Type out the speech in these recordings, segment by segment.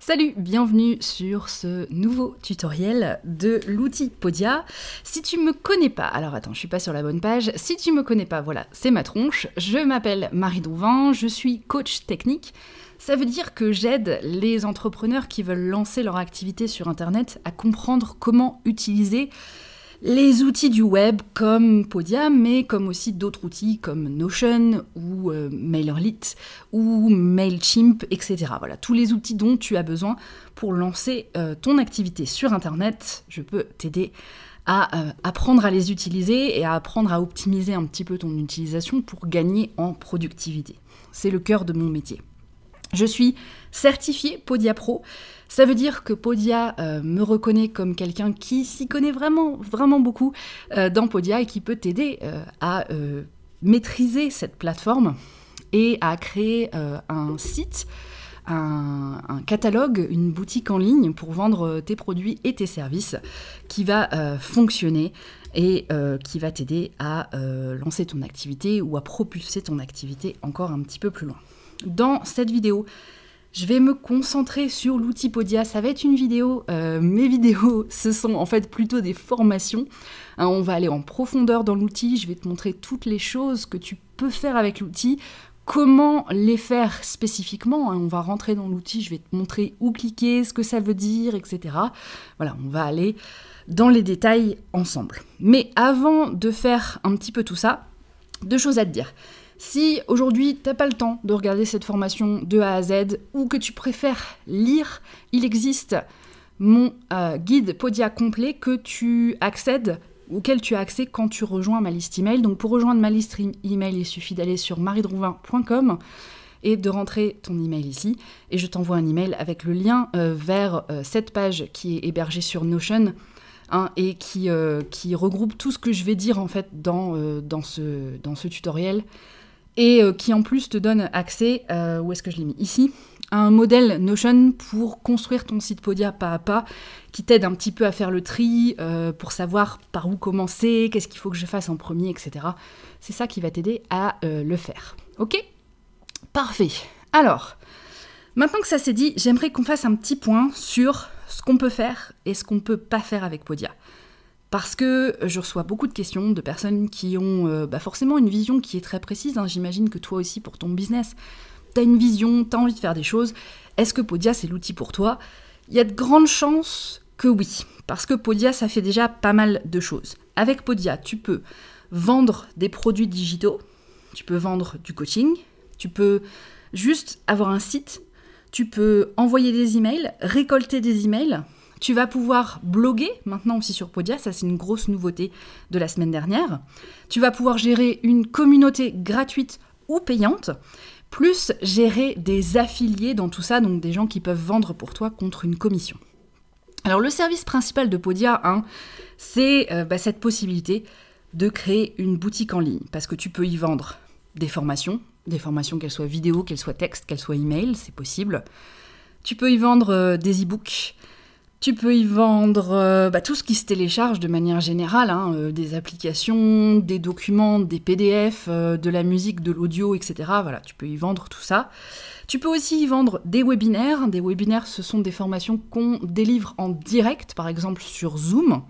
Salut, bienvenue sur ce nouveau tutoriel de l'outil Podia. Si tu me connais pas, alors attends, je suis pas sur la bonne page. Si tu me connais pas, voilà, c'est ma tronche. Je m'appelle Marie Douvin, je suis coach technique. Ça veut dire que j'aide les entrepreneurs qui veulent lancer leur activité sur Internet à comprendre comment utiliser les outils du web comme Podia, mais comme aussi d'autres outils comme Notion ou Mailerlit euh, MailerLite ou Mailchimp, etc. Voilà, tous les outils dont tu as besoin pour lancer euh, ton activité sur Internet. Je peux t'aider à euh, apprendre à les utiliser et à apprendre à optimiser un petit peu ton utilisation pour gagner en productivité. C'est le cœur de mon métier. Je suis certifiée Podia Pro ça veut dire que Podia euh, me reconnaît comme quelqu'un qui s'y connaît vraiment, vraiment beaucoup euh, dans Podia et qui peut t'aider euh, à maîtriser cette plateforme et à créer un site, un, catalogue, une boutique en ligne pour vendre tes produits et tes services qui va fonctionner et qui va t'aider à lancer ton activité ou à propulser ton activité encore un petit peu plus loin. Dans cette vidéo, je vais me concentrer sur l'outil Podia. Ça va être une vidéo. Euh, mes vidéos, ce sont en fait plutôt des formations. Hein, on va aller en profondeur dans l'outil. Je vais te montrer toutes les choses que tu peux faire avec l'outil. Comment les faire spécifiquement hein. On va rentrer dans l'outil, je vais te montrer où cliquer, ce que ça veut dire, etc. Voilà, on va aller dans les détails ensemble. Mais avant de faire un petit peu tout ça, deux choses à te dire. Si aujourd'hui t'as pas le temps de regarder cette formation de A à Z ou que tu préfères lire, il existe mon euh, guide Podia complet que tu accèdes auquel tu as accès quand tu rejoins ma liste email. Donc pour rejoindre ma liste email, il suffit d'aller sur maridrouvin.com et de rentrer ton email ici. Et je t'envoie un email avec le lien euh, vers euh, cette page qui est hébergée sur Notion hein, et qui, regroupe tout ce que je vais dire en fait dans ce tutoriel et euh, qui en plus te donne accès, euh, où est-ce que je l'ai mis Ici, à un modèle Notion pour construire ton site Podia pas à pas, qui t'aide un petit peu à faire le tri, euh, pour savoir par où commencer, qu'est-ce qu'il faut que je fasse en premier, etc. C'est ça qui va t'aider à le faire. Ok Parfait. Alors, maintenant que ça c'est dit, j'aimerais qu'on fasse un petit point sur ce qu'on peut faire et ce qu'on ne peut pas faire avec Podia parce que je reçois beaucoup de questions de personnes qui ont euh, bah, forcément une vision qui est très précise. Hein. J'imagine que toi aussi pour ton business, tu as une vision, tu as envie de faire des choses. Est-ce que Podia c'est l'outil pour toi Il y a de grandes chances que oui, parce que Podia ça fait déjà pas mal de choses. Avec Podia, tu peux vendre des produits digitaux, tu peux vendre du coaching, tu peux juste avoir un site, tu peux envoyer des emails, récolter des emails, tu vas pouvoir bloguer maintenant aussi sur Podia, ça c'est une grosse nouveauté de la semaine dernière. Tu vas pouvoir gérer une communauté gratuite ou payante, plus gérer des affiliés dans tout ça, donc des gens qui peuvent vendre pour toi contre une commission. Alors le service principal de Podia, hein, c'est euh, bah, cette possibilité de créer une boutique en ligne, parce que tu peux y vendre des formations, des formations qu'elles soient vidéo, qu'elles soient texte, qu'elles soient email, c'est possible. Tu peux y vendre euh, des e-books, tu peux y vendre euh, bah, tout ce qui se télécharge de manière générale, hein, euh, des applications, des documents, des PDF, euh, de la musique, de l'audio, etc. Voilà, tu peux y vendre tout ça. Tu peux aussi y vendre des webinaires. Des webinaires, ce sont des formations qu'on délivre en direct, par exemple sur Zoom.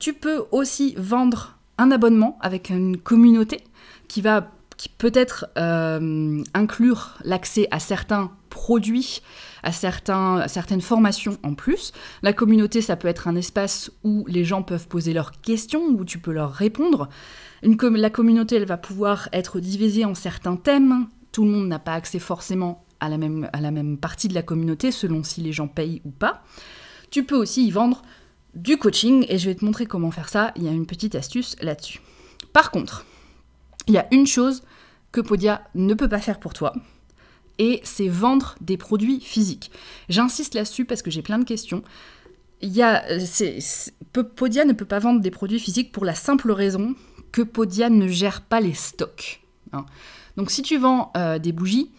Tu peux aussi vendre un abonnement avec une communauté qui va qui peut-être inclure l'accès à certains produits à, certaines formations en plus. La communauté, ça peut être un espace où les gens peuvent poser leurs questions, où tu peux leur répondre. la communauté, elle va pouvoir être divisée en certains thèmes. Tout le monde n'a pas accès forcément à la même partie de la communauté selon si les gens payent ou pas. Tu peux aussi y vendre du coaching et je vais te montrer comment faire ça. Il y a une petite astuce là-dessus. Par contre, il y a une chose que Podia ne peut pas faire pour toi, et c'est vendre des produits physiques. J'insiste là-dessus parce que j'ai plein de questions. Il y a, euh, Podia ne peut pas vendre des produits physiques pour la simple raison que Podia ne gère pas les stocks. Hein. Donc si tu vends euh, des bougies,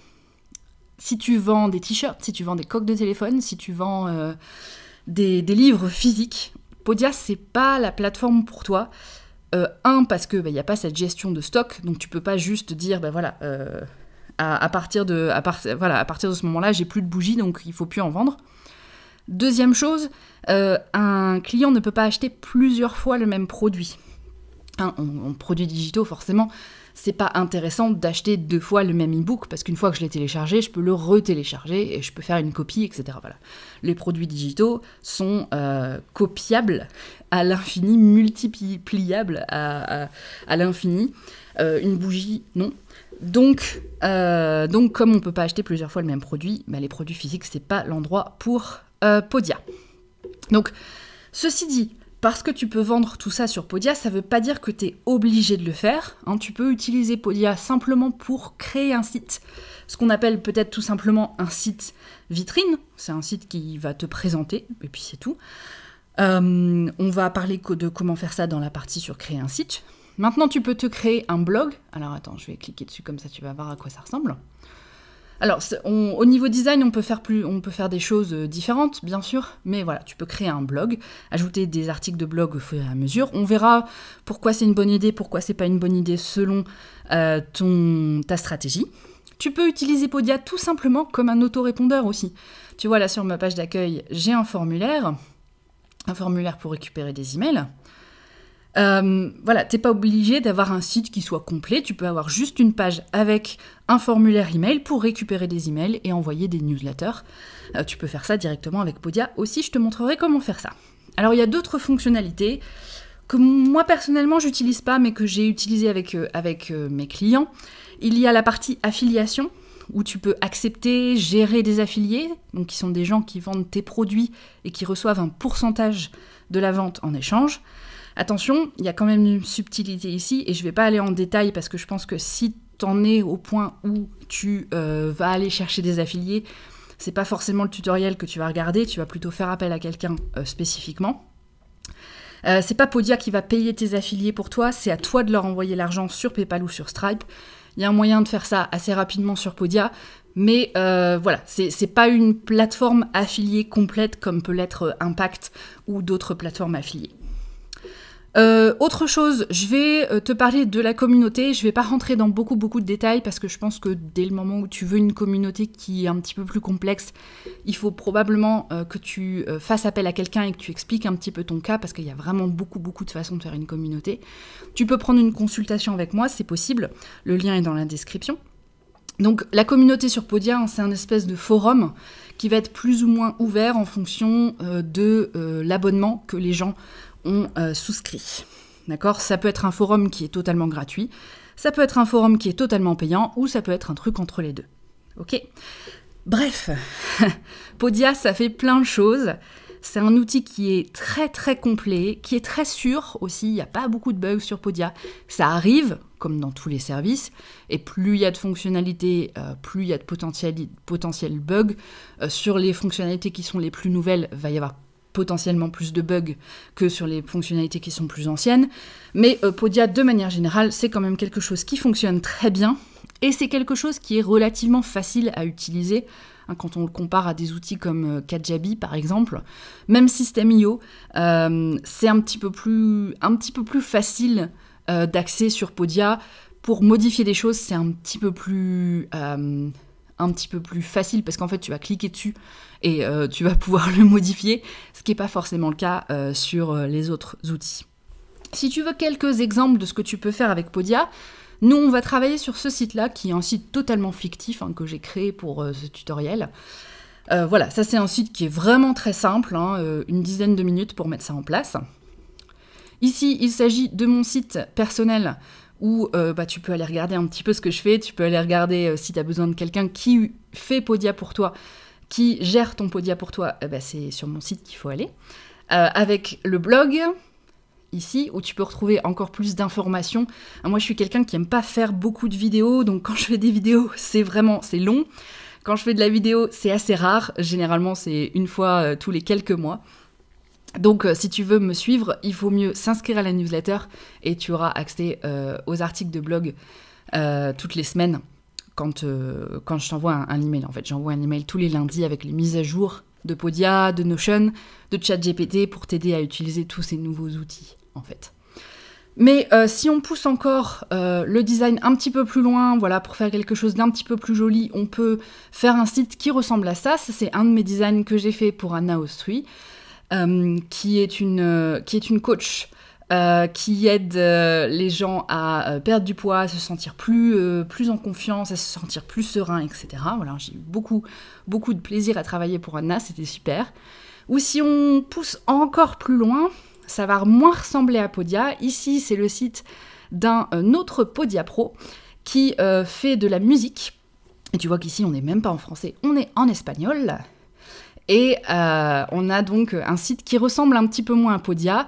si tu vends des t-shirts, si tu vends des coques de téléphone, si tu vends euh, des, livres physiques, Podia c'est pas la plateforme pour toi. un parce que bah, il n'y a pas cette gestion de stock, donc tu peux pas juste dire ben voilà à, partir de, voilà, à partir de ce moment-là, j'ai plus de bougies, donc il faut plus en vendre. Deuxième chose, euh, un client ne peut pas acheter plusieurs fois le même produit. en, hein, produits digitaux, forcément, c'est pas intéressant d'acheter deux fois le même e-book parce qu'une fois que je l'ai téléchargé, je peux le retélécharger et je peux faire une copie, etc. Voilà. Les produits digitaux sont euh, copiables à l'infini, multipliables à, l'infini. Euh, une bougie, non. Donc, euh, donc, comme on ne peut pas acheter plusieurs fois le même produit, bah, les produits physiques, c'est pas l'endroit pour euh, Podia. Donc, ceci dit, parce que tu peux vendre tout ça sur Podia, ça ne veut pas dire que tu es obligé de le faire. Hein. tu peux utiliser Podia simplement pour créer un site, ce qu'on appelle peut-être tout simplement un site vitrine. C'est un site qui va te présenter, et puis c'est tout. Euh, on va parler de comment faire ça dans la partie sur créer un site. Maintenant, tu peux te créer un blog. Alors attends, je vais cliquer dessus comme ça, tu vas voir à quoi ça ressemble. Alors, au niveau design, on peut, faire plus, on peut faire des choses euh, différentes, bien sûr, mais voilà, tu peux créer un blog, ajouter des articles de blog au fur et à mesure. On verra pourquoi c'est une bonne idée, pourquoi c'est pas une bonne idée selon euh, ton, ta stratégie. Tu peux utiliser Podia tout simplement comme un autorépondeur aussi. Tu vois, là sur ma page d'accueil, j'ai un formulaire, un formulaire pour récupérer des emails. Euh, voilà, t'es pas obligé d'avoir un site qui soit complet, tu peux avoir juste une page avec un formulaire email pour récupérer des emails et envoyer des newsletters. Euh, tu peux faire ça directement avec Podia aussi, je te montrerai comment faire ça. Alors il y a d'autres fonctionnalités que moi personnellement j'utilise pas mais que j'ai utilisé avec, euh, mes clients. Il y a la partie affiliation où tu peux accepter, gérer des affiliés, donc qui sont des gens qui vendent tes produits et qui reçoivent un pourcentage de la vente en échange. Attention, il y a quand même une subtilité ici, et je ne vais pas aller en détail parce que je pense que si tu en es au point où tu euh, vas aller chercher des affiliés, c'est pas forcément le tutoriel que tu vas regarder, tu vas plutôt faire appel à quelqu'un euh, spécifiquement. Ce euh, c'est pas Podia qui va payer tes affiliés pour toi, c'est à toi de leur envoyer l'argent sur PayPal ou sur Stripe. Il y a un moyen de faire ça assez rapidement sur Podia, mais euh, voilà, c'est pas une plateforme affiliée complète comme peut l'être Impact ou d'autres plateformes affiliées. Euh, autre chose, je vais euh, te parler de la communauté. Je ne vais pas rentrer dans beaucoup beaucoup de détails parce que je pense que dès le moment où tu veux une communauté qui est un petit peu plus complexe, il faut probablement euh, que tu fasses appel à quelqu'un et que tu expliques un petit peu ton cas parce qu'il y a vraiment beaucoup beaucoup de façons de faire une communauté. Tu peux prendre une consultation avec moi, c'est possible. Le lien est dans la description. Donc la communauté sur Podia, hein, c'est un espèce de forum qui va être plus ou moins ouvert en fonction de l'abonnement que les gens ont euh, souscrit. D'accord Ça peut être un forum qui est totalement gratuit, ça peut être un forum qui est totalement payant, ou ça peut être un truc entre les deux. Ok Bref, Podia, ça fait plein de choses. C'est un outil qui est très très complet, qui est très sûr aussi, il n'y a pas beaucoup de bugs sur Podia. Ça arrive, comme dans tous les services, et plus il y a de fonctionnalités, euh, plus il y a de potentiels potentiel bugs. Euh, sur les fonctionnalités qui sont les plus nouvelles, va y avoir potentiellement plus de bugs que sur les fonctionnalités qui sont plus anciennes. Mais euh, Podia, de manière générale, c'est quand même quelque chose qui fonctionne très bien et c'est quelque chose qui est relativement facile à utiliser hein, quand on le compare à des outils comme euh, Kajabi par exemple. Même System.io, euh, c'est un, petit peu plus, un petit peu plus facile d'accès sur Podia. Pour modifier des choses, c'est un petit peu plus un petit peu plus facile parce qu'en fait tu vas cliquer dessus et tu vas pouvoir le modifier ce qui n'est pas forcément le cas euh, sur euh, les autres outils. Si tu veux quelques exemples de ce que tu peux faire avec Podia, nous, on va travailler sur ce site-là, qui est un site totalement fictif hein, que j'ai créé pour euh, ce tutoriel. voilà, ça c'est un site qui est vraiment très simple, hein, une dizaine de minutes pour mettre ça en place. Ici, il s'agit de mon site personnel où bah, tu peux aller regarder un petit peu ce que je fais, tu peux aller regarder si tu as besoin de quelqu'un qui fait Podia pour toi, qui gère ton Podia pour toi, euh, bah, c'est sur mon site qu'il faut aller. Euh, avec le blog, ici, où tu peux retrouver encore plus d'informations. Euh, moi, je suis quelqu'un qui n'aime pas faire beaucoup de vidéos, donc quand je fais des vidéos, c'est vraiment, c'est long. Quand je fais de la vidéo, c'est assez rare. Généralement, c'est une fois tous les quelques mois. Donc, si tu veux me suivre, il faut mieux s'inscrire à la newsletter et tu auras accès aux articles de blog toutes les semaines. Euh, quand, je t'envoie un, email. En fait, j'envoie un email tous les lundis avec les mises à jour de Podia, de Notion, de ChatGPT pour t'aider à utiliser tous ces nouveaux outils, en fait. Mais euh, si on pousse encore euh, le design un petit peu plus loin, voilà, pour faire quelque chose d'un petit peu plus joli, on peut faire un site qui ressemble à ça. ça c'est un de mes designs que j'ai fait pour Anna Ostrui, qui, est une, qui est une coach euh, qui aide euh, les gens à euh, perdre du poids, à se sentir plus, plus en confiance, à se sentir plus serein, etc. Voilà, j'ai eu beaucoup, beaucoup de plaisir à travailler pour Anna, c'était super. Ou si on pousse encore plus loin, ça va moins ressembler à Podia. Ici, c'est le site d'un autre Podia Pro qui fait de la musique. Et tu vois qu'ici, on n'est même pas en français, on est en espagnol. Et on a donc un site qui ressemble un petit peu moins à Podia,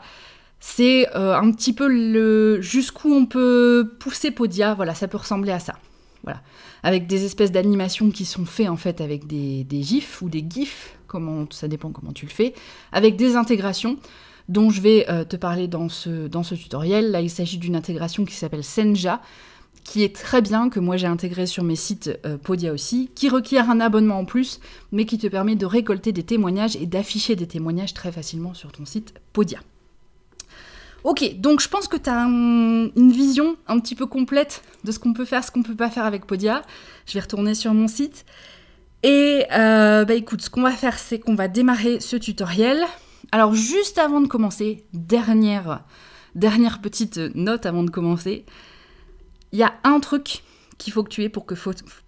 c'est euh, un petit peu le jusqu'où on peut pousser Podia, voilà, ça peut ressembler à ça. Voilà. Avec des espèces d'animations qui sont faites en fait avec des, gifs ou des gifs, comment, ça dépend comment tu le fais, avec des intégrations dont je vais euh, te parler dans ce, dans ce tutoriel. Là, il s'agit d'une intégration qui s'appelle Senja, qui est très bien, que moi j'ai intégrée sur mes sites euh, Podia aussi, qui requiert un abonnement en plus, mais qui te permet de récolter des témoignages et d'afficher des témoignages très facilement sur ton site Podia. Ok, donc je pense que tu as une vision un petit peu complète de ce qu'on peut faire, ce qu'on peut pas faire avec Podia. Je vais retourner sur mon site. Et euh, bah écoute, ce qu'on va faire, c'est qu'on va démarrer ce tutoriel. Alors juste avant de commencer, dernière, dernière petite note avant de commencer. Il y a un truc qu'il faut que tu aies pour que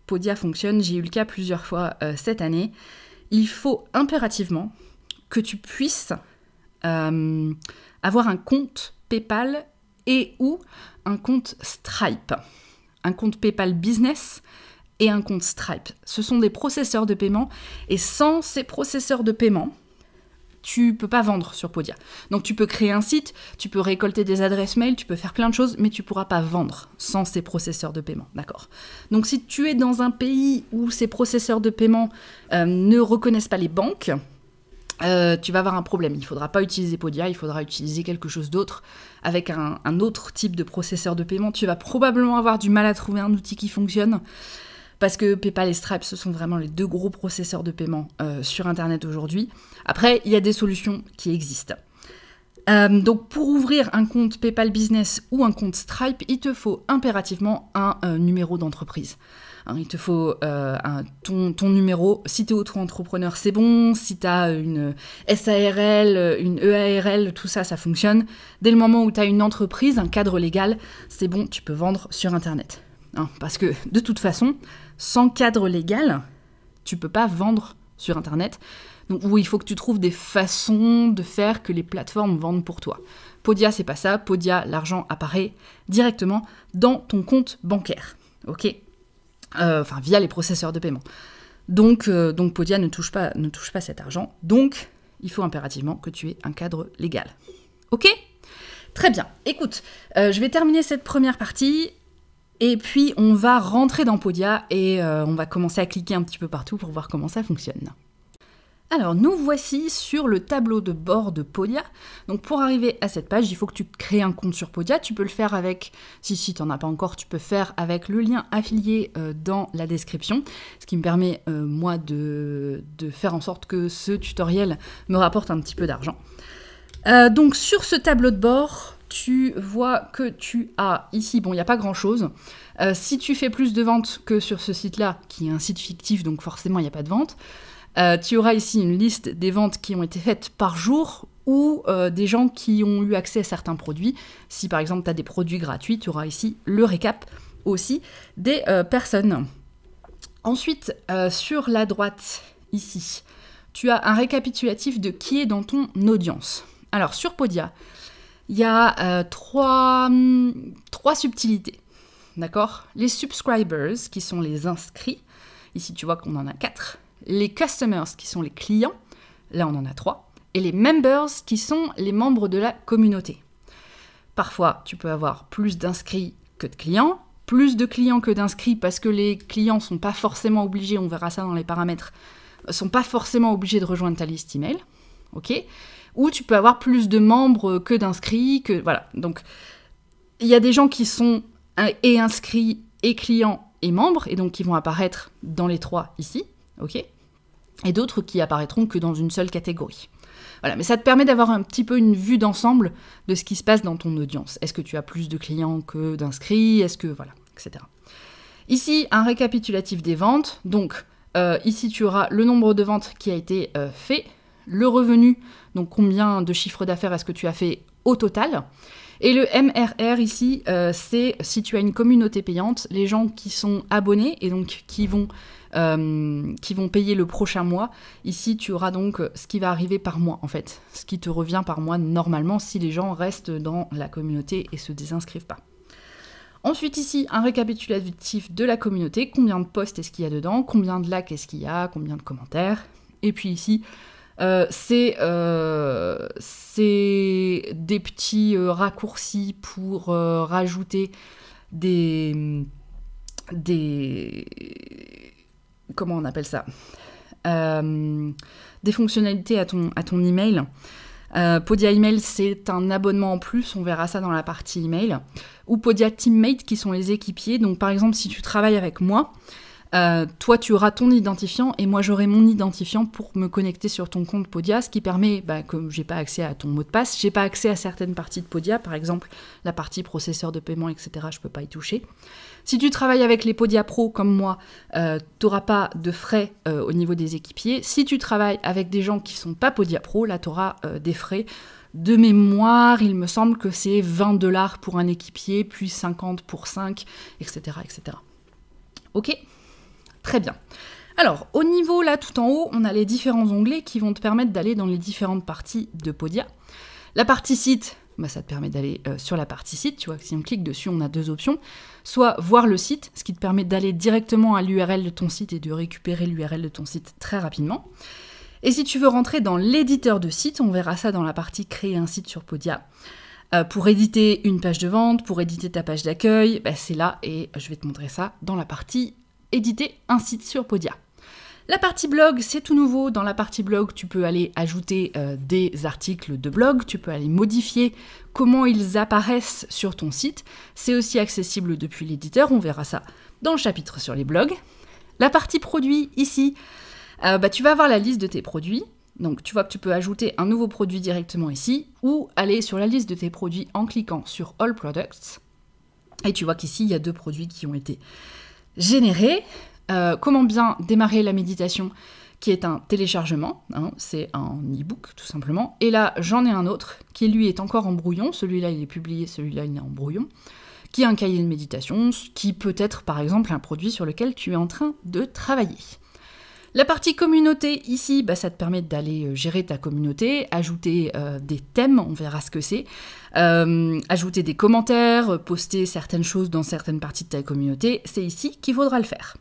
Podia fonctionne. J'ai eu le cas plusieurs fois euh, cette année. Il faut impérativement que tu puisses euh, avoir un compte PayPal et ou un compte Stripe. Un compte PayPal Business et un compte Stripe. Ce sont des processeurs de paiement et sans ces processeurs de paiement, tu peux pas vendre sur Podia. Donc tu peux créer un site, tu peux récolter des adresses mail, tu peux faire plein de choses, mais tu pourras pas vendre sans ces processeurs de paiement, d'accord Donc si tu es dans un pays où ces processeurs de paiement euh, ne reconnaissent pas les banques, euh, tu vas avoir un problème. Il ne faudra pas utiliser Podia, il faudra utiliser quelque chose d'autre avec un, autre type de processeur de paiement. Tu vas probablement avoir du mal à trouver un outil qui fonctionne parce que PayPal et Stripe, ce sont vraiment les deux gros processeurs de paiement euh, sur Internet aujourd'hui. Après, il y a des solutions qui existent. Euh, donc pour ouvrir un compte PayPal Business ou un compte Stripe, il te faut impérativement un numéro d'entreprise. Hein, il te faut euh, un, ton, numéro. Si tu auto-entrepreneur, c'est bon. Si tu as une SARL, une EARL, tout ça, ça fonctionne. Dès le moment où tu as une entreprise, un cadre légal, c'est bon, tu peux vendre sur Internet. Hein. parce que de toute façon, sans cadre légal, tu peux pas vendre sur Internet. Donc, où il faut que tu trouves des façons de faire que les plateformes vendent pour toi. Podia, c'est pas ça. Podia, l'argent apparaît directement dans ton compte bancaire. Ok euh, enfin via les processeurs de paiement. Donc, euh, donc Podia ne touche, pas, ne touche pas cet argent, donc il faut impérativement que tu aies un cadre légal. Ok Très bien. Écoute, euh, je vais terminer cette première partie. Et puis on va rentrer dans Podia et on va commencer à cliquer un petit peu partout pour voir comment ça fonctionne. Alors nous voici sur le tableau de bord de Podia. Donc pour arriver à cette page, il faut que tu crées un compte sur Podia. Tu peux le faire avec, si si n'en as pas encore, tu peux faire avec le lien affilié euh, dans la description, ce qui me permet euh, moi de, faire en sorte que ce tutoriel me rapporte un petit peu d'argent. Euh, donc sur ce tableau de bord, tu vois que tu as ici, bon, il n'y a pas grand-chose. si tu fais plus de ventes que sur ce site-là, qui est un site fictif, donc forcément il n'y a pas de vente. Euh, tu auras ici une liste des ventes qui ont été faites par jour ou euh, des gens qui ont eu accès à certains produits. Si par exemple tu as des produits gratuits, tu auras ici le récap aussi des euh, personnes. Ensuite, sur la droite, ici, tu as un récapitulatif de qui est dans ton audience. Alors sur Podia, il y a trois, trois subtilités. D'accord Les subscribers, qui sont les inscrits. Ici, tu vois qu'on en a quatre les customers qui sont les clients, là on en a trois, et les members qui sont les membres de la communauté. Parfois, tu peux avoir plus d'inscrits que de clients, plus de clients que d'inscrits parce que les clients sont pas forcément obligés, on verra ça dans les paramètres, sont pas forcément obligés de rejoindre ta liste email, ok Ou tu peux avoir plus de membres que d'inscrits, que voilà. Donc il y a des gens qui sont et inscrits et clients et membres et donc qui vont apparaître dans les trois ici, ok et d'autres qui apparaîtront que dans une seule catégorie. Voilà, mais ça te permet d'avoir un petit peu une vue d'ensemble de ce qui se passe dans ton audience. Est-ce que tu as plus de clients que d'inscrits Est-ce que voilà, etc. Ici, un récapitulatif des ventes. Donc, euh, ici, tu auras le nombre de ventes qui a été euh, fait, le revenu, donc combien de chiffres d'affaires est-ce que tu as fait au total. Et le MRR ici, euh, c'est si tu as une communauté payante, les gens qui sont abonnés et donc qui vont euh, qui vont payer le prochain mois. Ici, tu auras donc ce qui va arriver par mois, en fait, ce qui te revient par mois normalement si les gens restent dans la communauté et se désinscrivent pas. Ensuite ici, un récapitulatif de la communauté, combien de posts est-ce qu'il y a dedans, combien de likes est-ce qu'il y a, combien de commentaires. Et puis ici, euh, euh, c'est des petits raccourcis pour rajouter des, des, comment on appelle ça euh, Des fonctionnalités à ton, à ton email. Euh, Podia Email, c'est un abonnement en plus, on verra ça dans la partie email. Ou Podia Teammate, qui sont les équipiers. Donc, par exemple, si tu travailles avec moi, euh, toi, tu auras ton identifiant et moi, j'aurai mon identifiant pour me connecter sur ton compte Podia, ce qui permet, bah, comme j'ai pas accès à ton mot de passe, j'ai pas accès à certaines parties de Podia, par exemple la partie processeur de paiement, etc. Je peux pas y toucher. Si tu travailles avec les Podia Pro comme moi, euh, tu n'auras pas de frais euh, au niveau des équipiers. Si tu travailles avec des gens qui ne sont pas Podia Pro, là, tu auras euh, des frais. De mémoire, il me semble que c'est 20 dollars pour un équipier, puis 50 pour 5, etc. etc. Ok Très bien. Alors, au niveau là tout en haut, on a les différents onglets qui vont te permettre d'aller dans les différentes parties de Podia. La partie site, bah, ça te permet d'aller sur la partie site, tu vois, que si on clique dessus, on a deux options soit voir le site, ce qui te permet d'aller directement à l'URL de ton site et de récupérer l'URL de ton site très rapidement. Et si tu veux rentrer dans l'éditeur de site, on verra ça dans la partie créer un site sur Podia. Euh, pour éditer une page de vente, pour éditer ta page d'accueil, bah, c'est là et je vais te montrer ça dans la partie éditer un site sur Podia. La partie blog, c'est tout nouveau. Dans la partie blog, tu peux aller ajouter euh, des articles de blog, tu peux aller modifier comment ils apparaissent sur ton site. C'est aussi accessible depuis l'éditeur, on verra ça dans le chapitre sur les blogs. La partie produit, ici, euh, bah, tu vas avoir la liste de tes produits. Donc tu vois que tu peux ajouter un nouveau produit directement ici, ou aller sur la liste de tes produits en cliquant sur All Products. Et tu vois qu'ici, il y a deux produits qui ont été générés. Euh, comment bien démarrer la méditation, qui est un téléchargement, hein, c'est un e-book tout simplement. Et là, j'en ai un autre qui lui est encore en brouillon, celui-là il est publié, celui-là il est en brouillon, qui est un cahier de méditation, qui peut être par exemple un produit sur lequel tu es en train de travailler. La partie communauté ici, bah, ça te permet d'aller euh, gérer ta communauté, ajouter euh, des thèmes, on verra ce que c'est, ajouter des commentaires, poster certaines choses dans certaines parties de ta communauté, c'est ici qu'il faudra le faire.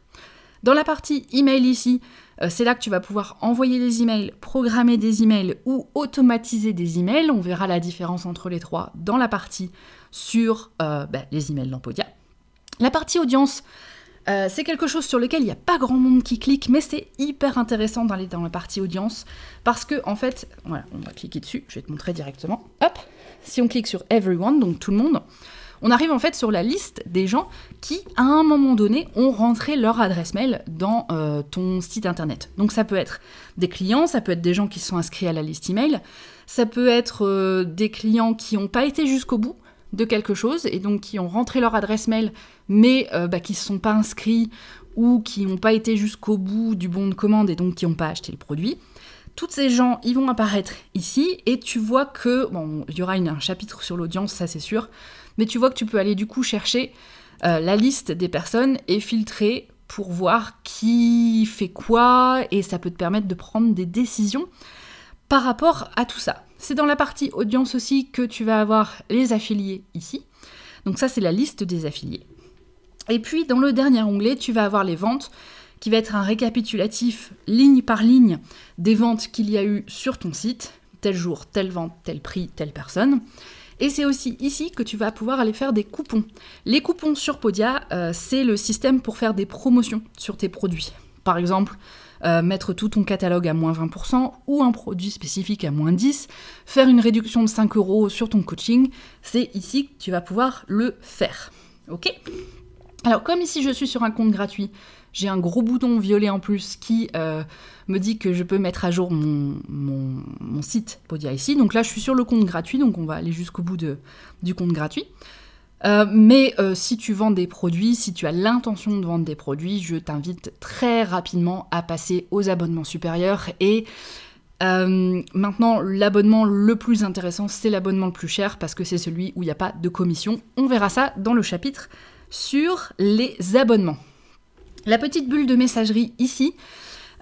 Dans la partie email ici, euh, c'est là que tu vas pouvoir envoyer des emails, programmer des emails ou automatiser des emails. On verra la différence entre les trois dans la partie sur euh, ben, les emails Podia. La partie audience, euh, c'est quelque chose sur lequel il n'y a pas grand monde qui clique, mais c'est hyper intéressant d'aller dans la partie audience parce que, en fait, voilà, on va cliquer dessus, je vais te montrer directement. Hop, si on clique sur everyone, donc tout le monde, on arrive en fait sur la liste des gens qui, à un moment donné, ont rentré leur adresse mail dans euh, ton site internet. Donc ça peut être des clients, ça peut être des gens qui sont inscrits à la liste email, ça peut être euh, des clients qui n'ont pas été jusqu'au bout de quelque chose et donc qui ont rentré leur adresse mail mais euh, bah, qui ne se sont pas inscrits ou qui n'ont pas été jusqu'au bout du bon de commande et donc qui n'ont pas acheté le produit. Toutes ces gens, ils vont apparaître ici et tu vois que, bon, il y aura un chapitre sur l'audience, ça c'est sûr, mais tu vois que tu peux aller du coup chercher euh, la liste des personnes et filtrer pour voir qui fait quoi et ça peut te permettre de prendre des décisions par rapport à tout ça. C'est dans la partie audience aussi que tu vas avoir les affiliés ici. Donc ça c'est la liste des affiliés. Et puis dans le dernier onglet, tu vas avoir les ventes qui va être un récapitulatif ligne par ligne des ventes qu'il y a eu sur ton site, tel jour, telle vente, tel prix, telle personne. Et c'est aussi ici que tu vas pouvoir aller faire des coupons. Les coupons sur Podia, euh, c'est le système pour faire des promotions sur tes produits. Par exemple, euh, mettre tout ton catalogue à moins 20% ou un produit spécifique à moins 10%, faire une réduction de 5 euros sur ton coaching, c'est ici que tu vas pouvoir le faire. Ok Alors comme ici je suis sur un compte gratuit, j'ai un gros bouton violet en plus qui euh, me dit que je peux mettre à jour mon, mon, site Podia ici. Donc là, je suis sur le compte gratuit, donc on va aller jusqu'au bout de, du compte gratuit. Euh, mais euh, si tu vends des produits, si tu as l'intention de vendre des produits, je t'invite très rapidement à passer aux abonnements supérieurs. Et euh, maintenant, l'abonnement le plus intéressant, c'est l'abonnement le plus cher parce que c'est celui où il n'y a pas de commission. On verra ça dans le chapitre sur les abonnements. La petite bulle de messagerie ici,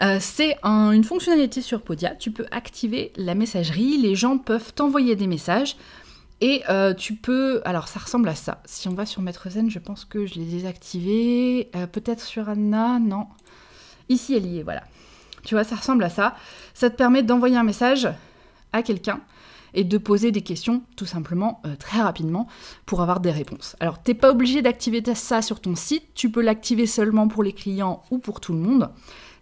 euh, c'est une fonctionnalité sur Podia. Tu peux activer la messagerie. Les gens peuvent t'envoyer des messages. Et euh, tu peux. Alors, ça ressemble à ça. Si on va sur Maître Zen, je pense que je l'ai désactivé. Euh, peut-être sur Anna, non. Ici, elle y est, voilà. Tu vois, ça ressemble à ça. Ça te permet d'envoyer un message à quelqu'un et de poser des questions tout simplement très rapidement pour avoir des réponses. Alors t'es pas obligé d'activer ça sur ton site, tu peux l'activer seulement pour les clients ou pour tout le monde.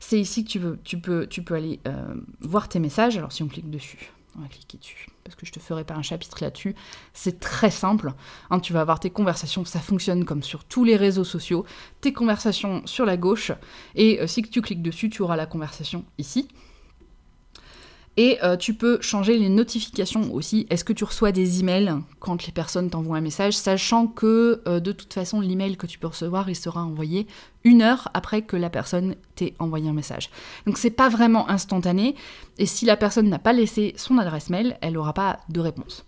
C'est ici que tu, peux, tu peux aller euh, voir tes messages. Alors si on clique dessus, on va cliquer dessus, parce que je te ferai pas un chapitre là-dessus. C'est très simple. Hein. tu vas avoir tes conversations, ça fonctionne comme sur tous les réseaux sociaux. Tes conversations sur la gauche, et euh, si tu cliques dessus, tu auras la conversation ici. Et euh, tu peux changer les notifications aussi. Est-ce que tu reçois des emails quand les personnes t'envoient un message, sachant que euh, de toute façon l'email que tu peux recevoir, il sera envoyé une heure après que la personne t'ait envoyé un message. Donc c'est pas vraiment instantané. Et si la personne n'a pas laissé son adresse mail, elle n'aura pas de réponse.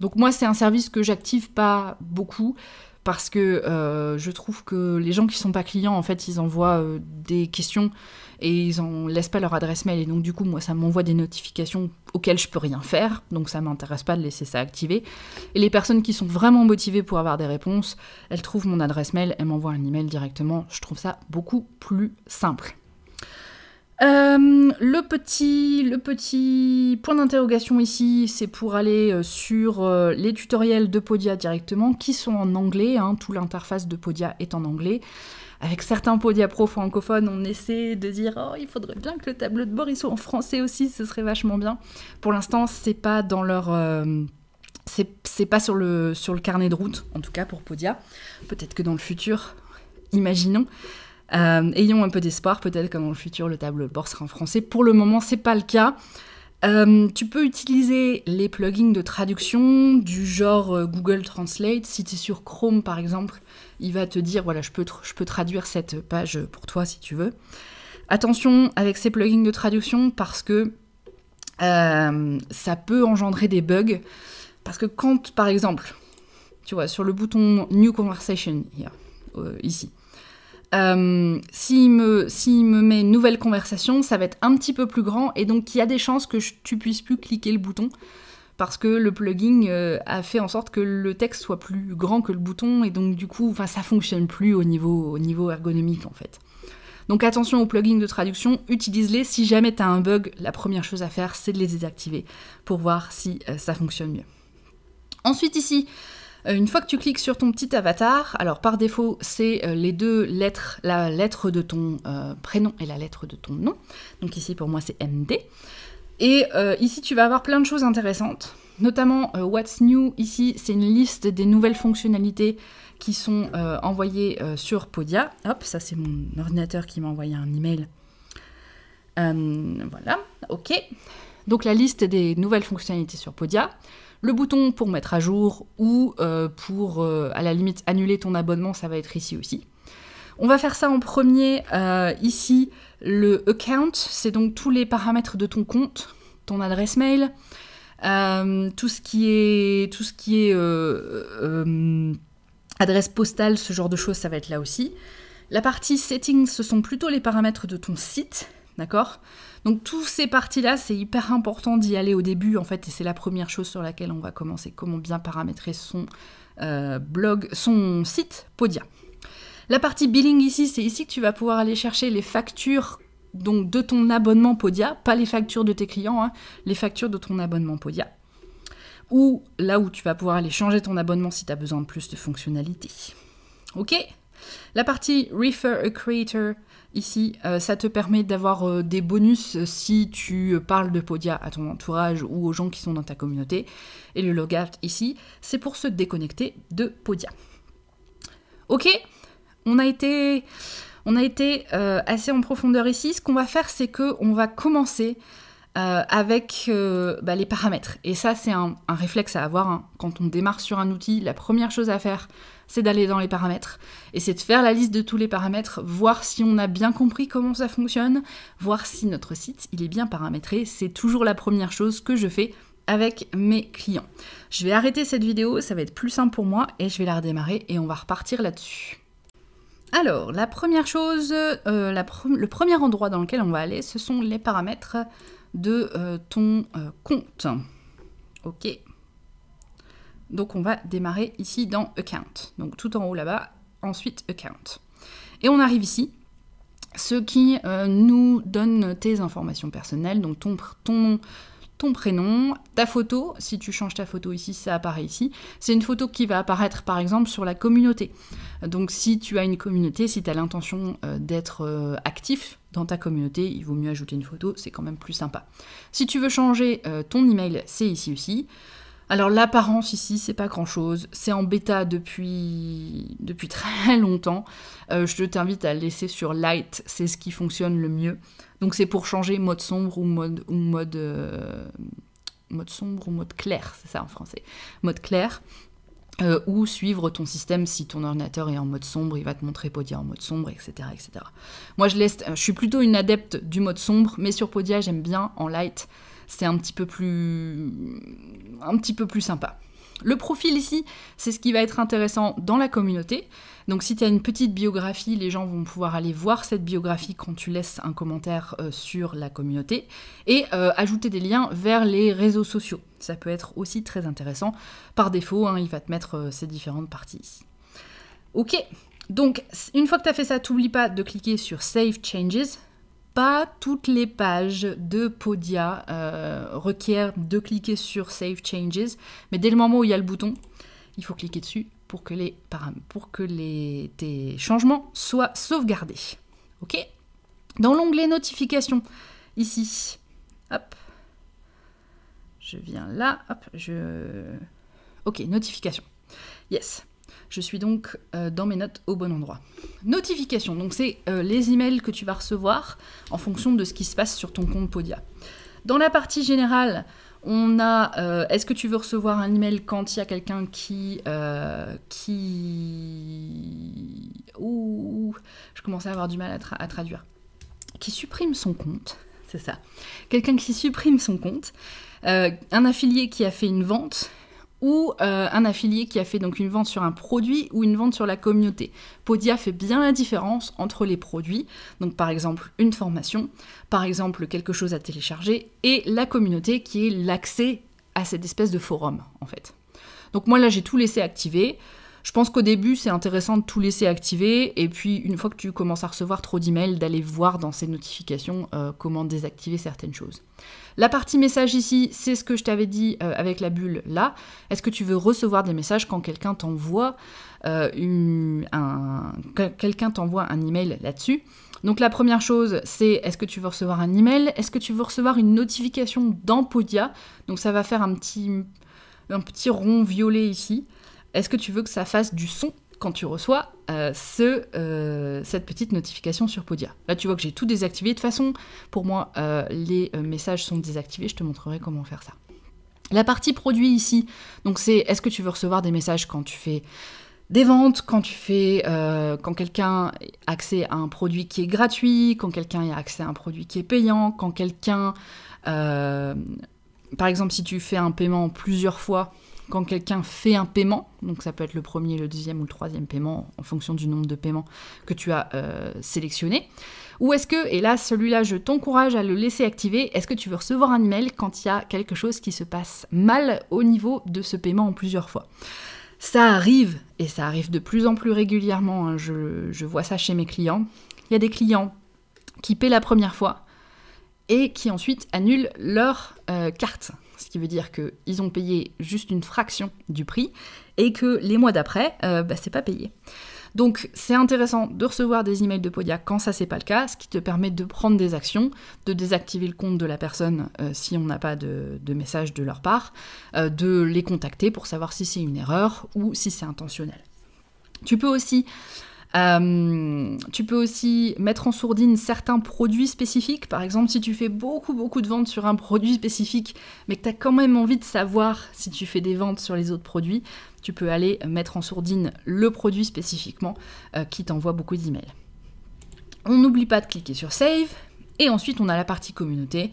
Donc moi c'est un service que j'active pas beaucoup parce que euh, je trouve que les gens qui sont pas clients en fait ils envoient des questions et ils n'en laissent pas leur adresse mail. Et donc, du coup, moi, ça m'envoie des notifications auxquelles je peux rien faire. Donc, ça m'intéresse pas de laisser ça activé. Et les personnes qui sont vraiment motivées pour avoir des réponses, elles trouvent mon adresse mail, elles m'envoient un email directement. Je trouve ça beaucoup plus simple. Euh, le, petit, point d'interrogation ici, c'est pour aller euh, sur euh, les tutoriels de Podia directement, qui sont en anglais. Hein. tout l'interface de Podia est en anglais avec certains pro francophones, on essaie de dire oh, il faudrait bien que le tableau de bord soit en français aussi, ce serait vachement bien. Pour l'instant, c'est pas dans leur euh, c'est pas sur le, sur le carnet de route, en tout cas pour Podia. Peut-être que dans le futur, imaginons. Euh, ayons un peu d'espoir, peut-être que dans le futur, le tableau de bord sera en français. Pour le moment, c'est pas le cas. Euh, tu peux utiliser les plugins de traduction du genre Google Translate. Si tu es sur Chrome, par exemple, il va te dire voilà, je peux, je peux traduire cette page pour toi si tu veux. Attention avec ces plugins de traduction parce que euh, ça peut engendrer des bugs. Parce que quand, par exemple, tu vois, sur le bouton New Conversation, euh, ici, euh, s'il me, met nouvelle conversation, ça va être un petit peu plus grand et donc il y a des chances que tu puisses plus cliquer le bouton parce que le plugin euh, a fait en sorte que le texte soit plus grand que le bouton et donc du coup, enfin, ça fonctionne plus au niveau, ergonomique en fait. Donc attention aux plugins de traduction, utilise-les. Si jamais tu as un bug, la première chose à faire, c'est de les désactiver pour voir si euh, ça fonctionne mieux. Ensuite ici, euh, une fois que tu cliques sur ton petit avatar, alors par défaut, c'est les deux lettres, la lettre de ton prénom et la lettre de ton nom. Donc ici pour moi c'est MD. Et euh, ici, tu vas avoir plein de choses intéressantes, notamment euh, What's New. Ici, c'est une liste des nouvelles fonctionnalités qui sont euh, envoyées sur Podia. Hop, ça c'est mon ordinateur qui m'a envoyé un email. voilà, ok. Donc la liste des nouvelles fonctionnalités sur Podia, le bouton pour mettre à jour ou pour à la limite annuler ton abonnement, ça va être ici aussi. On va faire ça en premier ici le account, c'est donc tous les paramètres de ton compte, ton adresse mail, euh, tout ce qui est, euh, euh, adresse postale, ce genre de choses, ça va être là aussi. La partie settings, ce sont plutôt les paramètres de ton site, d'accord Donc tous ces parties-là, c'est hyper important d'y aller au début, en fait, et c'est la première chose sur laquelle on va commencer, comment bien paramétrer son blog, son site Podia. La partie billing ici, c'est ici que tu vas pouvoir aller chercher les factures donc de ton abonnement Podia, pas les factures de tes clients, hein, les factures de ton abonnement Podia. Ou là où tu vas pouvoir aller changer ton abonnement si tu as besoin de plus de fonctionnalités. Ok La partie Refer a Creator, ici, euh, ça te permet d'avoir euh, des bonus euh, si tu parles de Podia à ton entourage ou aux gens qui sont dans ta communauté. Et le logout ici, c'est pour se déconnecter de Podia. Ok on a été, euh, assez en profondeur ici. Ce qu'on va faire, c'est qu'on va commencer euh, avec euh, bah, les paramètres. Et ça, c'est un, réflexe à avoir. Hein. Quand on démarre sur un outil, la première chose à faire, c'est d'aller dans les paramètres. Et c'est de faire la liste de tous les paramètres, voir si on a bien compris comment ça fonctionne, voir si notre site, il est bien paramétré. C'est toujours la première chose que je fais avec mes clients. Je vais arrêter cette vidéo, ça va être plus simple pour moi, et je vais la redémarrer et on va repartir là-dessus. Alors, la première chose, euh, le premier endroit dans lequel on va aller, ce sont les paramètres de euh, ton euh, compte. Ok. Donc on va démarrer ici dans Account. Donc tout en haut là-bas, ensuite Account. Et on arrive ici, ce qui nous donne tes informations personnelles, donc ton, ton ton prénom, ta photo, si tu changes ta photo ici, ça apparaît ici. C'est une photo qui va apparaître par exemple sur la communauté. Donc si tu as une communauté, si tu as l'intention euh, d'être euh, actif dans ta communauté, il vaut mieux ajouter une photo, c'est quand même plus sympa. Si tu veux changer euh, ton email, c'est ici aussi. Alors l'apparence ici, c'est pas grand-chose. C'est en bêta depuis, très longtemps. Euh, je t'invite à laisser sur light, c'est ce qui fonctionne le mieux. Donc c'est pour changer mode sombre ou mode ou mode euh, mode sombre ou mode clair, c'est ça en français. Mode clair. Euh, ou suivre ton système si ton ordinateur est en mode sombre, il va te montrer Podia en mode sombre, etc. etc. Moi, je, laisse, je suis plutôt une adepte du mode sombre, mais sur Podia, j'aime bien en light c'est un petit peu plus un petit peu plus sympa. Le profil ici, c'est ce qui va être intéressant dans la communauté. Donc si tu as une petite biographie, les gens vont pouvoir aller voir cette biographie quand tu laisses un commentaire euh, sur la communauté et euh, ajouter des liens vers les réseaux sociaux. Ça peut être aussi très intéressant. Par défaut, hein, il va te mettre euh, ces différentes parties ici. Ok, donc une fois que tu as fait ça, t'oublie pas de cliquer sur Save Changes toutes les pages de Podia euh, requièrent de cliquer sur Save Changes, mais dès le moment où il y a le bouton, il faut cliquer dessus pour que les, pour que les tes changements soient sauvegardés. Ok Dans l'onglet Notifications, ici, hop, je viens là, hop, je... Ok, Notifications, Yes. Je suis donc euh, dans mes notes au bon endroit. Notification, donc c'est euh, les emails que tu vas recevoir en fonction de ce qui se passe sur ton compte Podia. Dans la partie générale, on a euh, est-ce que tu veux recevoir un email quand il y a quelqu'un qui qui ouh, je commençais à avoir du mal à, traduire qui supprime son compte, c'est ça. Quelqu'un qui supprime son compte, un affilié qui a fait une vente ou euh, un affilié qui a fait donc une vente sur un produit ou une vente sur la communauté. Podia fait bien la différence entre les produits, donc par exemple une formation, par exemple quelque chose à télécharger, et la communauté qui est l'accès à cette espèce de forum en fait. Donc moi là j'ai tout laissé activer. Je pense qu'au début c'est intéressant de tout laisser activer et puis une fois que tu commences à recevoir trop d'emails d'aller voir dans ces notifications euh, comment désactiver certaines choses. La partie message ici, c'est ce que je t'avais dit euh, avec la bulle là. Est-ce que tu veux recevoir des messages quand quelqu'un t'envoie euh, un, quelqu'un t'envoie un email là-dessus Donc la première chose, c'est est-ce que tu veux recevoir un email Est-ce que tu veux recevoir une notification dans Donc ça va faire un petit, un petit rond violet ici. Est-ce que tu veux que ça fasse du son quand tu reçois euh, euh, cette petite notification sur Podia. Là, tu vois que j'ai tout désactivé. De toute façon, pour moi, euh, les messages sont désactivés. Je te montrerai comment faire ça. La partie produit ici, donc c'est est-ce que tu veux recevoir des messages quand tu fais des ventes, quand quelqu'un a accès à un produit qui est gratuit, quand quelqu'un a accès à un produit qui est payant, quand quelqu'un, par exemple, si tu fais un paiement plusieurs fois, quand quelqu'un fait un paiement, donc ça peut être le premier, le deuxième ou le troisième paiement en fonction du nombre de paiements que tu as euh, sélectionné Ou est-ce que, et là celui-là je t'encourage à le laisser activer, est-ce que tu veux recevoir un email quand il y a quelque chose qui se passe mal au niveau de ce paiement en plusieurs fois ça arrive, et ça arrive de plus en plus régulièrement, hein, je, vois ça chez mes clients. Il y a des clients qui paient la première fois et qui ensuite annulent leur euh, carte ce qui veut dire qu'ils ont payé juste une fraction du prix et que les mois d'après, n'est euh, bah, c'est pas payé. Donc c'est intéressant de recevoir des emails de Podia quand ça c'est pas le cas, ce qui te permet de prendre des actions, de désactiver le compte de la personne euh, si on n'a pas de, message de leur part, euh, de les contacter pour savoir si c'est une erreur ou si c'est intentionnel. Tu peux aussi euh, tu peux aussi mettre en sourdine certains produits spécifiques. Par exemple, si tu fais beaucoup, beaucoup de ventes sur un produit spécifique, mais que tu as quand même envie de savoir si tu fais des ventes sur les autres produits, tu peux aller mettre en sourdine le produit spécifiquement euh, qui t'envoie beaucoup d'emails. On n'oublie pas de cliquer sur Save. Et ensuite, on a la partie communauté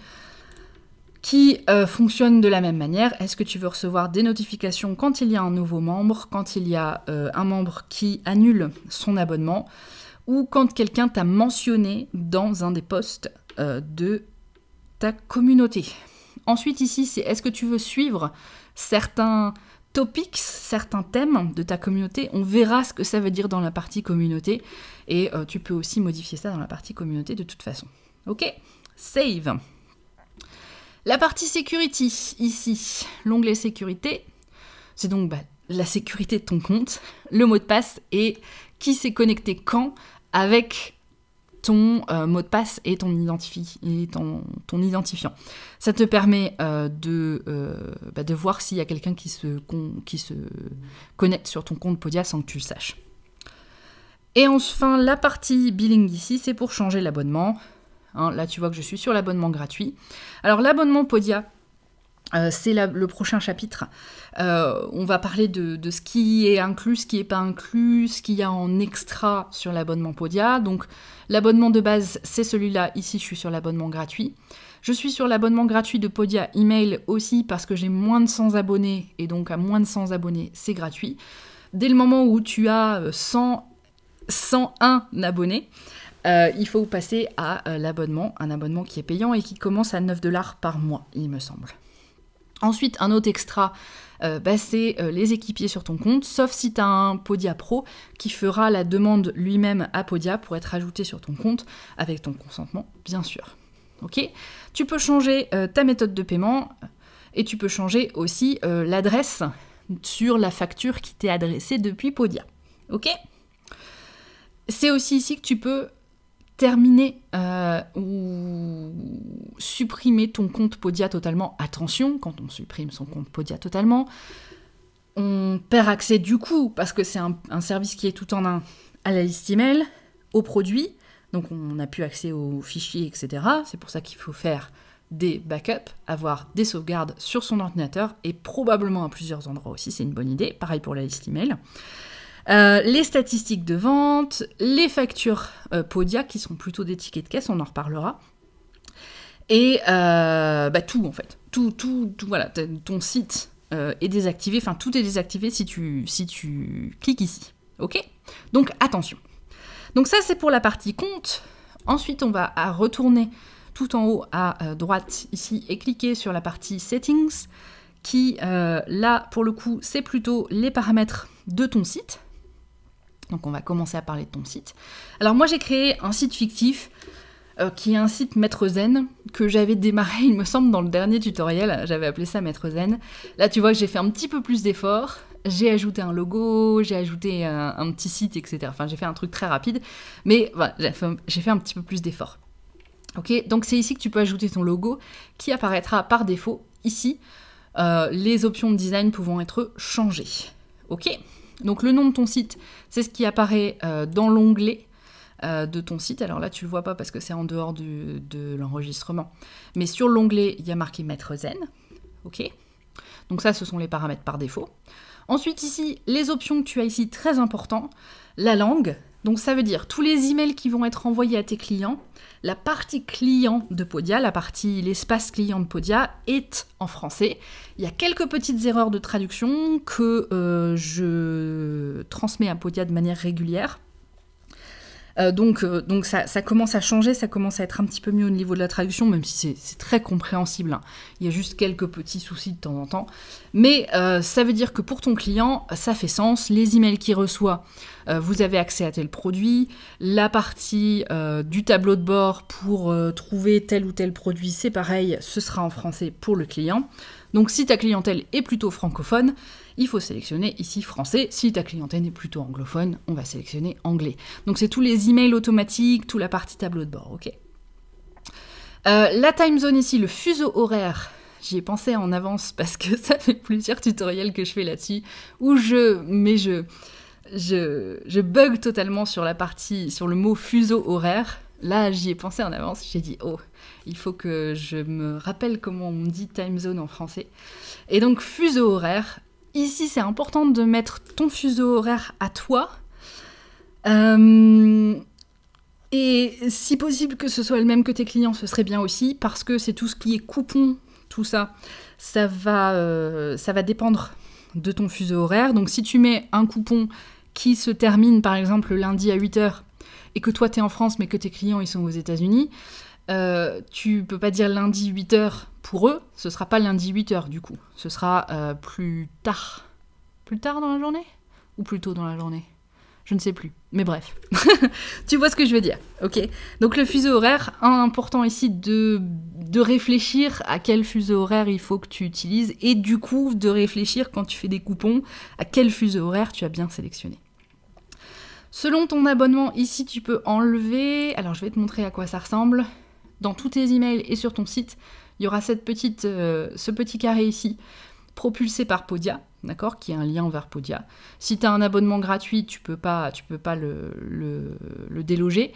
qui euh, fonctionne de la même manière. Est-ce que tu veux recevoir des notifications quand il y a un nouveau membre, quand il y a euh, un membre qui annule son abonnement, ou quand quelqu'un t'a mentionné dans un des posts euh, de ta communauté Ensuite, ici, c'est est-ce que tu veux suivre certains topics, certains thèmes de ta communauté On verra ce que ça veut dire dans la partie communauté, et tu peux aussi modifier ça dans la partie communauté de toute façon. Ok Save la partie security, ici, l'onglet sécurité, c'est donc bah, la sécurité de ton compte, le mot de passe et qui s'est connecté quand avec ton euh, mot de passe et ton, identifiant. Ça te permet euh, euh, bah, de, voir s'il y a quelqu'un qui se, qui se connecte sur ton compte Podia sans que tu le saches. Et enfin, la partie billing ici, c'est pour changer l'abonnement, Hein, là, tu vois que je suis sur l'abonnement gratuit. Alors, l'abonnement Podia, euh, c'est le prochain chapitre. Euh, on va parler de, ce qui est inclus, ce qui n'est pas inclus, ce qu'il y a en extra sur l'abonnement Podia. Donc l'abonnement de base, c'est celui-là. Ici, je suis sur l'abonnement gratuit. Je suis sur l'abonnement gratuit de Podia email aussi parce que j'ai moins de 100 abonnés et donc à moins de 100 abonnés, c'est gratuit. Dès le moment où tu as 100, euh, 101 abonnés, euh, il faut passer à euh, l'abonnement, un abonnement qui est payant et qui commence à 9 dollars par mois, il me semble. Ensuite, un autre extra, euh, bah, c'est les équipiers sur ton compte, sauf si tu as un Podia Pro qui fera la demande lui-même à Podia pour être ajouté sur ton compte, avec ton consentement, bien sûr. Ok Tu peux changer ta méthode de paiement et tu peux changer aussi l'adresse sur la facture qui t'est adressée depuis Podia. Ok c'est aussi ici que tu peux terminer euh, ou supprimer ton compte Podia totalement. Attention, quand on supprime son compte Podia totalement, on perd accès du coup, parce que c'est un, un, service qui est tout en un, à la liste email, aux produits, donc on n'a plus accès aux fichiers, etc. C'est pour ça qu'il faut faire des backups, avoir des sauvegardes sur son ordinateur et probablement à plusieurs endroits aussi, c'est une bonne idée. Pareil pour la liste email. Euh, les statistiques de vente, les factures euh, Podia, qui sont plutôt des tickets de caisse, on en reparlera. Et euh, bah, tout, en fait. Tout, tout, tout voilà. Ton site est désactivé, enfin, tout est désactivé si tu, si tu cliques ici. OK Donc, attention. Donc, ça, c'est pour la partie compte. Ensuite, on va retourner tout en haut à droite ici et cliquer sur la partie settings qui là pour le coup c'est plutôt les paramètres de ton site donc on va commencer à parler de ton site. Alors moi j'ai créé un site fictif euh, qui est un site Maître Zen que j'avais démarré, il me semble, dans le dernier tutoriel. J'avais appelé ça Maître Zen. Là tu vois que j'ai fait un petit peu plus d'efforts. J'ai ajouté un logo, j'ai ajouté euh, un, petit site, etc. Enfin j'ai fait un truc très rapide. Mais voilà, j'ai fait, un petit peu plus d'efforts. Ok, donc c'est ici que tu peux ajouter ton logo qui apparaîtra par défaut ici, euh, les options de design pouvant être changées. Ok, donc le nom de ton site, c'est ce qui apparaît euh, dans l'onglet euh, de ton site. Alors là, tu le vois pas parce que c'est en dehors de l'enregistrement. Mais sur l'onglet, il y a marqué Maître Zen. OK Donc ça, ce sont les paramètres par défaut. Ensuite, ici, les options que tu as ici, très important. La langue, donc ça veut dire tous les emails qui vont être envoyés à tes clients, la partie client de Podia, la partie l'espace client de Podia est en français. Il y a quelques petites erreurs de traduction que euh, je transmets à Podia de manière régulière. Euh, donc euh, ça, commence à changer, ça commence à être un petit peu mieux au niveau de la traduction, même si c'est très compréhensible. Hein. Il y a juste quelques petits soucis de temps en temps. Mais euh, ça veut dire que pour ton client, ça fait sens. Les emails qu'il reçoit, vous avez accès à tel produit. La partie du tableau de bord pour trouver tel ou tel produit, c'est pareil, ce sera en français pour le client. Donc si ta clientèle est plutôt francophone, il faut sélectionner ici français. Si ta clientèle est plutôt anglophone, on va sélectionner anglais. Donc c'est tous les emails automatiques, toute la partie tableau de bord, ok euh, La time zone ici, le fuseau horaire, j'y ai pensé en avance parce que ça fait plusieurs tutoriels que je fais là-dessus où je mais je, je bug totalement sur la partie sur le mot fuseau horaire. Là, j'y ai pensé en avance, j'ai dit oh, il faut que je me rappelle comment on dit time zone en français. Et donc fuseau horaire, ici, c'est important de mettre ton fuseau horaire à toi. Euh, et si possible que ce soit le même que tes clients, ce serait bien aussi, parce que c'est tout ce qui est coupon, tout ça, ça va, euh, ça va dépendre de ton fuseau horaire. Donc si tu mets un coupon qui se termine par exemple lundi à 8h, et que toi tu es en France mais que tes clients ils sont aux États-Unis, euh, tu peux pas dire lundi 8h pour eux, ce sera pas lundi 8h du coup, ce sera euh, plus tard. Plus tard dans la journée Ou plus tôt dans la journée Je ne sais plus, mais bref. tu vois ce que je veux dire, ok Donc le fuseau horaire, important ici de, de réfléchir à quel fuseau horaire il faut que tu utilises et du coup de réfléchir quand tu fais des coupons à quel fuseau horaire tu as bien sélectionné. Selon ton abonnement, ici tu peux enlever. Alors je vais te montrer à quoi ça ressemble dans tous tes emails et sur ton site, il y aura cette petite, euh, ce petit carré ici, propulsé par Podia, d'accord, qui est un lien vers Podia. Si tu as un abonnement gratuit, tu peux pas, peux pas le, déloger.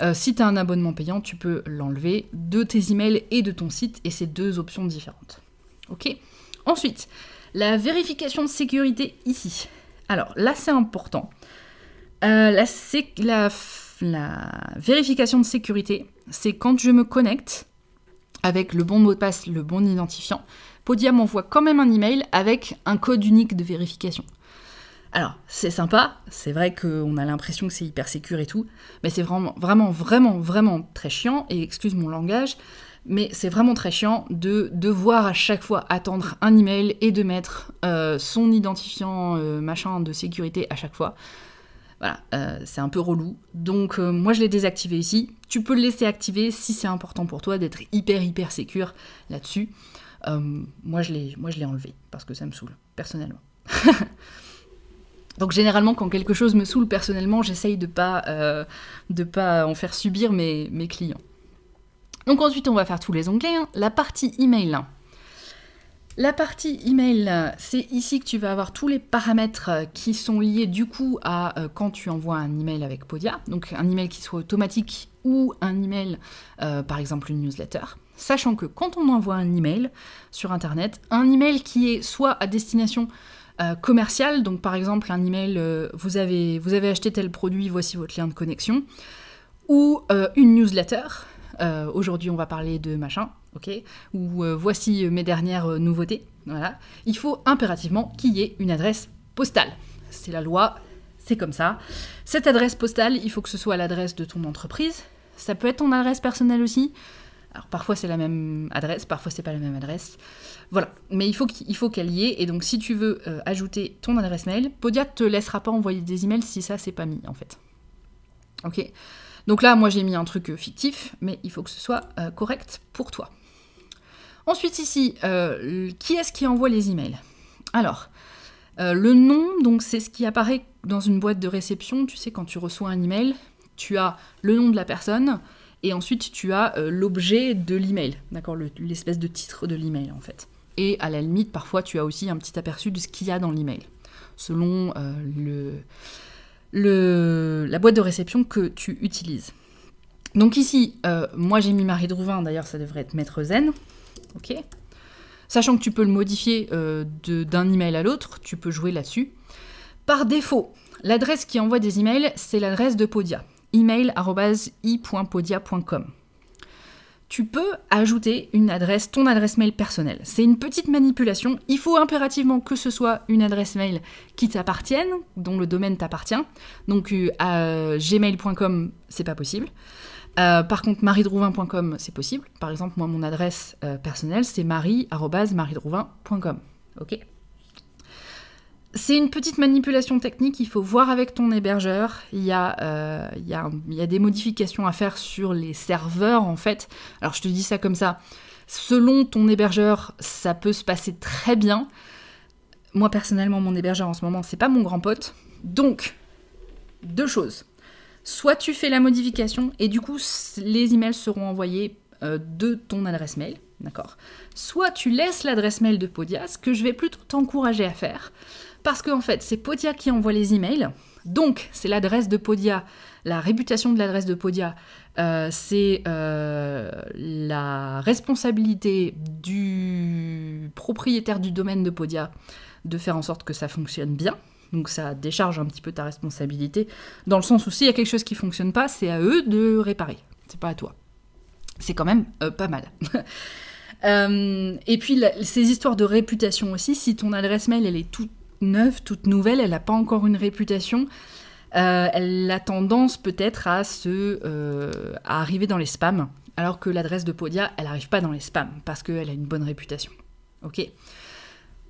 Euh, si tu as un abonnement payant, tu peux l'enlever de tes emails et de ton site, et c'est deux options différentes. Ok Ensuite, la vérification de sécurité ici. Alors là, c'est important. Euh, la, la vérification de sécurité, c'est quand je me connecte avec le bon mot de passe, le bon identifiant, Podia m'envoie quand même un email avec un code unique de vérification. Alors, c'est sympa, c'est vrai qu'on a l'impression que c'est hyper sécure et tout, mais c'est vraiment, vraiment, vraiment, vraiment très chiant, et excuse mon langage, mais c'est vraiment très chiant de devoir à chaque fois attendre un email et de mettre euh, son identifiant euh, machin de sécurité à chaque fois. Voilà, euh, c'est un peu relou. Donc euh, moi je l'ai désactivé ici. Tu peux le laisser activer si c'est important pour toi d'être hyper hyper sécure là-dessus. Euh, moi je l'ai enlevé parce que ça me saoule, personnellement. Donc généralement quand quelque chose me saoule personnellement, j'essaye de pas de pas en faire subir mes, clients. Donc ensuite on va faire tous les onglets. Hein. La partie email. La partie email, c'est ici que tu vas avoir tous les paramètres qui sont liés du coup à euh, quand tu envoies un email avec Podia, donc un email qui soit automatique ou un email, euh, par exemple une newsletter. Sachant que quand on envoie un email sur internet, un email qui est soit à destination euh, commerciale, donc par exemple un email vous, avez, vous avez acheté tel produit, voici votre lien de connexion, ou une newsletter, aujourd'hui on va parler de machin, ou euh, voici euh, mes dernières euh, nouveautés, voilà. Il faut impérativement qu'il y ait une adresse postale. C'est la loi, c'est comme ça. Cette adresse postale, il faut que ce soit l'adresse de ton entreprise. Ça peut être ton adresse personnelle aussi. Alors parfois c'est la même adresse, parfois c'est pas la même adresse. Voilà, mais il faut qu'elle y ait. Et donc si tu veux ajouter ton adresse mail, Podia te laissera pas envoyer des emails si ça c'est pas mis en fait. Ok. Donc là, moi j'ai mis un truc fictif, mais il faut que ce soit correct pour toi. Ensuite ici, euh, qui est-ce qui envoie les emails Alors, euh, le nom, donc c'est ce qui apparaît dans une boîte de réception. Tu sais, quand tu reçois un email, tu as le nom de la personne et ensuite tu as euh, l'objet de l'email, d'accord L'espèce de titre de l'email en fait. Et à la limite, parfois tu as aussi un petit aperçu de ce qu'il y a dans l'email, selon la boîte de réception que tu utilises. Donc ici, moi j'ai mis Marie Drouvin, d'ailleurs ça devrait être Maître Zen, ok Sachant que tu peux le modifier euh, d'un email à l'autre, tu peux jouer là-dessus. Par défaut, l'adresse qui envoie des emails, c'est l'adresse de Podia, email.i.podia.com. Tu peux ajouter une adresse, ton adresse mail personnelle. C'est une petite manipulation. Il faut impérativement que ce soit une adresse mail qui t'appartienne, dont le domaine t'appartient. Donc euh, à gmail.com, c'est pas possible. Euh, par contre, mariedrouvin.com, c'est possible. Par exemple, moi, mon adresse euh, personnelle, c'est marie.mariedrouvin.com. Ok c'est une petite manipulation technique, il faut voir avec ton hébergeur. Il y, a, euh, il y, a, des modifications à faire sur les serveurs, en fait. Alors, je te dis ça comme ça. Selon ton hébergeur, ça peut se passer très bien. Moi, personnellement, mon hébergeur en ce moment, c'est pas mon grand pote. Donc, deux choses soit tu fais la modification et du coup les emails seront envoyés euh, de ton adresse mail, d'accord Soit tu laisses l'adresse mail de Podia, ce que je vais plutôt t'encourager à faire, parce qu'en en fait c'est Podia qui envoie les emails, donc c'est l'adresse de Podia, la réputation de l'adresse de Podia, euh, c'est euh, la responsabilité du propriétaire du domaine de Podia de faire en sorte que ça fonctionne bien, donc ça décharge un petit peu ta responsabilité, dans le sens où s'il y a quelque chose qui fonctionne pas, c'est à eux de réparer, c'est pas à toi. C'est quand même euh, pas mal. Euh, et puis ces histoires de réputation aussi, si ton adresse mail elle est toute neuve, toute nouvelle, elle n'a pas encore une réputation, euh, elle a tendance peut-être à, se, à arriver dans les spams, alors que l'adresse de Podia, elle n'arrive pas dans les spams, parce qu'elle a une bonne réputation. Ok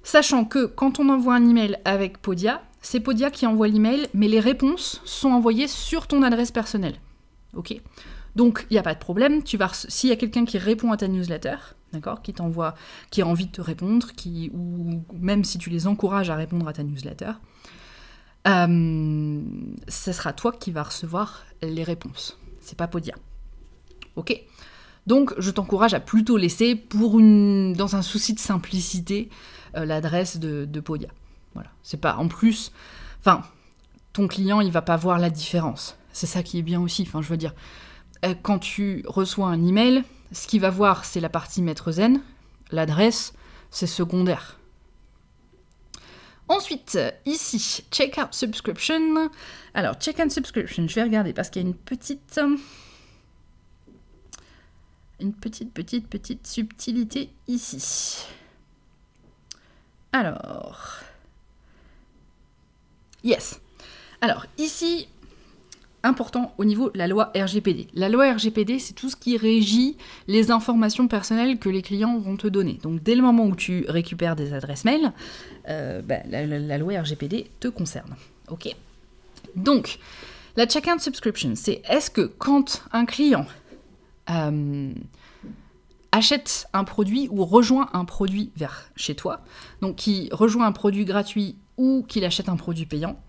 Sachant que quand on envoie un email avec Podia, c'est Podia qui envoie l'email, mais les réponses sont envoyées sur ton adresse personnelle. Ok Donc, il n'y a pas de problème. Tu vas s'il y a quelqu'un qui répond à ta newsletter, d'accord, qui t'envoie, qui a envie de te répondre, qui ou même si tu les encourages à répondre à ta newsletter, euh, ce sera toi qui vas recevoir les réponses. C'est pas Podia. Ok Donc, je t'encourage à plutôt laisser pour une, dans un souci de simplicité. Euh, l'adresse de, Podia. Voilà. C'est pas en plus. Enfin, ton client, il va pas voir la différence. C'est ça qui est bien aussi. Enfin, je veux dire, euh, quand tu reçois un email, ce qu'il va voir, c'est la partie maître zen. L'adresse, c'est secondaire. Ensuite, ici, check out subscription. Alors, check and subscription, je vais regarder parce qu'il y a une petite. Une petite, petite, petite subtilité ici. Alors. Yes. Alors, ici, important au niveau de la loi RGPD. La loi RGPD, c'est tout ce qui régit les informations personnelles que les clients vont te donner. Donc dès le moment où tu récupères des adresses mail, euh, bah, la, loi RGPD te concerne. Ok Donc, la check in subscription, c'est est-ce que quand un client euh, achète un produit ou rejoint un produit vers chez toi, donc qui rejoint un produit gratuit ou qu'il achète un produit payant,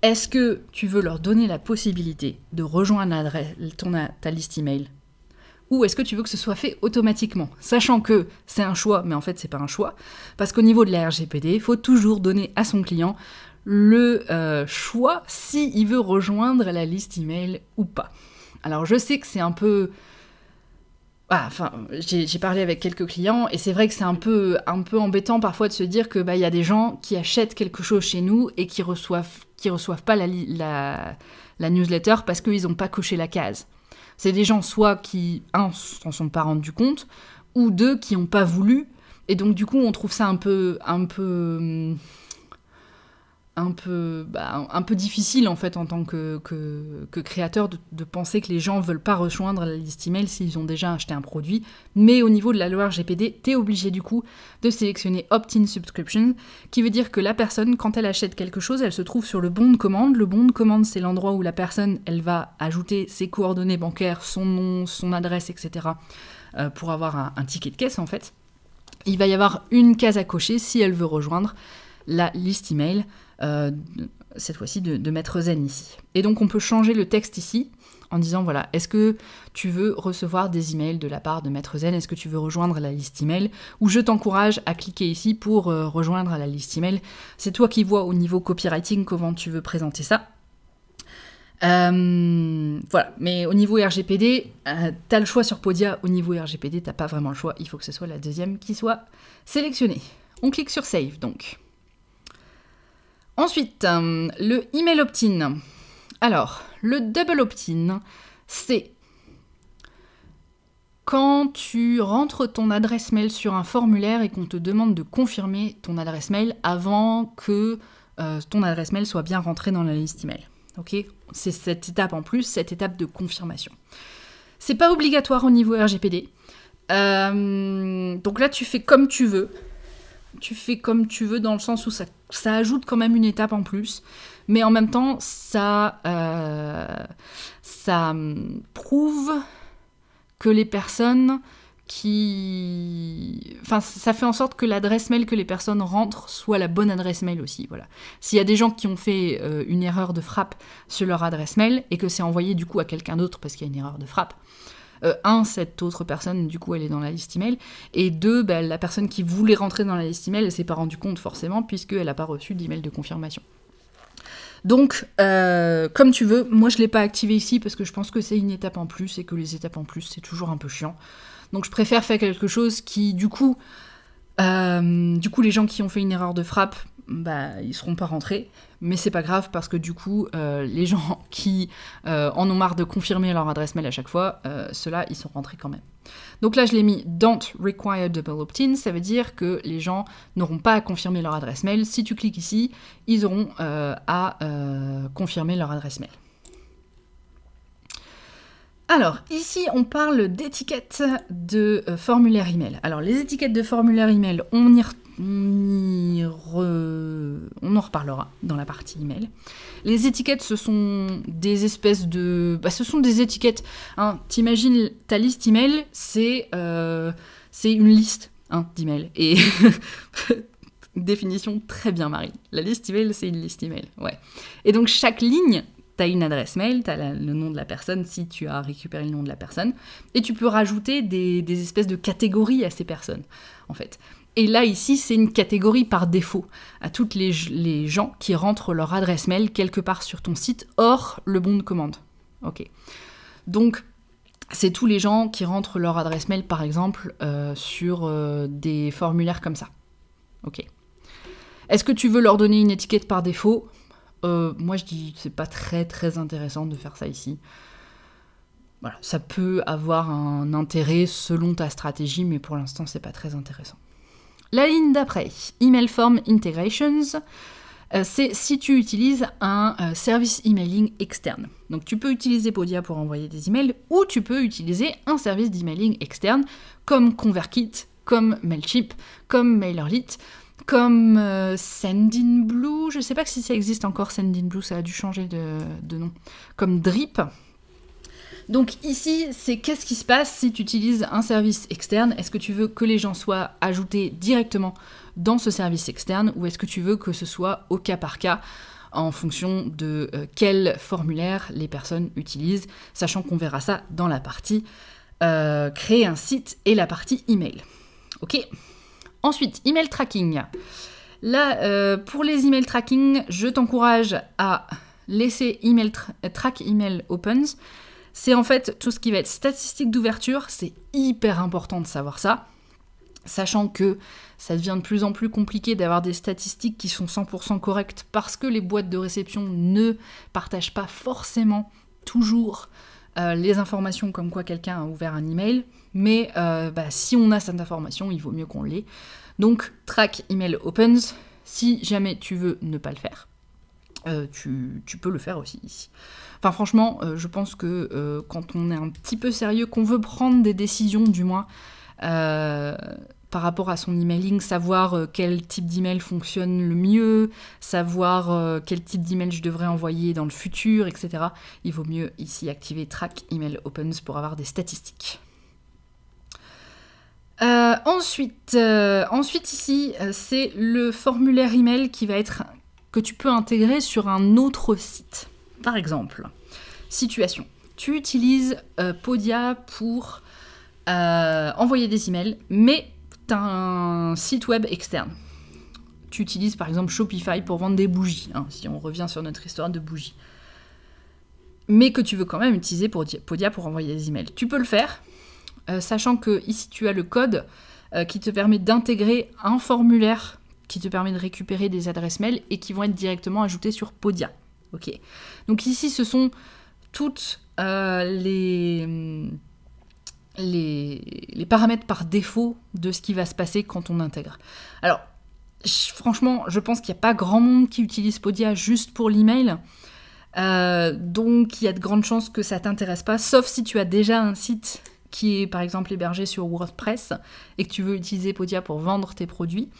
est-ce que tu veux leur donner la possibilité de rejoindre ton, ta liste email ou est-ce que tu veux que ce soit fait automatiquement Sachant que c'est un choix, mais en fait c'est pas un choix, parce qu'au niveau de la RGPD, il faut toujours donner à son client le euh, choix s'il il veut rejoindre la liste email ou pas. Alors je sais que c'est un peu bah, enfin, j'ai parlé avec quelques clients et c'est vrai que c'est un peu, un peu embêtant parfois de se dire que bah il y a des gens qui achètent quelque chose chez nous et qui reçoivent, qui reçoivent pas la, la, newsletter parce qu'ils n'ont pas coché la case. C'est des gens soit qui un s'en sont pas rendus compte ou deux qui n'ont pas voulu et donc du coup on trouve ça un peu, un peu hum, un peu, bah, un peu difficile en fait en tant que, créateur de, penser que les gens veulent pas rejoindre la liste email s'ils ont déjà acheté un produit. Mais au niveau de la loi RGPD, es obligé du coup de sélectionner opt-in subscription, qui veut dire que la personne, quand elle achète quelque chose, elle se trouve sur le bon de commande. Le bon de commande, c'est l'endroit où la personne, elle va ajouter ses coordonnées bancaires, son nom, son adresse, etc. Euh, pour avoir un, un ticket de caisse en fait. Il va y avoir une case à cocher si elle veut rejoindre la liste email euh, cette fois-ci de, Maître Zen ici. Et donc on peut changer le texte ici en disant voilà, est-ce que tu veux recevoir des emails de la part de Maître Zen Est-ce que tu veux rejoindre la liste email Ou je t'encourage à cliquer ici pour euh, rejoindre la liste email. C'est toi qui vois au niveau copywriting comment tu veux présenter ça. Euh, voilà, mais au niveau RGPD, tu t'as le choix sur Podia. Au niveau RGPD, t'as pas vraiment le choix. Il faut que ce soit la deuxième qui soit sélectionnée. On clique sur Save donc. Ensuite, euh, le email opt-in. Alors, le double opt-in, c'est quand tu rentres ton adresse mail sur un formulaire et qu'on te demande de confirmer ton adresse mail avant que euh, ton adresse mail soit bien rentrée dans la liste email. Ok C'est cette étape en plus, cette étape de confirmation. C'est pas obligatoire au niveau RGPD. Euh, donc là, tu fais comme tu veux tu fais comme tu veux dans le sens où ça, ajoute quand même une étape en plus, mais en même temps, ça, euh, ça prouve que les personnes qui... Enfin, ça fait en sorte que l'adresse mail que les personnes rentrent soit la bonne adresse mail aussi, voilà. S'il y a des gens qui ont fait euh, une erreur de frappe sur leur adresse mail et que c'est envoyé du coup à quelqu'un d'autre parce qu'il y a une erreur de frappe, 1 euh, un, cette autre personne, du coup, elle est dans la liste email. Et deux, bah, la personne qui voulait rentrer dans la liste email, elle s'est pas rendue compte forcément, puisqu'elle n'a pas reçu d'email de confirmation. Donc, euh, comme tu veux, moi je ne l'ai pas activé ici parce que je pense que c'est une étape en plus et que les étapes en plus, c'est toujours un peu chiant. Donc je préfère faire quelque chose qui, du coup, euh, du coup, les gens qui ont fait une erreur de frappe, bah, ils seront pas rentrés mais c'est pas grave parce que du coup, euh, les gens qui euh, en ont marre de confirmer leur adresse mail à chaque fois, euh, ceux-là, ils sont rentrés quand même. Donc là, je l'ai mis don't require double opt-in, ça veut dire que les gens n'auront pas à confirmer leur adresse mail. Si tu cliques ici, ils auront à confirmer leur adresse mail. Alors, ici, on parle d'étiquettes de formulaire email. Alors, les étiquettes de formulaire email, on y retourne on, en reparlera dans la partie email. Les étiquettes, ce sont des espèces de. Bah, ce sont des étiquettes. Hein. T'imagines ta liste email, euh, c'est une liste hein, d'emails. Et. Définition très bien, Marie. La liste email, c'est une liste email. Ouais. Et donc, chaque ligne tu as une adresse mail, tu as le nom de la personne si tu as récupéré le nom de la personne, et tu peux rajouter des espèces de catégories à ces personnes, en fait. Et là, ici, c'est une catégorie par défaut à toutes les, gens qui rentrent leur adresse mail quelque part sur ton site, hors le bon de commande. Ok. Donc, c'est tous les gens qui rentrent leur adresse mail, par exemple, euh, sur euh, des formulaires comme ça. Ok. Est-ce que tu veux leur donner une étiquette par défaut euh, Moi, je dis que c'est pas très très intéressant de faire ça ici. Voilà, ça peut avoir un intérêt selon ta stratégie, mais pour l'instant, c'est pas très intéressant. La ligne d'après, Email Form Integrations, euh, c'est si tu utilises un euh, service emailing externe. Donc tu peux utiliser Podia pour envoyer des emails ou tu peux utiliser un service d'emailing externe comme ConvertKit, comme Mailchimp, comme MailerLite, comme euh, Sendinblue, je ne sais pas si ça existe encore Sendinblue, ça a dû changer de nom, comme Drip, donc ici, c'est qu'est-ce qui se passe si tu utilises un service externe Est-ce que tu veux que les gens soient ajoutés directement dans ce service externe ou est-ce que tu veux que ce soit au cas par cas en fonction de euh, quel formulaire les personnes utilisent, sachant qu'on verra ça dans la partie euh, créer un site et la partie email. Ok Ensuite, email tracking. Là, euh, pour les email tracking, je t'encourage à laisser email track email opens c'est en fait tout ce qui va être statistique d'ouverture, c'est hyper important de savoir ça, sachant que ça devient de plus en plus compliqué d'avoir des statistiques qui sont 100% correctes parce que les boîtes de réception ne partagent pas forcément toujours euh, les informations comme quoi quelqu'un a ouvert un email, mais euh, bah, si on a cette information, il vaut mieux qu'on l'ait. Donc track email opens, si jamais tu veux ne pas le faire, euh, tu, peux le faire aussi ici. Enfin franchement, euh, je pense que euh, quand on est un petit peu sérieux, qu'on veut prendre des décisions du moins euh, par rapport à son emailing, savoir quel type d'email fonctionne le mieux, savoir quel type d'email je devrais envoyer dans le futur, etc. Il vaut mieux ici activer Track Email Opens pour avoir des statistiques. ensuite, ici, c'est le formulaire email qui va être que tu peux intégrer sur un autre site. Par exemple, situation. Tu utilises euh, Podia pour euh, envoyer des emails, mais tu as un site web externe. Tu utilises par exemple Shopify pour vendre des bougies, hein, si on revient sur notre histoire de bougies. Mais que tu veux quand même utiliser pour Podia pour envoyer des emails. Tu peux le faire, euh, sachant que ici tu as le code qui te permet d'intégrer un formulaire qui te permet de récupérer des adresses e-mails et qui vont être directement ajoutées sur Podia. Ok. Donc ici, ce sont toutes euh, les, les, paramètres par défaut de ce qui va se passer quand on intègre. Alors, franchement, je pense qu'il n'y a pas grand monde qui utilise Podia juste pour l'email. Euh, donc, il y a de grandes chances que ça ne t'intéresse pas, sauf si tu as déjà un site qui est par exemple hébergé sur WordPress et que tu veux utiliser Podia pour vendre tes produits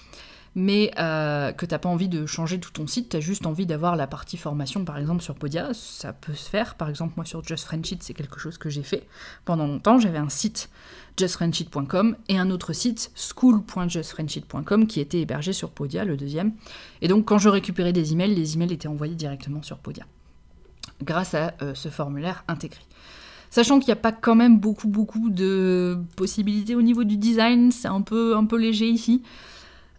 mais euh, que t'as pas envie de changer tout ton site, tu as juste envie d'avoir la partie formation par exemple sur Podia, ça peut se faire. Par exemple, moi sur Just c'est quelque chose que j'ai fait pendant longtemps. J'avais un site justfriendship.com et un autre site school.justfriendship.com qui était hébergé sur Podia, le deuxième. Et donc quand je récupérais des emails, les emails étaient envoyés directement sur Podia grâce à euh, ce formulaire intégré. Sachant qu'il n'y a pas quand même beaucoup beaucoup de possibilités au niveau du design, c'est un peu, un peu léger ici.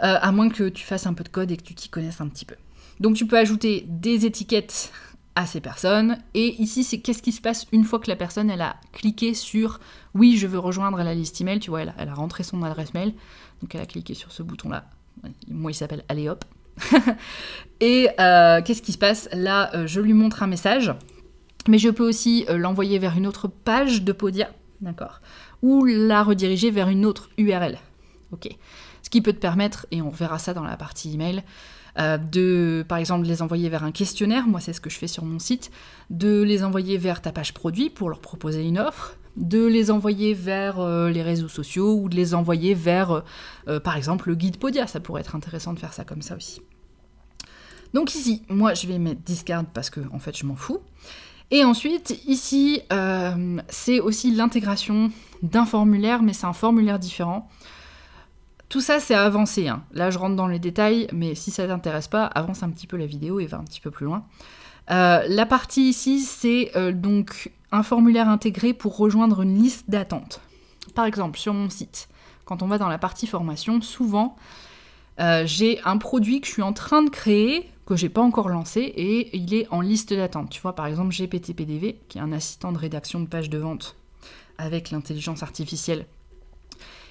Euh, à moins que tu fasses un peu de code et que tu t'y connaisses un petit peu. Donc tu peux ajouter des étiquettes à ces personnes. Et ici, c'est qu'est-ce qui se passe une fois que la personne, elle a cliqué sur « Oui, je veux rejoindre la liste email ». Tu vois, elle a, rentré son adresse mail. Donc, elle a cliqué sur ce bouton-là. Moi, il s'appelle « Allez, hop ». Et euh, qu'est-ce qui se passe Là, euh, je lui montre un message. Mais je peux aussi l'envoyer vers une autre page de Podia. D'accord. Ou la rediriger vers une autre URL. Ok. Ce qui peut te permettre, et on verra ça dans la partie email, euh, de par exemple les envoyer vers un questionnaire, moi c'est ce que je fais sur mon site, de les envoyer vers ta page produit pour leur proposer une offre, de les envoyer vers euh, les réseaux sociaux ou de les envoyer vers euh, par exemple le guide Podia, ça pourrait être intéressant de faire ça comme ça aussi. Donc ici, moi je vais mettre discard parce que en fait je m'en fous. Et ensuite, ici, c'est aussi l'intégration d'un formulaire, mais c'est un formulaire différent. Tout ça, c'est avancé. Hein. Là, je rentre dans les détails, mais si ça t'intéresse pas, avance un petit peu la vidéo et va un petit peu plus loin. Euh, la partie ici, c'est euh, donc un formulaire intégré pour rejoindre une liste d'attente. Par exemple, sur mon site, quand on va dans la partie formation, souvent, euh, j'ai un produit que je suis en train de créer, que j'ai pas encore lancé, et il est en liste d'attente. Tu vois, par exemple, GPTPDV, qui est un assistant de rédaction de pages de vente avec l'intelligence artificielle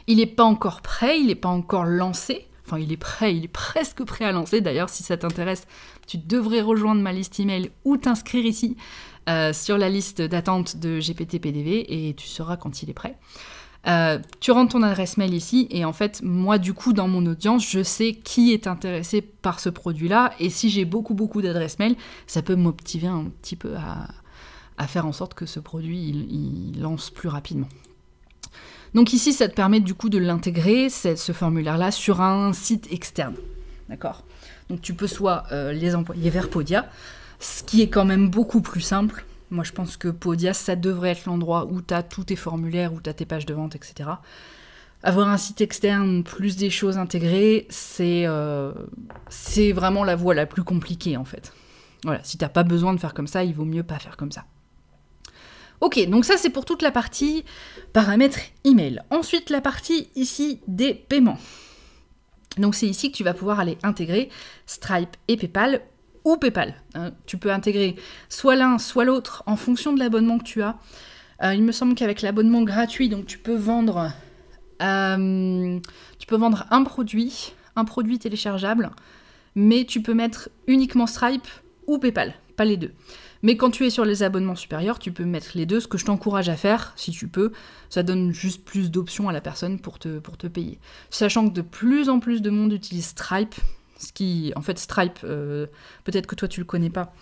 il n'est pas encore prêt, il n'est pas encore lancé. Enfin, il est prêt, il est presque prêt à lancer. D'ailleurs, si ça t'intéresse, tu devrais rejoindre ma liste email ou t'inscrire ici euh, sur la liste d'attente de GPT-PDV et tu sauras quand il est prêt. Euh, tu rentres ton adresse mail ici et en fait, moi du coup, dans mon audience, je sais qui est intéressé par ce produit-là et si j'ai beaucoup beaucoup d'adresses mail, ça peut m'optiver un petit peu à, faire en sorte que ce produit, il lance plus rapidement. Donc ici, ça te permet du coup de l'intégrer, ce formulaire-là, sur un site externe. D'accord Donc tu peux soit euh, les employer vers Podia, ce qui est quand même beaucoup plus simple. Moi, je pense que Podia, ça devrait être l'endroit où tu as tous tes formulaires, où tu as tes pages de vente, etc. Avoir un site externe plus des choses intégrées, euh, c'est vraiment la voie la plus compliquée en fait. Voilà, si n'as pas besoin de faire comme ça, il vaut mieux pas faire comme ça. Ok, donc ça c'est pour toute la partie paramètres email. Ensuite la partie ici des paiements. Donc c'est ici que tu vas pouvoir aller intégrer Stripe et PayPal ou PayPal. Hein. tu peux intégrer soit l'un, soit l'autre en fonction de l'abonnement que tu as. Euh, il me semble qu'avec l'abonnement gratuit, donc tu peux vendre, euh, tu peux vendre un produit, un produit téléchargeable, mais tu peux mettre uniquement Stripe ou PayPal, pas les deux. Mais quand tu es sur les abonnements supérieurs, tu peux mettre les deux, ce que je t'encourage à faire, si tu peux. Ça donne juste plus d'options à la personne pour te, pour te payer. Sachant que de plus en plus de monde utilise Stripe, ce qui, en fait, Stripe, euh, peut-être que toi tu le connais pas,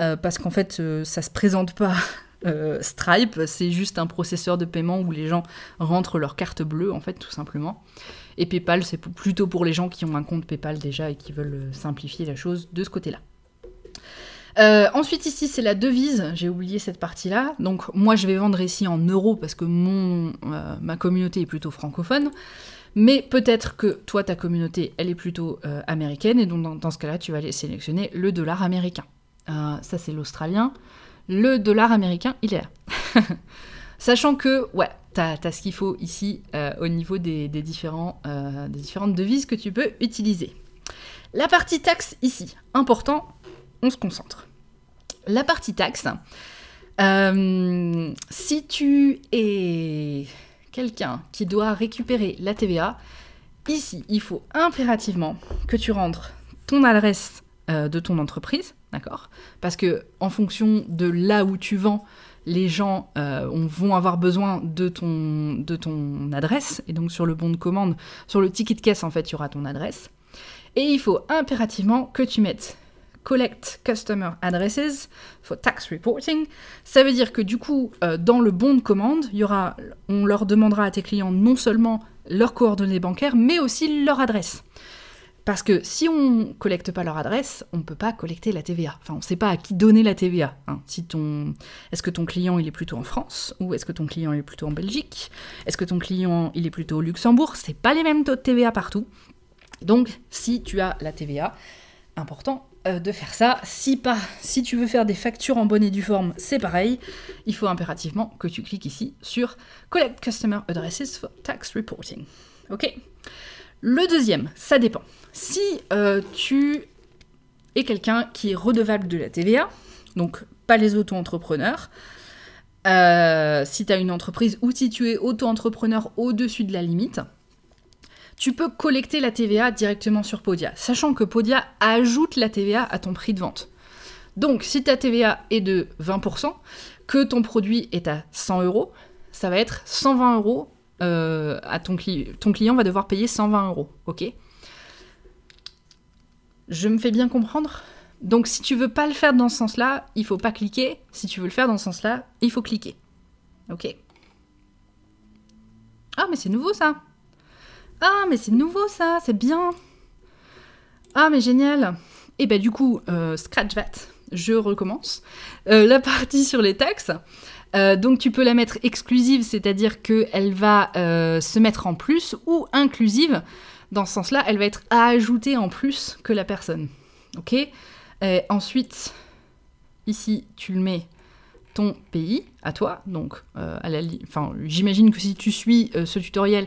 euh, parce qu'en fait, euh, ça se présente pas. Stripe, c'est juste un processeur de paiement où les gens rentrent leur carte bleue, en fait, tout simplement. Et PayPal, c'est plutôt pour les gens qui ont un compte PayPal déjà et qui veulent simplifier la chose de ce côté-là. Euh, ensuite, ici, c'est la devise. J'ai oublié cette partie-là. Donc, moi, je vais vendre ici en euros parce que mon, euh, ma communauté est plutôt francophone. Mais peut-être que toi, ta communauté, elle est plutôt euh, américaine. Et donc, dans, ce cas-là, tu vas aller sélectionner le dollar américain. ça, c'est l'australien. Le dollar américain, il est là. Sachant que, ouais, t'as as ce qu'il faut ici au niveau des, différents, des différentes devises que tu peux utiliser. La partie taxe ici, important, on se concentre. La partie taxe, euh, si tu es quelqu'un qui doit récupérer la TVA, ici, il faut impérativement que tu rentres ton adresse euh, de ton entreprise, d'accord Parce que en fonction de là où tu vends, les gens euh, vont avoir besoin de ton, de ton adresse. Et donc sur le bon de commande, sur le ticket de caisse, en fait, il y aura ton adresse. Et il faut impérativement que tu mettes Collect Customer Addresses for Tax Reporting. Ça veut dire que du coup, euh, dans le bon de commande, y aura, on leur demandera à tes clients non seulement leurs coordonnées bancaires, mais aussi leur adresse. Parce que si on collecte pas leur adresse, on ne peut pas collecter la TVA. Enfin, on ne sait pas à qui donner la TVA. Hein. ton... Est-ce que ton client il est plutôt en France ou est-ce que ton client est plutôt en Belgique Est-ce que ton client il est plutôt au Luxembourg C'est pas les mêmes taux de TVA partout. Donc, si tu as la TVA, important, euh, de faire ça. Si pas, si tu veux faire des factures en bonne et due forme, c'est pareil. Il faut impérativement que tu cliques ici sur Collect Customer Addresses for Tax Reporting. Ok Le deuxième, ça dépend. Si euh, tu es quelqu'un qui est redevable de la TVA, donc pas les auto-entrepreneurs, euh, si tu as une entreprise ou si tu es auto-entrepreneur au-dessus de la limite, tu peux collecter la TVA directement sur Podia, sachant que Podia ajoute la TVA à ton prix de vente. Donc, si ta TVA est de 20%, que ton produit est à 100 euros, ça va être 120 euros euh, à ton client. Ton client va devoir payer 120 euros, ok Je me fais bien comprendre donc si tu veux pas le faire dans ce sens-là, il faut pas cliquer. Si tu veux le faire dans ce sens-là, il faut cliquer. Ok. Ah mais c'est nouveau ça ah, mais c'est nouveau ça, c'est bien. Ah, mais génial. Et eh ben du coup, euh, scratch that. je recommence. Euh, la partie sur les taxes. Euh, donc tu peux la mettre exclusive, c'est-à-dire qu'elle va se mettre en plus, ou inclusive, dans ce sens-là, elle va être ajoutée en plus que la personne. Ok Ensuite, ici, tu le mets ton pays à toi. Donc, à la j'imagine que si tu suis ce tutoriel,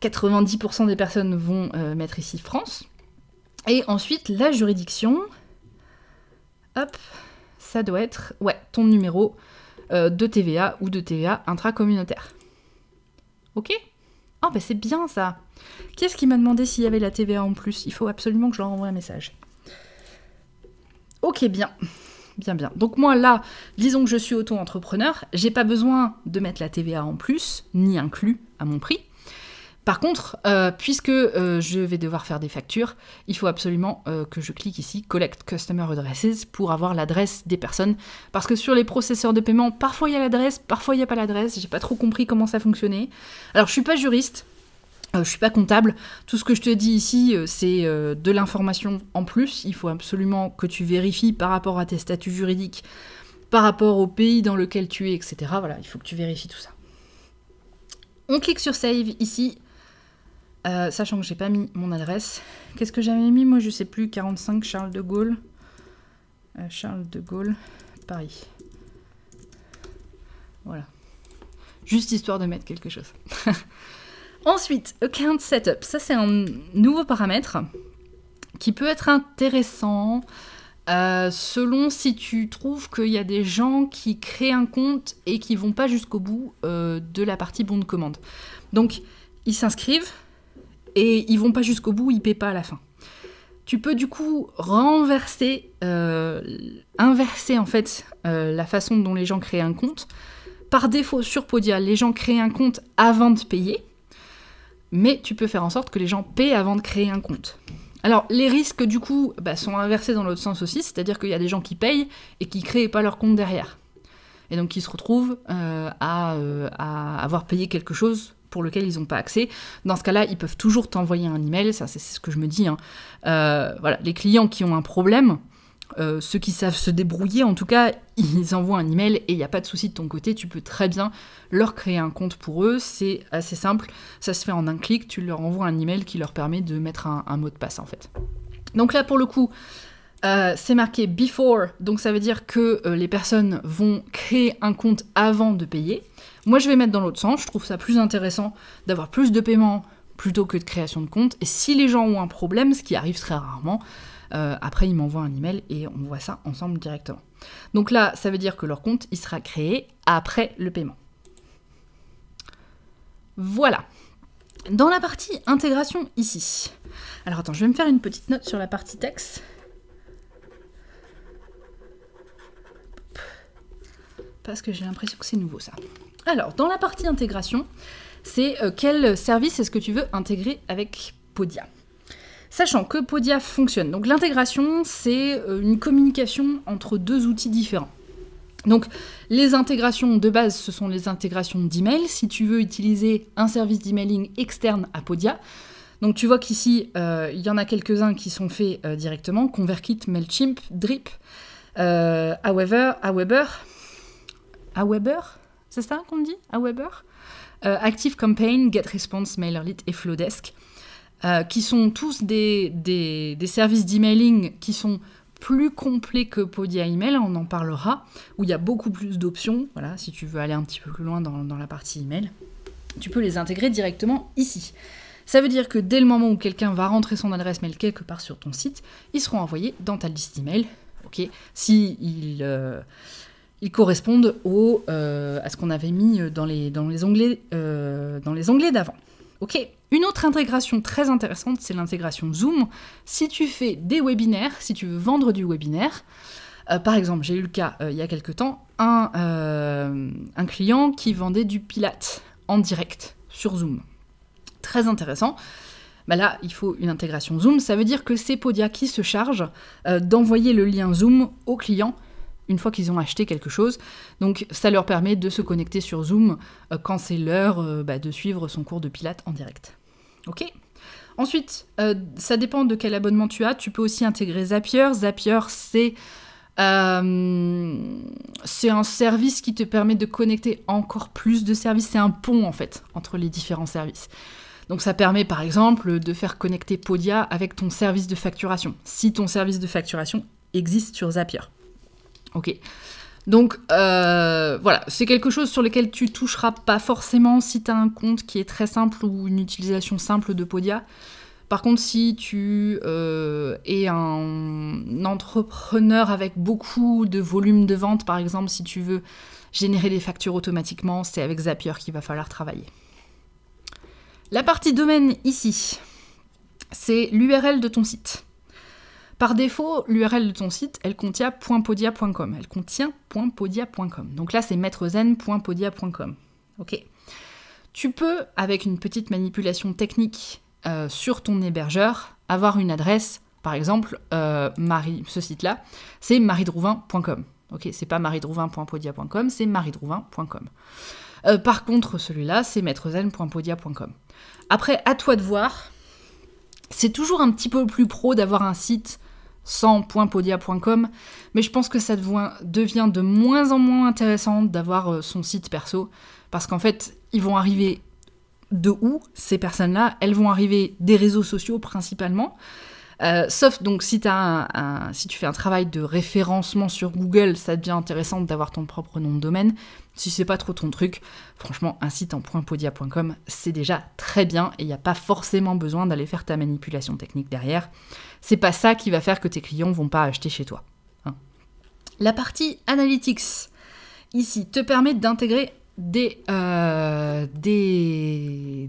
90% des personnes vont euh, mettre ici France. Et ensuite, la juridiction. Hop, ça doit être, ouais, ton numéro euh, de TVA ou de TVA intracommunautaire. Ok Oh, ben c'est bien ça Qu'est-ce qui m'a demandé s'il y avait la TVA en plus Il faut absolument que je leur envoie un message. Ok, bien. Bien, bien. Donc moi, là, disons que je suis auto-entrepreneur, j'ai pas besoin de mettre la TVA en plus, ni inclus à mon prix. Par contre, euh, puisque euh, je vais devoir faire des factures, il faut absolument euh, que je clique ici Collect Customer Addresses pour avoir l'adresse des personnes. Parce que sur les processeurs de paiement, parfois il y a l'adresse, parfois il n'y a pas l'adresse. J'ai pas trop compris comment ça fonctionnait. Alors je suis pas juriste, je suis pas comptable. Tout ce que je te dis ici, c'est de l'information en plus. Il faut absolument que tu vérifies par rapport à tes statuts juridiques, par rapport au pays dans lequel tu es, etc. Voilà, il faut que tu vérifies tout ça. On clique sur Save ici. Euh, sachant que j'ai pas mis mon adresse. Qu'est-ce que j'avais mis Moi, je sais plus. 45 Charles de Gaulle. Euh, Charles de Gaulle, Paris. Voilà. Juste histoire de mettre quelque chose. Ensuite, account setup. Ça, c'est un nouveau paramètre qui peut être intéressant euh, selon si tu trouves qu'il y a des gens qui créent un compte et qui vont pas jusqu'au bout de la partie bon de commande. Donc, ils s'inscrivent, et ils vont pas jusqu'au bout, ils paient pas à la fin. Tu peux du coup renverser, euh, inverser en fait euh, la façon dont les gens créent un compte. Par défaut sur Podia, les gens créent un compte avant de payer, mais tu peux faire en sorte que les gens paient avant de créer un compte. Alors les risques du coup bah, sont inversés dans l'autre sens aussi, c'est-à-dire qu'il y a des gens qui payent et qui créent pas leur compte derrière. Et donc qui se retrouvent euh, à avoir payé quelque chose pour lequel ils n'ont pas accès. Dans ce cas-là, ils peuvent toujours t'envoyer un email, ça c'est ce que je me dis. Hein. Euh, voilà, les clients qui ont un problème, euh, ceux qui savent se débrouiller en tout cas, ils envoient un email et il n'y a pas de souci de ton côté, tu peux très bien leur créer un compte pour eux, c'est assez simple, ça se fait en un clic, tu leur envoies un email qui leur permet de mettre un, mot de passe en fait. Donc là pour le coup, euh, c'est marqué before, donc ça veut dire que les personnes vont créer un compte avant de payer. Moi, je vais mettre dans l'autre sens. Je trouve ça plus intéressant d'avoir plus de paiements plutôt que de création de compte. Et si les gens ont un problème, ce qui arrive très rarement, euh, après ils m'envoient un email et on voit ça ensemble directement. Donc là, ça veut dire que leur compte, il sera créé après le paiement. Voilà. Dans la partie intégration ici. Alors attends, je vais me faire une petite note sur la partie texte. Parce que j'ai l'impression que c'est nouveau ça. Alors, dans la partie intégration, c'est euh, quel service est-ce que tu veux intégrer avec Podia Sachant que Podia fonctionne. Donc l'intégration, c'est euh, une communication entre deux outils différents. Donc les intégrations de base, ce sont les intégrations d'email. Si tu veux utiliser un service d'emailing externe à Podia, donc tu vois qu'ici, euh, il y en a quelques-uns qui sont faits directement, ConvertKit, MailChimp, Drip, Aweber, Aweber, Aweber c'est ça qu'on dit à Weber euh, Active Campaign, GetResponse, MailerLite et Flowdesk, euh, qui sont tous des, des, services d'emailing qui sont plus complets que Podia Email, hein, on en parlera, où il y a beaucoup plus d'options, voilà, si tu veux aller un petit peu plus loin dans, dans, la partie email, tu peux les intégrer directement ici. Ça veut dire que dès le moment où quelqu'un va rentrer son adresse mail quelque part sur ton site, ils seront envoyés dans ta liste email. Ok, si il, euh, ils correspondent au, euh, à ce qu'on avait mis dans les, dans les onglets, euh, dans les onglets d'avant. Ok. Une autre intégration très intéressante, c'est l'intégration Zoom. Si tu fais des webinaires, si tu veux vendre du webinaire, euh, par exemple, j'ai eu le cas il y a quelque temps, un, client qui vendait du Pilate en direct sur Zoom. Très intéressant. Bah là, il faut une intégration Zoom. Ça veut dire que c'est Podia qui se charge d'envoyer le lien Zoom au client une fois qu'ils ont acheté quelque chose. Donc ça leur permet de se connecter sur Zoom euh, quand c'est l'heure euh, bah, de suivre son cours de pilates en direct. Ok Ensuite, euh, ça dépend de quel abonnement tu as. Tu peux aussi intégrer Zapier. Zapier, c'est c'est un service qui te permet de connecter encore plus de services. C'est un pont en fait entre les différents services. Donc ça permet par exemple de faire connecter Podia avec ton service de facturation, si ton service de facturation existe sur Zapier. Ok. Donc euh, voilà, c'est quelque chose sur lequel tu toucheras pas forcément si tu as un compte qui est très simple ou une utilisation simple de Podia. Par contre, si tu euh, es un entrepreneur avec beaucoup de volume de vente, par exemple, si tu veux générer des factures automatiquement, c'est avec Zapier qu'il va falloir travailler. La partie domaine ici, c'est l'URL de ton site. Par défaut, l'URL de ton site, elle contient .podia.com. Elle contient .podia.com. Donc là, c'est maîtrezen.podia.com. Ok. Tu peux, avec une petite manipulation technique euh, sur ton hébergeur, avoir une adresse, par exemple, euh, ce site-là, c'est maridrouvin.com. Ok, c'est pas maridrouvin.podia.com, c'est maridrouvin.com. Euh, par contre, celui-là, c'est maîtrezen.podia.com. Après, à toi de voir. C'est toujours un petit peu plus pro d'avoir un site 100.podia.com, mais je pense que ça devient de moins en moins intéressant d'avoir euh, son site perso, parce qu'en fait, ils vont arriver de où ces personnes-là Elles vont arriver des réseaux sociaux principalement, euh, sauf donc si, tu fais un travail de référencement sur Google, ça devient intéressant d'avoir ton propre nom de domaine. Si c'est pas trop ton truc, franchement, un site en .podia.com, c'est déjà très bien et il n'y a pas forcément besoin d'aller faire ta manipulation technique derrière. C'est pas ça qui va faire que tes clients vont pas acheter chez toi. Hein. La partie analytics, ici, te permet d'intégrer des, euh,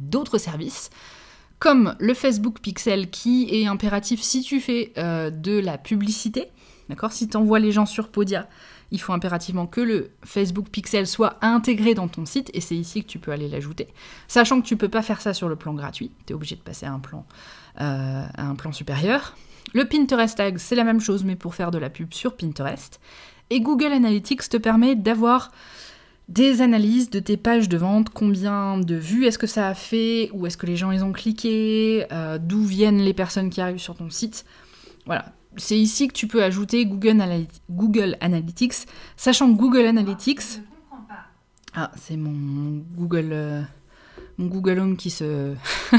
d'autres services comme le Facebook Pixel qui est impératif si tu fais euh, de la publicité, d'accord Si tu envoies les gens sur Podia, il faut impérativement que le Facebook Pixel soit intégré dans ton site et c'est ici que tu peux aller l'ajouter. Sachant que tu ne peux pas faire ça sur le plan gratuit, tu es obligé de passer à un plan, euh, à un plan supérieur. Le Pinterest Tag, c'est la même chose mais pour faire de la pub sur Pinterest. Et Google Analytics te permet d'avoir des analyses de tes pages de vente, combien de vues est-ce que ça a fait, où est-ce que les gens ils ont cliqué, euh, d'où viennent les personnes qui arrivent sur ton site. Voilà, c'est ici que tu peux ajouter Google, Analytics, sachant que Google Analytics... Ah, ah c'est mon Google, euh, mon Google Home qui se...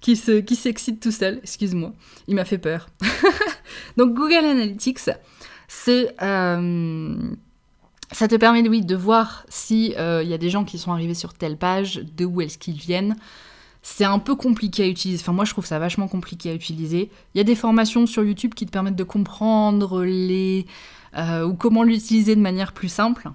qui qui s'excite tout seul, excuse-moi, il m'a fait peur. Donc Google Analytics, c'est euh, ça te permet, oui, de voir s'il euh, il y a des gens qui sont arrivés sur telle page, de où est-ce qu'ils viennent. C'est un peu compliqué à utiliser. Enfin, moi, je trouve ça vachement compliqué à utiliser. Il y a des formations sur YouTube qui te permettent de comprendre les. Euh, ou comment l'utiliser de manière plus simple.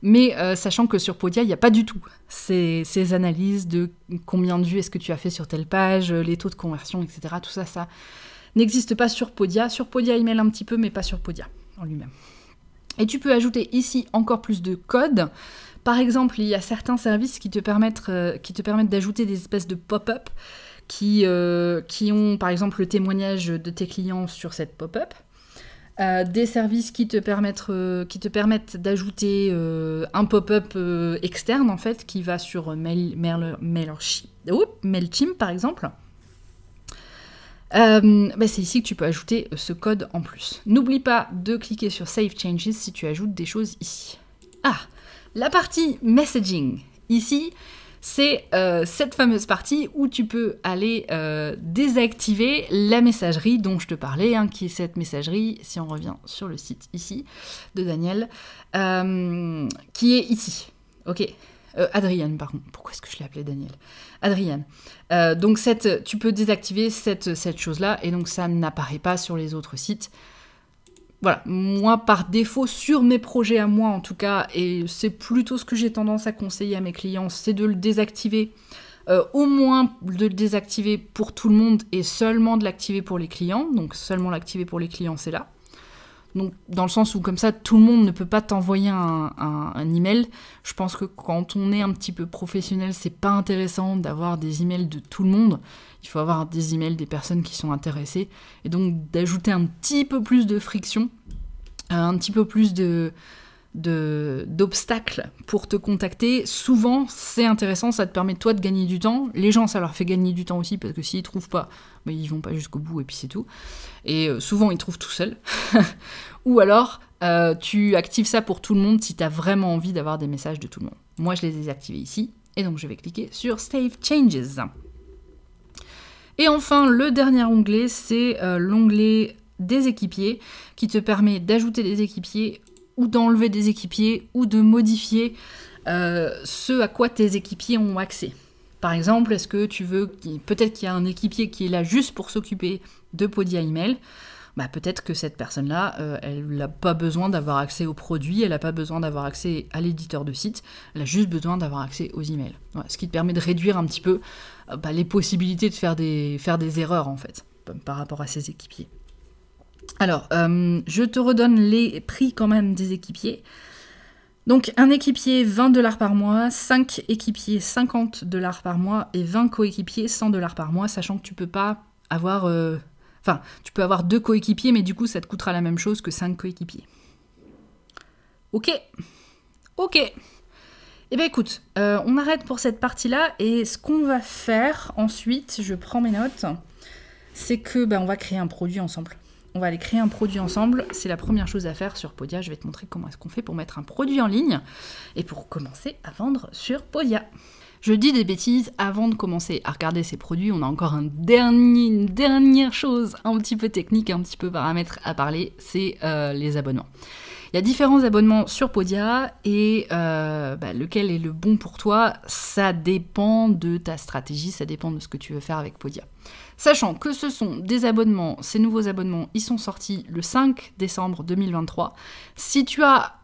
Mais euh, sachant que sur Podia, il n'y a pas du tout ces, ces, analyses de combien de vues est-ce que tu as fait sur telle page, les taux de conversion, etc. Tout ça, ça n'existe pas sur Podia. Sur Podia, il mêle un petit peu, mais pas sur Podia en lui-même. Et tu peux ajouter ici encore plus de code. Par exemple, il y a certains services qui te permettent, permettent d'ajouter des espèces de pop-up qui, ont par exemple le témoignage de tes clients sur cette pop-up. des services qui te permettent, permettent d'ajouter un pop-up externe en fait qui va sur Mail, Mailchimp par exemple. Euh, bah, c'est ici que tu peux ajouter ce code en plus. N'oublie pas de cliquer sur Save Changes si tu ajoutes des choses ici. Ah, la partie messaging. Ici, c'est euh, cette fameuse partie où tu peux aller euh, désactiver la messagerie dont je te parlais, hein, qui est cette messagerie, si on revient sur le site ici de Daniel, qui est ici. Ok, euh, Adrienne, pardon. Pourquoi est-ce que je l'ai appelée Daniel Adrienne. Euh, donc cette, tu peux désactiver cette, cette chose-là et donc ça n'apparaît pas sur les autres sites. Voilà, moi par défaut, sur mes projets à moi en tout cas, et c'est plutôt ce que j'ai tendance à conseiller à mes clients, c'est de le désactiver. Euh, au moins de le désactiver pour tout le monde et seulement de l'activer pour les clients. Donc seulement l'activer pour les clients, c'est là. Donc, dans le sens où, comme ça, tout le monde ne peut pas t'envoyer un, un, email. Je pense que quand on est un petit peu professionnel, c'est pas intéressant d'avoir des emails de tout le monde. Il faut avoir des emails des personnes qui sont intéressées. Et donc, d'ajouter un petit peu plus de friction, euh, un petit peu plus de d'obstacles pour te contacter, souvent c'est intéressant, ça te permet toi de gagner du temps. Les gens, ça leur fait gagner du temps aussi parce que s'ils trouvent pas, ils ben, ils vont pas jusqu'au bout et puis c'est tout. Et euh, souvent ils trouvent tout seul. Ou alors euh, tu actives ça pour tout le monde si tu as vraiment envie d'avoir des messages de tout le monde. Moi je les ai activés ici et donc je vais cliquer sur Save Changes. Et enfin, le dernier onglet, c'est euh, l'onglet des équipiers qui te permet d'ajouter des équipiers ou d'enlever des équipiers ou de modifier euh, ce à quoi tes équipiers ont accès. Par exemple, est-ce que tu veux, peut-être qu'il y a un équipier qui est là juste pour s'occuper de Podia Email, bah, peut-être que cette personne-là, euh, elle n'a pas besoin d'avoir accès aux produits, elle n'a pas besoin d'avoir accès à l'éditeur de site, elle a juste besoin d'avoir accès aux emails. ce qui te permet de réduire un petit peu euh, bah, les possibilités de faire des, faire des erreurs en fait par rapport à ses équipiers. Alors, euh, je te redonne les prix quand même des équipiers. Donc, un équipier, 20 dollars par mois, 5 équipiers, 50 dollars par mois, et 20 coéquipiers, 100 dollars par mois, sachant que tu peux pas avoir. Euh, enfin, tu peux avoir deux coéquipiers, mais du coup, ça te coûtera la même chose que 5 coéquipiers. Ok. Ok. Eh bien écoute, euh, on arrête pour cette partie-là et ce qu'on va faire ensuite, je prends mes notes, c'est que ben, on va créer un produit ensemble on va aller créer un produit ensemble. C'est la première chose à faire sur Podia. Je vais te montrer comment est-ce qu'on fait pour mettre un produit en ligne et pour commencer à vendre sur Podia. Je dis des bêtises avant de commencer à regarder ces produits. On a encore une dernière chose un petit peu technique, un petit peu paramètre à parler, c'est euh, les abonnements. Il y a différents abonnements sur Podia et euh, bah, lequel est le bon pour toi, ça dépend de ta stratégie, ça dépend de ce que tu veux faire avec Podia. Sachant que ce sont des abonnements, ces nouveaux abonnements, ils sont sortis le 5 décembre 2023. Si tu as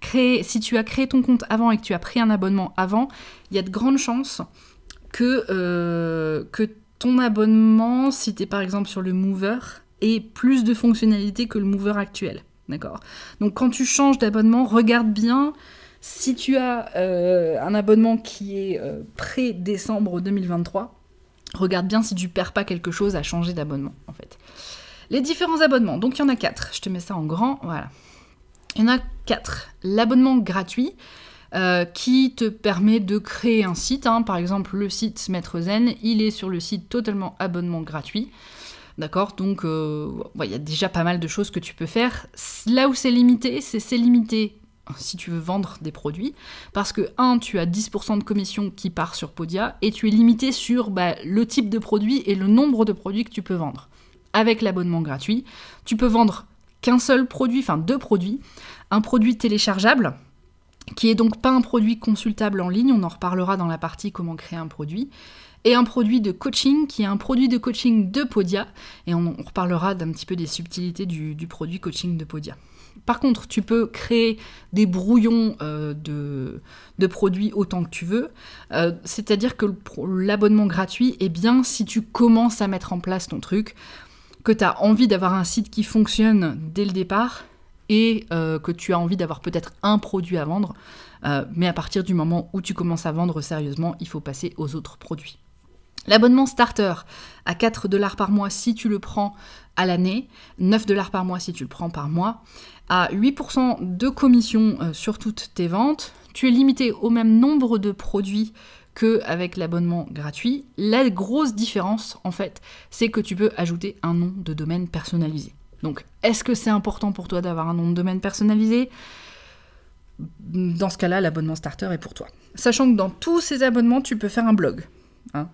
créé, si tu as créé ton compte avant et que tu as pris un abonnement avant, il y a de grandes chances que, euh, que ton abonnement, si tu es par exemple sur le mover, ait plus de fonctionnalités que le mover actuel. D'accord Donc quand tu changes d'abonnement, regarde bien si tu as euh, un abonnement qui est euh, pré-décembre 2023, regarde bien si tu perds pas quelque chose à changer d'abonnement, en fait. Les différents abonnements, donc il y en a quatre. Je te mets ça en grand, voilà. Il y en a quatre. L'abonnement gratuit, euh, qui te permet de créer un site. Hein. Par exemple, le site Maître Zen, il est sur le site totalement abonnement gratuit. D'accord Donc, euh, il y a déjà pas mal de choses que tu peux faire. Là où c'est limité, c'est limité hein, si tu veux vendre des produits, parce que un, tu as 10% de commission qui part sur Podia, et tu es limité sur bah, le type de produit et le nombre de produits que tu peux vendre. Avec l'abonnement gratuit, tu peux vendre qu'un seul produit, enfin deux produits, un produit téléchargeable, qui est donc pas un produit consultable en ligne, on en reparlera dans la partie comment créer un produit, et un produit de coaching qui est un produit de coaching de Podia. Et on, reparlera d'un petit peu des subtilités du, produit coaching de Podia. Par contre, tu peux créer des brouillons euh, de, produits autant que tu veux. Euh, c'est-à-dire que l'abonnement gratuit, est eh bien, si tu commences à mettre en place ton truc, que tu as envie d'avoir un site qui fonctionne dès le départ et euh, que tu as envie d'avoir peut-être un produit à vendre, mais à partir du moment où tu commences à vendre sérieusement, il faut passer aux autres produits. L'abonnement starter à 4 dollars par mois si tu le prends à l'année, 9 dollars par mois si tu le prends par mois, à 8% de commission euh, sur toutes tes ventes. Tu es limité au même nombre de produits que avec l'abonnement gratuit. La grosse différence en fait, c'est que tu peux ajouter un nom de domaine personnalisé. Donc, est-ce que c'est important pour toi d'avoir un nom de domaine personnalisé Dans ce cas-là, l'abonnement starter est pour toi. Sachant que dans tous ces abonnements, tu peux faire un blog. Hein.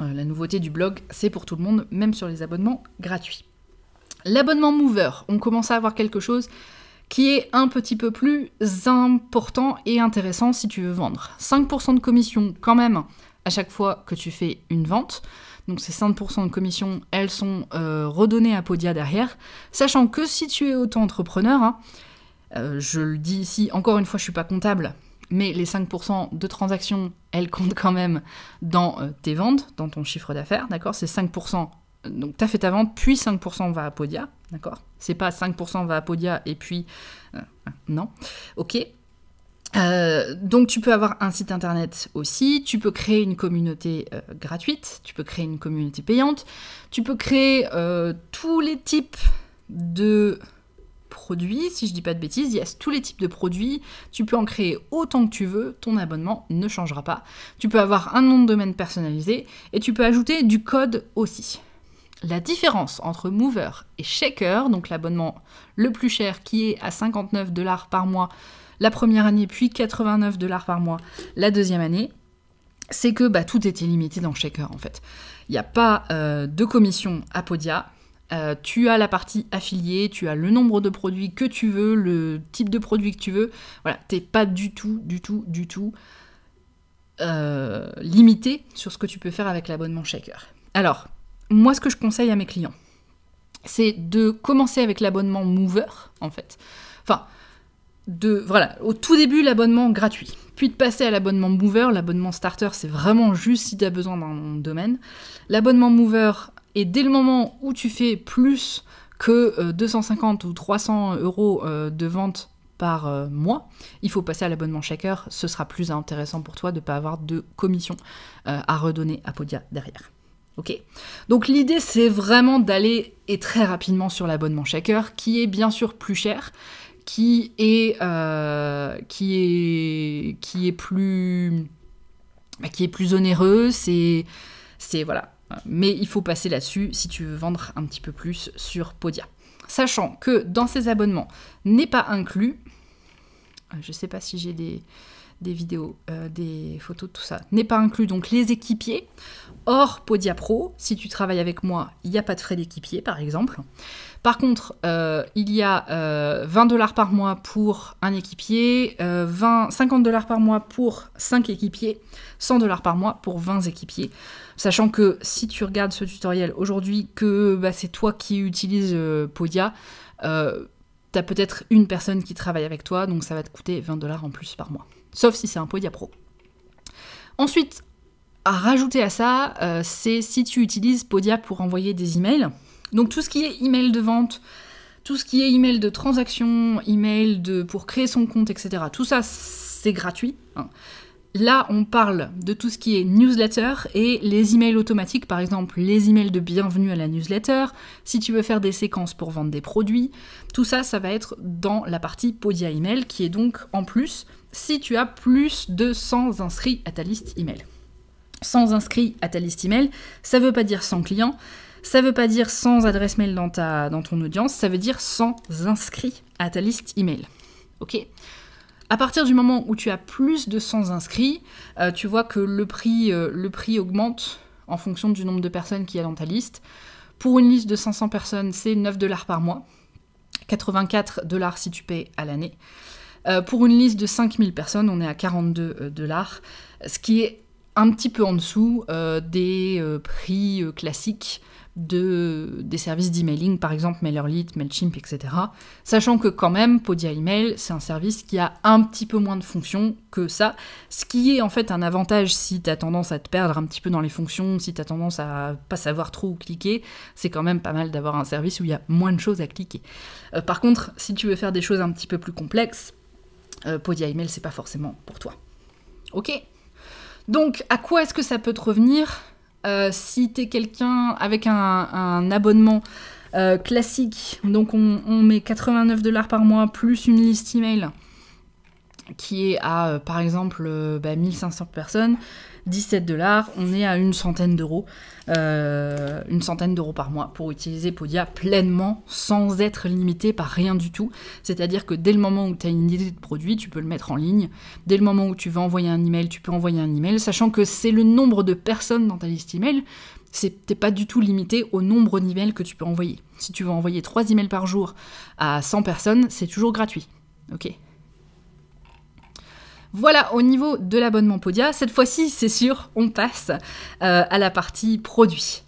Euh, la nouveauté du blog, c'est pour tout le monde, même sur les abonnements gratuits. L'abonnement Mover, on commence à avoir quelque chose qui est un petit peu plus important et intéressant si tu veux vendre. 5% de commission quand même à chaque fois que tu fais une vente. Donc ces 5% de commission, elles sont euh, redonnées à Podia derrière. Sachant que si tu es auto-entrepreneur, hein, euh, je le dis ici, encore une fois, je suis pas comptable, mais les 5% de transactions, elles comptent quand même dans euh, tes ventes, dans ton chiffre d'affaires, d'accord C'est 5%. Euh, donc tu as fait ta vente, puis 5% va à Podia, d'accord C'est pas 5% va à Podia et puis... Euh, non, ok. donc tu peux avoir un site internet aussi, tu peux créer une communauté gratuite, tu peux créer une communauté payante, tu peux créer tous les types de si je dis pas de bêtises, il y a tous les types de produits, tu peux en créer autant que tu veux, ton abonnement ne changera pas. Tu peux avoir un nom de domaine personnalisé et tu peux ajouter du code aussi. La différence entre Mover et Shaker, donc l'abonnement le plus cher qui est à 59 dollars par mois la première année, puis 89 dollars par mois la deuxième année, c'est que bah, tout était limité dans Shaker en fait. Il n'y a pas euh, de commission à Podia, euh, tu as la partie affiliée, tu as le nombre de produits que tu veux, le type de produit que tu veux. Voilà, t'es pas du tout, du tout, du tout euh, limité sur ce que tu peux faire avec l'abonnement Shaker. Alors, moi, ce que je conseille à mes clients, c'est de commencer avec l'abonnement Mover, en fait. Enfin, de, voilà, au tout début, l'abonnement gratuit. Puis de passer à l'abonnement Mover. L'abonnement Starter, c'est vraiment juste si tu as besoin dans mon domaine. L'abonnement Mover, et dès le moment où tu fais plus que 250 euh, ou 300 euros euh, de vente par euh, mois, il faut passer à l'abonnement chaque Ce sera plus intéressant pour toi de ne pas avoir de commission à redonner à Podia derrière. Ok Donc l'idée c'est vraiment d'aller et très rapidement sur l'abonnement chaque qui est bien sûr plus cher, qui est qui est qui est plus bah, qui est plus onéreux. C'est c'est voilà mais il faut passer là-dessus si tu veux vendre un petit peu plus sur Podia. Sachant que dans ces abonnements n'est pas inclus, euh, je ne sais pas si j'ai des, vidéos, euh, des photos, tout ça, n'est pas inclus donc les équipiers. Or, Podia Pro, si tu travailles avec moi, il n'y a pas de frais d'équipier par exemple. Par contre, euh, il y a 20 euh, dollars par mois pour un équipier, 20, euh, 50 dollars par mois pour 5 équipiers, 100 dollars par mois pour 20 équipiers. Sachant que si tu regardes ce tutoriel aujourd'hui, que bah, c'est toi qui utilises Podia, t'as peut-être une personne qui travaille avec toi, donc ça va te coûter 20 dollars en plus par mois. Sauf si c'est un Podia Pro. Ensuite, à rajouter à ça, c'est si tu utilises Podia pour envoyer des emails, donc tout ce qui est email de vente, tout ce qui est email de transaction, email de, pour créer son compte, etc. Tout ça, c'est gratuit. Hein. Là, on parle de tout ce qui est newsletter et les emails automatiques, par exemple les emails de bienvenue à la newsletter, si tu veux faire des séquences pour vendre des produits, tout ça, ça va être dans la partie Podia Email, qui est donc en plus si tu as plus de 100 inscrits à ta liste email. 100 inscrits à ta liste email, ça ne veut pas dire sans clients, ça veut pas dire sans adresse mail dans, dans ton audience, ça veut dire sans inscrits à ta liste email. Ok à partir du moment où tu as plus de 100 inscrits, euh, tu vois que le prix, euh, le prix augmente en fonction du nombre de personnes qu'il y a dans ta liste. Pour une liste de 500 personnes, c'est 9 dollars par mois, 84 dollars si tu payes à l'année. Euh, pour une liste de 5000 personnes, on est à 42 dollars, ce qui est un petit peu en dessous des prix classiques des services d'emailing, par exemple Mailerlit, MailChimp, etc. Sachant que quand même, Podia Email, c'est un service qui a un petit peu moins de fonctions que ça, ce qui est en fait un avantage si tu as tendance à te perdre un petit peu dans les fonctions, si tu as tendance à pas savoir trop où cliquer, c'est quand même pas mal d'avoir un service où il y a moins de choses à cliquer. Euh, par contre, si tu veux faire des choses un petit peu plus complexes, euh, Podia Email, c'est pas forcément pour toi. Ok donc, à quoi est-ce que ça peut te revenir euh, si tu es quelqu'un avec un, abonnement euh, classique, donc on, met 89 dollars par mois plus une liste email qui est à euh, par exemple 1500 bah, personnes, 17 dollars, on est à une centaine d'euros, euh, une centaine d'euros par mois pour utiliser Podia pleinement sans être limité par rien du tout. C'est-à-dire que dès le moment où tu as une idée de produit, tu peux le mettre en ligne. Dès le moment où tu veux envoyer un email, tu peux envoyer un email, sachant que c'est le nombre de personnes dans ta liste email. n'es pas du tout limité au nombre d'emails que tu peux envoyer. Si tu veux envoyer 3 emails par jour à 100 personnes, c'est toujours gratuit. Ok voilà, au niveau de l'abonnement Podia, cette fois-ci, c'est sûr, on passe euh, à la partie produit.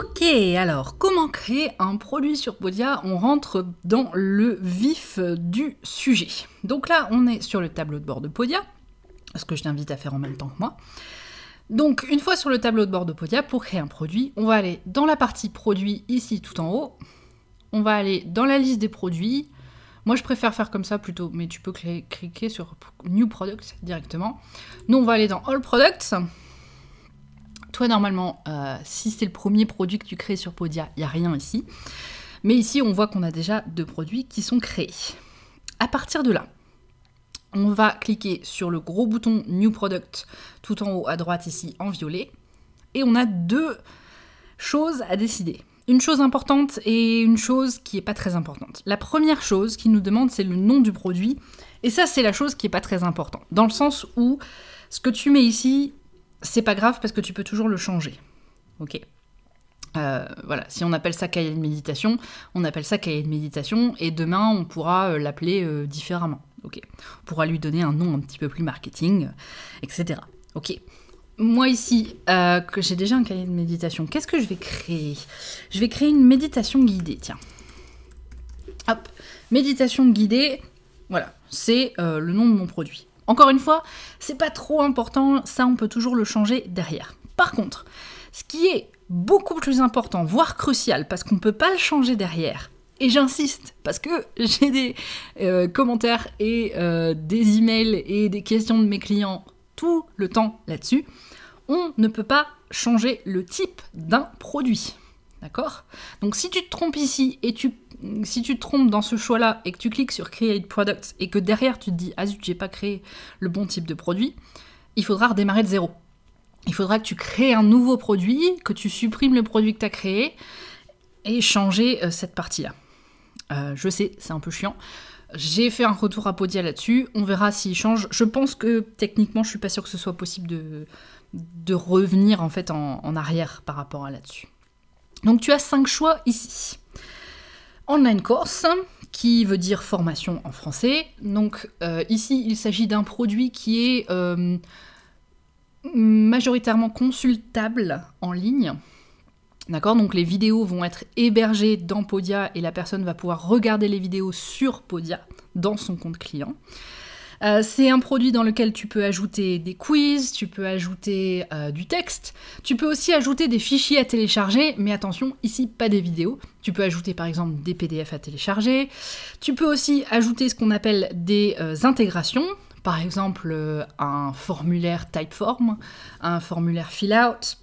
Ok, alors comment créer un produit sur Podia On rentre dans le vif du sujet. Donc là, on est sur le tableau de bord de Podia, ce que je t'invite à faire en même temps que moi. Donc une fois sur le tableau de bord de Podia, pour créer un produit, on va aller dans la partie produit ici tout en haut. On va aller dans la liste des produits, moi, je préfère faire comme ça plutôt, mais tu peux cliquer sur New Product directement. Nous, on va aller dans All Products. Toi, normalement, euh, si c'est le premier produit que tu crées sur Podia, il n'y a rien ici. Mais ici, on voit qu'on a déjà deux produits qui sont créés. À partir de là, on va cliquer sur le gros bouton New Product tout en haut à droite ici en violet. Et on a deux choses à décider. Une chose importante et une chose qui n'est pas très importante. La première chose qui nous demande, c'est le nom du produit. Et ça, c'est la chose qui n'est pas très importante. Dans le sens où ce que tu mets ici, c'est pas grave parce que tu peux toujours le changer. Ok euh, voilà, si on appelle ça cahier de méditation, on appelle ça cahier de méditation, et demain on pourra euh, l'appeler euh, différemment. Ok, on pourra lui donner un nom un petit peu plus marketing, etc. Ok, moi ici, euh, que j'ai déjà un cahier de méditation, qu'est-ce que je vais créer Je vais créer une méditation guidée, tiens. Hop, méditation guidée, voilà, c'est euh, le nom de mon produit. Encore une fois, c'est pas trop important, ça on peut toujours le changer derrière. Par contre, ce qui est beaucoup plus important, voire crucial, parce qu'on ne peut pas le changer derrière, et j'insiste, parce que j'ai des euh, commentaires et des emails et des questions de mes clients tout le temps là-dessus, on ne peut pas changer le type d'un produit. D'accord Donc si tu te trompes ici et tu si tu te trompes dans ce choix-là et que tu cliques sur Create Products et que derrière tu te dis Ah zut, j'ai pas créé le bon type de produit, il faudra redémarrer de zéro. Il faudra que tu crées un nouveau produit, que tu supprimes le produit que tu as créé et changer euh, cette partie-là. Euh, je sais, c'est un peu chiant. J'ai fait un retour à Podia là-dessus, on verra s'il change. Je pense que techniquement, je ne suis pas sûre que ce soit possible de, revenir en fait en, arrière par rapport à là-dessus. Donc tu as cinq choix ici. Online course, qui veut dire formation en français. Donc euh, ici, il s'agit d'un produit qui est euh, majoritairement consultable en ligne. D'accord Donc les vidéos vont être hébergées dans Podia et la personne va pouvoir regarder les vidéos sur Podia dans son compte client. Euh, c'est un produit dans lequel tu peux ajouter des quiz, tu peux ajouter euh, du texte, tu peux aussi ajouter des fichiers à télécharger, mais attention, ici pas des vidéos. Tu peux ajouter par exemple des PDF à télécharger, tu peux aussi ajouter ce qu'on appelle des euh, intégrations, par exemple un formulaire Typeform, un formulaire fill Fillout,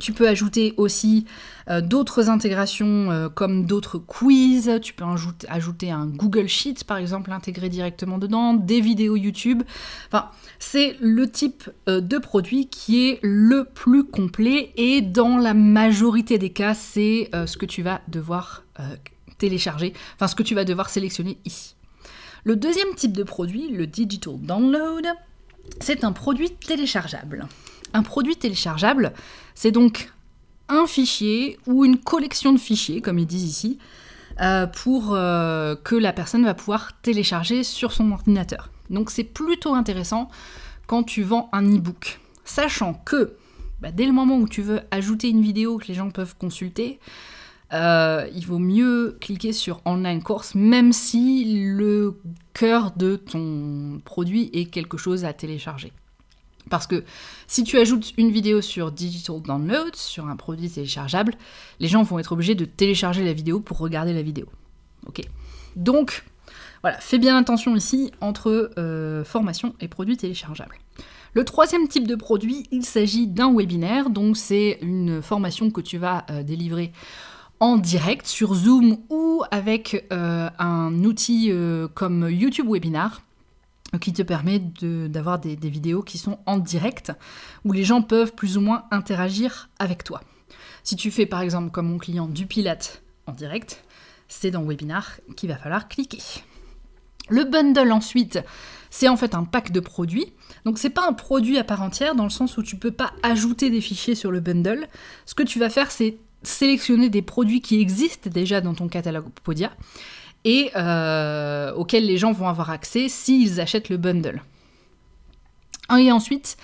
tu peux ajouter aussi euh, d'autres intégrations euh, comme d'autres quiz, tu peux ajouter, un Google Sheet par exemple intégré directement dedans, des vidéos YouTube. Enfin, c'est le type euh, de produit qui est le plus complet et dans la majorité des cas, c'est ce que tu vas devoir télécharger, enfin ce que tu vas devoir sélectionner ici. Le deuxième type de produit, le Digital Download, c'est un produit téléchargeable. Un produit téléchargeable, c'est donc un fichier ou une collection de fichiers, comme ils disent ici, euh, pour euh, que la personne va pouvoir télécharger sur son ordinateur. Donc c'est plutôt intéressant quand tu vends un e-book. Sachant que bah, dès le moment où tu veux ajouter une vidéo que les gens peuvent consulter, euh, il vaut mieux cliquer sur online course, même si le cœur de ton produit est quelque chose à télécharger. Parce que si tu ajoutes une vidéo sur Digital Download, sur un produit téléchargeable, les gens vont être obligés de télécharger la vidéo pour regarder la vidéo. Ok Donc, voilà, fais bien attention ici entre euh, formation et produit téléchargeable. Le troisième type de produit, il s'agit d'un webinaire, donc c'est une formation que tu vas euh, délivrer en direct sur Zoom ou avec euh, un outil comme YouTube Webinar qui te permet d'avoir des, des vidéos qui sont en direct, où les gens peuvent plus ou moins interagir avec toi. Si tu fais par exemple comme mon client du pilate en direct, c'est dans Webinar qu'il va falloir cliquer. Le bundle ensuite, c'est en fait un pack de produits. Donc c'est pas un produit à part entière dans le sens où tu peux pas ajouter des fichiers sur le bundle. Ce que tu vas faire, c'est sélectionner des produits qui existent déjà dans ton catalogue Podia et euh, auxquels les gens vont avoir accès s'ils achètent le bundle. Et ensuite,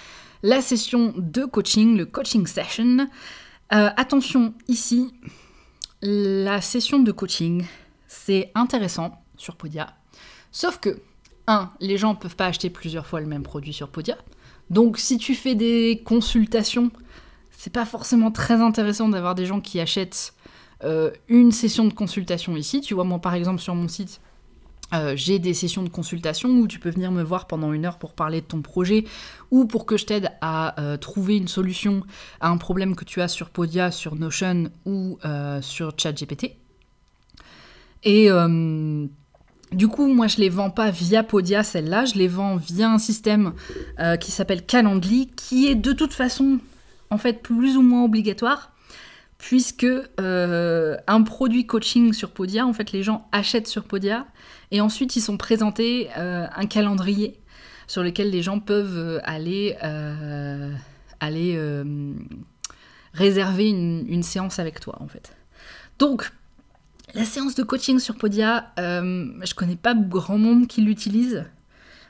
la session de coaching, le coaching session. Euh, attention ici, la session de coaching, c'est intéressant sur Podia. Sauf que, un, Les gens ne peuvent pas acheter plusieurs fois le même produit sur Podia. Donc si tu fais des consultations, c'est pas forcément très intéressant d'avoir des gens qui achètent euh, une session de consultation ici. Tu vois, moi par exemple sur mon site, euh, j'ai des sessions de consultation où tu peux venir me voir pendant une heure pour parler de ton projet ou pour que je t'aide à euh, trouver une solution à un problème que tu as sur Podia, sur Notion ou sur ChatGPT. Et du coup, moi, je les vends pas via Podia, celle là je les vends via un système qui s'appelle Calendly, qui est de toute façon, en fait, plus ou moins obligatoire puisque euh, un produit coaching sur Podia, en fait, les gens achètent sur Podia et ensuite ils sont présentés euh, un calendrier sur lequel les gens peuvent euh, aller, aller réserver une, une, séance avec toi, en fait. Donc, la séance de coaching sur Podia, je connais pas grand monde qui l'utilise.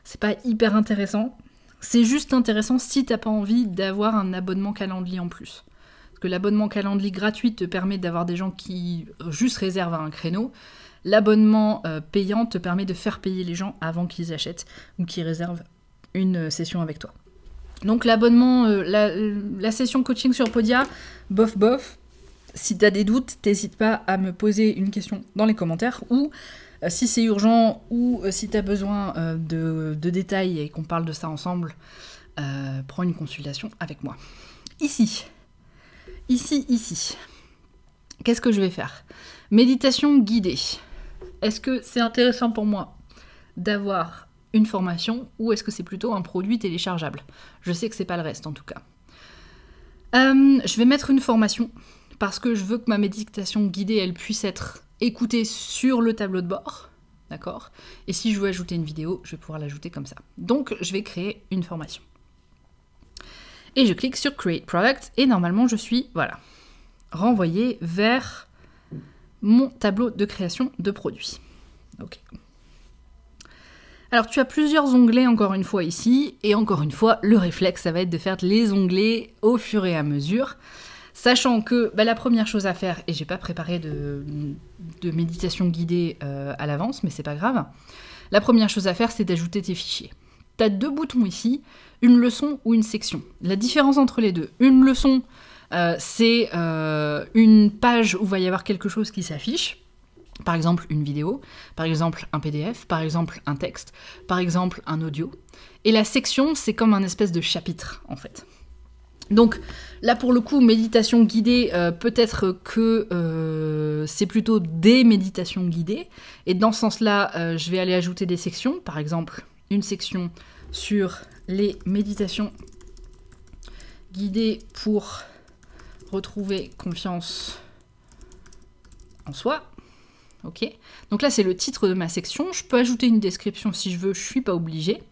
C'est pas hyper intéressant. C'est juste intéressant si t'as pas envie d'avoir un abonnement calendrier en plus que l'abonnement Calendly gratuit te permet d'avoir des gens qui euh, juste réservent à un créneau. L'abonnement euh, payant te permet de faire payer les gens avant qu'ils achètent ou qu'ils réservent une euh, session avec toi. Donc l'abonnement, la, session coaching sur Podia, bof bof. Si t'as des doutes, n'hésite pas à me poser une question dans les commentaires ou si c'est urgent ou si tu as besoin de, détails et qu'on parle de ça ensemble, prends une consultation avec moi. Ici ici, ici. Qu'est-ce que je vais faire Méditation guidée. Est-ce que c'est intéressant pour moi d'avoir une formation ou est-ce que c'est plutôt un produit téléchargeable Je sais que c'est pas le reste en tout cas. Euh, je vais mettre une formation parce que je veux que ma méditation guidée elle puisse être écoutée sur le tableau de bord. D'accord Et si je veux ajouter une vidéo, je vais pouvoir l'ajouter comme ça. Donc je vais créer une formation. Et je clique sur Create Product et normalement je suis, voilà, renvoyé vers mon tableau de création de produits. Ok. Alors tu as plusieurs onglets encore une fois ici, et encore une fois, le réflexe, ça va être de faire les onglets au fur et à mesure. Sachant que bah, la première chose à faire, et j'ai pas préparé de, méditation guidée euh, à l'avance, mais c'est pas grave, la première chose à faire, c'est d'ajouter tes fichiers. Tu as deux boutons ici, une leçon ou une section. La différence entre les deux, une leçon, euh, c'est euh, une page où va y avoir quelque chose qui s'affiche, par exemple une vidéo, par exemple un PDF, par exemple un texte, par exemple un audio. Et la section, c'est comme un espèce de chapitre, en fait. Donc là pour le coup, méditation guidée, euh, peut-être que c'est plutôt des méditations guidées. Et dans ce sens-là, je vais aller ajouter des sections. Par exemple, une section sur les méditations guidées pour retrouver confiance en soi. Ok. Donc là, c'est le titre de ma section. Je peux ajouter une description si je veux, je suis pas obligée.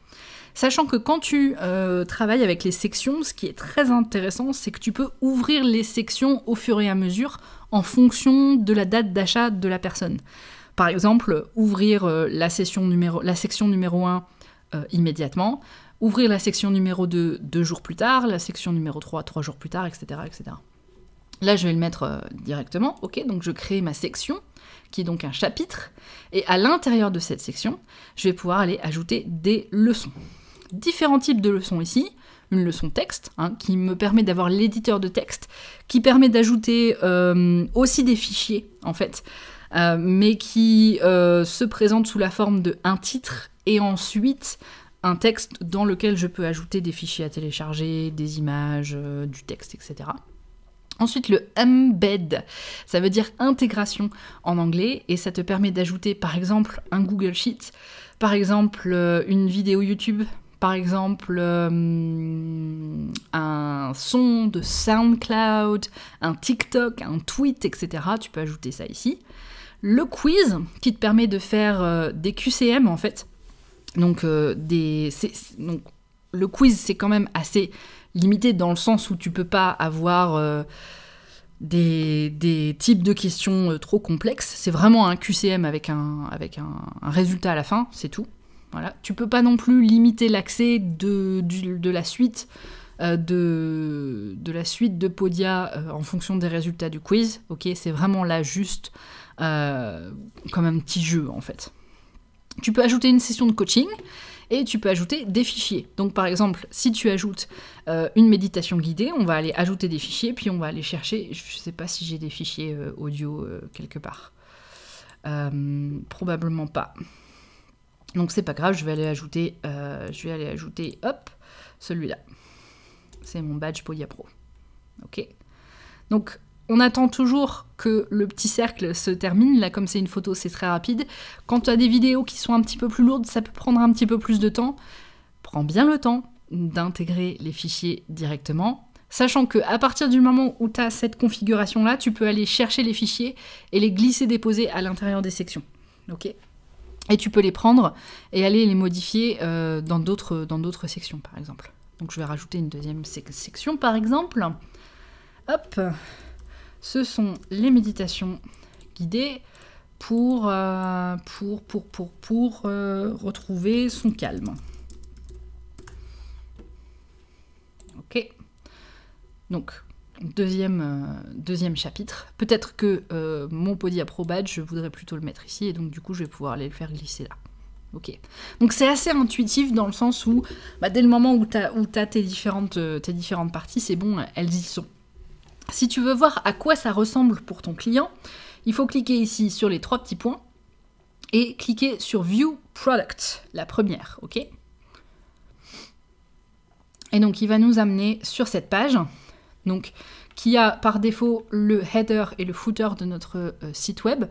Sachant que quand tu euh, travailles avec les sections, ce qui est très intéressant, c'est que tu peux ouvrir les sections au fur et à mesure en fonction de la date d'achat de la personne. Par exemple, ouvrir euh, la, numéro, la section numéro 1 euh, immédiatement, ouvrir la section numéro 2 deux jours plus tard, la section numéro 3 trois jours plus tard, etc. etc. Là, je vais le mettre euh, directement. Ok, donc je crée ma section, qui est donc un chapitre, et à l'intérieur de cette section, je vais pouvoir aller ajouter des leçons. Différents types de leçons ici. Une leçon texte, hein, qui me permet d'avoir l'éditeur de texte, qui permet d'ajouter euh, aussi des fichiers, en fait, euh, mais qui se présente sous la forme de un titre et ensuite un texte dans lequel je peux ajouter des fichiers à télécharger, des images, euh, du texte, etc. Ensuite, le embed, ça veut dire intégration en anglais, et ça te permet d'ajouter par exemple un Google Sheet, par exemple euh, une vidéo YouTube, par exemple euh, un son de SoundCloud, un TikTok, un tweet, etc. Tu peux ajouter ça ici. Le quiz, qui te permet de faire des QCM en fait, donc, euh, des, le quiz, c'est quand même assez limité dans le sens où tu peux pas avoir euh, des, types de questions euh, trop complexes. C'est vraiment un QCM avec un, avec un, résultat à la fin, c'est tout. Voilà. Tu peux pas non plus limiter l'accès de, la suite. de, la suite de Podia en fonction des résultats du quiz. Ok, c'est vraiment là juste comme un petit jeu en fait. Tu peux ajouter une session de coaching et tu peux ajouter des fichiers. Donc par exemple, si tu ajoutes euh, une méditation guidée, on va aller ajouter des fichiers, puis on va aller chercher, je ne sais pas si j'ai des fichiers euh, audio euh, quelque part. probablement pas. Donc c'est pas grave, je vais aller ajouter, je vais aller ajouter, celui-là. C'est mon badge Poya Pro. Ok. Donc on attend toujours que le petit cercle se termine. Là, comme c'est une photo, c'est très rapide. Quand tu as des vidéos qui sont un petit peu plus lourdes, ça peut prendre un petit peu plus de temps. Prends bien le temps d'intégrer les fichiers directement. Sachant que à partir du moment où tu as cette configuration là, tu peux aller chercher les fichiers et les glisser déposer à l'intérieur des sections. OK et tu peux les prendre et aller les modifier euh, dans d'autres sections par exemple. Donc je vais rajouter une deuxième section par exemple. Hop, ce sont les méditations guidées pour, euh, pour, pour, pour, euh, retrouver son calme. Ok. Donc, deuxième, euh, deuxième chapitre. Peut-être que mon podi Badge, je voudrais plutôt le mettre ici, et donc du coup, je vais pouvoir aller le faire glisser là. Ok. Donc c'est assez intuitif dans le sens où, bah, dès le moment où tu as, tes différentes parties, c'est bon, elles y sont. Si tu veux voir à quoi ça ressemble pour ton client, il faut cliquer ici sur les trois petits points et cliquer sur View Product, la première, ok Et donc il va nous amener sur cette page, donc qui a par défaut le header et le footer de notre euh, site web.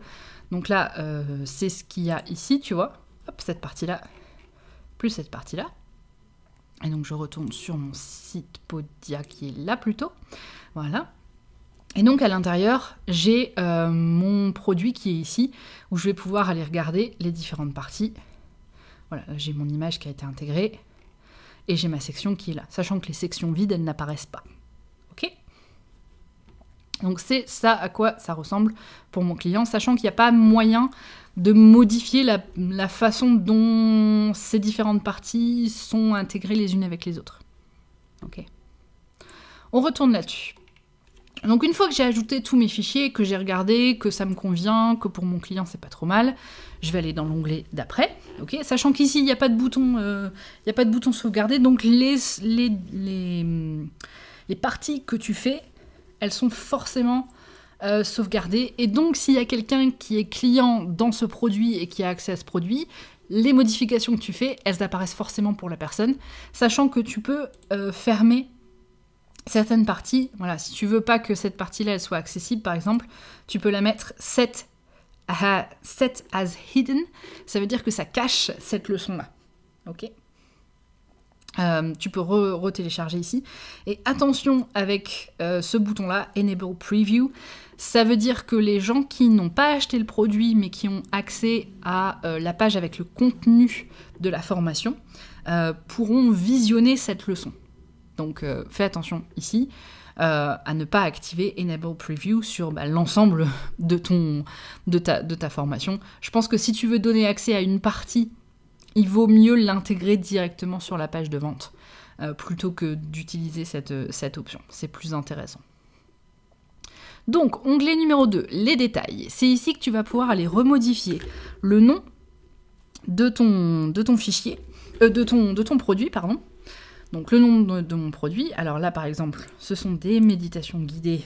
Donc là, euh, c'est ce qu'il y a ici, tu vois. cette partie-là, plus cette partie-là. Et donc je retourne sur mon site Podia qui est là plutôt. Voilà. Et donc à l'intérieur, j'ai euh, mon produit qui est ici, où je vais pouvoir aller regarder les différentes parties. Voilà, j'ai mon image qui a été intégrée, et j'ai ma section qui est là, sachant que les sections vides, elles n'apparaissent pas. Ok Donc c'est ça à quoi ça ressemble pour mon client, sachant qu'il n'y a pas moyen de modifier la, la façon dont ces différentes parties sont intégrées les unes avec les autres. Ok On retourne là-dessus. Donc une fois que j'ai ajouté tous mes fichiers, que j'ai regardé, que ça me convient, que pour mon client c'est pas trop mal, je vais aller dans l'onglet d'après, Sachant qu'ici il n'y a pas de bouton, sauvegardé, euh, il y a pas de bouton sauvegarder, donc les, les, les, parties que tu fais, elles sont forcément euh, sauvegardées. Et donc s'il y a quelqu'un qui est client dans ce produit et qui a accès à ce produit, les modifications que tu fais, elles apparaissent forcément pour la personne, sachant que tu peux euh, fermer certaines parties, voilà, si tu veux pas que cette partie-là soit accessible, par exemple, tu peux la mettre set, set as hidden, ça veut dire que ça cache cette leçon-là. Ok euh, tu peux re-télécharger ici. Et attention avec euh, ce bouton-là, Enable Preview, ça veut dire que les gens qui n'ont pas acheté le produit mais qui ont accès à euh, la page avec le contenu de la formation pourront visionner cette leçon. Donc euh, fais attention ici euh, à ne pas activer Enable Preview sur bah, l'ensemble de, ton, de, ta, formation. Je pense que si tu veux donner accès à une partie, il vaut mieux l'intégrer directement sur la page de vente euh, plutôt que d'utiliser cette, option. C'est plus intéressant. Donc, onglet numéro 2, les détails. C'est ici que tu vas pouvoir aller remodifier le nom de ton, de ton fichier, de, ton, de ton produit, pardon, donc le nom de, mon produit, alors là par exemple, ce sont des méditations guidées.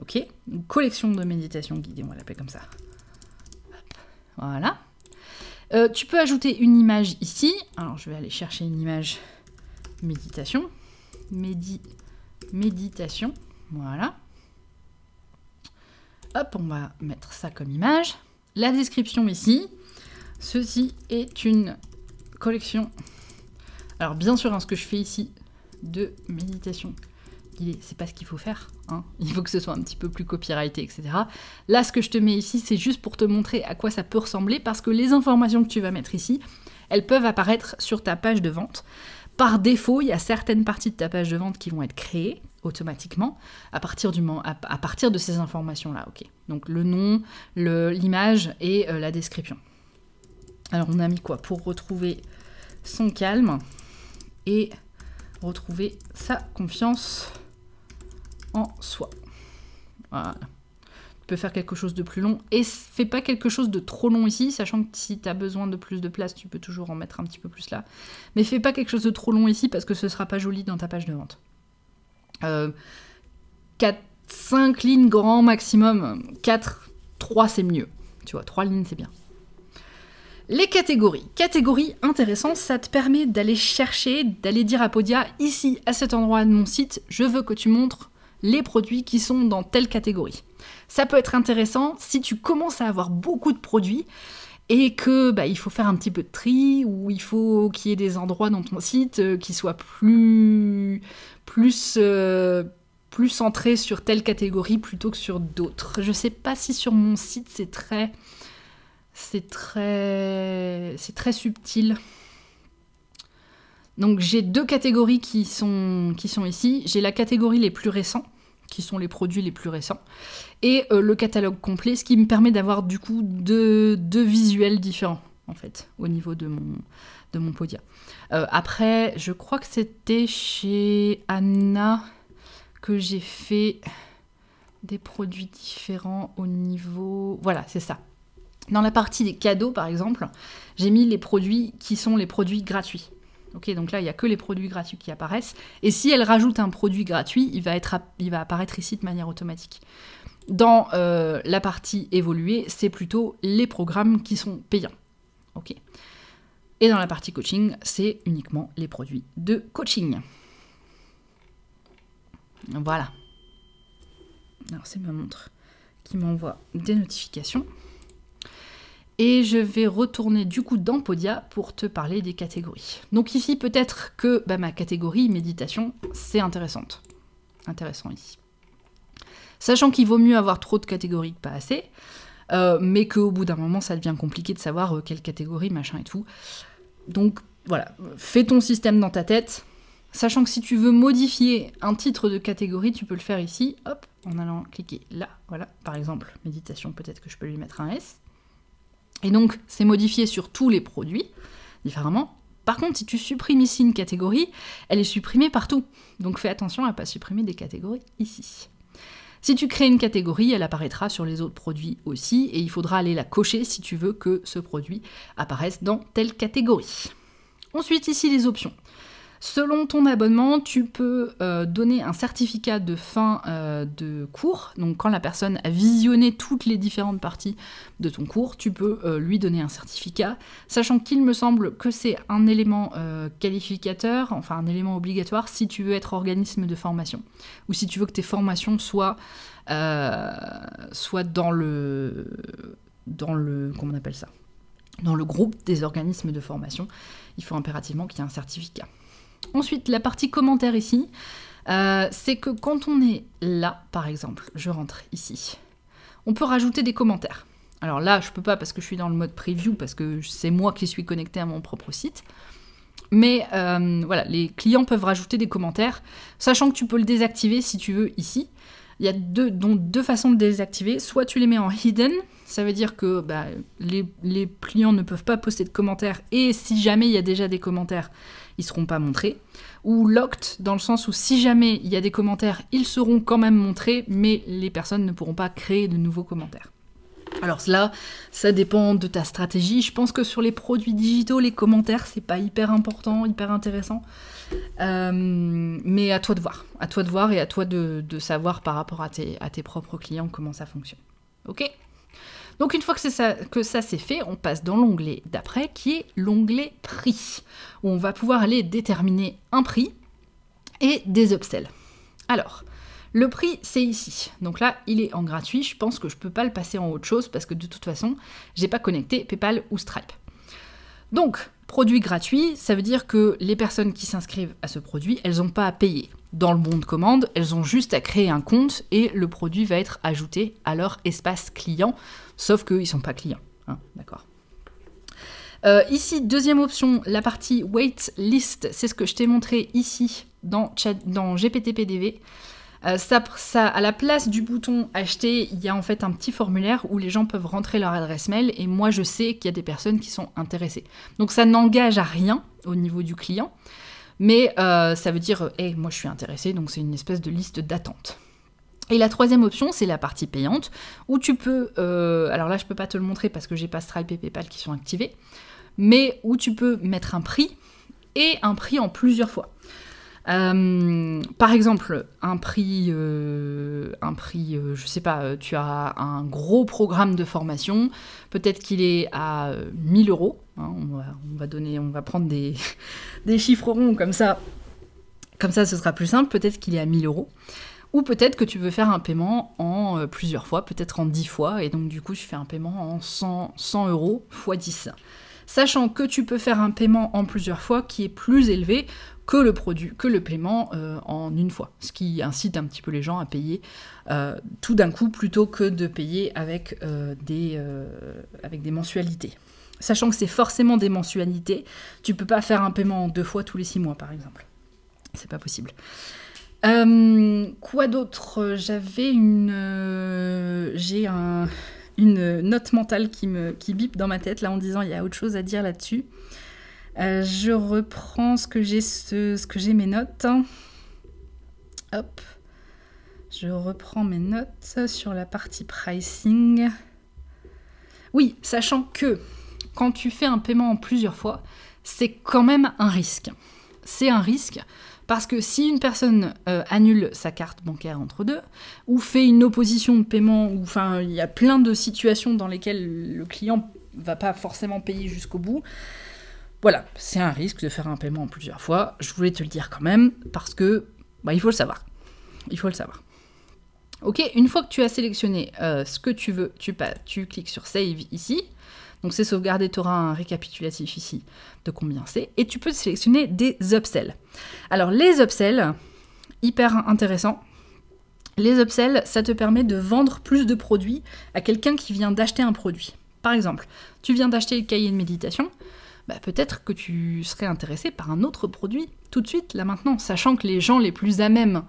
Ok Une collection de méditations guidées, on va l'appeler comme ça. Voilà. Euh, tu peux ajouter une image ici. Alors je vais aller chercher une image méditation. méditation. Voilà. Hop, on va mettre ça comme image. La description ici. Ceci est une collection alors bien sûr, hein, ce que je fais ici de méditation c'est pas ce qu'il faut faire. Hein. Il faut que ce soit un petit peu plus copyrighté, etc. Là, ce que je te mets ici, c'est juste pour te montrer à quoi ça peut ressembler, parce que les informations que tu vas mettre ici, elles peuvent apparaître sur ta page de vente. Par défaut, il y a certaines parties de ta page de vente qui vont être créées automatiquement à partir, de ces informations-là. Donc le nom, l'image et euh, la description. Alors on a mis quoi pour retrouver son calme et retrouver sa confiance en soi. Voilà. Tu peux faire quelque chose de plus long et fais pas quelque chose de trop long ici, sachant que si tu as besoin de plus de place, tu peux toujours en mettre un petit peu plus là. Mais fais pas quelque chose de trop long ici parce que ce sera pas joli dans ta page de vente. 4, euh, 5 lignes grand maximum, 4, 3 c'est mieux. Tu vois, 3 lignes c'est bien. Les catégories. Catégories intéressantes, ça te permet d'aller chercher, d'aller dire à Podia, ici, à cet endroit de mon site, je veux que tu montres les produits qui sont dans telle catégorie. Ça peut être intéressant si tu commences à avoir beaucoup de produits et que bah, il faut faire un petit peu de tri ou il faut qu'il y ait des endroits dans ton site euh, qui soient plus plus euh, plus centrés sur telle catégorie plutôt que sur d'autres. Je sais pas si sur mon site c'est très c'est très, c'est très subtil. Donc j'ai deux catégories qui sont, qui sont ici. J'ai la catégorie les plus récents, qui sont les produits les plus récents, et euh, le catalogue complet, ce qui me permet d'avoir du coup deux, deux, visuels différents, en fait, au niveau de mon, de mon Podia. Euh, après, je crois que c'était chez Anna que j'ai fait des produits différents au niveau... Voilà, c'est ça. Dans la partie des cadeaux, par exemple, j'ai mis les produits qui sont les produits gratuits. Ok, donc là, il n'y a que les produits gratuits qui apparaissent. Et si elle rajoute un produit gratuit, il va, être, il va apparaître ici de manière automatique. Dans euh, la partie évoluée, c'est plutôt les programmes qui sont payants. Ok. Et dans la partie coaching, c'est uniquement les produits de coaching. Voilà. Alors c'est ma montre qui m'envoie des notifications. Et je vais retourner du coup dans Podia pour te parler des catégories. Donc ici, peut-être que bah, ma catégorie méditation, c'est intéressante. Intéressant ici. Sachant qu'il vaut mieux avoir trop de catégories que pas assez, euh, mais qu'au bout d'un moment, ça devient compliqué de savoir euh, quelle catégorie, machin et tout. Donc voilà, fais ton système dans ta tête, sachant que si tu veux modifier un titre de catégorie, tu peux le faire ici, hop, en allant cliquer là, voilà, par exemple, méditation, peut-être que je peux lui mettre un S. Et donc, c'est modifié sur tous les produits, différemment. Par contre, si tu supprimes ici une catégorie, elle est supprimée partout. Donc fais attention à ne pas supprimer des catégories ici. Si tu crées une catégorie, elle apparaîtra sur les autres produits aussi, et il faudra aller la cocher si tu veux que ce produit apparaisse dans telle catégorie. Ensuite, ici, les options. Selon ton abonnement, tu peux euh, donner un certificat de fin euh, de cours. Donc quand la personne a visionné toutes les différentes parties de ton cours, tu peux euh, lui donner un certificat, sachant qu'il me semble que c'est un élément qualificateur, enfin un élément obligatoire si tu veux être organisme de formation ou si tu veux que tes formations soient, soient dans le dans le comment on appelle ça dans le groupe des organismes de formation, il faut impérativement qu'il y ait un certificat. Ensuite, la partie commentaire ici, euh, c'est que quand on est là, par exemple, je rentre ici, on peut rajouter des commentaires. Alors là, je peux pas parce que je suis dans le mode preview, parce que c'est moi qui suis connecté à mon propre site. Mais euh, voilà, les clients peuvent rajouter des commentaires, sachant que tu peux le désactiver si tu veux ici. Il y a deux, donc deux façons de désactiver. Soit tu les mets en hidden, ça veut dire que bah, les clients ne peuvent pas poster de commentaires, et si jamais il y a déjà des commentaires, ils seront pas montrés. Ou locked, dans le sens où si jamais il y a des commentaires, ils seront quand même montrés, mais les personnes ne pourront pas créer de nouveaux commentaires. Alors cela, ça dépend de ta stratégie. Je pense que sur les produits digitaux, les commentaires, c'est pas hyper important, hyper intéressant. Euh, mais à toi de voir. À toi de voir et à toi de, savoir par rapport à tes, à tes propres clients comment ça fonctionne. Ok donc une fois que, ça, c'est fait, on passe dans l'onglet d'après qui est l'onglet prix, où on va pouvoir aller déterminer un prix et des upsells. Alors, le prix, c'est ici. Donc là, il est en gratuit. Je pense que je ne peux pas le passer en autre chose parce que de toute façon, je n'ai pas connecté PayPal ou Stripe. Donc, produit gratuit, ça veut dire que les personnes qui s'inscrivent à ce produit, elles n'ont pas à payer. Dans le bon de commande, elles ont juste à créer un compte et le produit va être ajouté à leur espace client sauf qu'ils ne sont pas clients. Hein, d'accord euh, ici, deuxième option, la partie wait list, c'est ce que je t'ai montré ici dans, chat, dans GPTPDV. Euh, ça, à la place du bouton acheter, il y a en fait un petit formulaire où les gens peuvent rentrer leur adresse mail et moi je sais qu'il y a des personnes qui sont intéressées. Donc ça n'engage à rien au niveau du client, mais euh, ça veut dire, hé, moi je suis intéressé, donc c'est une espèce de liste d'attente. Et la troisième option, c'est la partie payante, où tu peux, euh, alors là je ne peux pas te le montrer parce que j'ai pas Stripe et PayPal qui sont activés, mais où tu peux mettre un prix et un prix en plusieurs fois. Euh, par exemple, un prix, euh, un prix, euh, je sais pas, tu as un gros programme de formation, peut-être qu'il est à 1000 euros. Hein, on, va, donner, on va prendre des, des chiffres ronds comme ça. Comme ça, ce sera plus simple. Peut-être qu'il est à 1000 euros. Ou peut-être que tu veux faire un paiement en euh, plusieurs fois, peut-être en 10 fois, et donc du coup tu fais un paiement en 100, euros x 10. Sachant que tu peux faire un paiement en plusieurs fois qui est plus élevé que le produit, que le paiement euh, en une fois, ce qui incite un petit peu les gens à payer euh, tout d'un coup plutôt que de payer avec, des, avec des mensualités. Sachant que c'est forcément des mensualités, tu peux pas faire un paiement en deux fois tous les six mois par exemple. C'est pas possible. Euh, quoi d'autre J'avais une. Euh, j'ai une note mentale qui me qui bip dans ma tête là en disant il y a autre chose à dire là-dessus. Euh, je reprends ce que j'ai ce, ce, que j'ai mes notes. Hein. Hop. Je reprends mes notes sur la partie pricing. Oui, sachant que quand tu fais un paiement en plusieurs fois, c'est quand même un risque. C'est un risque parce que si une personne euh, annule sa carte bancaire entre deux, ou fait une opposition de paiement, ou enfin, il y a plein de situations dans lesquelles le client va pas forcément payer jusqu'au bout. Voilà, c'est un risque de faire un paiement plusieurs fois. Je voulais te le dire quand même, parce que bah, il faut le savoir. Il faut le savoir. Ok, une fois que tu as sélectionné euh, ce que tu veux, tu, tu cliques sur Save ici. Donc c'est sauvegardé, tu auras un récapitulatif ici de combien c'est. Et tu peux sélectionner des upsells. Alors les upsells, hyper intéressant. Les upsells, ça te permet de vendre plus de produits à quelqu'un qui vient d'acheter un produit. Par exemple, tu viens d'acheter le cahier de méditation, bah, peut-être que tu serais intéressé par un autre produit tout de suite, là maintenant, sachant que les gens les plus à même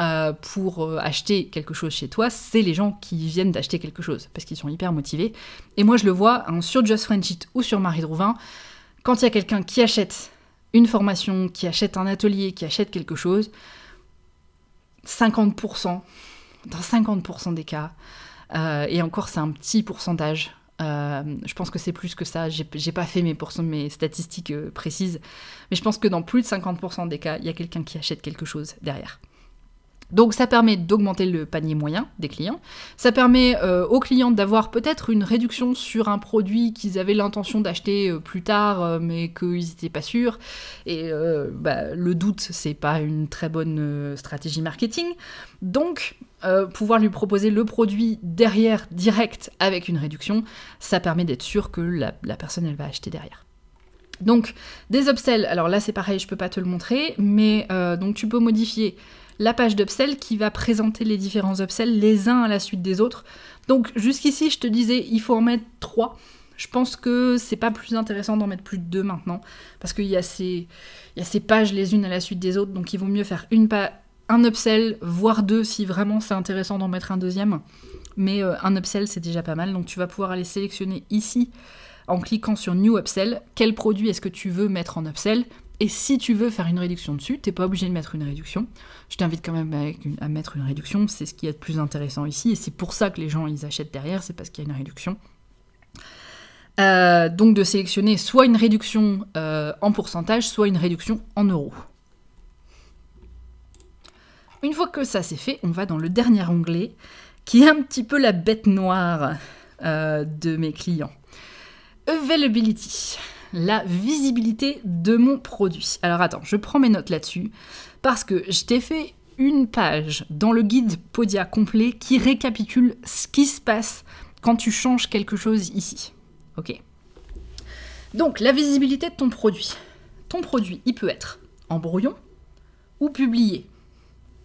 euh, pour euh, acheter quelque chose chez toi, c'est les gens qui viennent d'acheter quelque chose, parce qu'ils sont hyper motivés. Et moi, je le vois hein, sur Just French ou sur Marie Drouvin, quand il y a quelqu'un qui achète une formation, qui achète un atelier, qui achète quelque chose, 50%, dans 50% des cas, euh, et encore c'est un petit pourcentage, je pense que c'est plus que ça, j'ai pas fait mes, mes statistiques précises, mais je pense que dans plus de 50% des cas, il y a quelqu'un qui achète quelque chose derrière. Donc ça permet d'augmenter le panier moyen des clients, ça permet euh, aux clients d'avoir peut-être une réduction sur un produit qu'ils avaient l'intention d'acheter euh, plus tard euh, mais qu'ils n'étaient pas sûrs, et bah, le doute c'est pas une très bonne stratégie marketing, donc pouvoir lui proposer le produit derrière direct avec une réduction, ça permet d'être sûr que la, personne elle va acheter derrière. Donc des upsells, alors là c'est pareil je peux pas te le montrer, mais donc tu peux modifier la page d'upsell qui va présenter les différents upsells les uns à la suite des autres. Donc jusqu'ici, je te disais, il faut en mettre trois. Je pense que c'est pas plus intéressant d'en mettre plus de deux maintenant, parce qu'il y, a ces, pages les unes à la suite des autres, donc il vaut mieux faire une un upsell, voire deux, si vraiment c'est intéressant d'en mettre un deuxième. Mais euh, un upsell, c'est déjà pas mal. Donc tu vas pouvoir aller sélectionner ici, en cliquant sur New Upsell, quel produit est-ce que tu veux mettre en upsell. Et si tu veux faire une réduction dessus, t'es pas obligé de mettre une réduction. Je t'invite quand même à, mettre une réduction, c'est ce qui est de plus intéressant ici, et c'est pour ça que les gens ils achètent derrière, c'est parce qu'il y a une réduction. Euh, donc de sélectionner soit une réduction euh, en pourcentage, soit une réduction en euros. Une fois que ça c'est fait, on va dans le dernier onglet, qui est un petit peu la bête noire euh, de mes clients. Availability la visibilité de mon produit. Alors attends, je prends mes notes là-dessus parce que je t'ai fait une page dans le guide Podia complet qui récapitule ce qui se passe quand tu changes quelque chose ici. Ok Donc, la visibilité de ton produit. Ton produit, il peut être en brouillon ou publié.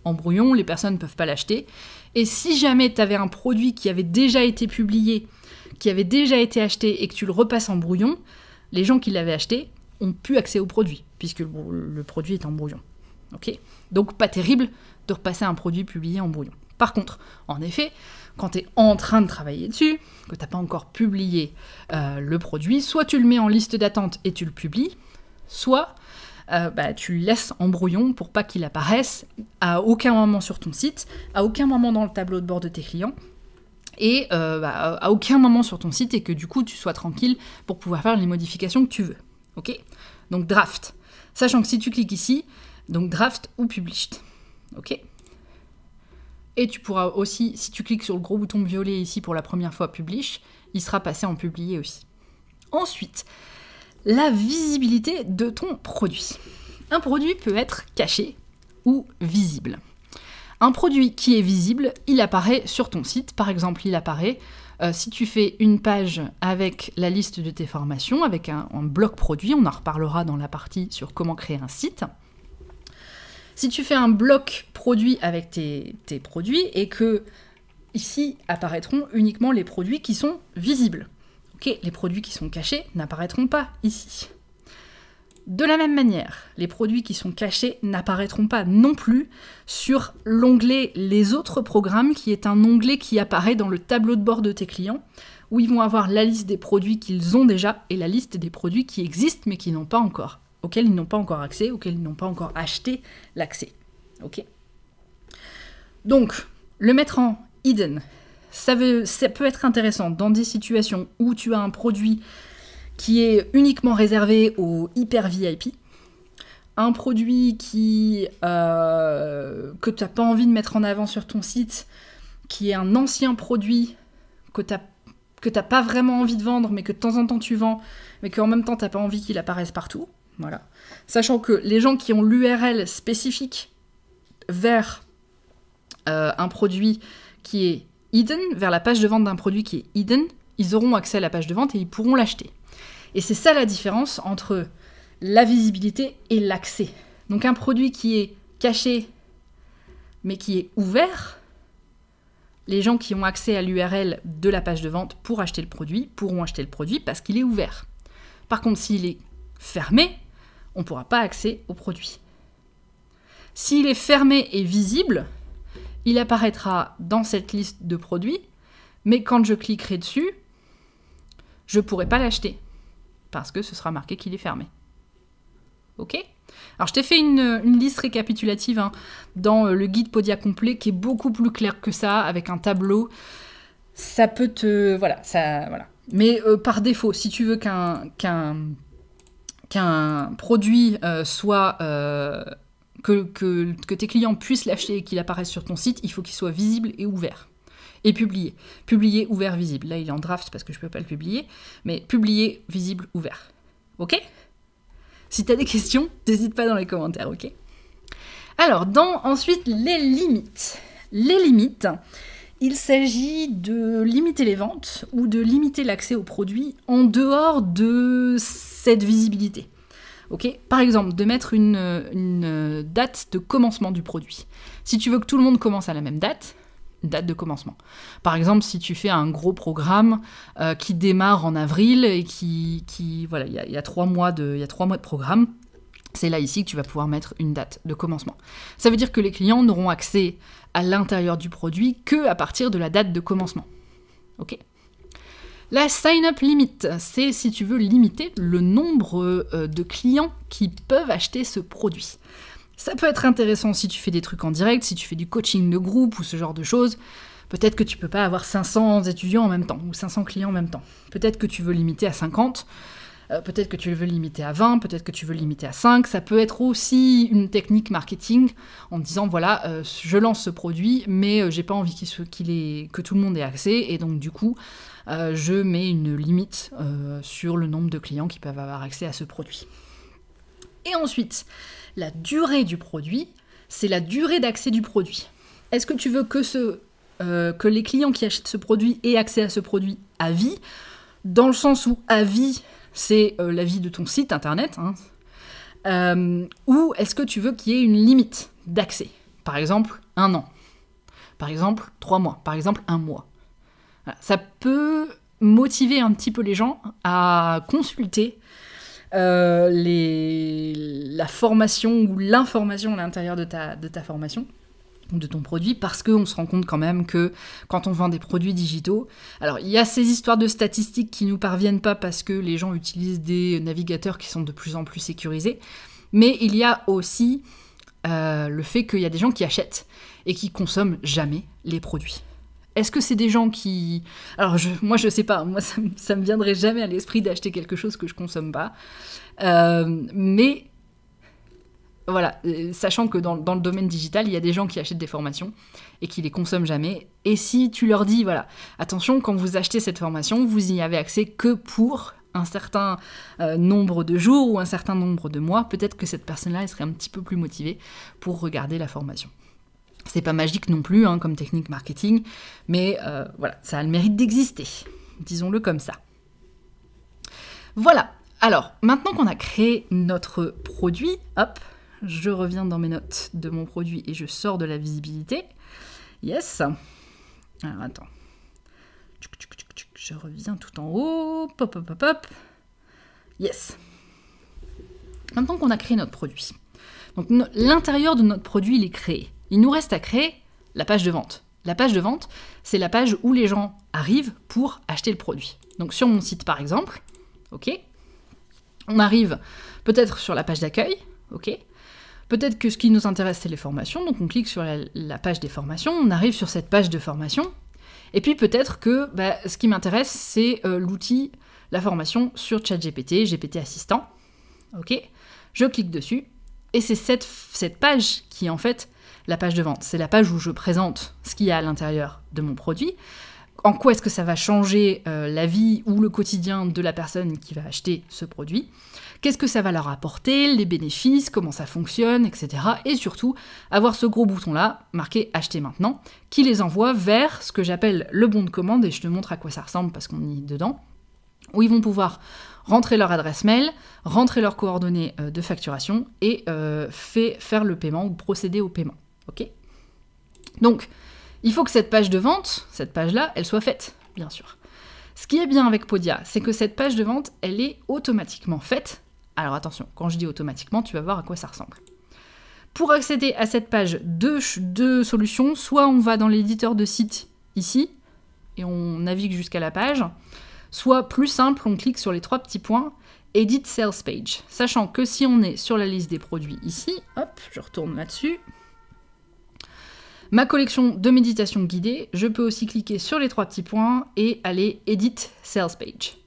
En brouillon, les personnes ne peuvent pas l'acheter. Et si jamais tu avais un produit qui avait déjà été publié, qui avait déjà été acheté et que tu le repasses en brouillon, les gens qui l'avaient acheté ont pu accès au produit, puisque le produit est en brouillon. Ok, Donc pas terrible de repasser un produit publié en brouillon. Par contre, en effet, quand tu es en train de travailler dessus, que tu n'as pas encore publié euh, le produit, soit tu le mets en liste d'attente et tu le publies, soit euh, bah, tu le laisses en brouillon pour pas qu'il apparaisse à aucun moment sur ton site, à aucun moment dans le tableau de bord de tes clients, et euh, bah, à aucun moment sur ton site et que du coup tu sois tranquille pour pouvoir faire les modifications que tu veux. Ok Donc draft. Sachant que si tu cliques ici, donc draft ou published. Ok Et tu pourras aussi, si tu cliques sur le gros bouton violet ici pour la première fois publish, il sera passé en publié aussi. Ensuite, la visibilité de ton produit. Un produit peut être caché ou visible. Un produit qui est visible, il apparaît sur ton site, par exemple, il apparaît euh, si tu fais une page avec la liste de tes formations, avec un, bloc produit, on en reparlera dans la partie sur comment créer un site. Si tu fais un bloc produit avec tes, produits et que ici apparaîtront uniquement les produits qui sont visibles. les produits qui sont cachés n'apparaîtront pas ici. De la même manière, les produits qui sont cachés n'apparaîtront pas non plus sur l'onglet Les autres programmes, qui est un onglet qui apparaît dans le tableau de bord de tes clients, où ils vont avoir la liste des produits qu'ils ont déjà et la liste des produits qui existent mais qui n'ont pas encore, auxquels ils n'ont pas encore accès, auxquels ils n'ont pas encore acheté l'accès. Ok Donc, le mettre en hidden, ça, ça peut être intéressant dans des situations où tu as un produit qui est uniquement réservé aux hyper VIP. Un produit qui, euh, que tu n'as pas envie de mettre en avant sur ton site, qui est un ancien produit que tu n'as pas vraiment envie de vendre, mais que de temps en temps tu vends, mais qu'en même temps tu n'as pas envie qu'il apparaisse partout. Voilà. Sachant que les gens qui ont l'URL spécifique vers euh, un produit qui est hidden, vers la page de vente d'un produit qui est hidden, ils auront accès à la page de vente et ils pourront l'acheter. Et c'est ça la différence entre la visibilité et l'accès. Donc un produit qui est caché mais qui est ouvert, les gens qui ont accès à l'URL de la page de vente pour acheter le produit pourront acheter le produit parce qu'il est ouvert. Par contre, s'il est fermé, on ne pourra pas accéder au produit. S'il est fermé et visible, il apparaîtra dans cette liste de produits, mais quand je cliquerai dessus, je ne pourrai pas l'acheter parce que ce sera marqué qu'il est fermé. Ok Alors je t'ai fait une, liste récapitulative hein, dans euh, le guide Podia complet qui est beaucoup plus clair que ça, avec un tableau. Ça peut te... Voilà, ça... Voilà. Mais euh, par défaut, si tu veux qu'un produit euh, soit... que, que, que tes clients puissent l'acheter et qu'il apparaisse sur ton site, il faut qu'il soit visible et ouvert et publié. Publier, ouvert, visible. Là, il est en draft parce que je ne peux pas le publier, mais publié, visible, ouvert. Ok Si tu as des questions, n'hésite pas dans les commentaires, ok Alors, dans ensuite les limites. Les limites, il s'agit de limiter les ventes ou de limiter l'accès au produit en dehors de cette visibilité. Ok Par exemple, de mettre une, date de commencement du produit. Si tu veux que tout le monde commence à la même date, date de commencement. Par exemple, si tu fais un gros programme euh, qui démarre en avril et qui, voilà, il y, a trois mois de, il mois de programme. C'est là ici que tu vas pouvoir mettre une date de commencement. Ça veut dire que les clients n'auront accès à l'intérieur du produit que à partir de la date de commencement. Ok. La sign-up limit, c'est si tu veux limiter le nombre euh, de clients qui peuvent acheter ce produit. Ça peut être intéressant si tu fais des trucs en direct, si tu fais du coaching de groupe ou ce genre de choses. Peut-être que tu peux pas avoir 500 étudiants en même temps ou 500 clients en même temps. Peut-être que tu veux limiter à 50. Euh, peut-être que tu veux limiter à 20, peut-être que tu veux limiter à 5. Ça peut être aussi une technique marketing en disant voilà, euh, je lance ce produit, mais euh, j'ai pas envie que tout le monde ait accès. Et donc, du coup, je mets une limite sur le nombre de clients qui peuvent avoir accès à ce produit. Et ensuite, la durée du produit, c'est la durée d'accès du produit. Est-ce que tu veux euh, que, les clients qui achètent ce produit aient accès à ce produit à vie Dans le sens où à vie, c'est euh, la vie de ton site internet. Hein. Euh, ou est-ce que tu veux qu'il y ait une limite d'accès Par exemple, un an. Par exemple, trois mois. Par exemple, un mois. Ça peut motiver un petit peu les gens à consulter euh, la formation ou l'information à l'intérieur de ta, de ta formation de ton produit parce qu'on se rend compte quand même que quand on vend des produits digitaux, alors il y a ces histoires de statistiques qui nous parviennent pas parce que les gens utilisent des navigateurs qui sont de plus en plus sécurisés, mais il y a aussi euh, le fait qu'il y a des gens qui achètent et qui consomment jamais les produits. Est-ce que c'est des gens qui... Alors moi je sais pas, moi ça, ne me viendrait jamais à l'esprit d'acheter quelque chose que je consomme pas. Euh, mais voilà, euh, sachant que dans, le domaine digital, il y a des gens qui achètent des formations et qui les consomment jamais. Et si tu leur dis, voilà, attention, quand vous achetez cette formation, vous n'y avez accès que pour un certain euh, nombre de jours ou un certain nombre de mois, peut-être que cette personne-là, elle serait un petit peu plus motivée pour regarder la formation. C'est pas magique non plus hein, comme technique marketing, mais euh, voilà, ça a le mérite d'exister, disons-le comme ça. Voilà, alors maintenant qu'on a créé notre produit, hop, je reviens dans mes notes de mon produit et je sors de la visibilité. Yes. Alors attends. Je reviens tout en haut. Pop, pop, pop, pop. Yes. Maintenant qu'on a créé notre produit. Donc l'intérieur de notre produit, il est créé. Il nous reste à créer la page de vente. La page de vente, c'est la page où les gens arrivent pour acheter le produit. Donc sur mon site par exemple, ok, on arrive peut-être sur la page d'accueil, ok, peut-être que ce qui nous intéresse c'est les formations, donc on clique sur la, page des formations, on arrive sur cette page de formation, et puis peut-être que bah, ce qui m'intéresse c'est euh, l'outil, la formation sur ChatGPT, GPT Assistant, ok, je clique dessus, et c'est cette page qui en fait la page de vente. C'est la page où je présente ce qu'il y a à l'intérieur de mon produit. En quoi est-ce que ça va changer euh, la vie ou le quotidien de la personne qui va acheter ce produit Qu'est-ce que ça va leur apporter Les bénéfices, comment ça fonctionne, etc. Et surtout, avoir ce gros bouton-là, marqué Acheter maintenant, qui les envoie vers ce que j'appelle le bon de commande, et je te montre à quoi ça ressemble parce qu'on y est dedans, où ils vont pouvoir rentrer leur adresse mail, rentrer leurs coordonnées euh, de facturation et euh, faire le paiement ou procéder au paiement. Ok Donc, il faut que cette page de vente, cette page-là, elle soit faite, bien sûr. Ce qui est bien avec Podia, c'est que cette page de vente, elle est automatiquement faite. Alors attention, quand je dis automatiquement, tu vas voir à quoi ça ressemble. Pour accéder à cette page, de deux solutions. Soit on va dans l'éditeur de site ici, et on navigue jusqu'à la page. Soit plus simple, on clique sur les trois petits points, Edit Sales Page. Sachant que si on est sur la liste des produits ici, hop, je retourne là-dessus, ma collection de méditations guidées, je peux aussi cliquer sur les trois petits points et aller Edit Sales Page.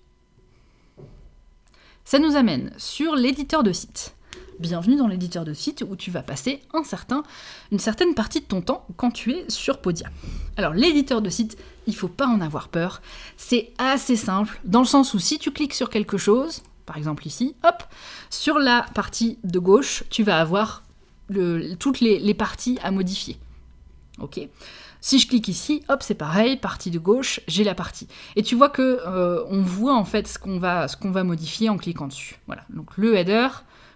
Ça nous amène sur l'éditeur de site. Bienvenue dans l'éditeur de site où tu vas passer une certaine partie de ton temps quand tu es sur Podia. Alors l'éditeur de site, il faut pas en avoir peur, c'est assez simple dans le sens où si tu cliques sur quelque chose, par exemple ici, hop, sur la partie de gauche, tu vas avoir toutes les parties à modifier. Ok. Si je clique ici, hop, c'est pareil, partie de gauche, j'ai la partie. Et tu vois que euh, on voit en fait ce qu'on va, va, modifier en cliquant dessus. Voilà. Donc le header,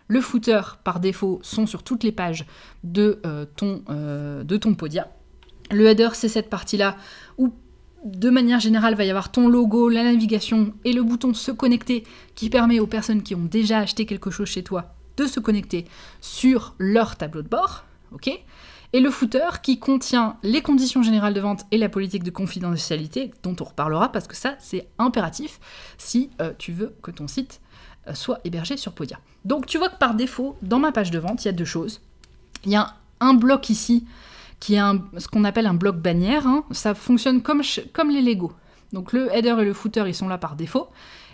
le footer par défaut sont sur toutes les pages de, euh, ton, euh, de ton podia. Le header, c'est cette partie-là où de manière générale, il va y avoir ton logo, la navigation et le bouton se connecter qui permet aux personnes qui ont déjà acheté quelque chose chez toi de se connecter sur leur tableau de bord. ok et le footer qui contient les conditions générales de vente et la politique de confidentialité dont on reparlera parce que ça c'est impératif si euh, tu veux que ton site euh, soit hébergé sur Podia. Donc tu vois que par défaut, dans ma page de vente, il y a deux choses. Il y a un, bloc ici qui est ce qu'on appelle un bloc bannière. Hein. Ça fonctionne comme, comme les Lego. Donc le header et le footer, ils sont là par défaut.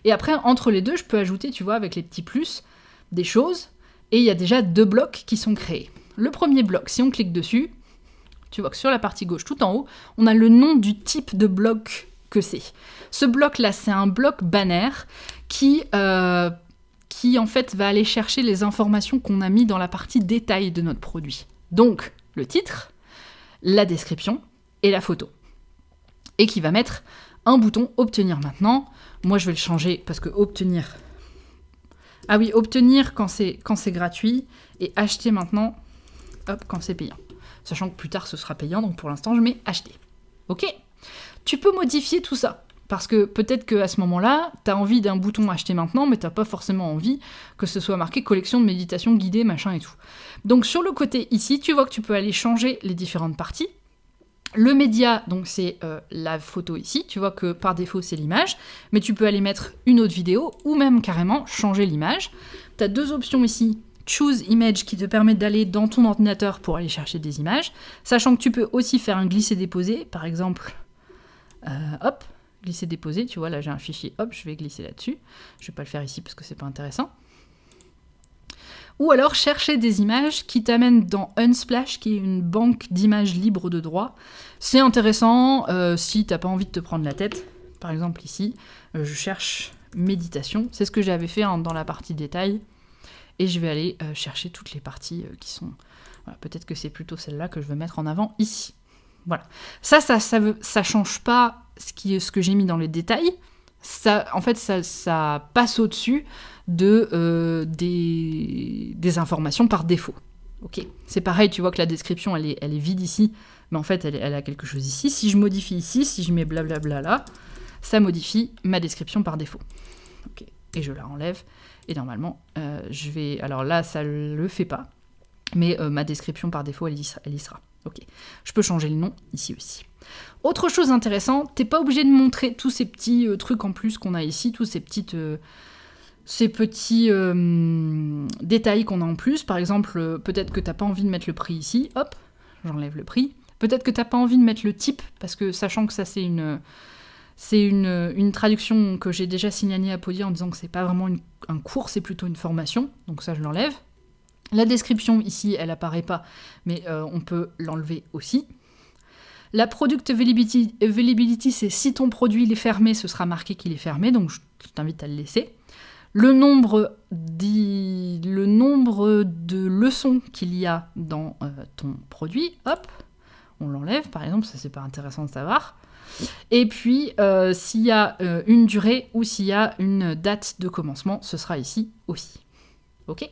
Et après, entre les deux, je peux ajouter, tu vois, avec les petits plus, des choses. Et il y a déjà deux blocs qui sont créés. Le premier bloc, si on clique dessus, tu vois que sur la partie gauche, tout en haut, on a le nom du type de bloc que c'est. Ce bloc-là, c'est un bloc banner qui, euh, qui, en fait, va aller chercher les informations qu'on a mis dans la partie détail de notre produit. Donc, le titre, la description et la photo. Et qui va mettre un bouton obtenir maintenant. Moi, je vais le changer parce que obtenir. Ah oui, obtenir quand c'est gratuit et acheter maintenant hop, quand c'est payant. Sachant que plus tard ce sera payant, donc pour l'instant je mets acheter. Ok Tu peux modifier tout ça. Parce que peut-être qu'à ce moment-là, t'as envie d'un bouton acheter maintenant, mais t'as pas forcément envie que ce soit marqué collection de méditation guidée, machin et tout. Donc sur le côté ici, tu vois que tu peux aller changer les différentes parties. Le média, donc c'est euh, la photo ici, tu vois que par défaut c'est l'image, mais tu peux aller mettre une autre vidéo ou même carrément changer l'image. Tu as deux options ici Choose Image qui te permet d'aller dans ton ordinateur pour aller chercher des images, sachant que tu peux aussi faire un glisser-déposer, par exemple, euh, hop, glisser-déposer, tu vois, là j'ai un fichier, hop, je vais glisser là-dessus. Je vais pas le faire ici parce que c'est pas intéressant. Ou alors chercher des images qui t'amènent dans Unsplash, qui est une banque d'images libres de droit. C'est intéressant si euh, si t'as pas envie de te prendre la tête. Par exemple ici, euh, je cherche méditation. C'est ce que j'avais fait hein, dans la partie Détails » et je vais aller euh, chercher toutes les parties euh, qui sont... Peut-être que c'est plutôt celle-là que je veux mettre en avant ici. Voilà. Ça, ça ça, change pas ce, qui, ce que j'ai mis dans les détails. Ça, en fait, ça, passe au-dessus de, euh, des, informations par défaut. Ok, c'est pareil, tu vois que la description, elle est, elle est vide ici, mais en fait, elle, a quelque chose ici. Si je modifie ici, si je mets blablabla là, ça modifie ma description par défaut. et je la enlève. Et normalement, euh, je vais. Alors là, ça le fait pas. Mais euh, ma description par défaut, elle y, sera, Ok. Je peux changer le nom ici aussi. Autre chose intéressante, t'es pas obligé de montrer tous ces petits euh, trucs en plus qu'on a ici, tous ces petites. ces petits détails qu'on a en plus, par exemple, peut-être que t'as pas envie de mettre le prix ici, hop, j'enlève le prix. Peut-être que t'as pas envie de mettre le type, parce que sachant que ça c'est une, c'est une, traduction que j'ai déjà signalée à Podi en disant que c'est pas vraiment un cours, c'est plutôt une formation, donc ça je l'enlève. La description ici, elle apparaît pas, mais euh, on peut l'enlever aussi. La product availability, c'est si ton produit il est fermé, ce sera marqué qu'il est fermé, donc je t'invite à le laisser. Le nombre, le nombre de leçons qu'il y a dans euh, ton produit, hop, on l'enlève par exemple, ça c'est pas intéressant de savoir. Et puis, euh, s'il y a euh, une durée ou s'il y a une date de commencement, ce sera ici aussi. OK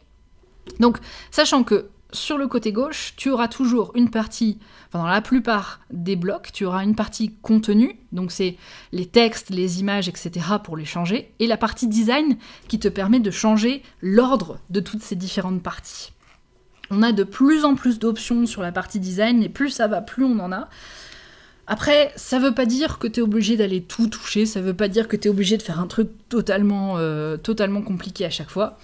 Donc, sachant que sur le côté gauche, tu auras toujours une partie, pendant dans la plupart des blocs, tu auras une partie contenu, donc c'est les textes, les images, etc. pour les changer, et la partie design qui te permet de changer l'ordre de toutes ces différentes parties. On a de plus en plus d'options sur la partie design, et plus ça va, plus on en a. Après, ça veut pas dire que tu es obligé d'aller tout toucher, ça ne veut pas dire que tu es obligé de faire un truc totalement, euh, totalement compliqué à chaque fois.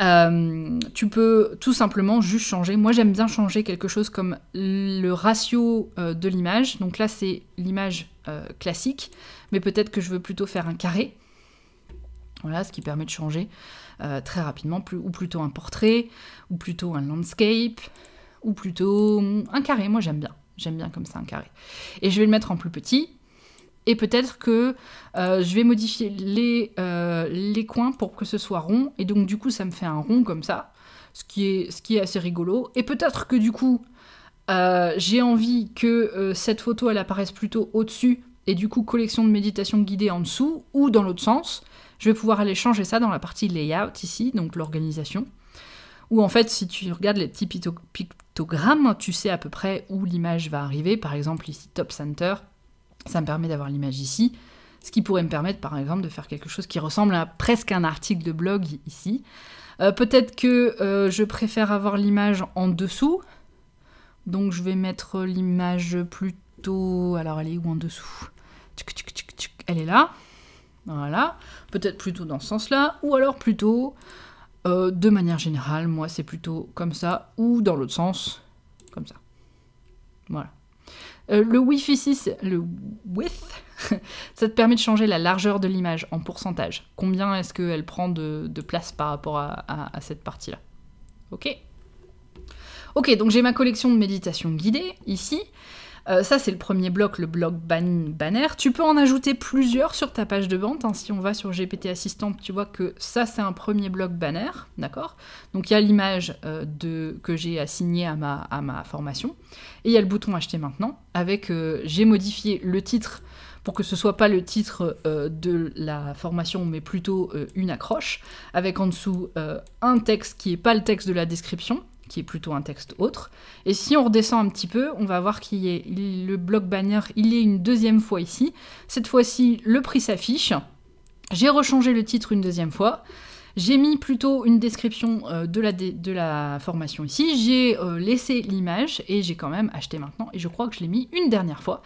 Euh, tu peux tout simplement juste changer. Moi, j'aime bien changer quelque chose comme le ratio euh, de l'image. Donc là, c'est l'image classique, mais peut-être que je veux plutôt faire un carré. Voilà, ce qui permet de changer très rapidement, ou plutôt un portrait, ou plutôt un landscape, ou plutôt un carré. Moi, j'aime bien. J'aime bien comme ça un carré. Et je vais le mettre en plus petit. Et peut-être que euh, je vais modifier les, euh, les coins pour que ce soit rond. Et donc du coup, ça me fait un rond comme ça, ce qui est, ce qui est assez rigolo. Et peut-être que du coup, euh, j'ai envie que cette photo, elle apparaisse plutôt au-dessus. Et du coup, collection de méditation guidée en dessous, ou dans l'autre sens. Je vais pouvoir aller changer ça dans la partie layout ici, donc l'organisation. Ou en fait, si tu regardes les petits pictogrammes tu sais à peu près où l'image va arriver. Par exemple, ici, Top Center, ça me permet d'avoir l'image ici. Ce qui pourrait me permettre, par exemple, de faire quelque chose qui ressemble à presque un article de blog ici. Euh, peut-être que euh, je préfère avoir l'image en dessous. Donc je vais mettre l'image plutôt... Alors elle est où en dessous Elle est là. Voilà. Peut-être plutôt dans ce sens-là. Ou alors plutôt euh, de manière générale, moi, c'est plutôt comme ça, ou dans l'autre sens, comme ça. Voilà. Euh, le le width, ça te permet de changer la largeur de l'image en pourcentage. Combien est-ce qu'elle prend de, place par rapport à cette partie-là Ok. Ok, donc j'ai ma collection de méditations guidées ici. Euh, ça, c'est le premier bloc, le bloc banner. Tu peux en ajouter plusieurs sur ta page de vente. Hein, si on va sur GPT Assistant, tu vois que ça, c'est un premier bloc banner, d'accord Donc il y a l'image euh, que j'ai assignée à ma, à ma formation. Et il y a le bouton acheter maintenant, avec euh, j'ai modifié le titre pour que ce soit pas le titre de la formation, mais plutôt une accroche, avec en dessous un texte qui n'est pas le texte de la description, qui est plutôt un texte autre. Et si on redescend un petit peu, on va voir qu'il est le bloc banner, il est une deuxième fois ici. Cette fois-ci, le prix s'affiche. J'ai rechangé le titre une deuxième fois. J'ai mis plutôt une description euh, de, la de, la formation ici. J'ai euh, laissé l'image et j'ai quand même acheté maintenant. Et je crois que je l'ai mis une dernière fois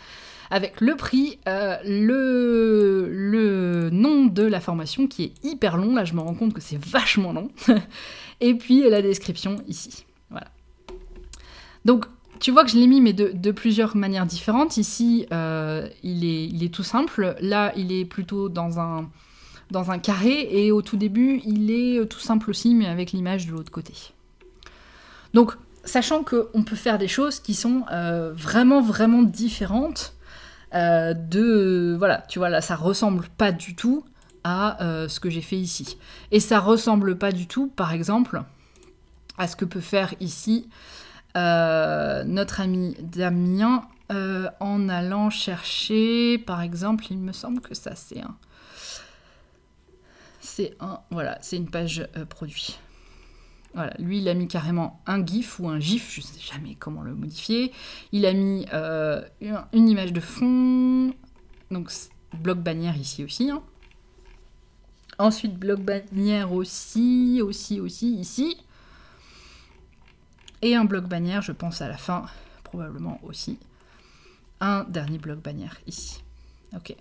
avec le prix, euh, le nom de la formation qui est hyper long. Là, je me rends compte que c'est vachement long. et puis la description ici. Donc, tu vois que je l'ai mis, mais de, plusieurs manières différentes. Ici, euh, il, est, tout simple. Là, il est plutôt dans un, carré. Et au tout début, il est euh, tout simple aussi, mais avec l'image de l'autre côté. Donc, sachant qu'on peut faire des choses qui sont euh, vraiment, vraiment différentes de... Voilà, tu vois, là, ça ressemble pas du tout à ce que j'ai fait ici. Et ça ressemble pas du tout, par exemple, à ce que peut faire ici euh, notre ami Damien euh, en allant chercher, par exemple, il me semble que ça c'est un... C'est un... Voilà, c'est une page euh, produit. Voilà, lui, il a mis carrément un GIF ou un GIF, je ne sais jamais comment le modifier. Il a mis une, image de fond, donc bloc bannière ici aussi. Hein. Ensuite, bloc bannière aussi, aussi, aussi, ici et un bloc bannière, je pense à la fin, probablement aussi. Un dernier bloc bannière ici. Ok.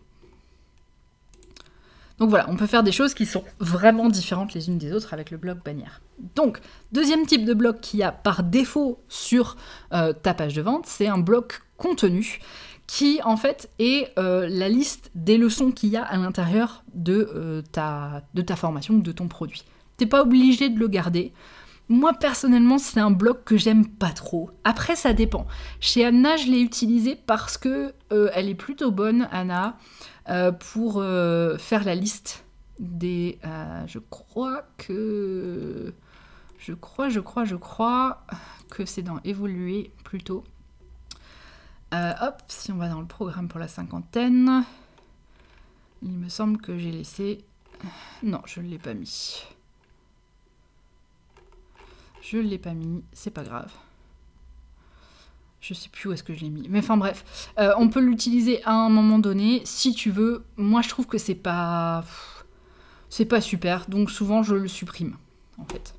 Donc voilà, on peut faire des choses qui sont vraiment différentes les unes des autres avec le bloc bannière. Donc, deuxième type de bloc qu'il y a par défaut sur euh, ta page de vente, c'est un bloc contenu qui en fait est euh, la liste des leçons qu'il y a à l'intérieur de, euh, ta, de ta formation ou de ton produit. T'es pas obligé de le garder. Moi personnellement, c'est un bloc que j'aime pas trop. Après, ça dépend. Chez Anna, je l'ai utilisé parce que euh, elle est plutôt bonne, Anna, euh, pour euh, faire la liste des. je crois que. Je crois, je crois, je crois que c'est dans évoluer plutôt. hop, si on va dans le programme pour la cinquantaine, il me semble que j'ai laissé. Non, je ne l'ai pas mis. Je ne l'ai pas mis, c'est pas grave. Je sais plus où est-ce que je l'ai mis. Mais enfin bref, euh, on peut l'utiliser à un moment donné si tu veux. Moi je trouve que c'est pas... C'est pas super, donc souvent je le supprime en fait.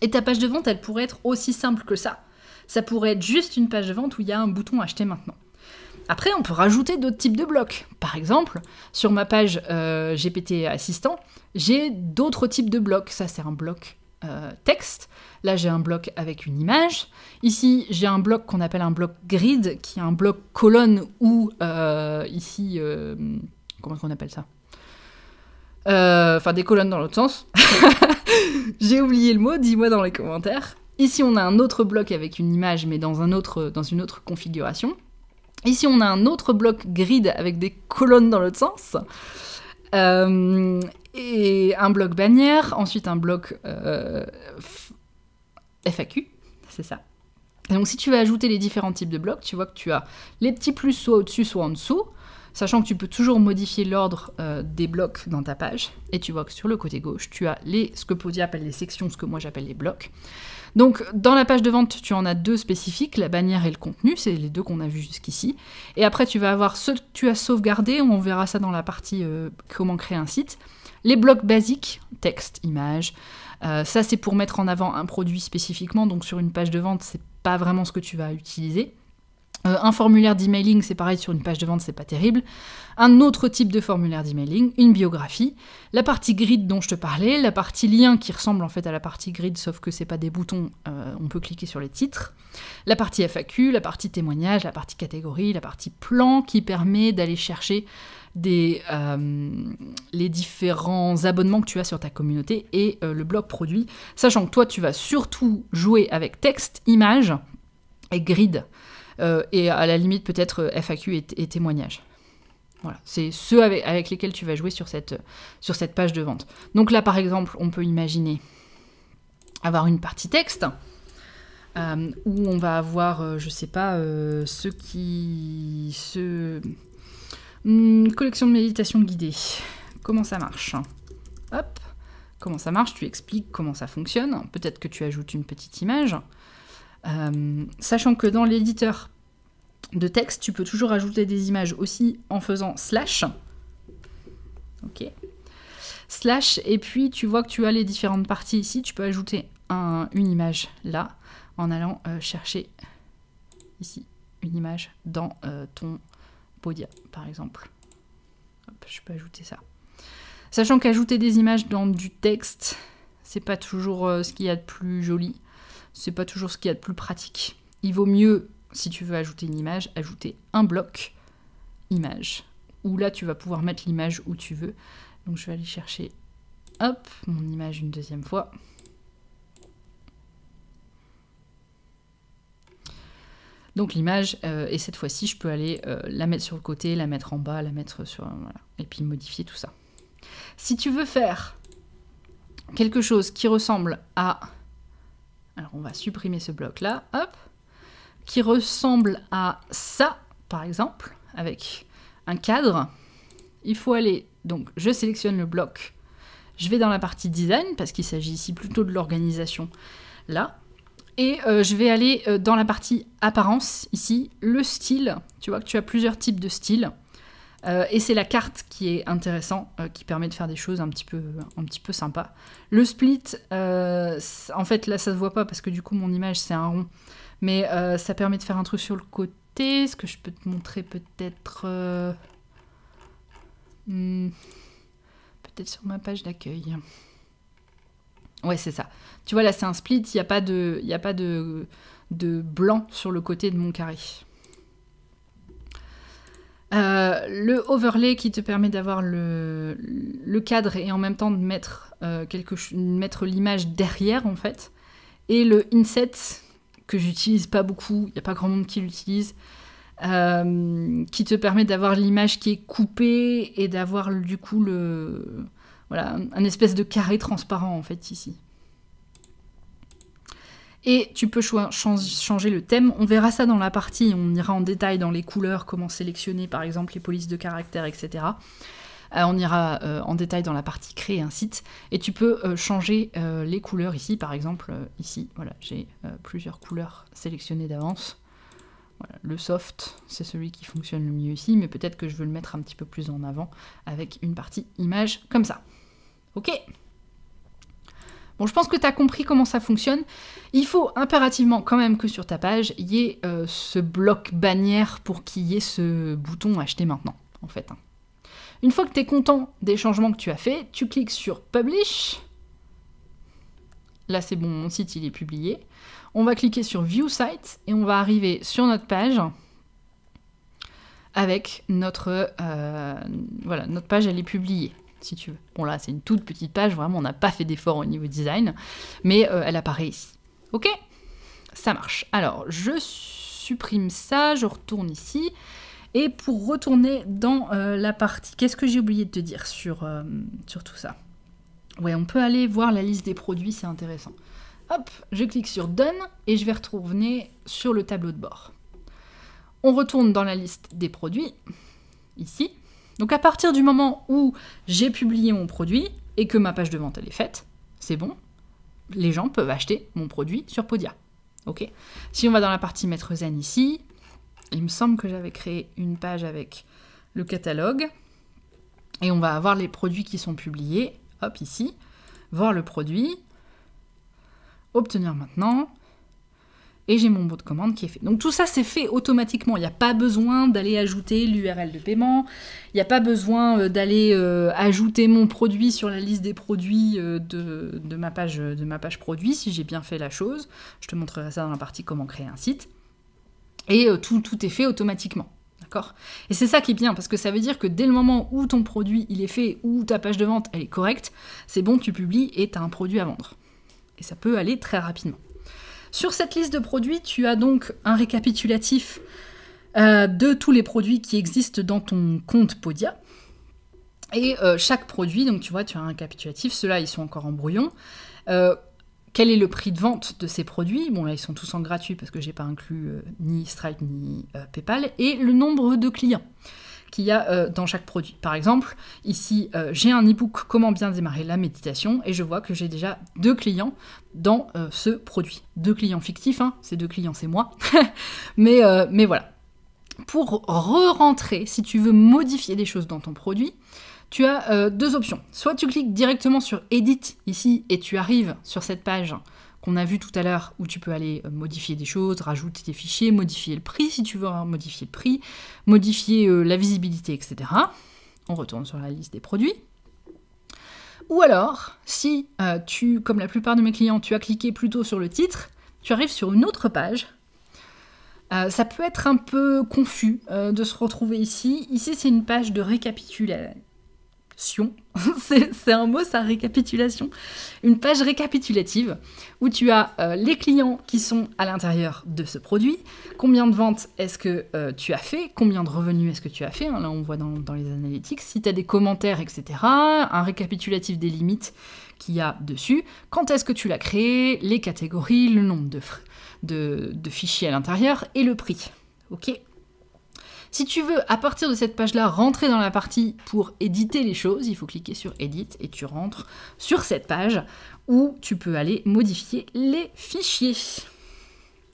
Et ta page de vente, elle pourrait être aussi simple que ça. Ça pourrait être juste une page de vente où il y a un bouton acheter maintenant. Après, on peut rajouter d'autres types de blocs. Par exemple, sur ma page euh, GPT Assistant, j'ai d'autres types de blocs. Ça, c'est un bloc euh, texte. Là, j'ai un bloc avec une image. Ici, j'ai un bloc qu'on appelle un bloc grid, qui est un bloc colonne ou euh, ici, est euh, comment qu'on appelle ça Enfin, des colonnes dans l'autre sens. j'ai oublié le mot, dis-moi dans les commentaires. Ici, on a un autre bloc avec une image, mais dans, un autre, dans une autre configuration. Ici, on a un autre bloc grid avec des colonnes dans l'autre sens. Euh, et un bloc bannière, ensuite un bloc euh, FAQ, c'est ça. donc si tu veux ajouter les différents types de blocs, tu vois que tu as les petits plus soit au-dessus, soit en dessous, sachant que tu peux toujours modifier l'ordre euh, des blocs dans ta page. Et tu vois que sur le côté gauche, tu as les, ce que Podia appelle les sections, ce que moi j'appelle les blocs. Donc dans la page de vente, tu en as deux spécifiques, la bannière et le contenu, c'est les deux qu'on a vus jusqu'ici. Et après, tu vas avoir ce que tu as sauvegardé, on verra ça dans la partie euh, comment créer un site. Les blocs basiques, texte, image. Euh, ça, c'est pour mettre en avant un produit spécifiquement, donc sur une page de vente, c'est pas vraiment ce que tu vas utiliser. Euh, un formulaire d'emailing, c'est pareil, sur une page de vente, c'est pas terrible. Un autre type de formulaire d'emailing, une biographie. La partie grid dont je te parlais, la partie lien qui ressemble en fait à la partie grid, sauf que ce c'est pas des boutons, euh, on peut cliquer sur les titres. La partie FAQ, la partie témoignage, la partie catégorie, la partie plan qui permet d'aller chercher euh, les différents abonnements que tu as sur ta communauté et le blog produit, sachant que toi tu vas surtout jouer avec texte, image et grid. Euh, et à la limite peut-être euh, FAQ et, témoignages. Voilà, c'est ceux avec, lesquels tu vas jouer sur cette, page de vente. Donc là, par exemple, on peut imaginer avoir une partie texte euh, où on va avoir, je je sais pas, ce ceux qui. Hmm, collection de méditation guidée. Comment ça marche Hop Comment ça marche Tu expliques comment ça fonctionne. Peut-être que tu ajoutes une petite image. Euh, sachant que dans l'éditeur de texte, tu peux toujours ajouter des images aussi en faisant slash. Ok. Slash, et puis tu vois que tu as les différentes parties ici. Tu peux ajouter une image là en allant euh, chercher ici une image dans euh, ton Podia, par exemple. je peux ajouter ça. Sachant qu'ajouter des images dans du texte, c'est pas toujours ce qu'il y a de plus joli c'est pas toujours ce qu'il y a de plus pratique. Il vaut mieux, si tu veux ajouter une image, ajouter un bloc image, où là tu vas pouvoir mettre l'image où tu veux. Donc je vais aller chercher, hop, mon image une deuxième fois. Donc l'image, euh, et cette fois-ci, je peux aller euh, la mettre sur le côté, la mettre en bas, la mettre sur... Voilà, et puis modifier tout ça. Si tu veux faire quelque chose qui ressemble à alors on va supprimer ce bloc-là, hop, qui ressemble à ça, par exemple, avec un cadre. Il faut aller, donc je sélectionne le bloc, je vais dans la partie design, parce qu'il s'agit ici plutôt de l'organisation, là, et euh, je vais aller euh, dans la partie apparence, ici, le style, tu vois que tu as plusieurs types de styles, euh, et c'est la carte qui est intéressante, euh, qui permet de faire des choses un petit peu, un petit peu sympas. Le split, euh, en fait là ça se voit pas parce que du coup mon image c'est un rond, mais ça permet de faire un truc sur le côté. Ce que je peux te montrer peut-être, hmm, peut-être sur ma page d'accueil. Ouais c'est ça. Tu vois là c'est un split, il n'y a pas de, il a pas de blanc sur le côté de mon carré. Euh, le overlay qui te permet d'avoir le, cadre et en même temps de mettre, euh, mettre l'image derrière en fait. Et le inset que j'utilise pas beaucoup, il n'y a pas grand monde qui l'utilise, euh, qui te permet d'avoir l'image qui est coupée et d'avoir du coup le voilà un espèce de carré transparent en fait ici. Et tu peux changer le thème. On verra ça dans la partie, on ira en détail dans les couleurs, comment sélectionner par exemple les polices de caractère, etc. Euh, on ira euh, en détail dans la partie créer un site. Et tu peux euh, changer les couleurs ici, par exemple, ici, voilà, j'ai plusieurs couleurs sélectionnées d'avance. le soft, c'est celui qui fonctionne le mieux ici, mais peut-être que je veux le mettre un petit peu plus en avant avec une partie image comme ça. Ok Bon, je pense que tu as compris comment ça fonctionne. Il faut impérativement quand même que sur ta page, il y ait euh, ce bloc bannière pour qu'il y ait ce bouton acheter maintenant, en fait. Hein. Une fois que tu es content des changements que tu as fait, tu cliques sur Publish. Là, c'est bon, mon site, il est publié. On va cliquer sur View Site et on va arriver sur notre page avec notre... Euh, voilà, notre page, elle est publiée si tu veux. Bon là, c'est une toute petite page, vraiment, on n'a pas fait d'effort au niveau design, mais euh, elle apparaît ici. Ok Ça marche. Alors, je supprime ça, je retourne ici. Et pour retourner dans euh, la partie, qu'est-ce que j'ai oublié de te dire sur, euh, sur tout ça Ouais, on peut aller voir la liste des produits, c'est intéressant. Hop, je clique sur Done et je vais retourner sur le tableau de bord. On retourne dans la liste des produits, ici. Donc à partir du moment où j'ai publié mon produit et que ma page de vente est faite, c'est bon, les gens peuvent acheter mon produit sur Podia. Ok Si on va dans la partie Maître Zen ici, il me semble que j'avais créé une page avec le catalogue et on va avoir les produits qui sont publiés. Hop ici, voir le produit, obtenir maintenant et j'ai mon bon de commande qui est fait. Donc tout ça, c'est fait automatiquement. Il n'y a pas besoin d'aller ajouter l'URL de paiement, il n'y a pas besoin euh, d'aller euh, ajouter mon produit sur la liste des produits euh, de, ma page, de ma page produit, si j'ai bien fait la chose. Je te montrerai ça dans la partie comment créer un site. Et tout, est fait automatiquement. D'accord Et c'est ça qui est bien, parce que ça veut dire que dès le moment où ton produit il est fait, ou ta page de vente elle est correcte, c'est bon, tu publies et tu as un produit à vendre. Et ça peut aller très rapidement. Sur cette liste de produits, tu as donc un récapitulatif euh, de tous les produits qui existent dans ton compte Podia. Et euh, chaque produit, donc tu vois, tu as un récapitulatif. Ceux-là, ils sont encore en brouillon. Euh, quel est le prix de vente de ces produits Bon, là, ils sont tous en gratuit parce que je n'ai pas inclus ni Stripe ni PayPal. Et le nombre de clients qu'il y a euh, dans chaque produit. Par exemple, ici, euh, j'ai un e-book Comment bien démarrer la méditation et je vois que j'ai déjà deux clients dans euh, ce produit. Deux clients fictifs, hein, ces deux clients, c'est moi. mais, mais voilà. Pour re-rentrer, si tu veux modifier des choses dans ton produit, tu as deux options. Soit tu cliques directement sur Edit ici et tu arrives sur cette page qu'on a vu tout à l'heure, où tu peux aller euh, modifier des choses, rajouter des fichiers, modifier le prix si tu veux hein, modifier le prix, modifier euh, la visibilité, etc. On retourne sur la liste des produits. Ou alors, si euh, tu, comme la plupart de mes clients, tu as cliqué plutôt sur le titre, tu arrives sur une autre page. ça peut être un peu confus de se retrouver ici. Ici, c'est une page de récapitulation c'est un mot, sa récapitulation. Une page récapitulative où tu as euh, les clients qui sont à l'intérieur de ce produit, combien de ventes est-ce que euh, tu as fait, combien de revenus est-ce que tu as fait, hein, là on voit dans, les analytics, si tu as des commentaires, etc., un récapitulatif des limites qu'il y a dessus, quand est-ce que tu l'as créé, les catégories, le nombre de, de fichiers à l'intérieur et le prix. Ok si tu veux, à partir de cette page-là, rentrer dans la partie pour éditer les choses, il faut cliquer sur Edit et tu rentres sur cette page où tu peux aller modifier les fichiers.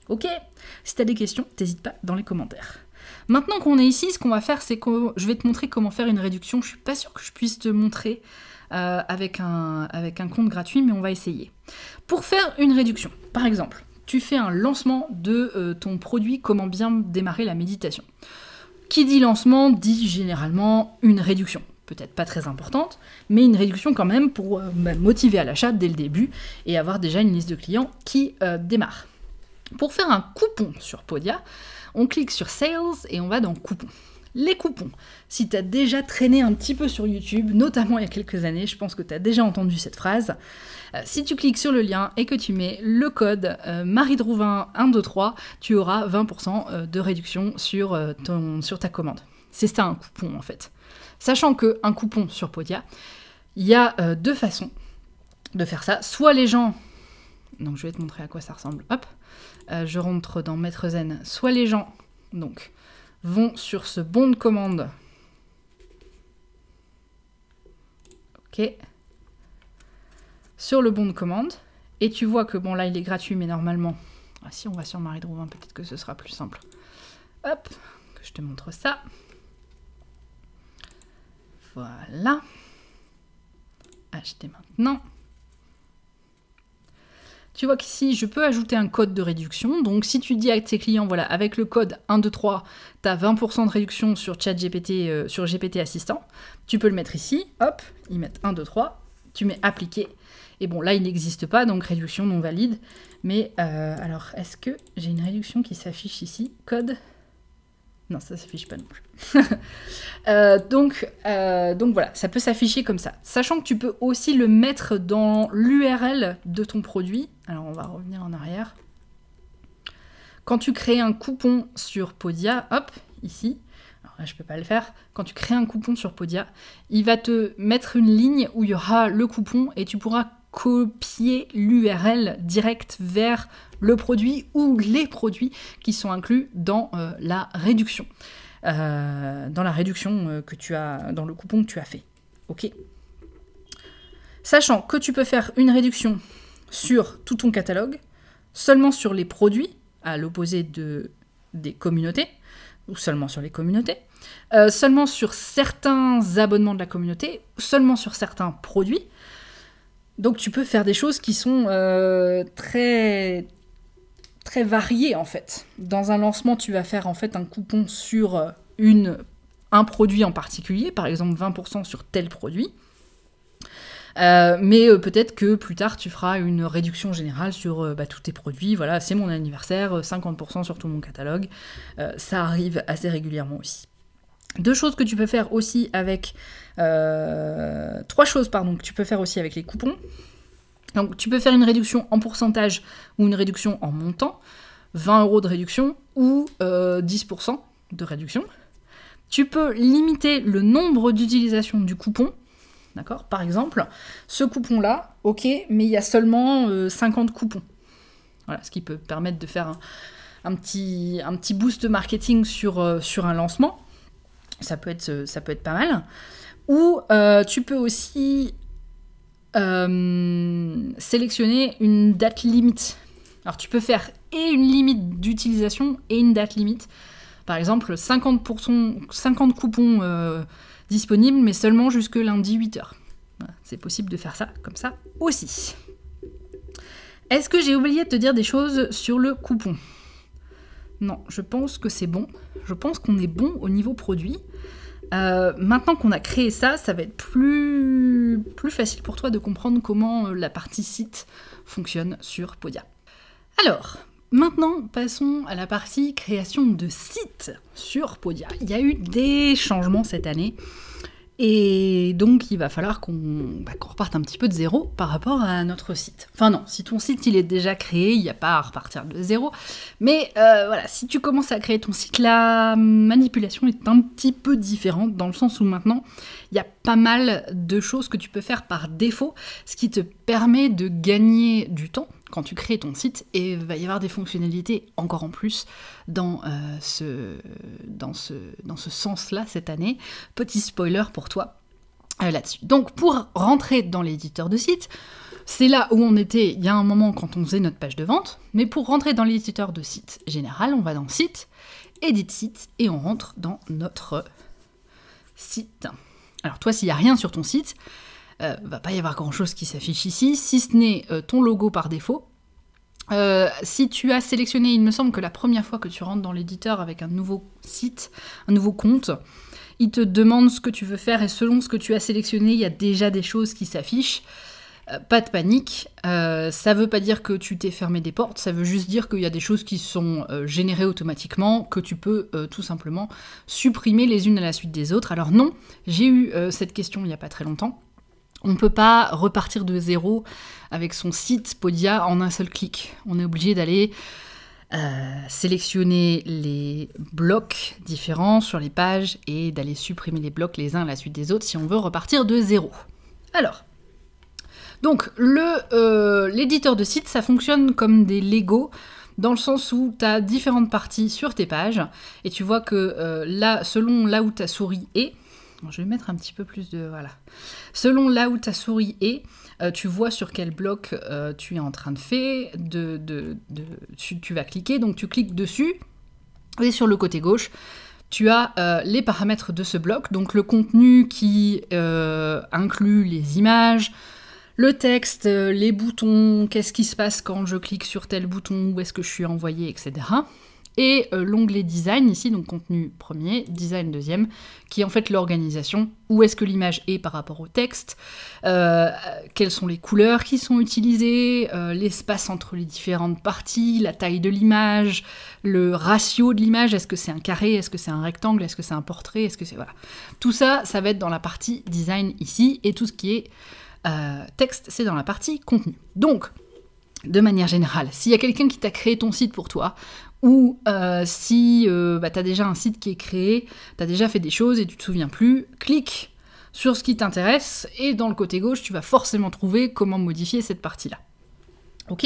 Ok Si tu as des questions, n'hésite pas dans les commentaires. Maintenant qu'on est ici, ce qu'on va faire, c'est que je vais te montrer comment faire une réduction. Je suis pas sûre que je puisse te montrer euh, avec, un, avec un compte gratuit, mais on va essayer. Pour faire une réduction, par exemple, tu fais un lancement de euh, ton produit Comment bien démarrer la méditation. Qui dit lancement dit généralement une réduction. Peut-être pas très importante, mais une réduction quand même pour euh, bah, motiver à l'achat dès le début et avoir déjà une liste de clients qui euh, démarre. Pour faire un coupon sur Podia, on clique sur Sales et on va dans Coupons les coupons. Si tu as déjà traîné un petit peu sur YouTube, notamment il y a quelques années, je pense que tu as déjà entendu cette phrase. Euh, si tu cliques sur le lien et que tu mets le code euh, Marie Drouvin 123, tu auras 20% euh, de réduction sur, euh, ton, sur ta commande. C'est ça un coupon en fait. Sachant que un coupon sur Podia, il y a deux façons de faire ça. Soit les gens, donc je vais te montrer à quoi ça ressemble. Hop, je rentre dans Maître Zen. Soit les gens donc vont sur ce bon de commande. OK. Sur le bon de commande. Et tu vois que, bon, là, il est gratuit, mais normalement... Ah si, on va sur Marie Drouvin, hein, peut-être que ce sera plus simple. Hop, que je te montre ça. Voilà. Acheter maintenant. Tu vois qu'ici, je peux ajouter un code de réduction. Donc, si tu dis à tes clients, voilà, avec le code 123, tu as 20% de réduction sur chat GPT, euh, sur GPT Assistant, tu peux le mettre ici. Hop, ils mettent 123, tu mets appliquer. Et bon, là, il n'existe pas, donc réduction non valide. Mais euh, alors, est-ce que j'ai une réduction qui s'affiche ici Code non, ça s'affiche pas non plus. Euh, donc, euh, donc voilà, ça peut s'afficher comme ça. Sachant que tu peux aussi le mettre dans l'URL de ton produit. Alors on va revenir en arrière. Quand tu crées un coupon sur Podia, hop, ici, alors je peux pas le faire, quand tu crées un coupon sur Podia, il va te mettre une ligne où il y aura le coupon et tu pourras copier l'URL direct vers le produit ou les produits qui sont inclus dans euh, la réduction. Euh, dans la réduction euh, que tu as dans le coupon que tu as fait. OK Sachant que tu peux faire une réduction sur tout ton catalogue, seulement sur les produits, à l'opposé de, des communautés, ou seulement sur les communautés, seulement sur certains abonnements de la communauté, seulement sur certains produits, donc tu peux faire des choses qui sont euh, très très variées en fait. Dans un lancement, tu vas faire en fait un coupon sur euh, une un produit en particulier, par exemple 20% sur tel produit. Euh, mais peut-être que plus tard tu feras une réduction générale sur bah, tous tes produits. Voilà, c'est mon anniversaire, 50% sur tout mon catalogue. ça arrive assez régulièrement aussi. Deux choses que tu peux faire aussi avec... Euh, trois choses, pardon, que tu peux faire aussi avec les coupons. Donc tu peux faire une réduction en pourcentage ou une réduction en montant, 20 euros de réduction ou 10% euh, de réduction. Tu peux limiter le nombre d'utilisations du coupon. D'accord Par exemple, ce coupon-là, ok, mais il y a seulement 50 euh, coupons. Voilà, ce qui peut permettre de faire un, petit, un petit, boost marketing sur, sur un lancement. Ça peut être, ça peut être pas mal. Ou euh, tu peux aussi euh, sélectionner une date limite. Alors tu peux faire et une limite d'utilisation et une date limite. Par exemple, 50, 50 coupons euh, disponibles, mais seulement jusque lundi 8h. c'est possible de faire ça comme ça aussi. Est-ce que j'ai oublié de te dire des choses sur le coupon non, je pense que c'est bon. Je pense qu'on est bon au niveau produit. Euh, maintenant qu'on a créé ça, ça va être plus, plus facile pour toi de comprendre comment euh, la partie site fonctionne sur Podia. Alors, maintenant passons à la partie création de site sur Podia. Il y a eu des changements cette année. Et donc, il va falloir bah, qu'on reparte un petit peu de zéro par rapport à notre site. Enfin non, si ton site il est déjà créé, il n'y a pas à repartir de zéro. Mais euh, voilà, si tu commences à créer ton site, la manipulation est un petit peu différente dans le sens où maintenant, il n'y a pas mal de choses que tu peux faire par défaut, ce qui te permet de gagner du temps quand tu crées ton site et il va y avoir des fonctionnalités encore en plus dans, euh, ce, dans ce, dans ce sens-là cette année. Petit spoiler pour toi euh, là-dessus. Donc pour rentrer dans l'éditeur de site, c'est là où on était il y a un moment quand on faisait notre page de vente, mais pour rentrer dans l'éditeur de site général, on va dans site, edit site et on rentre dans notre site. Alors toi, s'il n'y a rien sur ton site, ne euh, va pas y avoir grand-chose qui s'affiche ici, si ce n'est euh, ton logo par défaut. Euh, si tu as sélectionné, il me semble que la première fois que tu rentres dans l'éditeur avec un nouveau site, un nouveau compte, il te demande ce que tu veux faire et selon ce que tu as sélectionné, il y a déjà des choses qui s'affichent pas de panique. ça euh, ça veut pas dire que tu t'es fermé des portes, ça veut juste dire qu'il y a des choses qui sont euh, générées automatiquement, que tu peux euh, tout simplement supprimer les unes à la suite des autres. Alors non, j'ai eu cette question il n'y a pas très longtemps. On ne peut pas repartir de zéro avec son site Podia en un seul clic. On est obligé d'aller sélectionner les blocs différents sur les pages et d'aller supprimer les blocs les uns à la suite des autres si on veut repartir de zéro. Alors, donc, euh, l'éditeur de site, ça fonctionne comme des Lego dans le sens où tu as différentes parties sur tes pages, et tu vois que euh, là, selon là où ta souris est, je vais mettre un petit peu plus de... Voilà. Selon là où ta souris est, euh, tu vois sur quel bloc tu es en train de faire, tu, vas cliquer, donc tu cliques dessus, et sur le côté gauche, tu as les paramètres de ce bloc, donc le contenu qui inclut les images, le texte, euh, les boutons, qu'est-ce qui se passe quand je clique sur tel bouton, où est-ce que je suis envoyé, etc. Et euh, l'onglet design ici, donc contenu premier, design deuxième, qui est en fait l'organisation, où est-ce que l'image est par rapport au texte, euh, quelles sont les couleurs qui sont utilisées, l'espace entre les différentes parties, la taille de l'image, le ratio de l'image, est-ce que c'est un carré, est-ce que c'est un rectangle, est-ce que c'est un portrait, est-ce que c'est... Voilà. Tout ça, ça va être dans la partie design ici, et tout ce qui est euh, texte, c'est dans la partie contenu. Donc, de manière générale, s'il y a quelqu'un qui t'a créé ton site pour toi, ou euh, si euh, bah, tu as déjà un site qui est créé, tu as déjà fait des choses et tu te souviens plus, clique sur ce qui t'intéresse et dans le côté gauche, tu vas forcément trouver comment modifier cette partie-là. Ok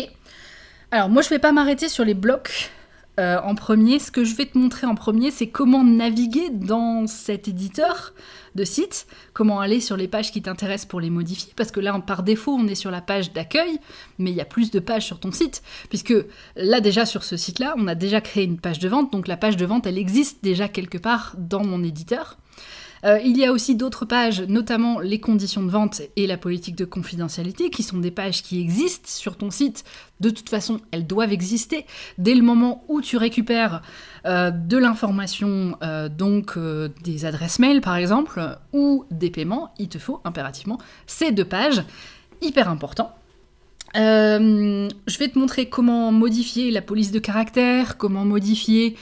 Alors moi, je ne vais pas m'arrêter sur les blocs euh, en premier. Ce que je vais te montrer en premier, c'est comment naviguer dans cet éditeur de site, comment aller sur les pages qui t'intéressent pour les modifier, parce que là, par défaut, on est sur la page d'accueil, mais il y a plus de pages sur ton site, puisque là déjà sur ce site-là, on a déjà créé une page de vente, donc la page de vente, elle existe déjà quelque part dans mon éditeur. Euh, il y a aussi d'autres pages, notamment les conditions de vente et la politique de confidentialité, qui sont des pages qui existent sur ton site. De toute façon, elles doivent exister dès le moment où tu récupères euh, de l'information, euh, donc des adresses mail par exemple, ou des paiements. Il te faut impérativement ces deux pages, hyper important. je vais te montrer comment modifier la police de caractère, comment modifier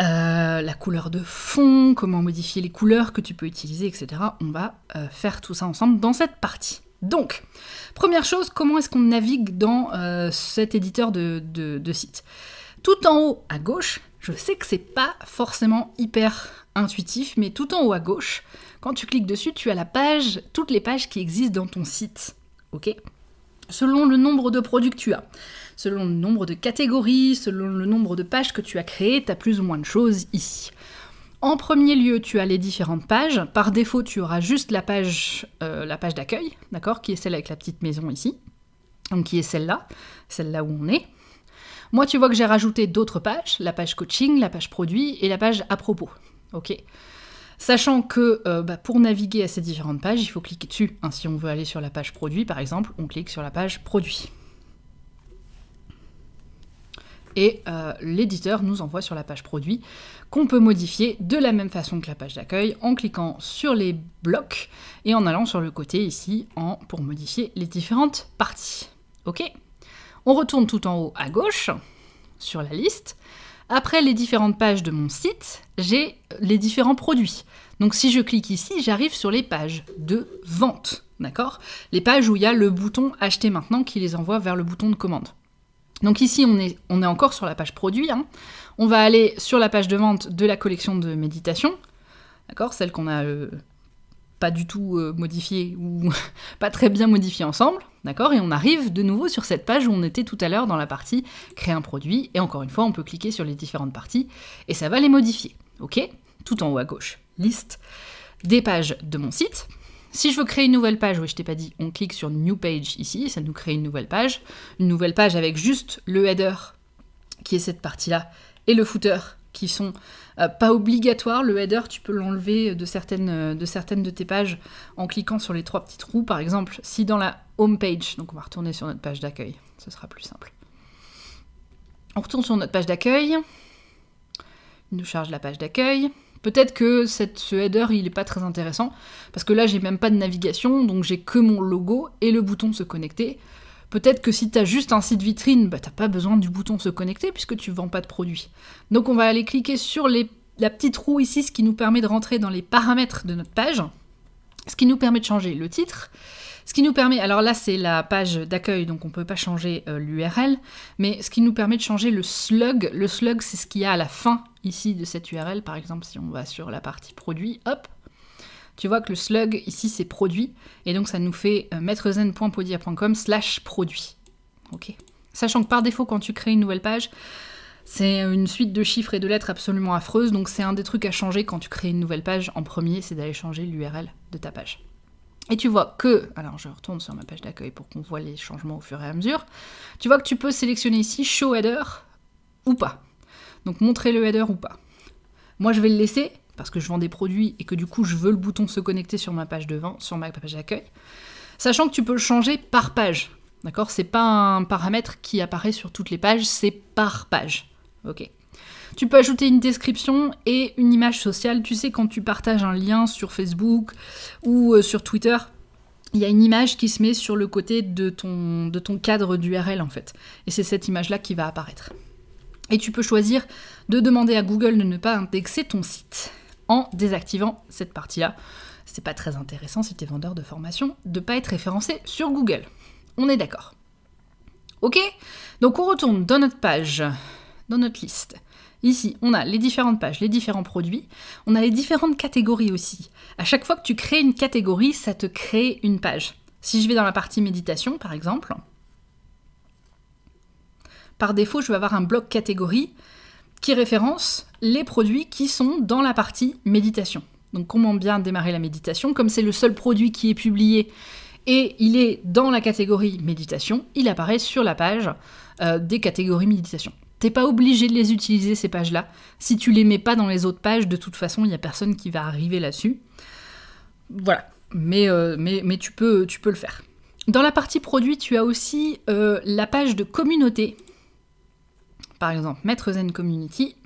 euh, la couleur de fond, comment modifier les couleurs que tu peux utiliser, etc. On va euh, faire tout ça ensemble dans cette partie. Donc, première chose, comment est-ce qu'on navigue dans euh, cet éditeur de, site Tout en haut à gauche, je sais que c'est pas forcément hyper intuitif, mais tout en haut à gauche, quand tu cliques dessus, tu as la page, toutes les pages qui existent dans ton site. Ok Selon le nombre de produits que tu as selon le nombre de catégories, selon le nombre de pages que tu as créées, tu as plus ou moins de choses ici. En premier lieu, tu as les différentes pages. Par défaut, tu auras juste la page, euh, page d'accueil, d'accord, qui est celle avec la petite maison ici. Donc qui est celle-là, celle-là où on est. Moi, tu vois que j'ai rajouté d'autres pages, la page coaching, la page produit et la page à propos. Sachant que euh, bah, pour naviguer à ces différentes pages, il faut cliquer dessus. Hein. si on veut aller sur la page produit, par exemple, on clique sur la page produit et euh, l'éditeur nous envoie sur la page produit qu'on peut modifier de la même façon que la page d'accueil en cliquant sur les blocs et en allant sur le côté ici en, pour modifier les différentes parties. Ok On retourne tout en haut à gauche sur la liste. Après les différentes pages de mon site, j'ai euh, les différents produits. Donc si je clique ici, j'arrive sur les pages de vente, d'accord Les pages où il y a le bouton acheter maintenant qui les envoie vers le bouton de commande. Donc ici, on est, on est encore sur la page produit. Hein. On va aller sur la page de vente de la collection de méditation, d'accord Celle qu'on a euh, pas du tout euh, modifiée ou pas très bien modifiée ensemble, d'accord Et on arrive de nouveau sur cette page où on était tout à l'heure dans la partie créer un produit. Et encore une fois, on peut cliquer sur les différentes parties et ça va les modifier, ok Tout en haut à gauche, liste des pages de mon site. Si je veux créer une nouvelle page, oui, je t'ai pas dit, on clique sur New Page ici, ça nous crée une nouvelle page. Une nouvelle page avec juste le header, qui est cette partie-là, et le footer, qui sont euh, pas obligatoires. Le header, tu peux l'enlever de certaines, euh, de certaines de tes pages en cliquant sur les trois petits trous. Par exemple, si dans la home page, donc on va retourner sur notre page d'accueil, ce sera plus simple. On retourne sur notre page d'accueil. Il nous charge la page d'accueil. Peut-être que cette, ce header, il n'est pas très intéressant, parce que là, j'ai même pas de navigation, donc j'ai que mon logo et le bouton se connecter. Peut-être que si tu as juste un site vitrine, bah, t'as pas besoin du bouton se connecter, puisque tu vends pas de produit. Donc on va aller cliquer sur la petite roue ici, ce qui nous permet de rentrer dans les paramètres de notre page, ce qui nous permet de changer le titre, ce qui nous permet, alors là c'est la page d'accueil, donc on ne peut pas changer euh, l'URL, mais ce qui nous permet de changer le slug, le slug c'est ce qu'il y a à la fin ici de cette URL, par exemple si on va sur la partie produit, hop, tu vois que le slug ici c'est produit, et donc ça nous fait euh, maîtrezen.podia.com slash produit. Ok. Sachant que par défaut quand tu crées une nouvelle page, c'est une suite de chiffres et de lettres absolument affreuse, donc c'est un des trucs à changer quand tu crées une nouvelle page en premier, c'est d'aller changer l'URL de ta page. Et tu vois que, alors je retourne sur ma page d'accueil pour qu'on voit les changements au fur et à mesure, tu vois que tu peux sélectionner ici Show Header ou pas. Donc montrer le header ou pas. Moi je vais le laisser parce que je vends des produits et que du coup je veux le bouton se connecter sur ma page de sur ma page d'accueil. Sachant que tu peux le changer par page. D'accord C'est pas un paramètre qui apparaît sur toutes les pages, c'est par page. Ok tu peux ajouter une description et une image sociale. Tu sais, quand tu partages un lien sur Facebook ou euh, sur Twitter, il y a une image qui se met sur le côté de ton, de ton cadre d'URL en fait. Et c'est cette image-là qui va apparaître. Et tu peux choisir de demander à Google de ne pas indexer ton site en désactivant cette partie-là. C'est pas très intéressant si tu es vendeur de formation de pas être référencé sur Google. On est d'accord. Ok Donc on retourne dans notre page, dans notre liste. Ici, on a les différentes pages, les différents produits, on a les différentes catégories aussi. À chaque fois que tu crées une catégorie, ça te crée une page. Si je vais dans la partie méditation, par exemple, par défaut, je vais avoir un bloc catégorie qui référence les produits qui sont dans la partie méditation. Donc comment bien démarrer la méditation Comme c'est le seul produit qui est publié et il est dans la catégorie méditation, il apparaît sur la page euh, des catégories méditation pas obligé de les utiliser ces pages-là. Si tu les mets pas dans les autres pages, de toute façon, il n'y a personne qui va arriver là-dessus. Voilà. Mais, euh, mais, mais tu, peux, tu peux le faire. Dans la partie produit, tu as aussi euh, la page de communauté. Par exemple, Maître Zen Community,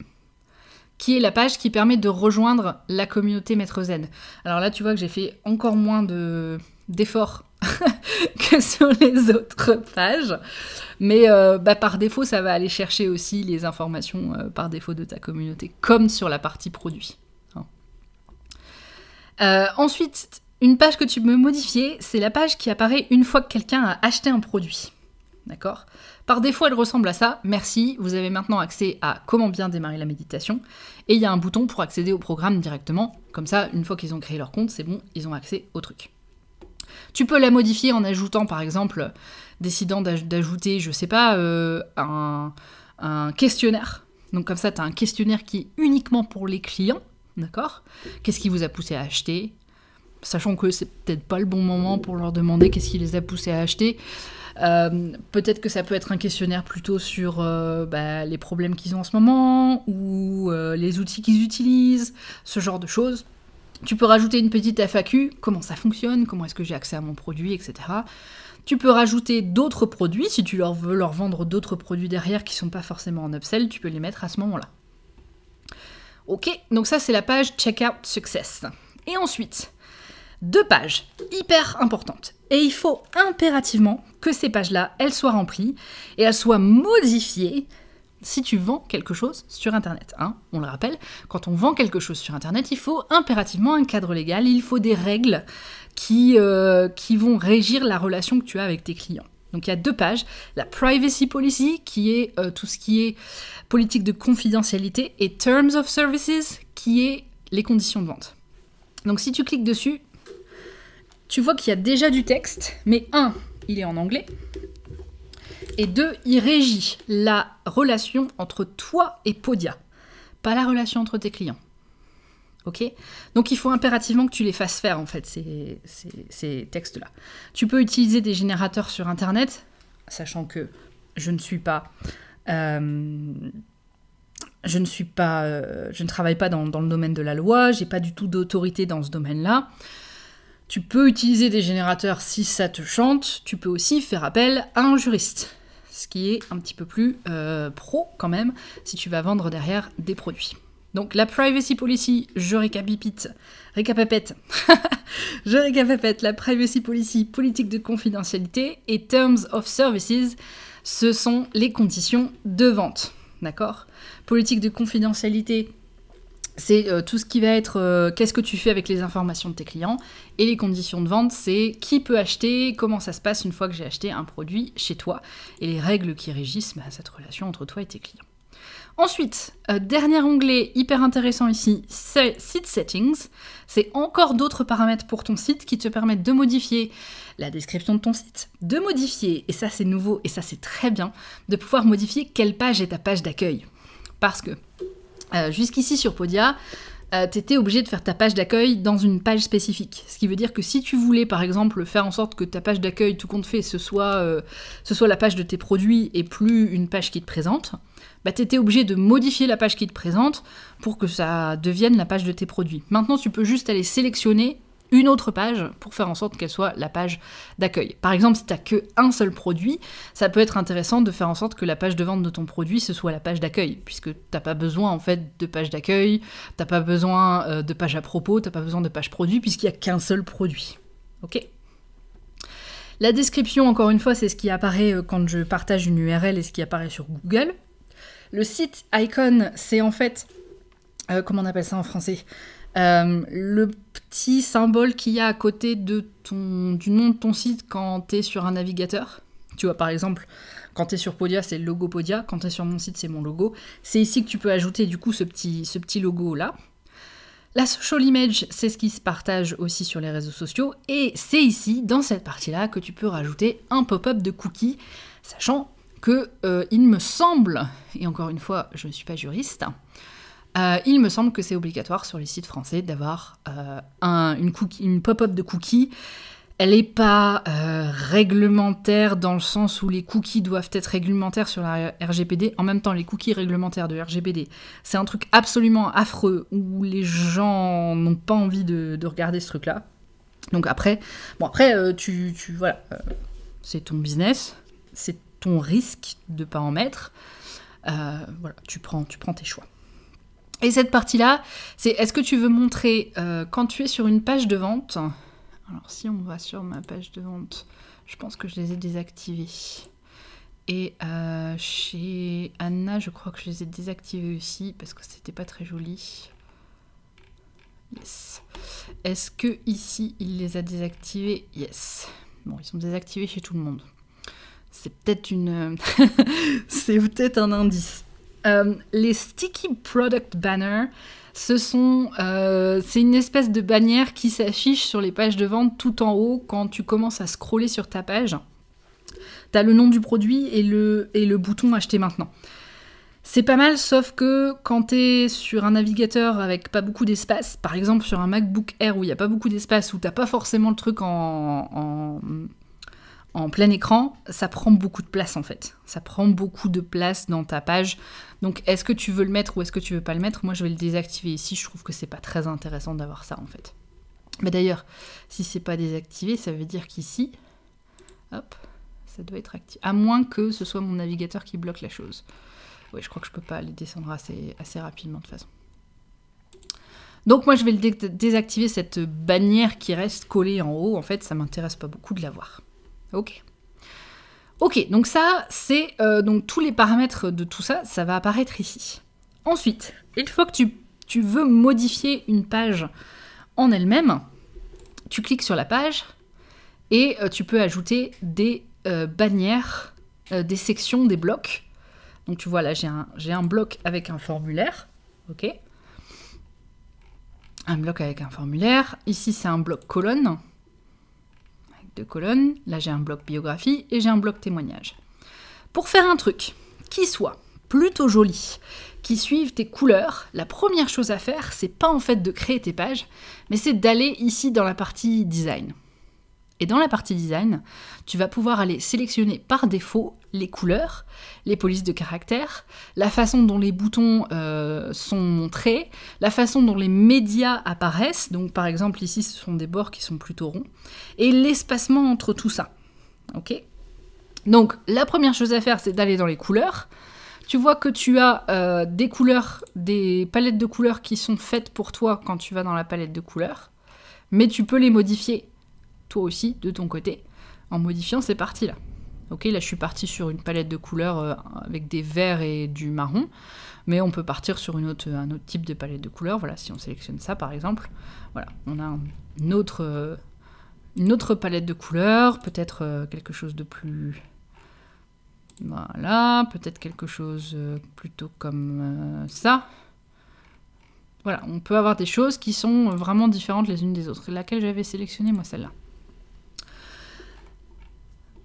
qui est la page qui permet de rejoindre la communauté Maître Zen. Alors là, tu vois que j'ai fait encore moins d'efforts que sur les autres pages. Mais euh, bah, par défaut, ça va aller chercher aussi les informations euh, par défaut de ta communauté, comme sur la partie produit. Hein. Euh, ensuite, une page que tu peux modifier, c'est la page qui apparaît une fois que quelqu'un a acheté un produit. D'accord Par défaut, elle ressemble à ça. Merci, vous avez maintenant accès à comment bien démarrer la méditation. Et il y a un bouton pour accéder au programme directement. Comme ça, une fois qu'ils ont créé leur compte, c'est bon, ils ont accès au truc. Tu peux la modifier en ajoutant, par exemple, décidant d'ajouter, je sais pas, euh, un, questionnaire. Donc comme ça, tu as un questionnaire qui est uniquement pour les clients, d'accord Qu'est-ce qui vous a poussé à acheter Sachant que c'est peut-être pas le bon moment pour leur demander qu'est-ce qui les a poussés à acheter. Euh, peut-être que ça peut être un questionnaire plutôt sur euh, bah, les problèmes qu'ils ont en ce moment ou les outils qu'ils utilisent, ce genre de choses. Tu peux rajouter une petite FAQ, comment ça fonctionne, comment est-ce que j'ai accès à mon produit, etc. Tu peux rajouter d'autres produits, si tu leur veux leur vendre d'autres produits derrière qui ne sont pas forcément en upsell, tu peux les mettre à ce moment-là. Ok, donc ça c'est la page Checkout Success. Et ensuite, deux pages hyper importantes. Et il faut impérativement que ces pages-là, elles soient remplies et elles soient modifiées si tu vends quelque chose sur Internet. Hein, on le rappelle, quand on vend quelque chose sur Internet, il faut impérativement un cadre légal, il faut des règles euh, qui, vont régir la relation que tu as avec tes clients. Donc il y a deux pages, la privacy policy qui est euh, tout ce qui est politique de confidentialité et terms of services qui est les conditions de vente. Donc si tu cliques dessus, tu vois qu'il y a déjà du texte, mais un, il est en anglais et deux, il régit la relation entre toi et Podia, pas la relation entre tes clients. Ok Donc il faut impérativement que tu les fasses faire en fait, ces, textes-là. Tu peux utiliser des générateurs sur Internet, sachant que je ne suis pas... Euh, je ne suis pas, euh, je ne travaille pas dans, dans, le domaine de la loi, j'ai pas du tout d'autorité dans ce domaine-là. Tu peux utiliser des générateurs si ça te chante, tu peux aussi faire appel à un juriste ce qui est un petit peu plus euh, pro quand même si tu vas vendre derrière des produits. Donc la privacy policy, je récapipite, récapapette, je récapapette la privacy policy, politique de confidentialité et terms of services, ce sont les conditions de vente, d'accord Politique de confidentialité, c'est euh, tout ce qui va être euh, qu'est-ce que tu fais avec les informations de tes clients et les conditions de vente, c'est qui peut acheter, comment ça se passe une fois que j'ai acheté un produit chez toi et les règles qui régissent bah, cette relation entre toi et tes clients. Ensuite, euh, dernier onglet hyper intéressant ici, c'est Site Settings. C'est encore d'autres paramètres pour ton site qui te permettent de modifier la description de ton site, de modifier, et ça c'est nouveau et ça c'est très bien, de pouvoir modifier quelle page est ta page d'accueil. Parce que euh, jusqu'ici sur Podia, tu euh, t'étais obligé de faire ta page d'accueil dans une page spécifique. Ce qui veut dire que si tu voulais, par exemple, faire en sorte que ta page d'accueil, tout compte fait, ce soit, euh, ce soit la page de tes produits et plus une page qui te présente, bah, tu étais obligé de modifier la page qui te présente pour que ça devienne la page de tes produits. Maintenant, tu peux juste aller sélectionner une autre page pour faire en sorte qu'elle soit la page d'accueil. Par exemple, si tu n'as qu'un seul produit, ça peut être intéressant de faire en sorte que la page de vente de ton produit, ce soit la page d'accueil, puisque t'as pas besoin en fait de page d'accueil, t'as pas besoin euh, de page à propos, t'as pas besoin de page produit, puisqu'il n'y a qu'un seul produit. Ok La description, encore une fois, c'est ce qui apparaît euh, quand je partage une URL et ce qui apparaît sur Google. Le site icon, c'est en fait... Euh, comment on appelle ça en français euh, le petit symbole qu'il y a à côté de du nom de ton site quand tu es sur un navigateur. Tu vois, par exemple, quand tu es sur Podia, c'est le logo Podia. Quand tu es sur mon site, c'est mon logo. C'est ici que tu peux ajouter du coup ce petit, logo-là. La social image, c'est ce qui se partage aussi sur les réseaux sociaux. Et c'est ici, dans cette partie-là, que tu peux rajouter un pop-up de cookies, sachant que euh, il me semble, et encore une fois, je ne suis pas juriste, euh, il me semble que c'est obligatoire sur les sites français d'avoir euh, une, pop-up de cookies. Elle n'est pas euh, réglementaire dans le sens où les cookies doivent être réglementaires sur la RGPD. En même temps, les cookies réglementaires de RGPD, c'est un truc absolument affreux où les gens n'ont pas envie de, regarder ce truc-là. Donc après, bon après, tu, tu voilà, c'est ton business, c'est ton risque de pas en mettre. voilà, tu prends, tu prends tes choix. Et cette partie-là, c'est est-ce que tu veux montrer euh, quand tu es sur une page de vente Alors si on va sur ma page de vente, je pense que je les ai désactivés. Et euh, chez Anna, je crois que je les ai désactivés aussi parce que c'était pas très joli. Yes. Est-ce que ici il les a désactivés Yes. Bon, ils sont désactivés chez tout le monde. C'est peut-être une, c'est peut-être un indice. Euh, les sticky product Banner, ce sont, euh, c'est une espèce de bannière qui s'affiche sur les pages de vente tout en haut quand tu commences à scroller sur ta page. T'as le nom du produit et le, et le bouton acheter maintenant. C'est pas mal, sauf que quand tu es sur un navigateur avec pas beaucoup d'espace, par exemple sur un MacBook Air où il n'y a pas beaucoup d'espace, où t'as pas forcément le truc en, en plein écran, ça prend beaucoup de place en fait. Ça prend beaucoup de place dans ta page. Donc est-ce que tu veux le mettre ou est-ce que tu veux pas le mettre Moi je vais le désactiver ici, je trouve que c'est pas très intéressant d'avoir ça en fait. Mais d'ailleurs, si c'est pas désactivé, ça veut dire qu'ici, hop, ça doit être actif. À moins que ce soit mon navigateur qui bloque la chose. Oui, je crois que je peux pas aller descendre assez, assez rapidement de toute façon. Donc moi je vais le désactiver cette bannière qui reste collée en haut, en fait ça m'intéresse pas beaucoup de la voir. Ok Ok, donc ça, c'est euh, donc tous les paramètres de tout ça, ça va apparaître ici. Ensuite, une fois que tu, tu veux modifier une page en elle-même, tu cliques sur la page et euh, tu peux ajouter des euh, bannières, des sections, des blocs. Donc tu vois là, j'ai un, un bloc avec un formulaire. Ok. Un bloc avec un formulaire. Ici, c'est un bloc colonne colonnes. Là, j'ai un bloc biographie et j'ai un bloc témoignage. Pour faire un truc qui soit plutôt joli, qui suive tes couleurs, la première chose à faire, c'est pas en fait de créer tes pages, mais c'est d'aller ici dans la partie design. Et dans la partie design, tu vas pouvoir aller sélectionner par défaut les couleurs, les polices de caractères, la façon dont les boutons euh, sont montrés, la façon dont les médias apparaissent, donc par exemple ici ce sont des bords qui sont plutôt ronds, et l'espacement entre tout ça. Ok Donc la première chose à faire c'est d'aller dans les couleurs. Tu vois que tu as euh, des couleurs, des palettes de couleurs qui sont faites pour toi quand tu vas dans la palette de couleurs, mais tu peux les modifier toi aussi de ton côté en modifiant ces parties-là. Ok, là je suis partie sur une palette de couleurs euh, avec des verts et du marron, mais on peut partir sur une autre, un autre type de palette de couleurs. Voilà, si on sélectionne ça par exemple, voilà, on a autre, euh, une autre palette de couleurs, peut-être euh, quelque chose de plus voilà, peut-être quelque chose plutôt comme ça. Voilà, on peut avoir des choses qui sont vraiment différentes les unes des autres. Laquelle j'avais sélectionnée, moi, celle-là.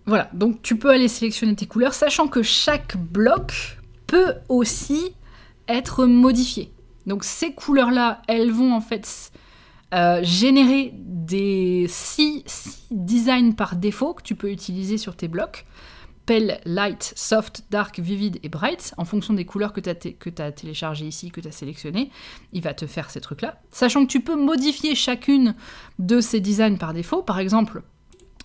Voilà, donc tu peux aller sélectionner tes couleurs, sachant que chaque bloc peut aussi être modifié. Donc ces couleurs-là, elles vont en fait euh, générer des 6 designs par défaut que tu peux utiliser sur tes blocs. Pale, Light, Soft, Dark, Vivid et Bright, en fonction des couleurs que tu as, as téléchargées ici, que tu as sélectionnées, il va te faire ces trucs-là. Sachant que tu peux modifier chacune de ces designs par défaut. Par exemple,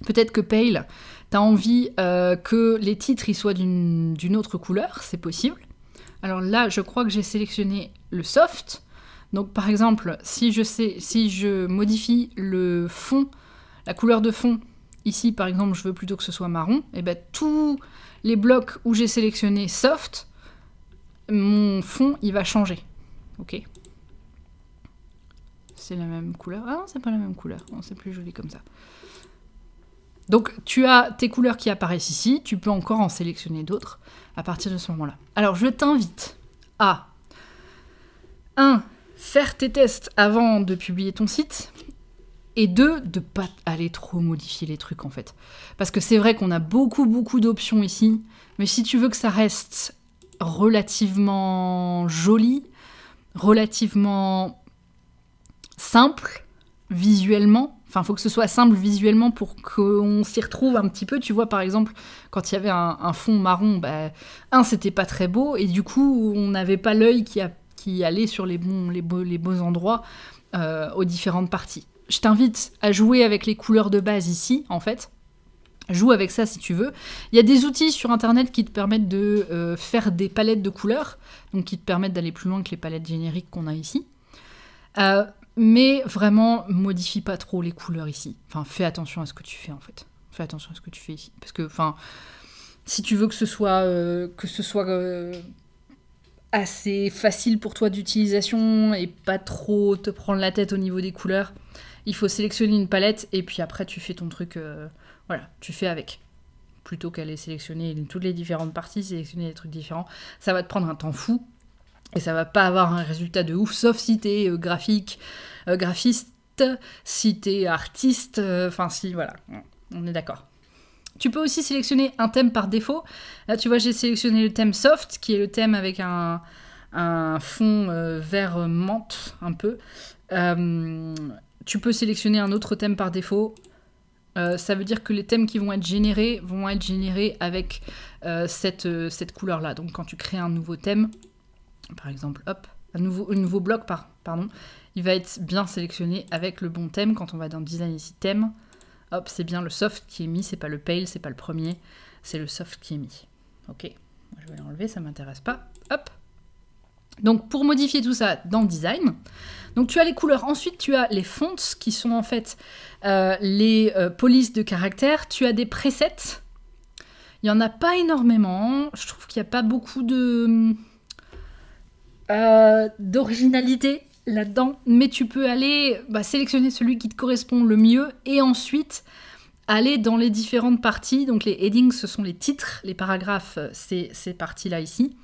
peut-être que Pale, T'as envie euh, que les titres soient d'une autre couleur, c'est possible. Alors là, je crois que j'ai sélectionné le soft. Donc par exemple, si je, si je modifie le fond, la couleur de fond, ici par exemple, je veux plutôt que ce soit marron, et eh ben tous les blocs où j'ai sélectionné soft, mon fond il va changer. Ok. C'est la même couleur. Ah non, c'est pas la même couleur. On c'est plus joli comme ça. Donc tu as tes couleurs qui apparaissent ici, tu peux encore en sélectionner d'autres à partir de ce moment-là. Alors je t'invite à 1. Faire tes tests avant de publier ton site. Et 2. De pas aller trop modifier les trucs en fait. Parce que c'est vrai qu'on a beaucoup beaucoup d'options ici, mais si tu veux que ça reste relativement joli, relativement simple visuellement, Enfin, faut que ce soit simple visuellement pour qu'on s'y retrouve un petit peu. Tu vois, par exemple, quand il y avait un, fond marron, bah, un, c'était pas très beau, et du coup, on n'avait pas l'œil qui, allait sur les, bons, les, beaux, les beaux endroits euh, aux différentes parties. Je t'invite à jouer avec les couleurs de base ici, en fait. Joue avec ça si tu veux. Il y a des outils sur internet qui te permettent de euh, faire des palettes de couleurs, donc qui te permettent d'aller plus loin que les palettes génériques qu'on a ici. Euh, mais vraiment, modifie pas trop les couleurs ici. Enfin, fais attention à ce que tu fais en fait. Fais attention à ce que tu fais ici. Parce que, enfin, si tu veux que ce soit, euh, que ce soit euh, assez facile pour toi d'utilisation et pas trop te prendre la tête au niveau des couleurs, il faut sélectionner une palette et puis après tu fais ton truc. Euh, voilà, tu fais avec. Plutôt qu'aller sélectionner toutes les différentes parties, sélectionner des trucs différents, ça va te prendre un temps fou et ça va pas avoir un résultat de ouf, sauf si t'es graphique, euh, graphiste, si t'es artiste, euh, enfin si, voilà, on est d'accord. Tu peux aussi sélectionner un thème par défaut. Là, tu vois, j'ai sélectionné le thème soft, qui est le thème avec un, fond euh, vert menthe, un peu. tu peux sélectionner un autre thème par défaut. ça veut dire que les thèmes qui vont être générés vont être générés avec cette, cette couleur-là. Donc quand tu crées un nouveau thème, par exemple, hop, un nouveau, nouveau bloc, par, pardon, il va être bien sélectionné avec le bon thème. Quand on va dans Design ici, thème, hop, c'est bien le soft qui est mis, c'est pas le pale, c'est pas le premier, c'est le soft qui est mis. Ok, je vais l'enlever, ça m'intéresse pas. Hop. Donc pour modifier tout ça dans Design, donc tu as les couleurs, ensuite tu as les fonts qui sont en fait euh, les euh, polices de caractère. tu as des presets, il n'y en a pas énormément, je trouve qu'il n'y a pas beaucoup de... Euh, d'originalité là-dedans, mais tu peux aller bah, sélectionner celui qui te correspond le mieux et ensuite aller dans les différentes parties. Donc les headings, ce sont les titres, les paragraphes, euh, c'est ces parties-là ici.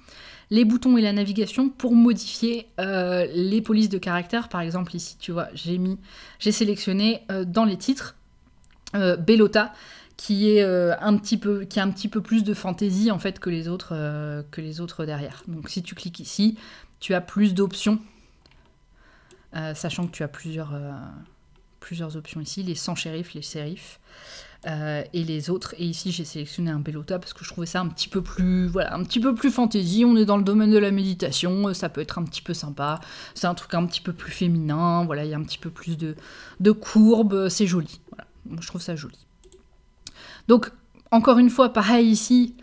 Les boutons et la navigation pour modifier euh, les polices de caractère. Par exemple ici, tu vois, j'ai mis, j'ai sélectionné euh, dans les titres Belota Bellota qui est un petit peu qui a un petit peu plus de fantaisie en fait que les autres que les autres derrière. Donc si tu cliques ici, tu as plus d'options euh, sachant que tu as plusieurs, euh, plusieurs options ici, les sans shérifs, les shérifs euh, et les autres. Et ici, j'ai sélectionné un belota parce que je trouvais ça un petit peu plus, voilà, un petit peu plus fantaisie. On est dans le domaine de la méditation, ça peut être un petit peu sympa. C'est un truc un petit peu plus féminin, voilà, il y a un petit peu plus de, de courbes, c'est joli. je trouve ça joli. Donc, encore une fois, pareil ici,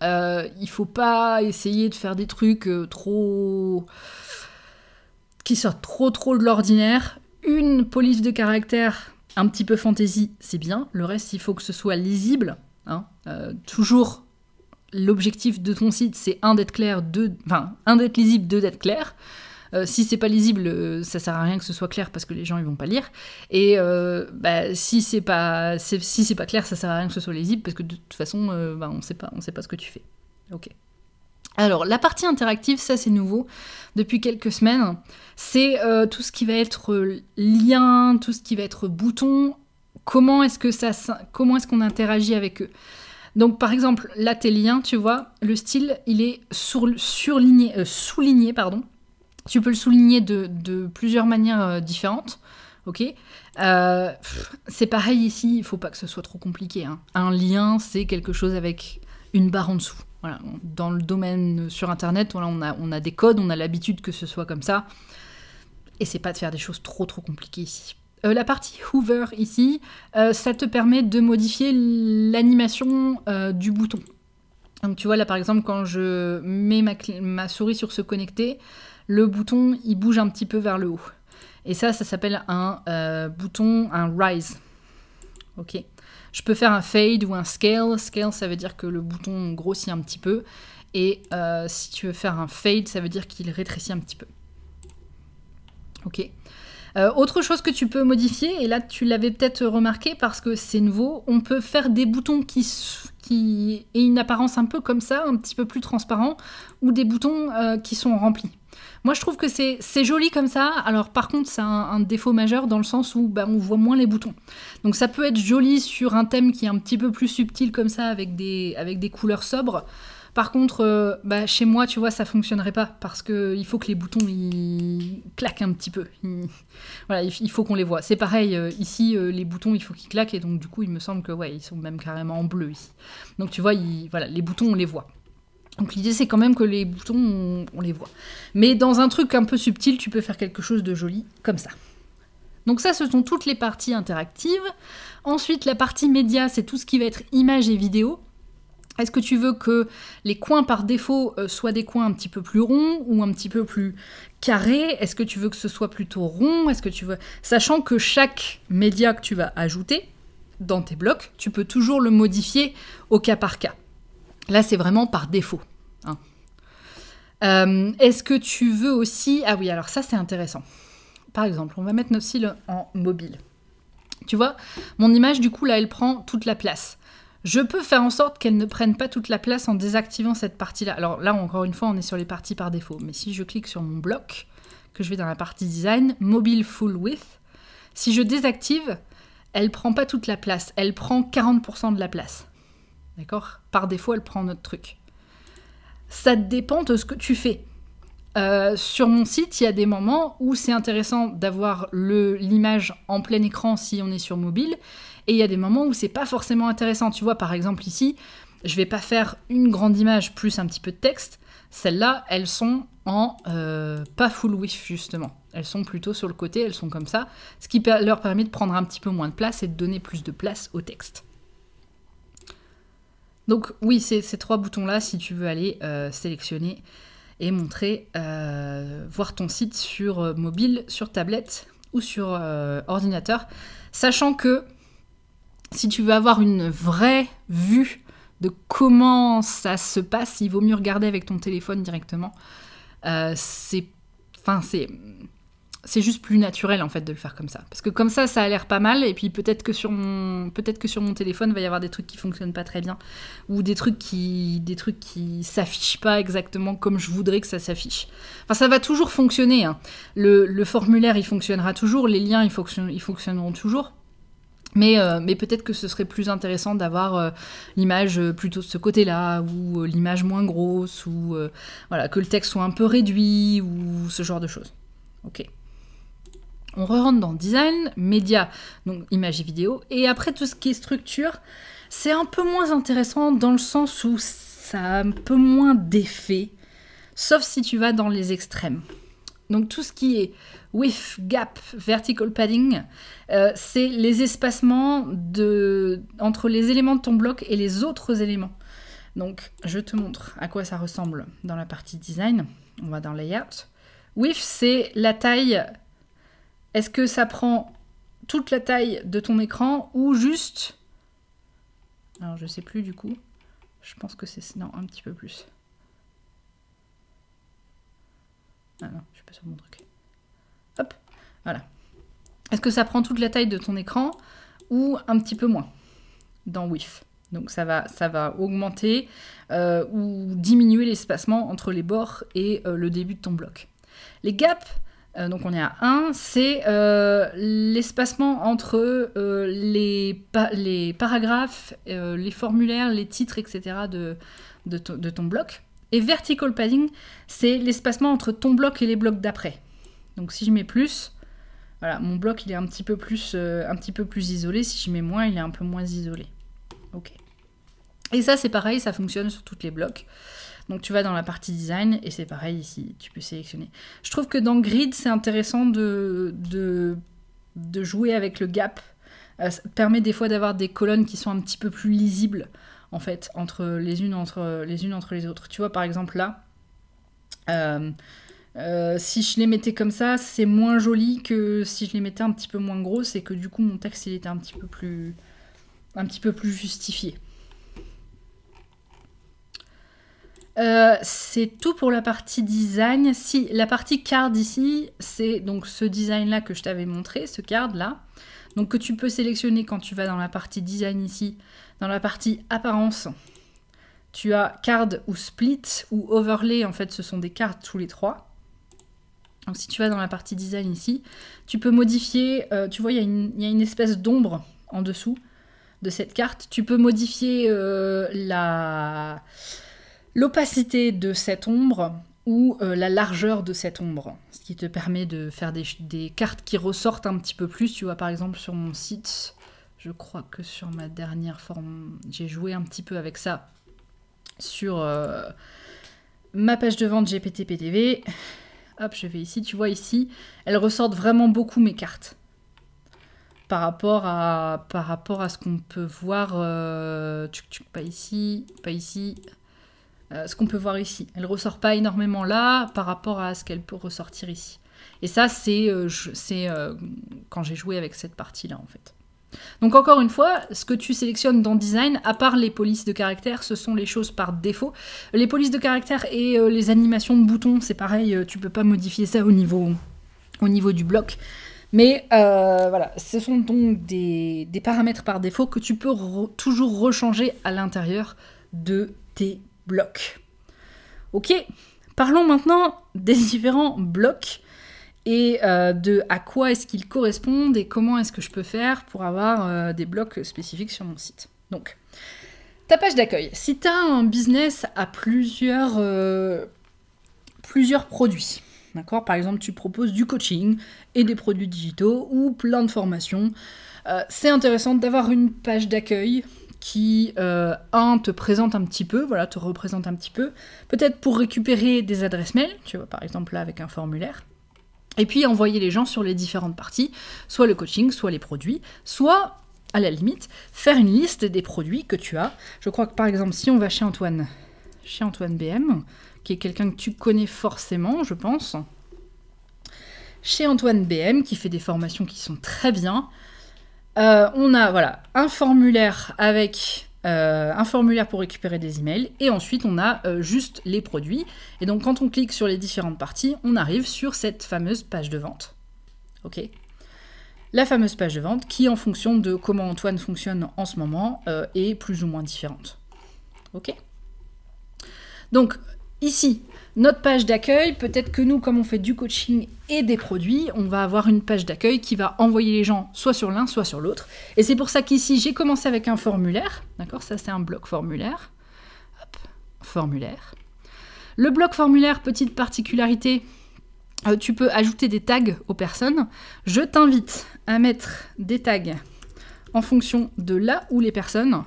il faut pas essayer de faire des trucs trop qui sort trop trop de l'ordinaire. Une police de caractère un petit peu fantaisie, c'est bien. Le reste, il faut que ce soit lisible. Hein. Euh, toujours, l'objectif de ton site, c'est un d'être clair, deux, enfin, un d'être lisible, deux d'être clair. Euh, si c'est pas lisible, euh, ça sert à rien que ce soit clair parce que les gens ils vont pas lire. Et euh, bah, si c'est pas si c'est pas clair, ça sert à rien que ce soit lisible parce que de toute façon, bah, on sait pas on sait pas ce que tu fais. Ok. Alors, la partie interactive, ça c'est nouveau depuis quelques semaines. C'est euh, tout ce qui va être euh, lien, tout ce qui va être bouton. Comment est-ce que ça, comment est-ce qu'on interagit avec eux Donc, par exemple, là tes liens, tu vois, le style il est sur, euh, souligné, pardon. Tu peux le souligner de, plusieurs manières différentes. Ok C'est pareil ici, il faut pas que ce soit trop compliqué. Hein. Un lien, c'est quelque chose avec une barre en dessous. Dans le domaine euh, sur Internet, on a, on a des codes, on a l'habitude que ce soit comme ça. Et c'est pas de faire des choses trop trop compliquées ici. Euh, la partie hover ici, euh, ça te permet de modifier l'animation du bouton. Donc tu vois là par exemple quand je mets ma, ma, souris sur se connecter, le bouton il bouge un petit peu vers le haut. Et ça, ça s'appelle un bouton, un rise. Ok. Je peux faire un fade ou un scale. Scale, ça veut dire que le bouton grossit un petit peu. Et euh, si tu veux faire un fade, ça veut dire qu'il rétrécit un petit peu. Ok. Euh, autre chose que tu peux modifier, et là tu l'avais peut-être remarqué parce que c'est nouveau, on peut faire des boutons qui, qui aient une apparence un peu comme ça, un petit peu plus transparent, ou des boutons euh, qui sont remplis. Moi, je trouve que c'est joli comme ça. Alors, par contre, c'est un, défaut majeur dans le sens où bah, on voit moins les boutons. Donc, ça peut être joli sur un thème qui est un petit peu plus subtil comme ça, avec des, avec des couleurs sobres. Par contre, euh, bah, chez moi, tu vois, ça fonctionnerait pas parce qu'il faut que les boutons ils claquent un petit peu. Voilà, il faut qu'on les voit. C'est pareil euh, ici, euh, les boutons, il faut qu'ils claquent et donc du coup, il me semble que ouais, ils sont même carrément en bleu ici. Donc tu vois, voilà, les boutons, on les voit. Donc l'idée c'est quand même que les boutons, on, les voit. Mais dans un truc un peu subtil, tu peux faire quelque chose de joli comme ça. Donc ça, ce sont toutes les parties interactives. Ensuite, la partie média, c'est tout ce qui va être images et vidéo. Est-ce que tu veux que les coins par défaut euh, soient des coins un petit peu plus ronds ou un petit peu plus carrés Est-ce que tu veux que ce soit plutôt rond Est-ce que tu veux sachant que chaque média que tu vas ajouter dans tes blocs, tu peux toujours le modifier au cas par cas. Là, c'est vraiment par défaut. Hein. Euh, est-ce que tu veux aussi... Ah oui, alors ça, c'est intéressant. Par exemple, on va mettre nos cils en mobile. Tu vois, mon image, du coup, là, elle prend toute la place. Je peux faire en sorte qu'elle ne prenne pas toute la place en désactivant cette partie-là. Alors là, encore une fois, on est sur les parties par défaut. Mais si je clique sur mon bloc, que je vais dans la partie design, mobile full width, si je désactive, elle prend pas toute la place, elle prend 40% de la place. D'accord Par défaut, elle prend notre truc. Ça dépend de ce que tu fais. Euh, sur mon site, il y a des moments où c'est intéressant d'avoir l'image en plein écran si on est sur mobile, et il y a des moments où c'est pas forcément intéressant. Tu vois, par exemple ici, je vais pas faire une grande image plus un petit peu de texte. Celles-là, elles sont en euh, pas full width justement. Elles sont plutôt sur le côté, elles sont comme ça, ce qui leur permet de prendre un petit peu moins de place et de donner plus de place au texte. Donc oui, ces, trois boutons-là, si tu veux aller euh, sélectionner et montrer, euh, voir ton site sur euh, mobile, sur tablette ou sur ordinateur, sachant que si tu veux avoir une vraie vue de comment ça se passe, il vaut mieux regarder avec ton téléphone directement. c'est... Enfin, c'est c'est juste plus naturel en fait de le faire comme ça. Parce que comme ça, ça a l'air pas mal, et puis peut-être que sur mon, peut-être que sur mon téléphone, il va y avoir des trucs qui fonctionnent pas très bien, ou des trucs qui, des trucs qui s'affichent pas exactement comme je voudrais que ça s'affiche. Enfin, ça va toujours fonctionner. Hein. Le, formulaire, il fonctionnera toujours, les liens, ils, fonctionneront toujours. Mais, euh, mais peut-être que ce serait plus intéressant d'avoir euh, l'image euh, plutôt de ce côté-là, ou l'image moins grosse, ou voilà, que le texte soit un peu réduit, ou ce genre de choses. Ok. On re rentre dans design, Média, donc images et vidéos. Et après, tout ce qui est structure, c'est un peu moins intéressant dans le sens où ça a un peu moins d'effet, sauf si tu vas dans les extrêmes. Donc tout ce qui est width, gap, vertical padding, euh, c'est les espacements de, entre les éléments de ton bloc et les autres éléments. Donc je te montre à quoi ça ressemble dans la partie design. On va dans layout. Width, c'est la taille est-ce que ça prend toute la taille de ton écran ou juste... Alors je sais plus du coup. Je pense que c'est... Non, un petit peu plus. Ah non, je suis pas sur mon truc. Hop, voilà. Est-ce que ça prend toute la taille de ton écran ou un petit peu moins dans WIF donc ça va, ça va augmenter euh, ou diminuer l'espacement entre les bords et euh, le début de ton bloc. Les gaps, euh, donc on est à 1, c'est euh, l'espacement entre euh, les, paragraphes, les formulaires, les titres, etc. de, ton bloc. Et vertical padding, c'est l'espacement entre ton bloc et les blocs d'après. Donc si je mets plus, voilà, mon bloc il est un petit peu plus, un petit peu plus isolé. Si je mets moins, il est un peu moins isolé. Et ça c'est pareil, ça fonctionne sur toutes les blocs. Donc tu vas dans la partie design et c'est pareil ici, tu peux sélectionner. Je trouve que dans Grid, c'est intéressant de, de, jouer avec le gap. Euh, ça permet des fois d'avoir des colonnes qui sont un petit peu plus lisibles en fait entre les unes entre les unes entre les autres. Tu vois par exemple là. Euh, euh, si je les mettais comme ça, c'est moins joli que si je les mettais un petit peu moins gros, c'est que du coup mon texte il était un petit peu plus, un petit peu plus justifié. Euh, c'est tout pour la partie design. Si la partie card ici, c'est donc ce design là que je t'avais montré, ce card là, donc que tu peux sélectionner quand tu vas dans la partie design ici, dans la partie apparence. Tu as card ou split ou overlay, en fait ce sont des cartes tous les trois. Donc si tu vas dans la partie design ici, tu peux modifier, euh, tu vois il y, a une espèce d'ombre en dessous de cette carte, tu peux modifier euh, la l'opacité de cette ombre ou euh, la largeur de cette ombre, ce qui te permet de faire des, cartes qui ressortent un petit peu plus. Tu vois, par exemple, sur mon site, je crois que sur ma dernière forme, j'ai joué un petit peu avec ça sur euh, ma page de vente GPT-PTV. Hop, je vais ici. Tu vois, ici, elles ressortent vraiment beaucoup mes cartes par rapport à, par rapport à ce qu'on peut voir. Euh, pas ici, pas ici, euh, ce qu'on peut voir ici. Elle ressort pas énormément là par rapport à ce qu'elle peut ressortir ici. Et ça, c'est euh, euh, quand j'ai joué avec cette partie-là, en fait. Donc encore une fois, ce que tu sélectionnes dans Design, à part les polices de caractère, ce sont les choses par défaut. Les polices de caractère et les animations de boutons, c'est pareil, tu peux pas modifier ça au niveau, au niveau du bloc. Mais voilà, ce sont donc des, paramètres par défaut que tu peux toujours rechanger à l'intérieur de tes blocs. Ok, parlons maintenant des différents blocs et euh, de à quoi est-ce qu'ils correspondent et comment est-ce que je peux faire pour avoir euh, des blocs spécifiques sur mon site. Donc, ta page d'accueil. Si tu as un business à plusieurs, euh, plusieurs produits, d'accord Par exemple, tu proposes du coaching et des produits digitaux ou plein de formations, c'est intéressant d'avoir une page d'accueil qui, euh, te présente un petit peu, voilà, te représente un petit peu, peut-être pour récupérer des adresses mail, tu vois, par exemple là avec un formulaire, et puis envoyer les gens sur les différentes parties, soit le coaching, soit les produits, soit, à la limite, faire une liste des produits que tu as. Je crois que par exemple, si on va chez Antoine, chez Antoine BM, qui est quelqu'un que tu connais forcément, je pense, chez Antoine BM, qui fait des formations qui sont très bien, euh, on a voilà un formulaire avec euh, un formulaire pour récupérer des emails et ensuite on a euh, juste les produits. Et donc quand on clique sur les différentes parties, on arrive sur cette fameuse page de vente. Ok. La fameuse page de vente qui, en fonction de comment Antoine fonctionne en ce moment, est plus ou moins différente. Ok. Donc ici, notre page d'accueil, peut-être que nous, comme on fait du coaching et des produits, on va avoir une page d'accueil qui va envoyer les gens soit sur l'un, soit sur l'autre. Et c'est pour ça qu'ici, j'ai commencé avec un formulaire. D'accord Ça, c'est un bloc formulaire. formulaire. Le bloc formulaire, petite particularité, euh, tu peux ajouter des tags aux personnes. Je t'invite à mettre des tags en fonction de là où les personnes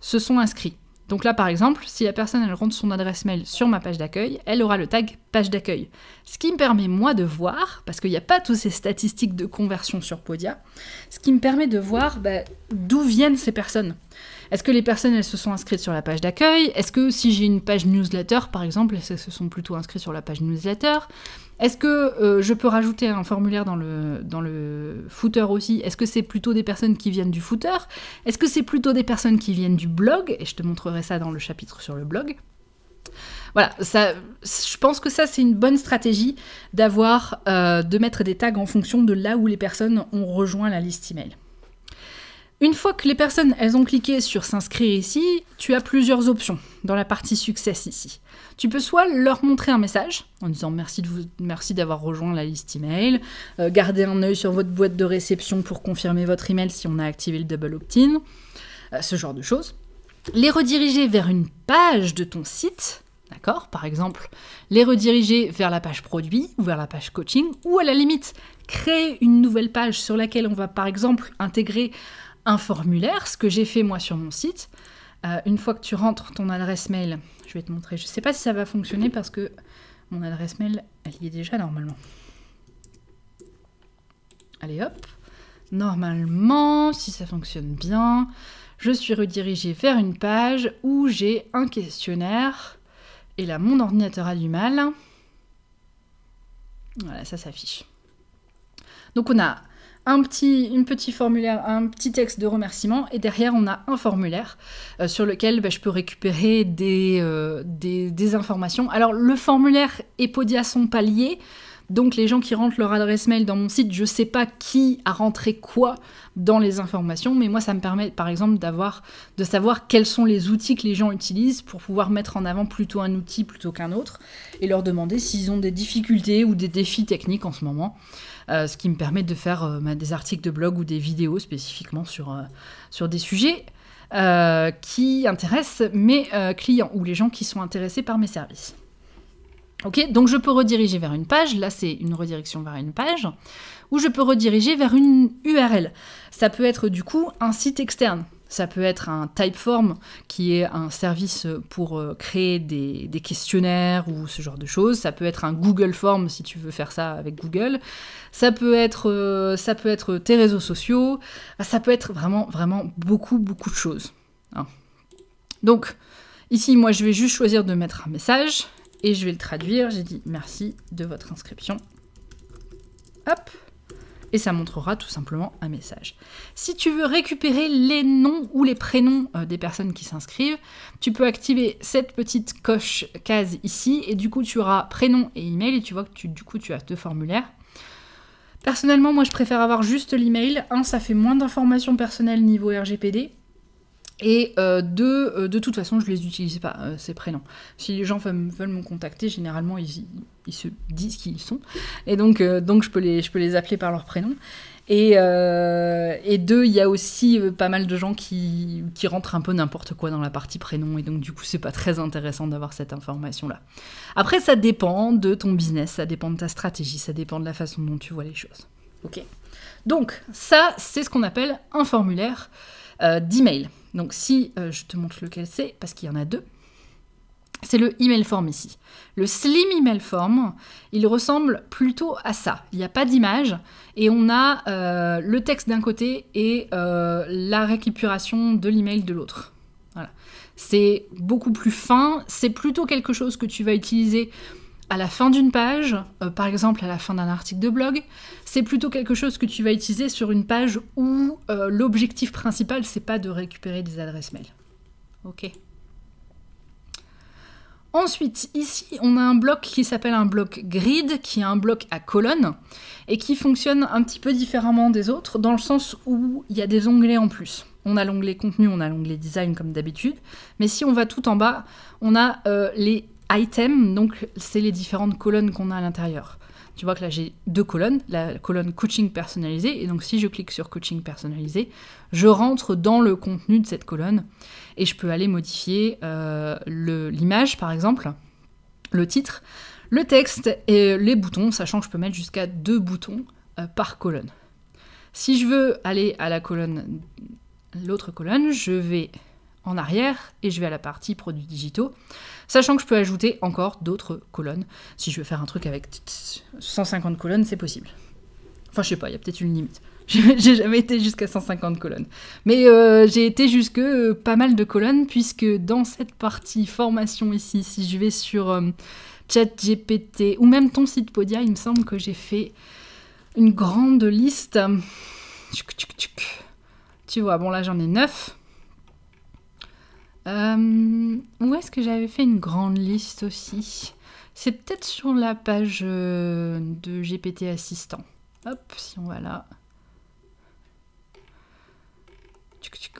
se sont inscrites. Donc là, par exemple, si la personne elle rentre son adresse mail sur ma page d'accueil, elle aura le tag page d'accueil. Ce qui me permet, moi, de voir, parce qu'il n'y a pas toutes ces statistiques de conversion sur Podia, ce qui me permet de voir bah, d'où viennent ces personnes. Est-ce que les personnes, elles se sont inscrites sur la page d'accueil Est-ce que si j'ai une page newsletter, par exemple, elles se sont plutôt inscrites sur la page newsletter est-ce que euh, je peux rajouter un formulaire dans le, footer aussi Est-ce que c'est plutôt des personnes qui viennent du footer Est-ce que c'est plutôt des personnes qui viennent du blog Et je te montrerai ça dans le chapitre sur le blog. Voilà, je pense que ça c'est une bonne stratégie d'avoir, euh, de mettre des tags en fonction de là où les personnes ont rejoint la liste email. Une fois que les personnes elles ont cliqué sur s'inscrire ici, tu as plusieurs options dans la partie success ici tu peux soit leur montrer un message en disant merci merci d'avoir rejoint la liste email, euh, gardez garder un œil sur votre boîte de réception pour confirmer votre email si on a activé le double opt-in, euh, ce genre de choses. Les rediriger vers une page de ton site, d'accord Par exemple, les rediriger vers la page produit ou vers la page coaching, ou à la limite, créer une nouvelle page sur laquelle on va par exemple intégrer un formulaire, ce que j'ai fait moi sur mon site. Euh, une fois que tu rentres ton adresse mail, je vais te montrer. Je ne sais pas si ça va fonctionner parce que mon adresse mail, elle y est déjà normalement. Allez hop. Normalement, si ça fonctionne bien, je suis redirigée vers une page où j'ai un questionnaire. Et là, mon ordinateur a du mal. Voilà, ça s'affiche. Donc on a un petit, une petit formulaire, un petit texte de remerciement, et derrière on a un formulaire euh, sur lequel bah, je peux récupérer euh, des, des, informations. Alors le formulaire et Podia sont pas liés, donc les gens qui rentrent leur adresse mail dans mon site, je sais pas qui a rentré quoi dans les informations, mais moi ça me permet par exemple de savoir quels sont les outils que les gens utilisent pour pouvoir mettre en avant plutôt un outil plutôt qu'un autre et leur demander s'ils ont des difficultés ou des défis techniques en ce moment. Euh, ce qui me permet de faire euh, bah, des articles de blog ou des vidéos spécifiquement sur, euh, sur des sujets qui intéressent mes clients ou les gens qui sont intéressés par mes services. Ok, donc je peux rediriger vers une page, là c'est une redirection vers une page, ou je peux rediriger vers une URL. Ça peut être du coup un site externe, ça peut être un Typeform qui est un service pour euh, créer des, questionnaires ou ce genre de choses, ça peut être un Google Form si tu veux faire ça avec Google, ça peut être, euh, ça peut être tes réseaux sociaux, ça peut être vraiment, vraiment beaucoup, beaucoup de choses. Hein. Donc, ici, moi, je vais juste choisir de mettre un message et je vais le traduire. J'ai dit merci de votre inscription. Hop et ça montrera tout simplement un message. Si tu veux récupérer les noms ou les prénoms euh, des personnes qui s'inscrivent, tu peux activer cette petite coche case ici et du coup tu auras prénom et email et tu vois que tu, du coup tu as deux formulaires. Personnellement, moi je préfère avoir juste l'email. Un, ça fait moins d'informations personnelles niveau RGPD. Et euh, deux, euh, de toute façon, je ne les utilise pas, euh, ces prénoms. Si les gens veulent, me contacter, généralement, ils, se disent qui ils sont. Et donc, je, peux les, appeler par leur prénom. Et, deux, il y a aussi pas mal de gens qui, rentrent un peu n'importe quoi dans la partie prénom. Et donc, du coup, c'est pas très intéressant d'avoir cette information-là. Après, ça dépend de ton business, ça dépend de ta stratégie, ça dépend de la façon dont tu vois les choses. OK Donc, ça, c'est ce qu'on appelle un formulaire d'email. Donc si euh, je te montre lequel c'est, parce qu'il y en a deux, c'est le email form ici. Le slim email form, il ressemble plutôt à ça. Il n'y a pas d'image et on a euh, le texte d'un côté et euh, la récupération de l'email de l'autre. C'est beaucoup plus fin, c'est plutôt quelque chose que tu vas utiliser à la fin d'une page, euh, par exemple à la fin d'un article de blog, c'est plutôt quelque chose que tu vas utiliser sur une page où euh, l'objectif principal c'est pas de récupérer des adresses mail. Ok. Ensuite, ici, on a un bloc qui s'appelle un bloc grid, qui est un bloc à colonnes, et qui fonctionne un petit peu différemment des autres, dans le sens où il y a des onglets en plus. On a l'onglet contenu, on a l'onglet design comme d'habitude, mais si on va tout en bas, on a euh, les item, donc c'est les différentes colonnes qu'on a à l'intérieur. Tu vois que là j'ai deux colonnes, la colonne coaching personnalisé, et donc si je clique sur coaching personnalisé, je rentre dans le contenu de cette colonne et je peux aller modifier euh, l'image par exemple, le titre, le texte et les boutons, sachant que je peux mettre jusqu'à deux boutons euh, par colonne. Si je veux aller à la colonne, l'autre colonne, je vais en arrière et je vais à la partie produits digitaux. Sachant que je peux ajouter encore d'autres colonnes. Si je veux faire un truc avec 150 colonnes, c'est possible. Enfin, je sais pas, il y a peut-être une limite. J'ai jamais été jusqu'à 150 colonnes. Mais euh, j'ai été jusque euh, pas mal de colonnes, puisque dans cette partie formation ici, si je vais sur euh, ChatGPT ou même ton site Podia, il me semble que j'ai fait une grande liste. Tu vois, bon là j'en ai 9. Euh, où est-ce que j'avais fait une grande liste aussi C'est peut-être sur la page euh, de GPT Assistant. Hop, si on va là.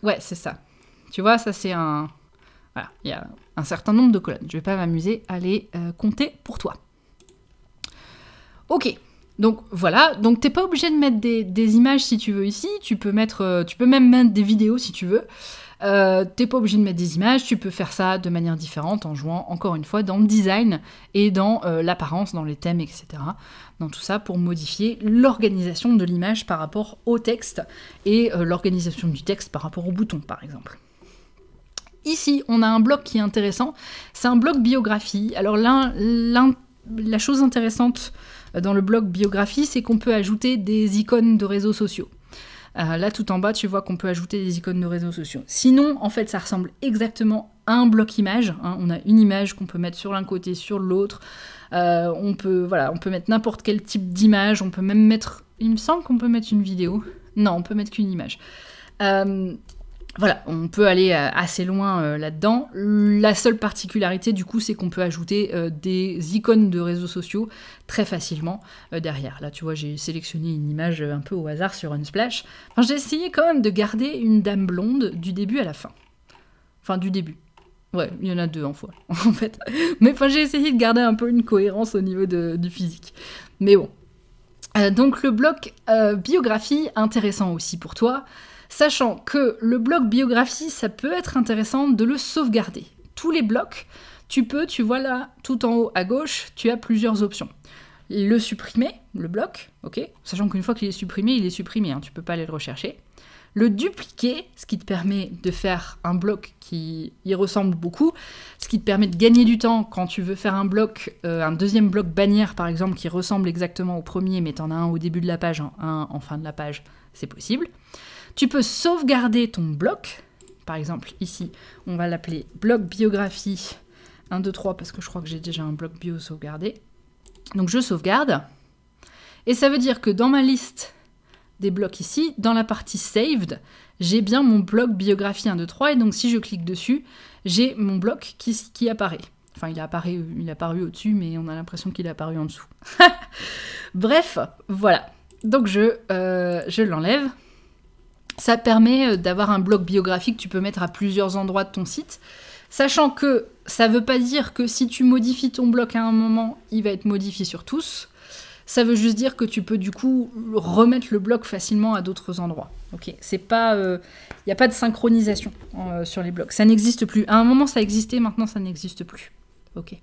Ouais, c'est ça. Tu vois, ça c'est un... Voilà, il y a un certain nombre de colonnes. Je ne vais pas m'amuser à les euh, compter pour toi. Ok, donc voilà, donc t'es pas obligé de mettre des, des, images si tu veux ici, tu peux, mettre, tu peux même mettre des vidéos si tu veux. Tu euh, T'es pas obligé de mettre des images, tu peux faire ça de manière différente en jouant encore une fois dans le design et dans euh, l'apparence, dans les thèmes, etc. Dans tout ça pour modifier l'organisation de l'image par rapport au texte et euh, l'organisation du texte par rapport au bouton par exemple. Ici, on a un bloc qui est intéressant, c'est un bloc biographie. Alors la chose intéressante dans le bloc biographie, c'est qu'on peut ajouter des icônes de réseaux sociaux. Euh, là, tout en bas, tu vois qu'on peut ajouter des icônes de réseaux sociaux. Sinon, en fait, ça ressemble exactement à un bloc image. Hein. On a une image qu'on peut mettre sur l'un côté, sur l'autre. Euh, on peut, voilà, on peut mettre n'importe quel type d'image. On peut même mettre, il me semble qu'on peut mettre une vidéo. Non, on peut mettre qu'une image. Euh, voilà, on peut aller euh, assez loin euh, là-dedans. La seule particularité du coup, c'est qu'on peut ajouter euh, des icônes de réseaux sociaux très facilement derrière. Là, tu vois, j'ai sélectionné une image un peu au hasard sur Unsplash. j'ai essayé quand même de garder une dame blonde du début à la fin. Enfin, du début. Ouais, il y en a deux en fois, en fait. Mais enfin, j'ai essayé de garder un peu une cohérence au niveau du physique. Mais bon. donc le bloc biographie, intéressant aussi pour toi. Sachant que le bloc biographie, ça peut être intéressant de le sauvegarder. Tous les blocs, tu peux, tu vois là, tout en haut à gauche, tu as plusieurs options. Le supprimer, le bloc, ok Sachant qu'une fois qu'il est supprimé, il est supprimé, hein, tu ne peux pas aller le rechercher. Le dupliquer, ce qui te permet de faire un bloc qui y ressemble beaucoup, ce qui te permet de gagner du temps quand tu veux faire un bloc, euh, un deuxième bloc bannière par exemple, qui ressemble exactement au premier, mais en as un au début de la page, un en fin de la page, c'est possible. Tu peux sauvegarder ton bloc. Par exemple, ici, on va l'appeler bloc biographie 1, 2, 3, parce que je crois que j'ai déjà un bloc bio sauvegardé. Donc je sauvegarde. Et ça veut dire que dans ma liste des blocs ici, dans la partie saved, j'ai bien mon bloc biographie 1, 2, 3, et donc si je clique dessus, j'ai mon bloc qui, apparaît. Enfin, il a apparu, au-dessus, mais on a l'impression qu'il a apparu en dessous. Bref, voilà. Donc je euh, l'enlève. Ça permet euh, d'avoir un bloc biographique que tu peux mettre à plusieurs endroits de ton site. Sachant que ça ne veut pas dire que si tu modifies ton bloc à un moment, il va être modifié sur tous. Ça veut juste dire que tu peux du coup remettre le bloc facilement à d'autres endroits. Ok, pas, il euh, n'y a pas de synchronisation euh, sur les blocs. Ça n'existe plus. À un moment ça existait, maintenant ça n'existe plus. Ok.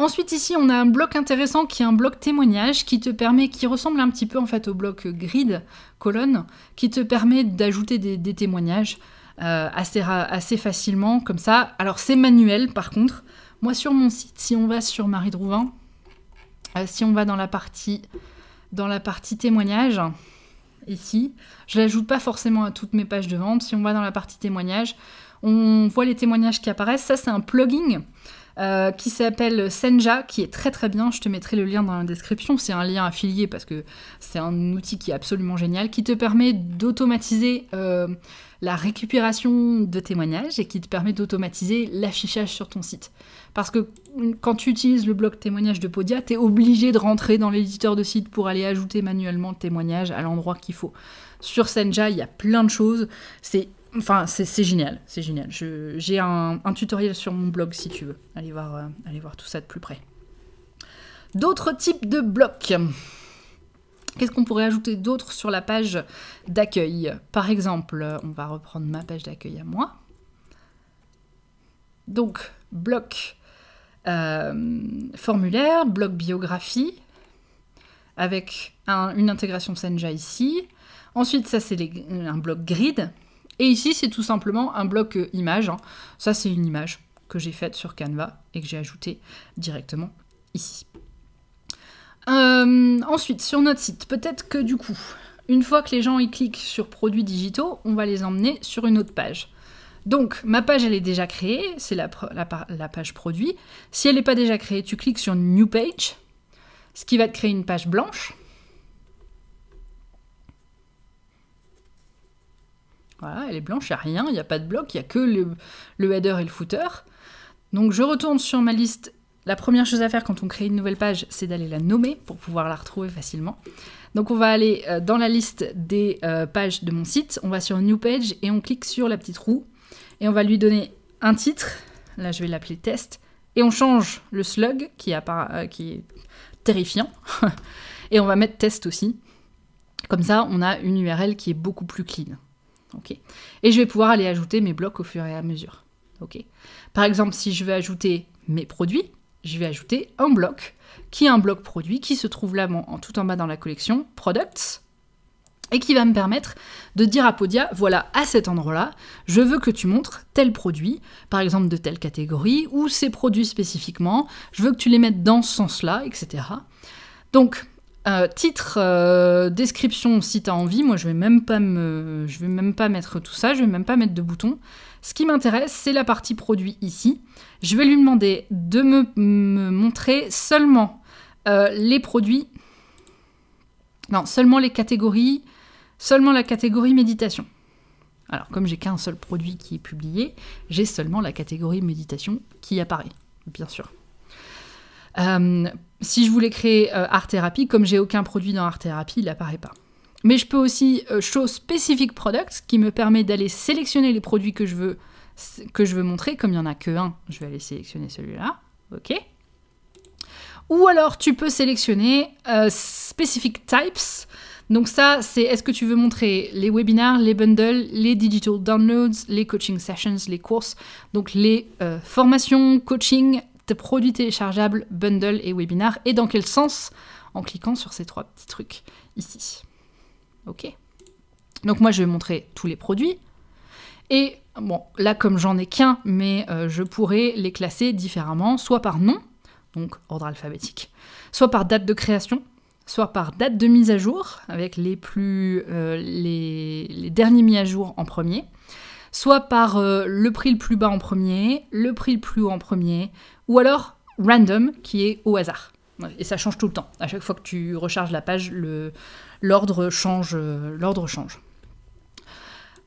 Ensuite ici on a un bloc intéressant qui est un bloc témoignage qui te permet, qui ressemble un petit peu en fait au bloc grid, colonne, qui te permet d'ajouter des, témoignages euh, assez, facilement comme ça. Alors c'est manuel par contre. Moi sur mon site, si on va sur Marie Drouvin, euh, si on va dans la partie, dans la partie témoignage, ici. Je l'ajoute pas forcément à toutes mes pages de vente. Si on va dans la partie témoignage, on voit les témoignages qui apparaissent. Ça, c'est un plugin euh, qui s'appelle Senja, qui est très très bien. Je te mettrai le lien dans la description. C'est un lien affilié parce que c'est un outil qui est absolument génial, qui te permet d'automatiser euh, la récupération de témoignages et qui te permet d'automatiser l'affichage sur ton site. Parce que quand tu utilises le bloc témoignage de Podia, tu es obligé de rentrer dans l'éditeur de site pour aller ajouter manuellement le témoignage à l'endroit qu'il faut. Sur Senja, il y a plein de choses. C'est Enfin, c'est génial, c'est génial. J'ai un, tutoriel sur mon blog si tu veux. Euh, allez voir, tout ça de plus près. D'autres types de blocs. Qu'est-ce qu'on pourrait ajouter d'autre sur la page d'accueil Par exemple, euh, on va reprendre ma page d'accueil à moi. Donc, bloc euh, formulaire, bloc biographie, avec une intégration Senja ici. Ensuite, ça c'est un bloc grid et ici, c'est tout simplement un bloc euh, image. Hein. Ça, c'est une image que j'ai faite sur Canva et que j'ai ajoutée directement ici. Euh, ensuite, sur notre site, peut-être que du coup, une fois que les gens y cliquent sur produits digitaux, on va les emmener sur une autre page. Donc, ma page, elle est déjà créée, c'est la, page produit. Si elle n'est pas déjà créée, tu cliques sur New Page, ce qui va te créer une page blanche. Voilà, elle est blanche, il n'y a rien, il n'y a pas de bloc, il n'y a que le, header et le footer. Donc je retourne sur ma liste. La première chose à faire quand on crée une nouvelle page, c'est d'aller la nommer pour pouvoir la retrouver facilement. Donc on va aller euh, dans la liste des euh, pages de mon site, on va sur New Page et on clique sur la petite roue et on va lui donner un titre. Là je vais l'appeler test et on change le slug qui, euh, qui est terrifiant et on va mettre test aussi. Comme ça on a une URL qui est beaucoup plus clean ok. Et je vais pouvoir aller ajouter mes blocs au fur et à mesure, ok. Par exemple, si je veux ajouter mes produits, je vais ajouter un bloc, qui est un bloc produit qui se trouve là en, tout en bas dans la collection Products, et qui va me permettre de dire à Podia, voilà, à cet endroit-là, je veux que tu montres tel produit, par exemple de telle catégorie, ou ces produits spécifiquement, je veux que tu les mettes dans ce sens-là, etc. Donc, euh, titre, euh, description, si t'as envie. Moi, je vais même pas me, je vais même pas mettre tout ça. Je vais même pas mettre de bouton. Ce qui m'intéresse, c'est la partie produit ici. Je vais lui demander de me, montrer seulement euh, les produits, non, seulement les catégories, seulement la catégorie méditation. Alors, comme j'ai qu'un seul produit qui est publié, j'ai seulement la catégorie méditation qui apparaît, bien sûr si je voulais créer euh, Art Therapy, comme j'ai aucun produit dans Art Therapy, il n'apparaît pas. Mais je peux aussi euh, Show Specific Products, qui me permet d'aller sélectionner les produits que je veux, que je veux montrer. Comme il n'y en a que un, je vais aller sélectionner celui-là. OK Ou alors, tu peux sélectionner euh, Specific Types. Donc ça, c'est est-ce que tu veux montrer les webinars, les bundles, les digital downloads, les coaching sessions, les courses, donc les formations, coaching, produits téléchargeables, bundles et webinars, et dans quel sens en cliquant sur ces trois petits trucs ici. Ok Donc moi je vais montrer tous les produits. Et bon, là comme j'en ai qu'un, mais euh, je pourrais les classer différemment, soit par nom, donc ordre alphabétique, soit par date de création, soit par date de mise à jour, avec les, plus, euh, les, derniers mis à jour en premier, soit par euh, le prix le plus bas en premier, le prix le plus haut en premier, ou alors random, qui est au hasard. Et ça change tout le temps. À chaque fois que tu recharges la page, l'ordre change. Euh, l'ordre change.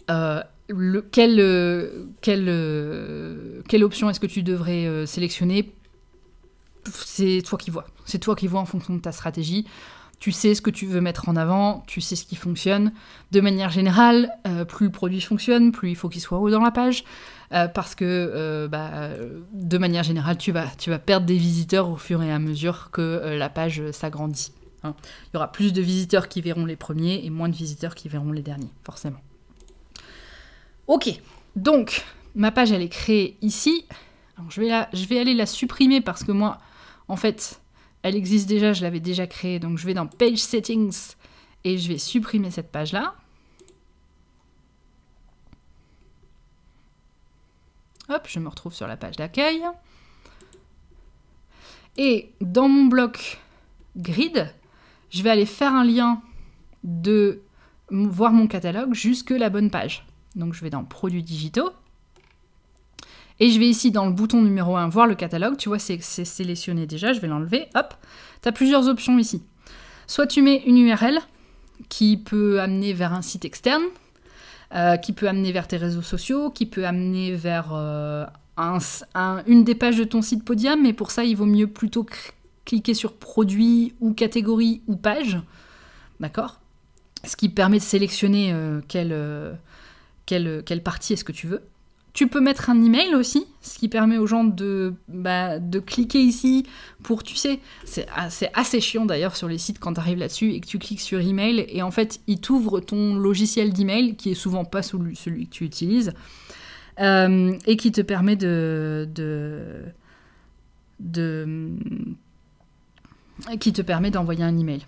Euh, euh, quelle, option est-ce que tu devrais sélectionner C'est toi qui vois. C'est toi qui vois en fonction de ta stratégie. Tu sais ce que tu veux mettre en avant, tu sais ce qui fonctionne. De manière générale, plus le produit fonctionne, plus il faut qu'il soit haut dans la page. Euh, parce que euh, bah, de manière générale, tu vas, tu vas perdre des visiteurs au fur et à mesure que euh, la page s'agrandit. Hein. Il y aura plus de visiteurs qui verront les premiers et moins de visiteurs qui verront les derniers, forcément. Ok, donc ma page elle est créée ici. je, vais je vais aller la supprimer parce que moi, en fait, elle existe déjà, je l'avais déjà créée. Donc je vais dans Page Settings et je vais supprimer cette page là. Hop, je me retrouve sur la page d'accueil. Et dans mon bloc grid, je vais aller faire un lien de voir mon catalogue jusque la bonne page. Donc je vais dans produits digitaux. Et je vais ici dans le bouton numéro 1, voir le catalogue. Tu vois, c'est sélectionné déjà, je vais l'enlever. Hop, tu as plusieurs options ici. Soit tu mets une URL qui peut amener vers un site externe, euh, qui peut amener vers tes réseaux sociaux, qui peut amener vers euh, une des pages de ton site Podium, mais pour ça, il vaut mieux plutôt cliquer sur produit ou catégorie ou page, d'accord Ce qui permet de sélectionner euh, quelle, quelle, quelle partie est-ce que tu veux. Tu peux mettre un email aussi, ce qui permet aux gens de, bah, de cliquer ici pour, tu sais, c'est assez, chiant d'ailleurs sur les sites quand tu arrives là-dessus et que tu cliques sur email et en fait, il t'ouvre ton logiciel d'email qui est souvent pas celui, que tu utilises euh, et qui te permet de, de, qui te permet d'envoyer un email,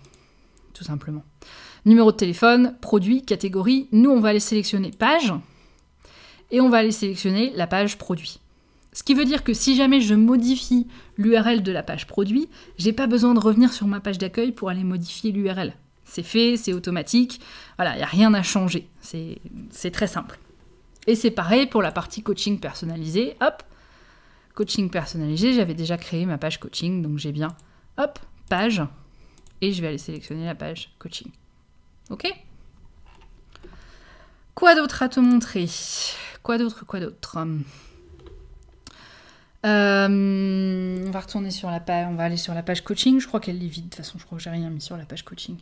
tout simplement. Numéro de téléphone, produit, catégorie. Nous, on va aller sélectionner page et on va aller sélectionner la page produit. Ce qui veut dire que si jamais je modifie l'URL de la page produit, j'ai pas besoin de revenir sur ma page d'accueil pour aller modifier l'URL. C'est fait, c'est automatique, voilà, il n'y a rien à changer, c'est très simple. Et c'est pareil pour la partie coaching personnalisé, hop, coaching personnalisé, j'avais déjà créé ma page coaching, donc j'ai bien, hop, page, et je vais aller sélectionner la page coaching. Ok Quoi d'autre à te montrer Quoi d'autre Quoi d'autre hum. euh, on va retourner sur la page, on va aller sur la page coaching. Je crois qu'elle est vide. De toute façon, je crois que j'ai rien mis sur la page coaching.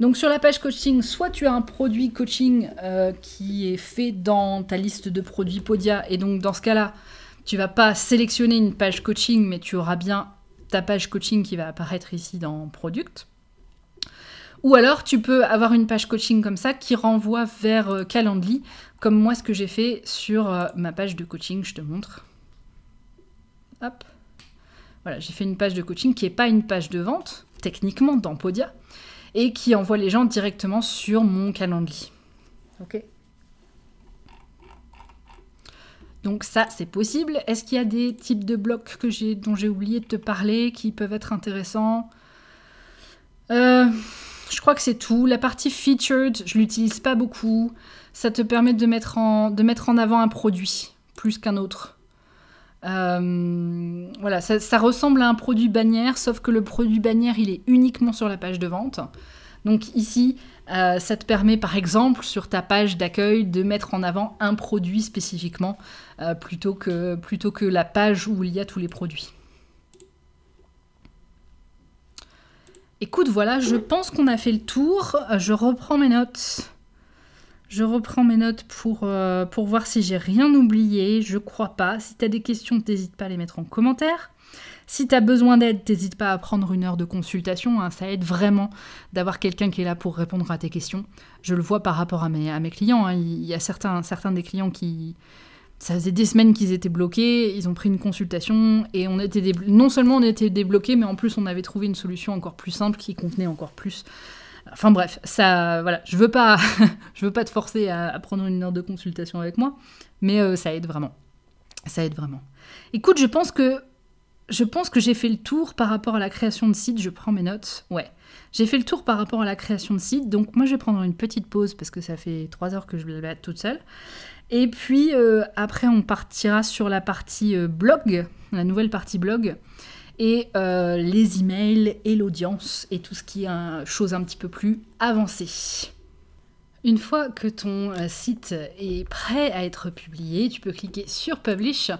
Donc sur la page coaching, soit tu as un produit coaching euh, qui est fait dans ta liste de produits Podia, et donc dans ce cas-là, tu vas pas sélectionner une page coaching, mais tu auras bien ta page coaching qui va apparaître ici dans Product. Ou alors, tu peux avoir une page coaching comme ça qui renvoie vers euh, Calendly, comme moi ce que j'ai fait sur euh, ma page de coaching, je te montre. Hop. Voilà, j'ai fait une page de coaching qui n'est pas une page de vente, techniquement, dans Podia, et qui envoie les gens directement sur mon Calendly. Ok Donc ça, c'est possible. Est-ce qu'il y a des types de blocs que dont j'ai oublié de te parler qui peuvent être intéressants euh, je crois que c'est tout. La partie featured, je l'utilise pas beaucoup. Ça te permet de mettre en, de mettre en avant un produit plus qu'un autre. Euh, voilà, ça, ressemble à un produit bannière, sauf que le produit bannière, il est uniquement sur la page de vente. Donc ici, euh, ça te permet par exemple sur ta page d'accueil de mettre en avant un produit spécifiquement euh, plutôt, que, plutôt que la page où il y a tous les produits. Écoute, voilà, je pense qu'on a fait le tour. Euh, je reprends mes notes. Je reprends mes notes pour, euh, pour voir si j'ai rien oublié. Je crois pas. Si t'as des questions, n'hésite pas à les mettre en commentaire. Si t'as besoin d'aide, n'hésite pas à prendre une heure de consultation. Hein. Ça aide vraiment d'avoir quelqu'un qui est là pour répondre à tes questions. Je le vois par rapport à mes, à mes clients. Hein. Il y a certains, certains des clients qui, ça faisait des semaines qu'ils étaient bloqués, ils ont pris une consultation et on était non seulement on était débloqués, mais en plus on avait trouvé une solution encore plus simple qui contenait encore plus. Enfin bref, ça, voilà, je veux pas, je veux pas te forcer à, prendre une heure de consultation avec moi, mais euh, ça aide vraiment, ça aide vraiment. Écoute, je pense que je pense que j'ai fait le tour par rapport à la création de site. Je prends mes notes. Ouais. J'ai fait le tour par rapport à la création de site. Donc moi, je vais prendre une petite pause parce que ça fait trois heures que je blablate toute seule. Et puis euh, après, on partira sur la partie euh, blog, la nouvelle partie blog, et euh, les emails et l'audience et tout ce qui est chose un petit peu plus avancée. Une fois que ton site est prêt à être publié, tu peux cliquer sur Publish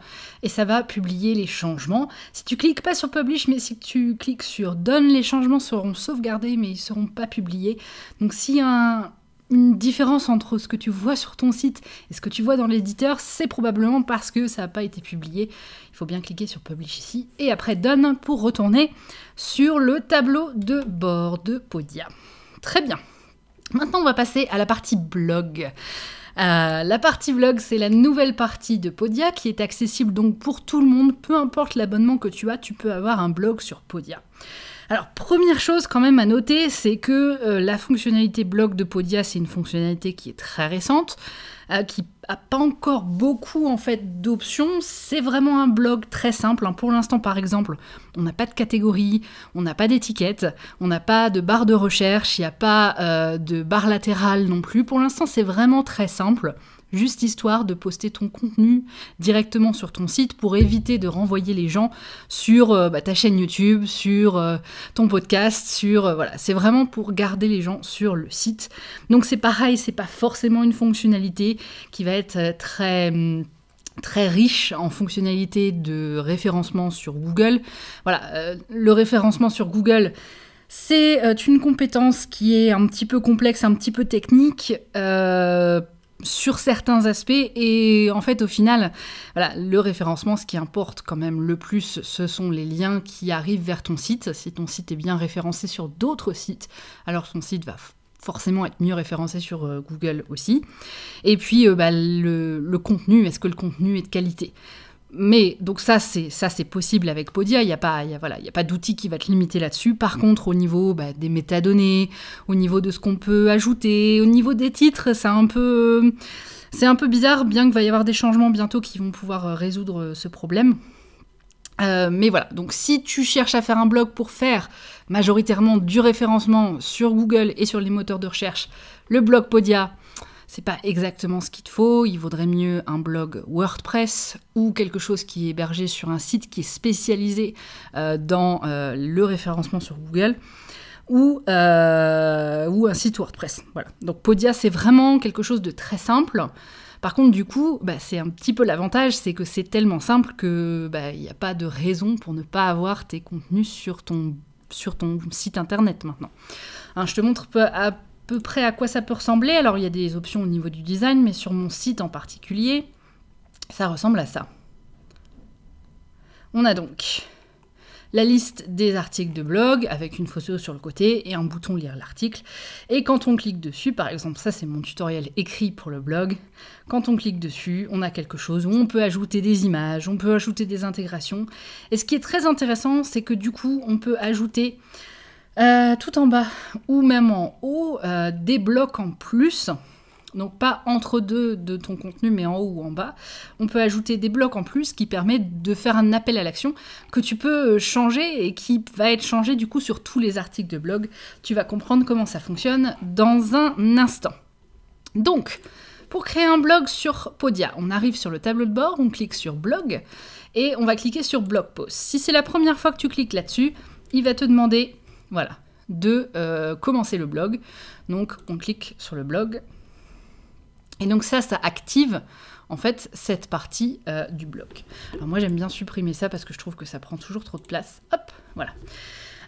et ça va publier les changements. Si tu cliques pas sur Publish, mais si tu cliques sur Donne, les changements seront sauvegardés mais ils seront pas publiés. Donc si un une différence entre ce que tu vois sur ton site et ce que tu vois dans l'éditeur, c'est probablement parce que ça n'a pas été publié. Il faut bien cliquer sur Publish ici et après Done pour retourner sur le tableau de bord de Podia. Très bien. Maintenant, on va passer à la partie blog. Euh, la partie blog, c'est la nouvelle partie de Podia qui est accessible donc pour tout le monde, peu importe l'abonnement que tu as, tu peux avoir un blog sur Podia. Alors, première chose quand même à noter, c'est que euh, la fonctionnalité blog de Podia, c'est une fonctionnalité qui est très récente, euh, qui a pas encore beaucoup en fait d'options. C'est vraiment un blog très simple. Hein. Pour l'instant, par exemple, on n'a pas de catégorie, on n'a pas d'étiquette, on n'a pas de barre de recherche, il n'y a pas euh, de barre latérale non plus. Pour l'instant, c'est vraiment très simple juste histoire de poster ton contenu directement sur ton site pour éviter de renvoyer les gens sur euh, bah, ta chaîne YouTube, sur euh, ton podcast, sur... Euh, voilà, c'est vraiment pour garder les gens sur le site. Donc c'est pareil, c'est pas forcément une fonctionnalité qui va être très mm, très riche en fonctionnalités de référencement sur Google. Voilà, le référencement sur Google, c'est une compétence qui est un petit peu complexe, un petit peu technique sur certains aspects et en fait au final voilà le référencement ce qui importe quand même le plus ce sont les liens qui arrivent vers ton site si ton site est bien référencé sur d'autres sites alors ton site va forcément être mieux référencé sur euh, Google aussi et puis euh, bah, le contenu est-ce que le contenu est de qualité mais donc ça c'est ça c'est possible avec Podia, il n'y a pas y a, a pas d'outil qui va te limiter là-dessus. Par contre, au niveau bah, des métadonnées, au niveau de ce qu'on peut ajouter, au niveau des titres, c'est un peu c'est un peu bizarre bien qu'il va y avoir des changements bientôt qui vont pouvoir euh, résoudre euh, ce problème. Euh, mais voilà, donc si tu cherches à faire un blog pour faire majoritairement du référencement sur Google et sur les moteurs de recherche, le blog Podia, c'est pas exactement ce qu'il te faut. Il vaudrait mieux un blog WordPress ou quelque chose qui est hébergé sur un site qui est spécialisé euh, dans euh, le référencement sur Google. Ou, euh, ou un site WordPress. Voilà. Donc Podia, c'est vraiment quelque chose de très simple. Par contre, du coup, bah, c'est un petit peu l'avantage, c'est que c'est tellement simple que bah, il n'y a pas de raison pour ne pas avoir tes contenus sur ton, sur ton site internet maintenant. Hein, je te montre à peu près à quoi ça peut ressembler. Alors il y a des options au niveau du design, mais sur mon site en particulier, ça ressemble à ça. On a donc la liste des articles de blog avec une photo sur le côté et un bouton lire l'article. Et quand on clique dessus, par exemple, ça c'est mon tutoriel écrit pour le blog, quand on clique dessus, on a quelque chose où on peut ajouter des images, on peut ajouter des intégrations. Et ce qui est très intéressant, c'est que du coup, on peut ajouter euh, tout en bas ou même en haut, euh, des blocs en plus. Donc pas entre deux de ton contenu, mais en haut ou en bas. On peut ajouter des blocs en plus qui permettent de faire un appel à l'action que tu peux euh, changer et qui va être changé du coup sur tous les articles de blog. Tu vas comprendre comment ça fonctionne dans un instant. Donc, pour créer un blog sur Podia, on arrive sur le tableau de bord, on clique sur blog et on va cliquer sur blog post. Si c'est la première fois que tu cliques là-dessus, il va te demander voilà. De euh, commencer le blog. Donc on clique sur le blog. Et donc ça, ça active en fait cette partie euh, du blog. Alors moi j'aime bien supprimer ça parce que je trouve que ça prend toujours trop de place. Hop, voilà.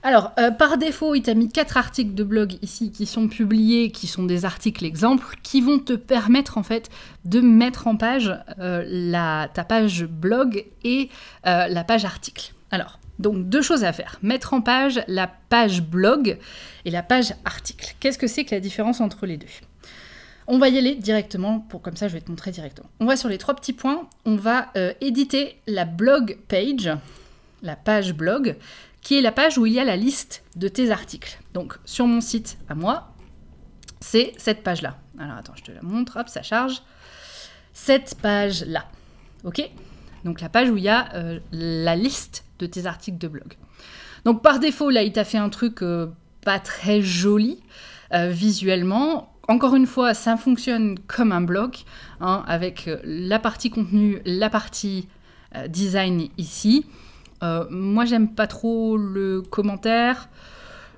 Alors euh, par défaut, il t'a mis quatre articles de blog ici qui sont publiés, qui sont des articles exemples, qui vont te permettre en fait de mettre en page la, ta page blog et la page article. Alors donc deux choses à faire. Mettre en page la page blog et la page article. Qu'est-ce que c'est que la différence entre les deux On va y aller directement, pour comme ça je vais te montrer directement. On va sur les trois petits points, on va euh, éditer la blog page, la page blog, qui est la page où il y a la liste de tes articles. Donc sur mon site à moi, c'est cette page-là. Alors attends, je te la montre, hop, ça charge. Cette page-là. OK Donc la page où il y a euh, la liste de tes articles de blog. Donc par défaut, là, il t'a fait un truc euh, pas très joli euh, visuellement. Encore une fois, ça fonctionne comme un blog hein, avec euh, la partie contenu, la partie design ici. moi, j'aime pas trop le commentaire.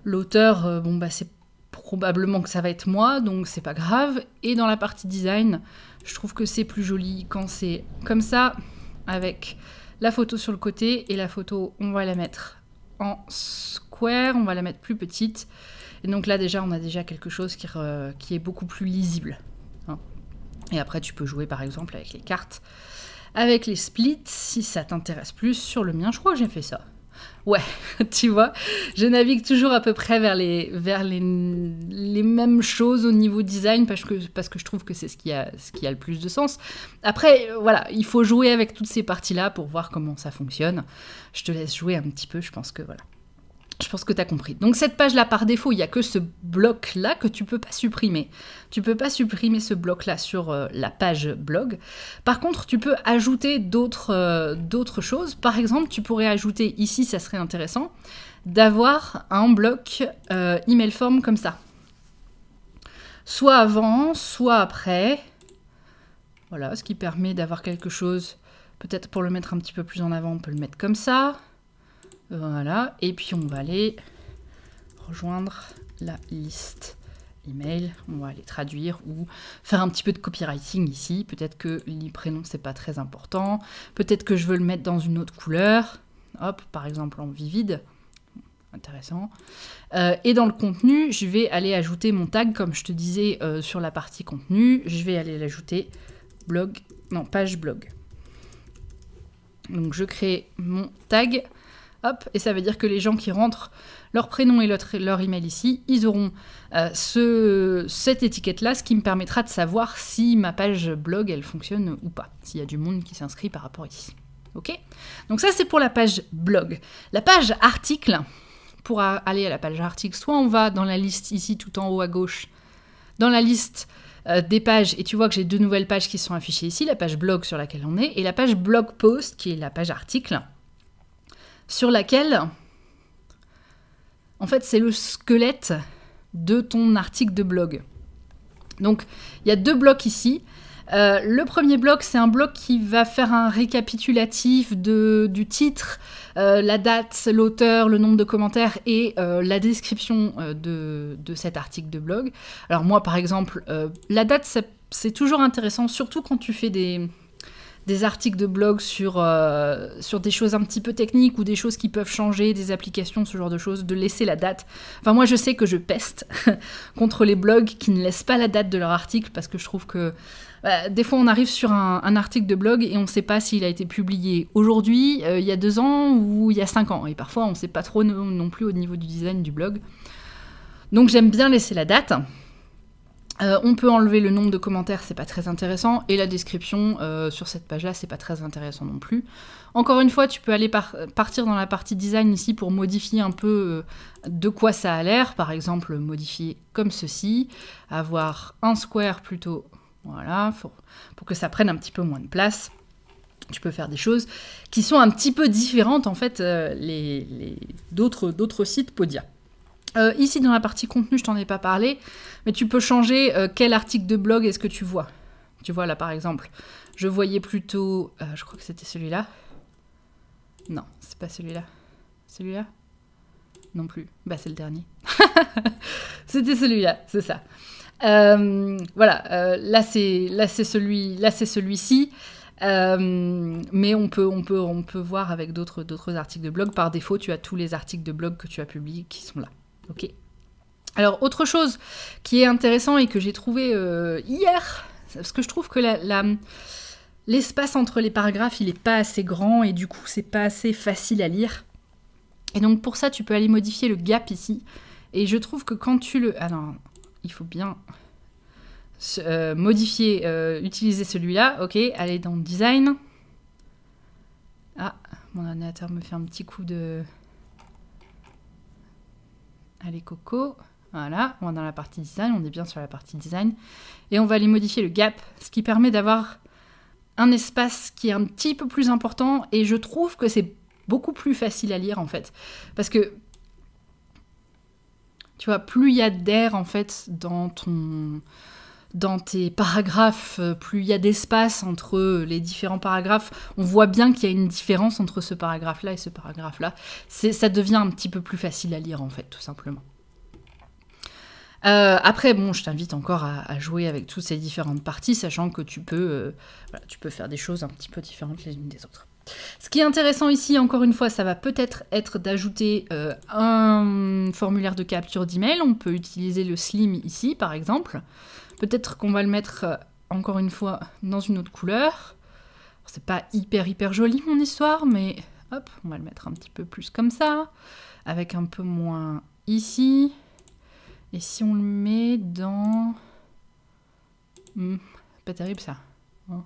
L'auteur, bon, bah, c'est probablement que ça va être moi, donc c'est pas grave. Et dans la partie design, je trouve que c'est plus joli quand c'est comme ça, avec la photo sur le côté et la photo, on va la mettre en square, on va la mettre plus petite. Et donc là déjà, on a déjà quelque chose qui, est beaucoup plus lisible. Hein. Et après, tu peux jouer par exemple avec les cartes, avec les splits, si ça t'intéresse plus. Sur le mien, je crois que j'ai fait ça. Ouais, tu vois, je navigue toujours à peu près vers les, vers les, mêmes choses au niveau design parce que, parce que je trouve que c'est ce, qui a, ce qui a le plus de sens. Après, euh, voilà, il faut jouer avec toutes ces parties-là pour voir comment ça fonctionne. Je te laisse jouer un petit peu, je pense que voilà. Je pense que tu as compris. Donc cette page-là, par défaut, il n'y a que ce bloc-là que tu ne peux pas supprimer. Tu peux pas supprimer ce bloc-là sur euh, la page blog. Par contre, tu peux ajouter euh, d'autres choses. Par exemple, tu pourrais ajouter ici, ça serait intéressant, d'avoir un bloc euh, email form comme ça. Soit avant, soit après. Voilà, ce qui permet d'avoir quelque chose, peut-être pour le mettre un petit peu plus en avant, on peut le mettre comme ça. Voilà, et puis on va aller rejoindre la liste email, on va aller traduire ou faire un petit peu de copywriting ici. Peut-être que les prénoms c'est pas très important, peut-être que je veux le mettre dans une autre couleur, hop, par exemple en vivide, intéressant. Euh, et dans le contenu, je vais aller ajouter mon tag, comme je te disais euh, sur la partie contenu, je vais aller l'ajouter blog, non, page blog. Donc je crée mon tag. Hop, et ça veut dire que les gens qui rentrent leur prénom et leur, email ici, ils auront euh, ce, cette étiquette-là, ce qui me permettra de savoir si ma page blog, elle fonctionne ou pas, s'il y a du monde qui s'inscrit par rapport ici. Ok Donc ça, c'est pour la page blog. La page article, pour aller à la page article, soit on va dans la liste ici tout en haut à gauche, dans la liste euh, des pages, et tu vois que j'ai deux nouvelles pages qui sont affichées ici, la page blog sur laquelle on est, et la page blog post, qui est la page article sur laquelle, en fait, c'est le squelette de ton article de blog. Donc, il y a deux blocs ici. Euh, le premier bloc, c'est un bloc qui va faire un récapitulatif de, du titre, euh, la date, l'auteur, le nombre de commentaires et euh, la description de, cet article de blog. Alors moi, par exemple, la date, c'est toujours intéressant, surtout quand tu fais des, des articles de blog sur, euh, sur des choses un petit peu techniques ou des choses qui peuvent changer, des applications, ce genre de choses, de laisser la date. Enfin, moi, je sais que je peste contre les blogs qui ne laissent pas la date de leur article parce que je trouve que bah, des fois, on arrive sur un, article de blog et on ne sait pas s'il a été publié aujourd'hui, euh, il y a deux ans ou il y a cinq ans. Et parfois, on ne sait pas trop non plus au niveau du design du blog. Donc, j'aime bien laisser la date. Euh, on peut enlever le nombre de commentaires, c'est pas très intéressant, et la description euh, sur cette page-là, c'est pas très intéressant non plus. Encore une fois, tu peux aller partir dans la partie design ici pour modifier un peu euh, de quoi ça a l'air. Par exemple, modifier comme ceci, avoir un square plutôt, voilà, pour, que ça prenne un petit peu moins de place tu peux faire des choses qui sont un petit peu différentes en fait d'autres sites Podia. Euh, ici, dans la partie contenu, je t'en ai pas parlé, mais tu peux changer euh, quel article de blog est-ce que tu vois. Tu vois là, par exemple, je voyais plutôt, euh, je crois que c'était celui-là. Non, c'est pas celui-là. Celui-là Non plus. Bah, c'est le dernier. c'était celui-là, c'est ça. voilà, là c'est là c'est celui là c'est celui-ci. mais on peut, on peut, on peut voir avec d'autres articles de blog. Par défaut, tu as tous les articles de blog que tu as publiés qui sont là. Ok. Alors, autre chose qui est intéressant et que j'ai trouvé euh, hier, parce que je trouve que l'espace entre les paragraphes, il n'est pas assez grand et du coup, c'est pas assez facile à lire. Et donc, pour ça, tu peux aller modifier le gap ici. Et je trouve que quand tu le... alors ah il faut bien euh, modifier, euh, utiliser celui-là. Ok, aller dans Design. Ah, mon ordinateur me fait un petit coup de... Allez, Coco. Voilà, on est dans la partie design, on est bien sur la partie design. Et on va aller modifier le gap, ce qui permet d'avoir un espace qui est un petit peu plus important. Et je trouve que c'est beaucoup plus facile à lire, en fait. Parce que, tu vois, plus il y a d'air, en fait, dans ton, dans tes paragraphes, euh, plus il y a d'espace entre euh, les différents paragraphes, on voit bien qu'il y a une différence entre ce paragraphe-là et ce paragraphe-là. Ça devient un petit peu plus facile à lire, en fait, tout simplement. Euh, après, bon, je t'invite encore à, jouer avec toutes ces différentes parties, sachant que tu peux, faire des choses un petit peu différentes les unes des autres. Ce qui est intéressant ici, encore une fois, ça va peut-être être, d'ajouter un formulaire de capture d'email. On peut utiliser le Slim ici, par exemple. Peut-être qu'on va le mettre, euh, encore une fois, dans une autre couleur. C'est pas hyper hyper joli mon histoire, mais hop, on va le mettre un petit peu plus comme ça, avec un peu moins ici. Et si on le met dans... Hmm, pas terrible ça. Oh.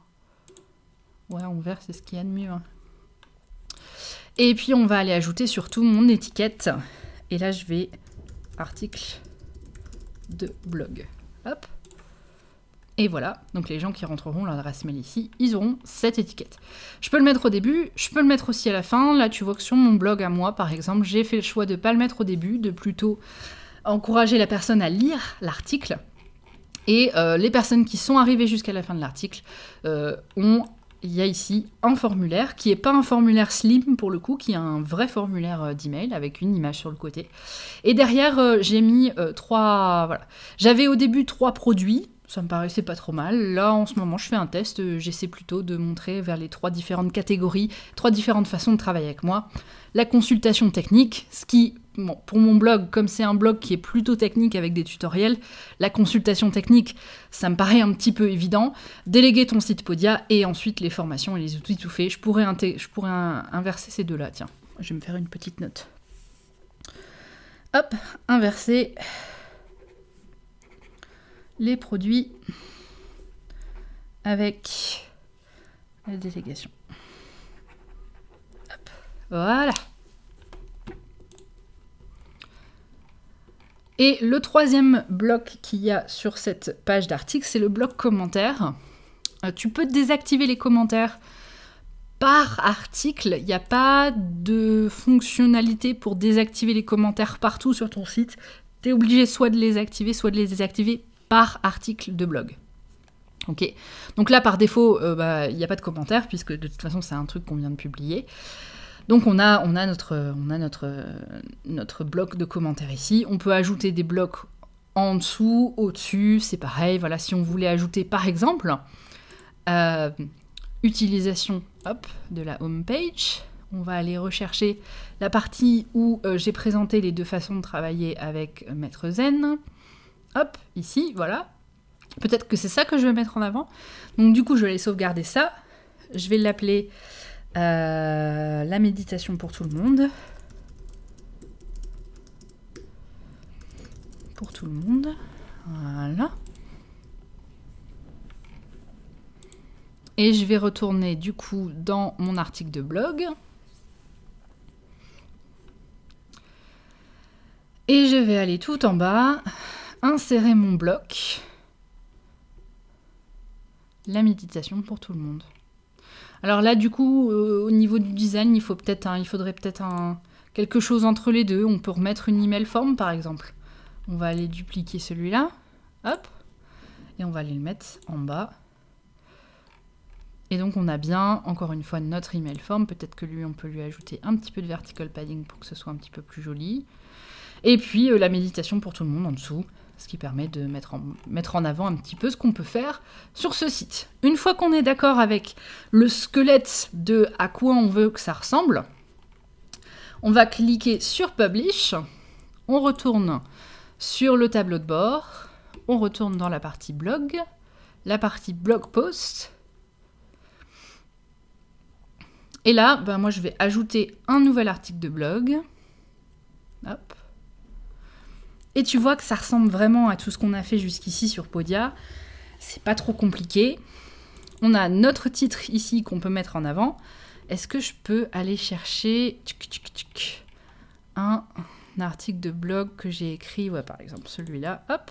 ouais, en vert, c'est ce qu'il y a de mieux. Hein. Et puis on va aller ajouter surtout mon étiquette. Et là, je vais article de blog. Hop. Et voilà, donc les gens qui rentreront l'adresse mail ici, ils auront cette étiquette. Je peux le mettre au début, je peux le mettre aussi à la fin. Là, tu vois que sur mon blog à moi, par exemple, j'ai fait le choix de ne pas le mettre au début, de plutôt encourager la personne à lire l'article. Et euh, les personnes qui sont arrivées jusqu'à la fin de l'article euh, ont il y a ici un formulaire qui n'est pas un formulaire slim pour le coup, qui est un vrai formulaire euh, d'email avec une image sur le côté. Et derrière, j'ai mis trois. J'avais au début trois produits ça me paraissait pas trop mal. Là, en ce moment, je fais un test. Euh, j'essaie plutôt de montrer vers les trois différentes catégories, trois différentes façons de travailler avec moi. La consultation technique, ce qui, pour mon blog, comme c'est un blog qui est plutôt technique avec des tutoriels, la consultation technique, ça me paraît un petit peu évident. Déléguer ton site Podia et ensuite les formations et les outils tout faits. je pourrais inverser ces deux-là. Tiens, je vais me faire une petite note. Hop, inverser les produits avec la délégation. Voilà. Et le troisième bloc qu'il y a sur cette page d'article, c'est le bloc commentaires. Euh, tu peux désactiver les commentaires par article. Il n'y a pas de fonctionnalité pour désactiver les commentaires partout sur ton site. Tu es obligé soit de les activer, soit de les désactiver par article de blog. Ok, donc là par défaut, euh, bah, il n'y a pas de commentaire puisque de toute façon c'est un truc qu'on vient de publier. Donc on a, on a, notre, on a notre, notre bloc de commentaires ici. On peut ajouter des blocs en dessous, au-dessus, c'est pareil. Voilà, si on voulait ajouter par exemple euh, utilisation de la home page, on va aller rechercher la partie où euh, j'ai présenté les deux façons de travailler avec Maître Zen hop, ici, voilà. Peut-être que c'est ça que je vais mettre en avant. Donc du coup, je vais aller sauvegarder ça. Je vais l'appeler euh, la méditation pour tout le monde. Pour tout le monde. Voilà. Et je vais retourner du coup dans mon article de blog. Et je vais aller tout en bas insérer mon bloc, la méditation pour tout le monde. Alors là, du coup, euh, au niveau du design, il, faut peut être il faudrait peut-être quelque chose entre les deux. On peut remettre une email form, par exemple. On va aller dupliquer celui-là. Hop. Et on va aller le mettre en bas. Et donc on a bien, encore une fois, notre email form. Peut-être que lui, on peut lui ajouter un petit peu de vertical padding pour que ce soit un petit peu plus joli. Et puis euh, la méditation pour tout le monde en dessous ce qui permet de mettre en, mettre en avant un petit peu ce qu'on peut faire sur ce site. Une fois qu'on est d'accord avec le squelette de à quoi on veut que ça ressemble, on va cliquer sur Publish, on retourne sur le tableau de bord, on retourne dans la partie blog, la partie blog post, et là, ben moi je vais ajouter un nouvel article de blog. Hop. Et tu vois que ça ressemble vraiment à tout ce qu'on a fait jusqu'ici sur Podia. C'est pas trop compliqué. On a notre titre ici qu'on peut mettre en avant. Est-ce que je peux aller chercher un article de blog que j'ai écrit, ouais, par exemple celui-là, hop.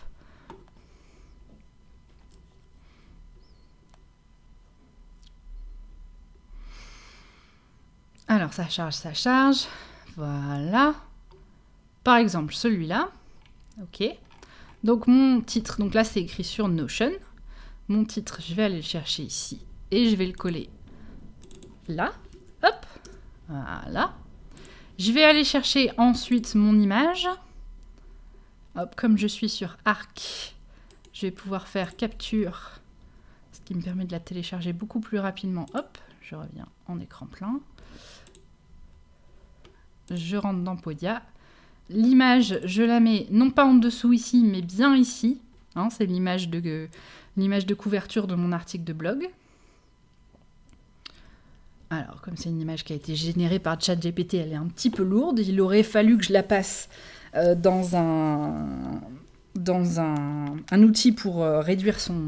Alors ça charge, ça charge. Voilà. Par exemple celui-là. Ok. Donc mon titre, donc là c'est écrit sur Notion. Mon titre, je vais aller le chercher ici et je vais le coller là. Hop, voilà. Je vais aller chercher ensuite mon image. Hop, comme je suis sur Arc, je vais pouvoir faire capture, ce qui me permet de la télécharger beaucoup plus rapidement. Hop, je reviens en écran plein. Je rentre dans Podia l'image, je la mets non pas en dessous ici, mais bien ici. Hein, c'est l'image de, l'image de couverture de mon article de blog. Alors, comme c'est une image qui a été générée par ChatGPT, elle est un petit peu lourde. Il aurait fallu que je la passe euh, dans un dans un, outil pour euh, réduire son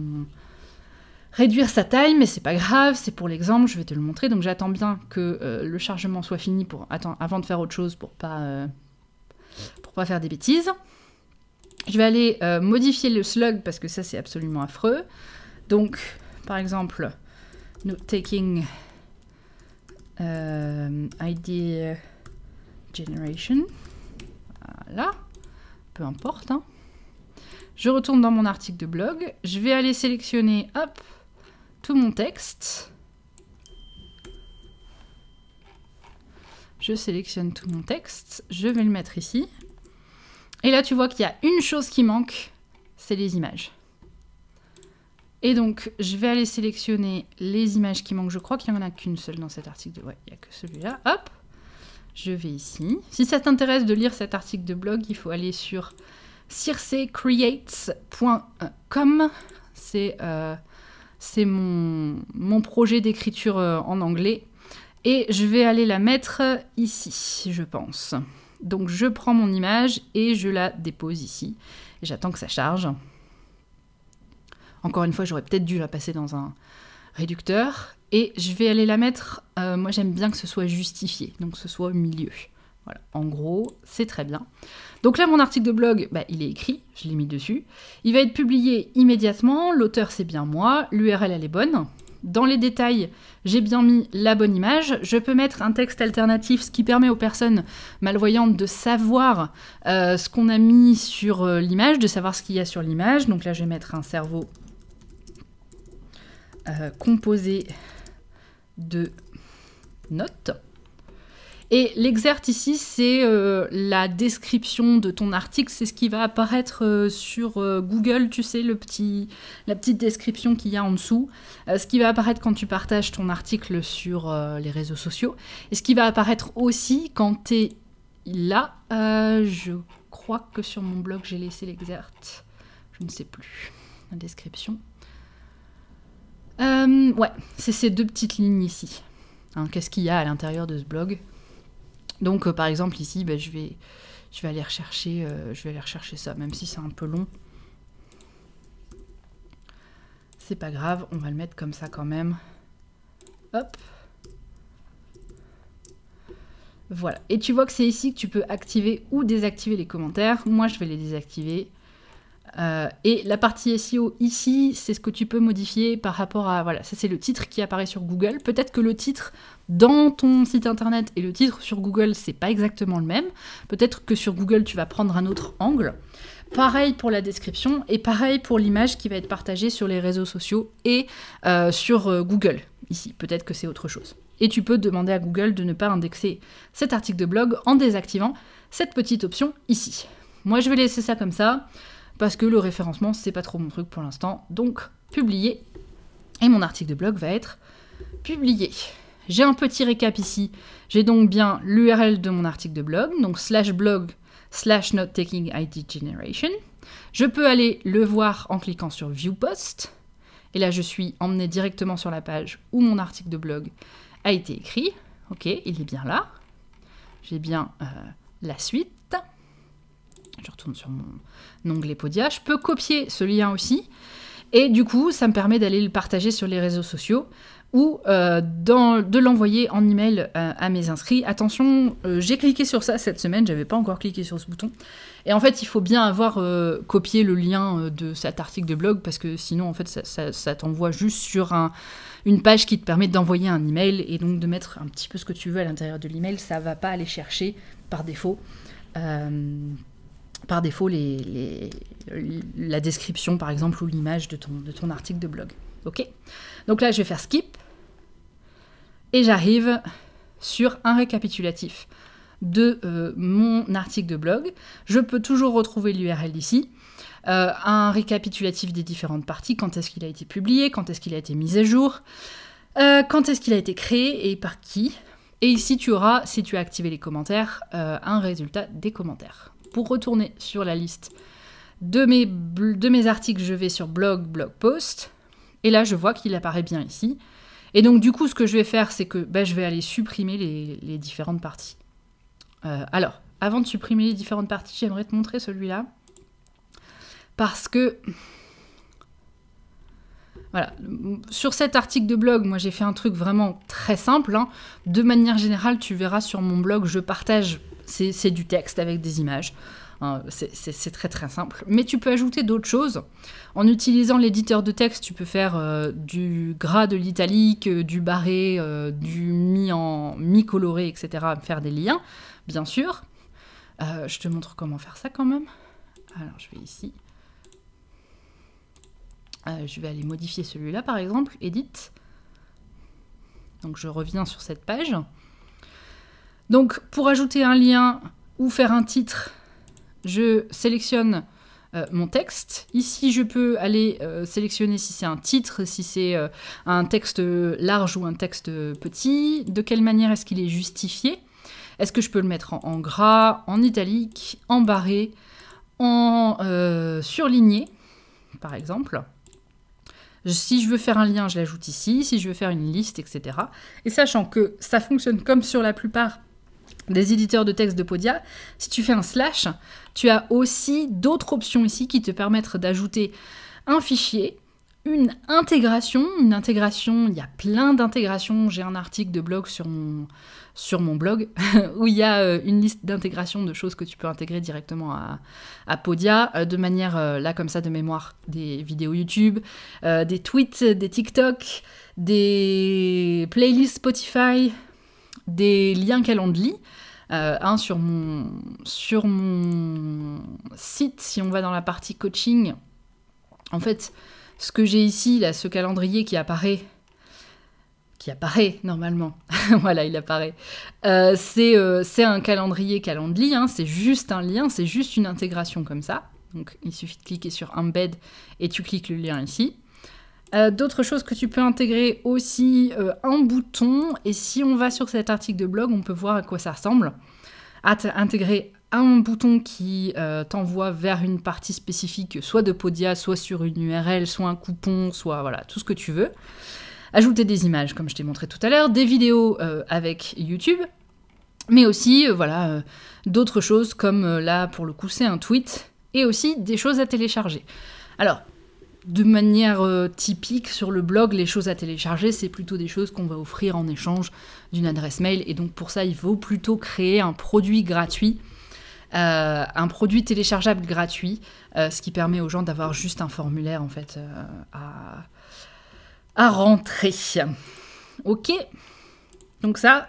réduire sa taille, mais c'est pas grave, c'est pour l'exemple, je vais te le montrer. Donc j'attends bien que euh, le chargement soit fini pour avant de faire autre chose pour pas pour pas faire des bêtises. Je vais aller euh, modifier le slug parce que ça c'est absolument affreux. Donc par exemple, note taking euh, idea generation. Voilà, peu importe. Hein. Je retourne dans mon article de blog. Je vais aller sélectionner tout mon texte. Je sélectionne tout mon texte, je vais le mettre ici. Et là, tu vois qu'il y a une chose qui manque, c'est les images. Et donc, je vais aller sélectionner les images qui manquent. Je crois qu'il n'y en a qu'une seule dans cet article. De... Ouais, il n'y a que celui-là. Hop, je vais ici. Si ça t'intéresse de lire cet article de blog, il faut aller sur circecreates.com. C'est euh, mon projet d'écriture euh, en anglais. Et je vais aller la mettre ici, je pense. Donc je prends mon image et je la dépose ici. Et j'attends que ça charge. Encore une fois, j'aurais peut-être dû la passer dans un réducteur. Et je vais aller la mettre, euh, moi j'aime bien que ce soit justifié, donc que ce soit au milieu. Voilà, en gros, c'est très bien. Donc là, mon article de blog, bah, il est écrit, je l'ai mis dessus. Il va être publié immédiatement, l'auteur c'est bien moi, l'URL elle est bonne, dans les détails, j'ai bien mis la bonne image. Je peux mettre un texte alternatif, ce qui permet aux personnes malvoyantes de savoir euh, ce qu'on a mis sur euh, l'image, de savoir ce qu'il y a sur l'image. Donc là, je vais mettre un cerveau euh, composé de notes. Et l'exert ici, c'est euh, la description de ton article, c'est ce qui va apparaître euh, sur euh, Google, tu sais, le petit, la petite description qu'il y a en dessous, ce qui va apparaître quand tu partages ton article sur les réseaux sociaux, et ce qui va apparaître aussi quand tu es là. je crois que sur mon blog, j'ai laissé l'exerte, Je ne sais plus. La description. ouais, c'est ces deux petites lignes ici. Hein, qu'est-ce qu'il y a à l'intérieur de ce blog donc, euh, par exemple, ici, ben, je, vais, aller rechercher, euh, je vais aller rechercher ça, même si c'est un peu long. C'est pas grave, on va le mettre comme ça quand même. Hop. Voilà. Et tu vois que c'est ici que tu peux activer ou désactiver les commentaires. Moi, je vais les désactiver. Euh, et la partie SEO ici, c'est ce que tu peux modifier par rapport à... Voilà, ça c'est le titre qui apparaît sur Google. Peut-être que le titre dans ton site internet et le titre sur Google, c'est pas exactement le même. Peut-être que sur Google, tu vas prendre un autre angle. Pareil pour la description et pareil pour l'image qui va être partagée sur les réseaux sociaux et euh, sur euh, Google. Ici, peut-être que c'est autre chose. Et tu peux demander à Google de ne pas indexer cet article de blog en désactivant cette petite option ici. Moi, je vais laisser ça comme ça parce que le référencement, c'est pas trop mon truc pour l'instant. Donc, publié. Et mon article de blog va être publié. J'ai un petit récap ici. J'ai donc bien l'URL de mon article de blog, donc slash blog slash note taking ID generation. Je peux aller le voir en cliquant sur View Post. Et là, je suis emmené directement sur la page où mon article de blog a été écrit. Ok, il est bien là. J'ai bien euh, la suite je retourne sur mon onglet Podia, je peux copier ce lien aussi. Et du coup, ça me permet d'aller le partager sur les réseaux sociaux ou euh, de l'envoyer en email à, euh, à mes inscrits. Attention, euh, j'ai cliqué sur ça cette semaine, j'avais pas encore cliqué sur ce bouton. Et en fait, il faut bien avoir copié le lien de cet article de blog parce que sinon, en fait, ça, t'envoie juste sur une page qui te permet d'envoyer un email et donc de mettre un petit peu ce que tu veux à l'intérieur de l'email. Ça va pas aller chercher par défaut par défaut les, la description, par exemple, ou l'image de ton, de ton article de blog. OK Donc là, je vais faire skip. Et j'arrive sur un récapitulatif de euh, mon article de blog. Je peux toujours retrouver l'URL ici. Euh, un récapitulatif des différentes parties, quand est-ce qu'il a été publié, quand est-ce qu'il a été mis à jour, euh, quand est-ce qu'il a été créé et par qui. Et ici, tu auras, si tu as activé les commentaires, un résultat des commentaires pour retourner sur la liste de mes, articles, je vais sur blog, blog post. Et là, je vois qu'il apparaît bien ici. Et donc, du coup, ce que je vais faire, c'est que bah, je vais aller supprimer les, différentes parties. Euh, alors, avant de supprimer les différentes parties, j'aimerais te montrer celui-là. Parce que... Voilà. Sur cet article de blog, moi j'ai fait un truc vraiment très simple. Hein. De manière générale, tu verras sur mon blog, je partage c'est du texte avec des images. Hein, c'est très très simple. Mais tu peux ajouter d'autres choses. En utilisant l'éditeur de texte, tu peux faire euh, du gras, de l'italique, euh, du barré, euh, du mi en mi coloré, etc. Faire des liens, bien sûr. je te montre comment faire ça quand même. Alors je vais ici. je vais aller modifier celui-là par exemple, Edit. Donc je reviens sur cette page. Donc pour ajouter un lien ou faire un titre, je sélectionne euh, mon texte. Ici, je peux aller euh, sélectionner si c'est un titre, si c'est euh, un texte large ou un texte petit, de quelle manière est-ce qu'il est justifié. Est-ce que je peux le mettre en, en gras, en italique, en barré, en surligné, par exemple. Si je veux faire un lien, je l'ajoute ici. Si je veux faire une liste, etc. Et sachant que ça fonctionne comme sur la plupart des éditeurs de texte de Podia, si tu fais un slash, tu as aussi d'autres options ici qui te permettent d'ajouter un fichier, une intégration, une intégration, il y a plein d'intégrations, j'ai un article de blog sur mon, sur mon blog où il y a euh, une liste d'intégrations de choses que tu peux intégrer directement à, Podia, euh, de manière, euh, là comme ça, de mémoire, des vidéos YouTube, des tweets, des TikTok, des playlists Spotify, des liens Calendly. Euh, un sur mon, sur mon site, si on va dans la partie coaching, en fait, ce que j'ai ici, là, ce calendrier qui apparaît, qui apparaît normalement, voilà, il apparaît, euh, euh, c'est un calendrier Calendly, hein, c'est juste un lien, c'est juste une intégration comme ça. Donc il suffit de cliquer sur Embed et tu cliques le lien ici. Euh, d'autres choses que tu peux intégrer aussi, un euh, bouton, et si on va sur cet article de blog, on peut voir à quoi ça ressemble. intégrer un bouton qui euh, t'envoie vers une partie spécifique, soit de Podia, soit sur une URL, soit un coupon, soit voilà, tout ce que tu veux. Ajouter des images, comme je t'ai montré tout à l'heure, des vidéos avec YouTube, mais aussi voilà d'autres choses comme là pour le coup c'est un tweet, et aussi des choses à télécharger. Alors, de manière euh, typique sur le blog, les choses à télécharger, c'est plutôt des choses qu'on va offrir en échange d'une adresse mail. Et donc pour ça, il vaut plutôt créer un produit gratuit, euh, un produit téléchargeable gratuit, euh, ce qui permet aux gens d'avoir juste un formulaire en fait à, rentrer. Ok. Donc ça,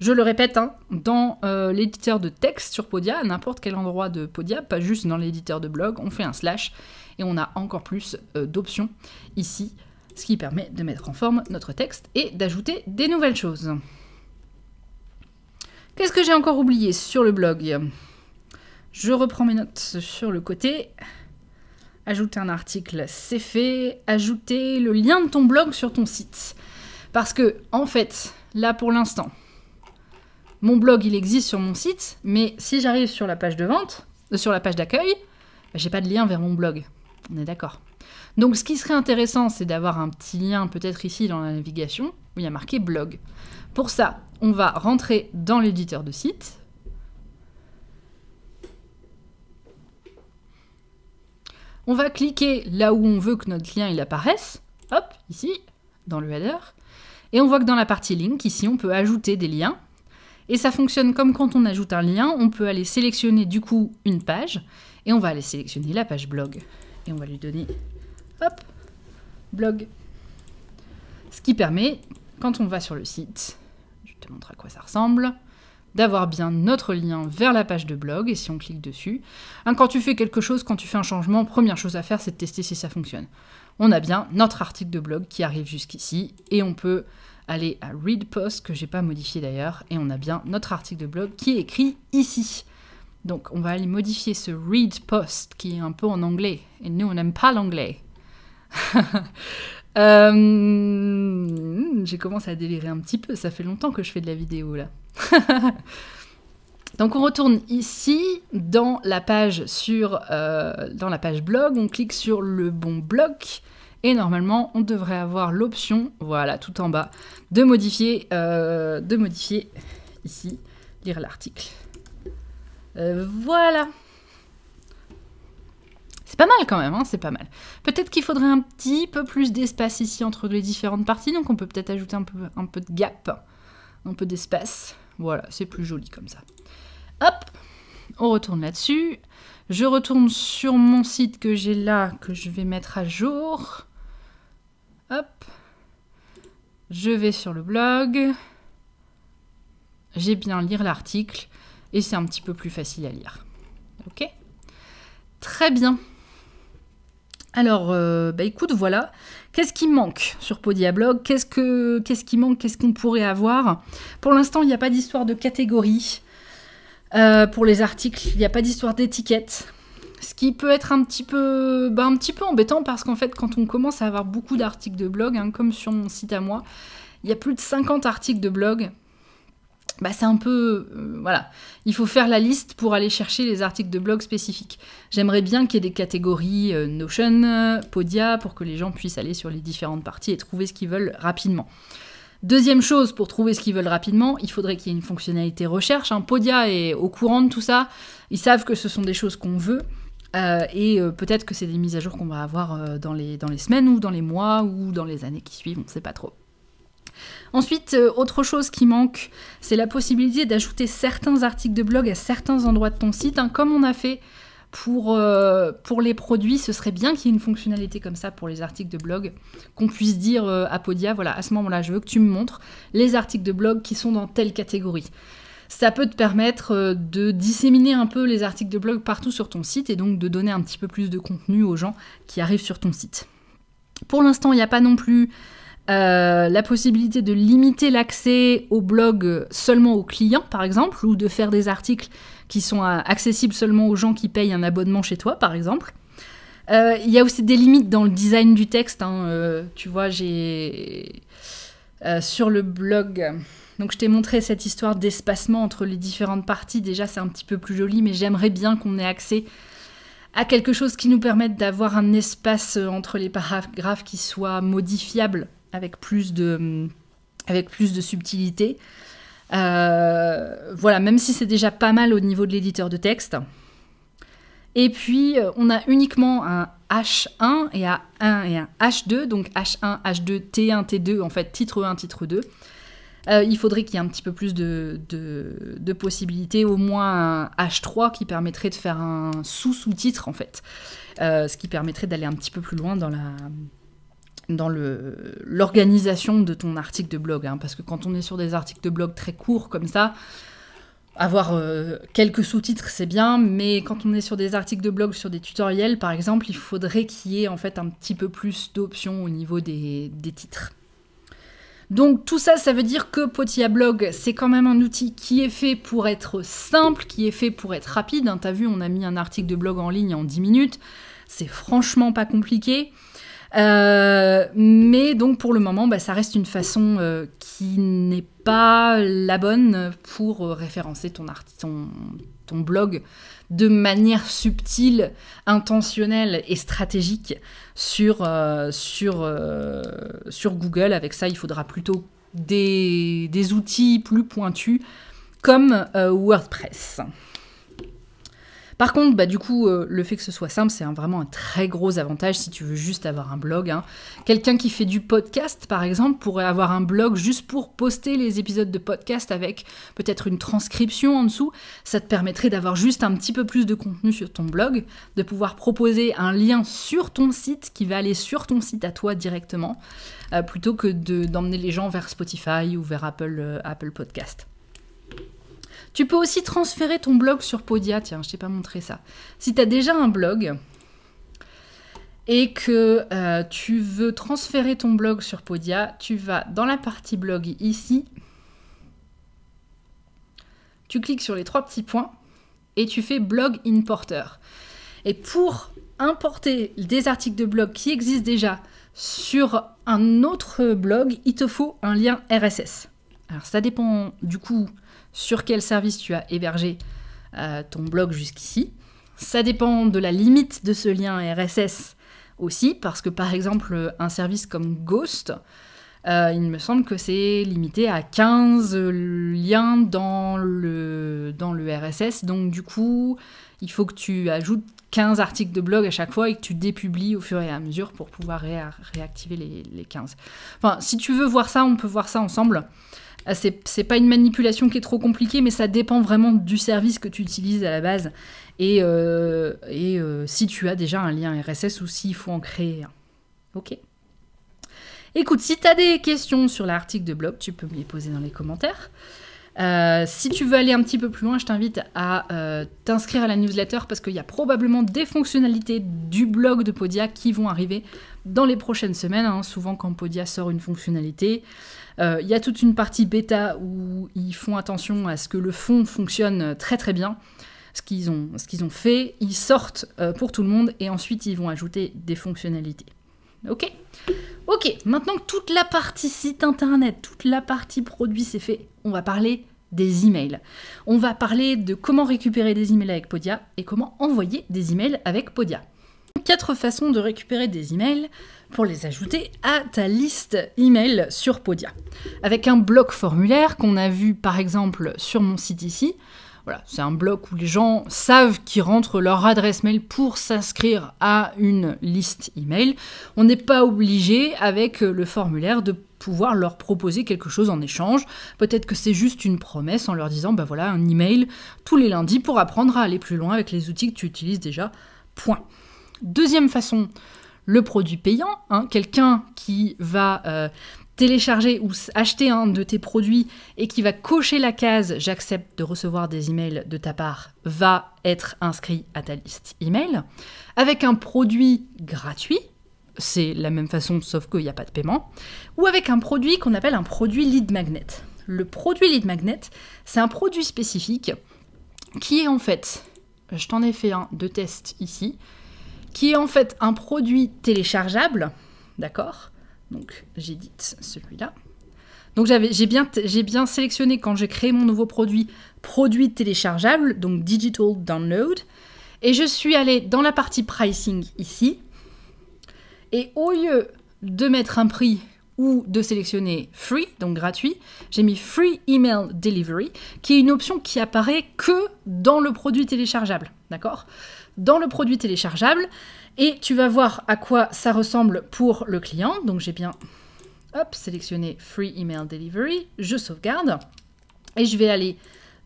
je le répète, hein, dans l'éditeur de texte sur Podia, à n'importe quel endroit de Podia, pas juste dans l'éditeur de blog, on fait un slash et on a encore plus euh, d'options ici, ce qui permet de mettre en forme notre texte et d'ajouter des nouvelles choses. Qu'est-ce que j'ai encore oublié sur le blog Je reprends mes notes sur le côté. Ajouter un article, c'est fait. Ajouter le lien de ton blog sur ton site. Parce que, en fait, là pour l'instant, mon blog il existe sur mon site, mais si j'arrive sur la page de vente, euh, sur la page d'accueil, bah, j'ai pas de lien vers mon blog. On est d'accord. Donc ce qui serait intéressant, c'est d'avoir un petit lien peut-être ici dans la navigation où il y a marqué blog. Pour ça, on va rentrer dans l'éditeur de site. On va cliquer là où on veut que notre lien il apparaisse. Hop, ici, dans le header. Et on voit que dans la partie link, ici, on peut ajouter des liens. Et ça fonctionne comme quand on ajoute un lien, on peut aller sélectionner du coup une page, et on va aller sélectionner la page blog et on va lui donner hop, blog. Ce qui permet, quand on va sur le site, je te montre à quoi ça ressemble, d'avoir bien notre lien vers la page de blog, et si on clique dessus, hein, quand tu fais quelque chose, quand tu fais un changement, première chose à faire, c'est de tester si ça fonctionne. On a bien notre article de blog qui arrive jusqu'ici, et on peut aller à Read Post, que j'ai pas modifié d'ailleurs, et on a bien notre article de blog qui est écrit ici. Donc on va aller modifier ce read post qui est un peu en anglais. Et nous, on n'aime pas l'anglais. Euh, j'ai commencé à délirer un petit peu. Ça fait longtemps que je fais de la vidéo là. Donc on retourne ici dans la page sur euh, dans la page blog, on clique sur le bon bloc et normalement on devrait avoir l'option voilà tout en bas de modifier euh, de modifier ici lire l'article. Euh, voilà. C'est pas mal quand même, hein, c'est pas mal. Peut-être qu'il faudrait un petit peu plus d'espace ici entre les différentes parties, donc on peut peut-être ajouter un peu, un peu de gap, un peu d'espace. Voilà, c'est plus joli comme ça. Hop, on retourne là-dessus. Je retourne sur mon site que j'ai là, que je vais mettre à jour. Hop, je vais sur le blog. J'ai bien lire l'article et c'est un petit peu plus facile à lire. Ok Très bien. Alors, euh, bah écoute, voilà. Qu'est-ce qui manque sur Podiablog Qu'est-ce que, qu'est-ce qui manque Qu'est-ce qu'on pourrait avoir Pour l'instant, il n'y a pas d'histoire de catégorie. Euh, pour les articles, il n'y a pas d'histoire d'étiquette. Ce qui peut être un petit peu, bah, un petit peu embêtant parce qu'en fait, quand on commence à avoir beaucoup d'articles de blog, hein, comme sur mon site à moi, il y a plus de 50 articles de blog. Bah, c'est un peu... Euh, voilà. Il faut faire la liste pour aller chercher les articles de blog spécifiques. J'aimerais bien qu'il y ait des catégories euh, Notion, euh, Podia, pour que les gens puissent aller sur les différentes parties et trouver ce qu'ils veulent rapidement. Deuxième chose, pour trouver ce qu'ils veulent rapidement, il faudrait qu'il y ait une fonctionnalité recherche. Hein. Podia est au courant de tout ça. Ils savent que ce sont des choses qu'on veut. et peut-être que c'est des mises à jour qu'on va avoir dans, les, dans les semaines ou dans les mois ou dans les années qui suivent, on ne sait pas trop. Ensuite, euh, autre chose qui manque, c'est la possibilité d'ajouter certains articles de blog à certains endroits de ton site, hein, comme on a fait pour, euh, pour les produits, ce serait bien qu'il y ait une fonctionnalité comme ça pour les articles de blog, qu'on puisse dire euh, à Podia, voilà, à ce moment-là, je veux que tu me montres les articles de blog qui sont dans telle catégorie. Ça peut te permettre de disséminer un peu les articles de blog partout sur ton site et donc de donner un petit peu plus de contenu aux gens qui arrivent sur ton site. Pour l'instant, il n'y a pas non plus euh, la possibilité de limiter l'accès au blog seulement aux clients, par exemple, ou de faire des articles qui sont euh, accessibles seulement aux gens qui payent un abonnement chez toi, par exemple. Euh, il y a aussi des limites dans le design du texte. Hein, tu vois, j'ai. sur le blog. Donc je t'ai montré cette histoire d'espacement entre les différentes parties. Déjà c'est un petit peu plus joli, mais j'aimerais bien qu'on ait accès à quelque chose qui nous permette d'avoir un espace entre les paragraphes qui soit modifiable avec plus de, avec plus de subtilité. Euh, voilà, même si c'est déjà pas mal au niveau de l'éditeur de texte. Et puis, euh, on a uniquement un H1 et un, et un H2, donc H1, H2, T1, T2, en fait, titre 1, titre 2. Euh, il faudrait qu'il y ait un petit peu plus de, possibilités, au moins un H3 qui permettrait de faire un sous-sous-titre, en fait. ce qui permettrait d'aller un petit peu plus loin dans la, dans l'organisation de ton article de blog. Hein, parce que quand on est sur des articles de blog très courts comme ça, avoir euh, quelques sous-titres, c'est bien, mais quand on est sur des articles de blog, sur des tutoriels, par exemple, il faudrait qu'il y ait en fait un petit peu plus d'options au niveau des, titres. Donc tout ça, ça veut dire que Potia Blog, c'est quand même un outil qui est fait pour être simple, qui est fait pour être rapide. Hein. T'as vu, on a mis un article de blog en ligne en 10 minutes. C'est franchement pas compliqué. Euh, mais donc pour le moment, bah, ça reste une façon euh, qui n'est pas la bonne pour euh, référencer ton, blog de manière subtile, intentionnelle et stratégique sur, Google. Avec ça, il faudra plutôt des outils plus pointus comme WordPress. Par contre, bah, du coup, euh, le fait que ce soit simple, c'est vraiment un très gros avantage si tu veux juste avoir un blog. Hein. Quelqu'un qui fait du podcast, par exemple, pourrait avoir un blog juste pour poster les épisodes de podcast avec peut-être une transcription en dessous. Ça te permettrait d'avoir juste un petit peu plus de contenu sur ton blog, de pouvoir proposer un lien sur ton site qui va aller sur ton site à toi directement, euh, plutôt que d'emmener les gens vers Spotify ou vers Apple, euh, Apple Podcast. Tu peux aussi transférer ton blog sur Podia, tiens, je t'ai pas montré ça. Si tu as déjà un blog et que euh, tu veux transférer ton blog sur Podia, tu vas dans la partie blog ici, tu cliques sur les trois petits points et tu fais blog importer. Et pour importer des articles de blog qui existent déjà sur un autre blog, il te faut un lien RSS. Alors ça dépend du coup sur quel service tu as hébergé euh, ton blog jusqu'ici. Ça dépend de la limite de ce lien RSS aussi, parce que par exemple un service comme Ghost, euh, il me semble que c'est limité à 15 liens dans le, dans le RSS, donc du coup il faut que tu ajoutes 15 articles de blog à chaque fois et que tu dépublies au fur et à mesure pour pouvoir réactiver les, les, 15. Enfin, si tu veux voir ça, on peut voir ça ensemble. Ah, c'est pas une manipulation qui est trop compliquée, mais ça dépend vraiment du service que tu utilises à la base et, euh, euh, si tu as déjà un lien RSS ou s'il faut en créer un. Ok Écoute, si tu as des questions sur l'article de blog, tu peux me les poser dans les commentaires. Euh, si tu veux aller un petit peu plus loin, je t'invite à t'inscrire à la newsletter parce qu'il y a probablement des fonctionnalités du blog de Podia qui vont arriver dans les prochaines semaines. Hein. Souvent, quand Podia sort une fonctionnalité, il euh, y a toute une partie bêta où ils font attention à ce que le fond fonctionne très très bien ce qu'ils ont, fait, ils sortent euh, pour tout le monde et ensuite ils vont ajouter des fonctionnalités. Ok Ok, maintenant que toute la partie site internet, toute la partie produit c'est fait, on va parler des emails. On va parler de comment récupérer des emails avec Podia et comment envoyer des emails avec Podia. Quatre façons de récupérer des emails pour les ajouter à ta liste email sur Podia. Avec un bloc formulaire qu'on a vu par exemple sur mon site ici. Voilà, c'est un bloc où les gens savent qu'ils rentrent leur adresse mail pour s'inscrire à une liste email. On n'est pas obligé avec le formulaire de pouvoir leur proposer quelque chose en échange. Peut-être que c'est juste une promesse en leur disant bah voilà un email tous les lundis pour apprendre à aller plus loin avec les outils que tu utilises déjà. Point. Deuxième façon le produit payant, hein. quelqu'un qui va euh, télécharger ou acheter un de tes produits et qui va cocher la case j'accepte de recevoir des emails de ta part va être inscrit à ta liste email. Avec un produit gratuit, c'est la même façon sauf qu'il n'y a pas de paiement, ou avec un produit qu'on appelle un produit lead magnet. Le produit lead magnet, c'est un produit spécifique qui est en fait, je t'en ai fait un de test ici, qui est en fait un produit téléchargeable, d'accord Donc j'édite celui-là. Donc j'ai bien, bien, sélectionné quand j'ai créé mon nouveau produit, produit téléchargeable, donc digital download. Et je suis allée dans la partie pricing ici. Et au lieu de mettre un prix ou de sélectionner free, donc gratuit, j'ai mis free email delivery, qui est une option qui apparaît que dans le produit téléchargeable. D'accord dans le produit téléchargeable et tu vas voir à quoi ça ressemble pour le client. Donc j'ai bien hop, sélectionné Free Email Delivery, je sauvegarde et je vais aller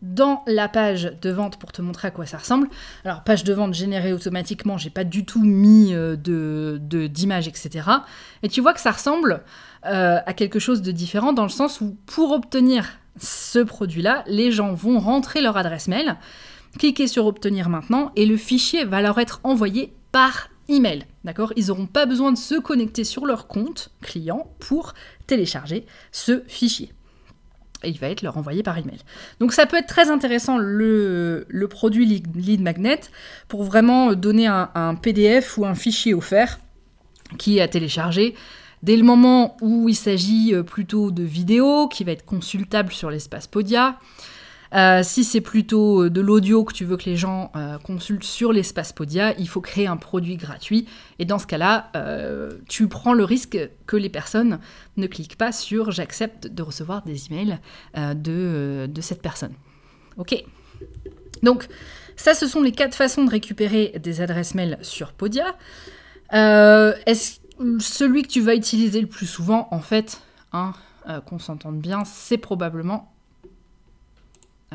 dans la page de vente pour te montrer à quoi ça ressemble. Alors page de vente générée automatiquement, j'ai pas du tout mis euh, de d'image, etc. Et tu vois que ça ressemble euh, à quelque chose de différent dans le sens où pour obtenir ce produit-là, les gens vont rentrer leur adresse mail cliquez sur obtenir maintenant et le fichier va leur être envoyé par email. D'accord Ils n'auront pas besoin de se connecter sur leur compte client pour télécharger ce fichier. Et il va être leur envoyé par email. Donc ça peut être très intéressant le, produit Lead Magnet pour vraiment donner un, un, PDF ou un fichier offert qui est à télécharger dès le moment où il s'agit euh, plutôt de vidéo qui va être consultable sur l'espace Podia, euh, si c'est plutôt euh, de l'audio que tu veux que les gens euh, consultent sur l'espace Podia, il faut créer un produit gratuit. Et dans ce cas-là, tu prends le risque que les personnes ne cliquent pas sur j'accepte de recevoir des emails de, cette personne. Ok Donc, ça, ce sont les quatre façons de récupérer des adresses mail sur Podia. celui que tu vas utiliser le plus souvent, en fait, hein, qu'on s'entende bien, c'est probablement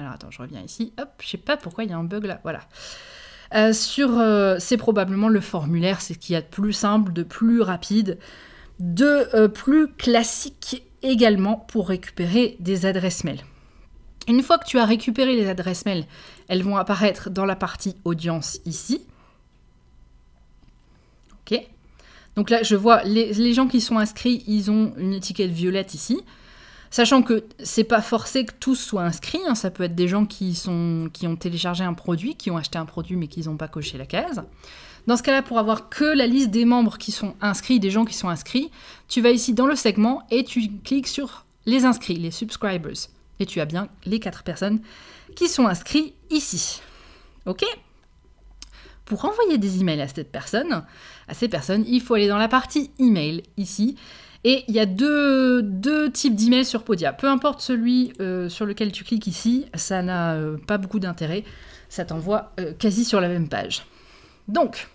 alors attends, je reviens ici. Hop, je sais pas pourquoi il y a un bug là. Voilà. Euh, euh, c'est probablement le formulaire, c'est ce qu'il y a de plus simple, de plus rapide, de euh, plus classique également pour récupérer des adresses mail. Une fois que tu as récupéré les adresses mail, elles vont apparaître dans la partie audience ici. Ok. Donc là, je vois les gens qui sont inscrits, ils ont une étiquette violette ici. Sachant que c'est pas forcé que tous soient inscrits, hein. ça peut être des gens qui, sont, qui ont téléchargé un produit, qui ont acheté un produit mais qui n'ont pas coché la case. Dans ce cas-là, pour avoir que la liste des membres qui sont inscrits, des gens qui sont inscrits, tu vas ici dans le segment et tu cliques sur les inscrits, les subscribers. Et tu as bien les quatre personnes qui sont inscrits ici. OK Pour envoyer des emails à cette personne, à ces personnes, il faut aller dans la partie email ici et il y a deux, deux types d'emails sur Podia. Peu importe celui euh, sur lequel tu cliques ici, ça n'a euh, pas beaucoup d'intérêt. Ça t'envoie euh, quasi sur la même page. Donc,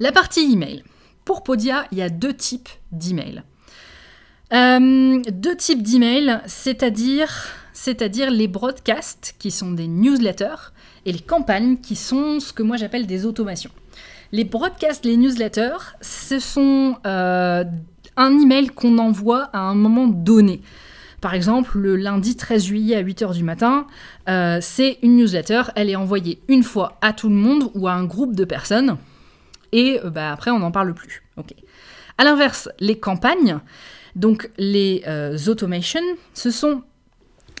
la partie email. Pour Podia, il y a deux types d'emails. deux types d'emails, c'est-à-dire, c'est-à-dire les broadcasts qui sont des newsletters et les campagnes qui sont ce que moi j'appelle des automations. Les broadcasts, les newsletters, ce sont un email qu'on envoie à un moment donné. Par exemple, le lundi 13 juillet à 8h du matin, euh, c'est une newsletter, elle est envoyée une fois à tout le monde ou à un groupe de personnes, et euh, bah, après on n'en parle plus. Ok. À l'inverse, les campagnes, donc les euh, automations, ce sont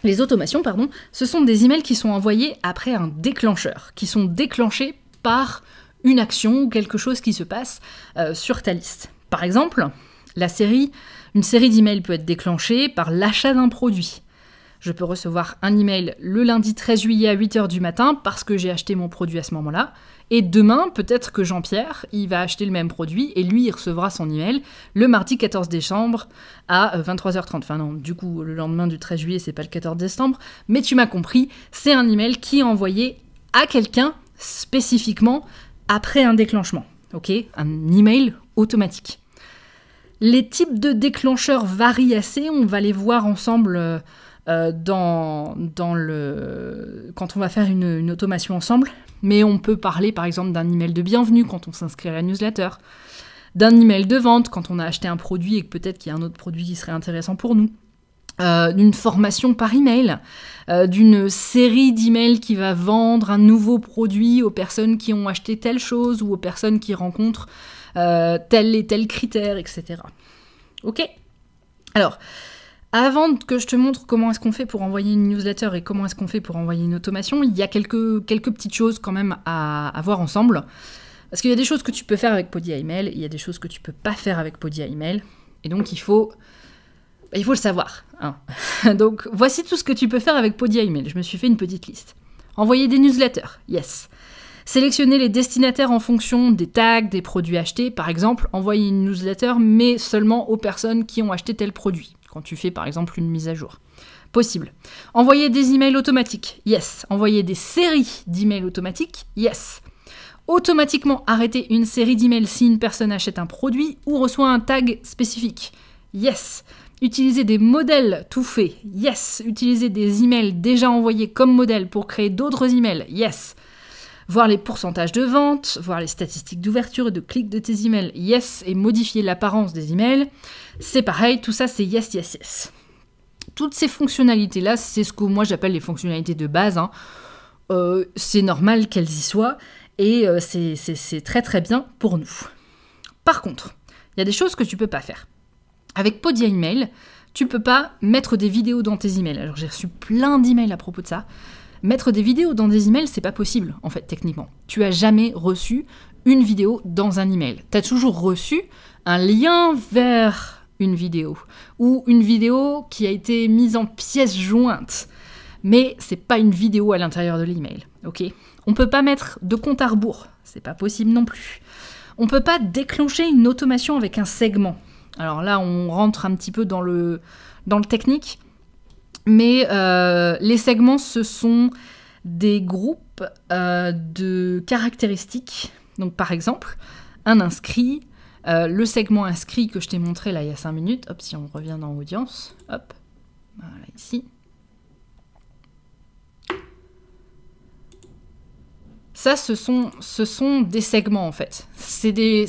les automations, pardon, ce sont des emails qui sont envoyés après un déclencheur, qui sont déclenchés par une action ou quelque chose qui se passe sur ta liste. Par exemple, la série, une série d'emails peut être déclenchée par l'achat d'un produit. Je peux recevoir un email le lundi 13 juillet à 8h du matin parce que j'ai acheté mon produit à ce moment-là. Et demain, peut-être que Jean-Pierre, il va acheter le même produit et lui, il recevra son email le mardi 14 décembre à 23h30. Euh, enfin non, du coup, le lendemain du 13 juillet, c'est pas le 14 décembre. Mais tu m'as compris, c'est un email qui est envoyé à quelqu'un spécifiquement après un déclenchement. Ok Un email automatique. Les types de déclencheurs varient assez, on va les voir ensemble euh, euh, dans, quand on va faire une, automation ensemble, mais on peut parler par exemple d'un email de bienvenue quand on s'inscrit à la newsletter, d'un email de vente quand on a acheté un produit et que peut-être qu'il y a un autre produit qui serait intéressant pour nous. Euh, d'une formation par email, d'une série d'emails qui va vendre un nouveau produit aux personnes qui ont acheté telle chose ou aux personnes qui rencontrent tels euh, tel et tel critères, etc. Ok Alors, avant que je te montre comment est-ce qu'on fait pour envoyer une newsletter et comment est-ce qu'on fait pour envoyer une automation, il y a quelques, quelques petites choses quand même à, voir ensemble. Parce qu'il y a des choses que tu peux faire avec Podia Email, il y a des choses que tu peux pas faire avec Podia Email. Et donc il faut, le savoir. Hein. donc voici tout ce que tu peux faire avec Podia Email. Je me suis fait une petite liste. Envoyer des newsletters, yes. Sélectionner les destinataires en fonction des tags, des produits achetés. Par exemple, envoyer une newsletter, mais seulement aux personnes qui ont acheté tel produit, quand tu fais par exemple une mise à jour. Possible. Envoyer des emails automatiques, yes. Envoyer des séries d'emails automatiques, yes. Automatiquement arrêter une série d'emails si une personne achète un produit ou reçoit un tag spécifique, yes. Utiliser des modèles tout faits, yes. Utiliser des emails déjà envoyés comme modèle pour créer d'autres emails, yes voir les pourcentages de vente, voir les statistiques d'ouverture et de clic de tes emails, yes, et modifier l'apparence des emails. C'est pareil, tout ça c'est yes, yes, yes. Toutes ces fonctionnalités-là, c'est ce que moi j'appelle les fonctionnalités de base. Hein. Euh, c'est normal qu'elles y soient et euh, c'est très très bien pour nous. Par contre, il y a des choses que tu peux pas faire. Avec Podia Email, tu peux pas mettre des vidéos dans tes emails. Alors j'ai reçu plein d'emails à propos de ça. Mettre des vidéos dans des emails, c'est pas possible, en fait, techniquement. Tu as jamais reçu une vidéo dans un email. Tu as toujours reçu un lien vers une vidéo ou une vidéo qui a été mise en pièce jointe. Mais c'est pas une vidéo à l'intérieur de l'email, ok On peut pas mettre de compte à rebours, c'est pas possible non plus. On peut pas déclencher une automation avec un segment. Alors là, on rentre un petit peu dans le, dans le technique. Mais euh, les segments, ce sont des groupes euh, de caractéristiques. Donc par exemple, un inscrit, euh, le segment inscrit que je t'ai montré là il y a 5 minutes, hop, si on revient dans audience, hop, voilà ici. Ça, ce sont, des segments en fait. C'est des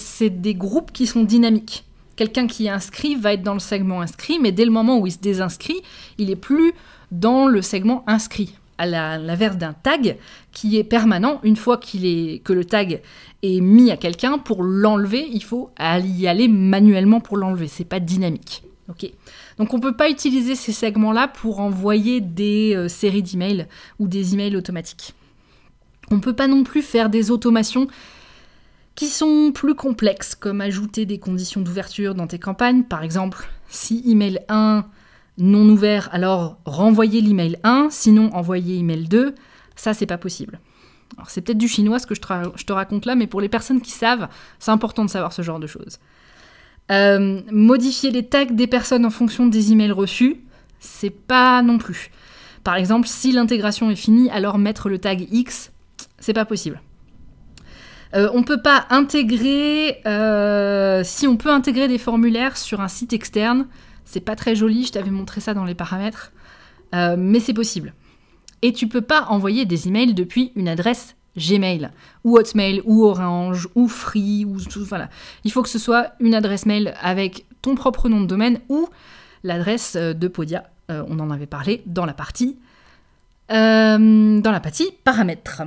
groupes qui sont dynamiques. Quelqu'un qui est inscrit va être dans le segment inscrit, mais dès le moment où il se désinscrit, il n'est plus dans le segment inscrit à l'inverse d'un tag qui est permanent. Une fois que le tag est mis à quelqu'un, pour l'enlever, il faut y aller manuellement pour l'enlever. C'est pas dynamique. Donc on ne peut pas utiliser ces segments-là pour envoyer des euh, séries d'emails ou des emails automatiques. On ne peut pas non plus faire des automations qui sont plus complexes, comme ajouter des conditions d'ouverture dans tes campagnes. Par exemple, si email 1 non ouvert, alors renvoyer l'email 1, sinon envoyer email 2. Ça, c'est pas possible. c'est peut-être du chinois ce que je, te raconte là, mais pour les personnes qui savent, c'est important de savoir ce genre de choses. Euh, modifier les tags des personnes en fonction des emails reçus, c'est pas non plus. Par exemple, si l'intégration est finie, alors mettre le tag X, c'est pas possible. On euh, on peut pas intégrer, euh, si on peut intégrer des formulaires sur un site externe, c'est pas très joli, je t'avais montré ça dans les paramètres, euh, mais c'est possible. Et tu peux pas envoyer des emails depuis une adresse Gmail, ou Hotmail, ou Orange, ou Free, ou voilà. Il faut que ce soit une adresse mail avec ton propre nom de domaine ou l'adresse de Podia. on en avait parlé dans la partie, dans la partie paramètres.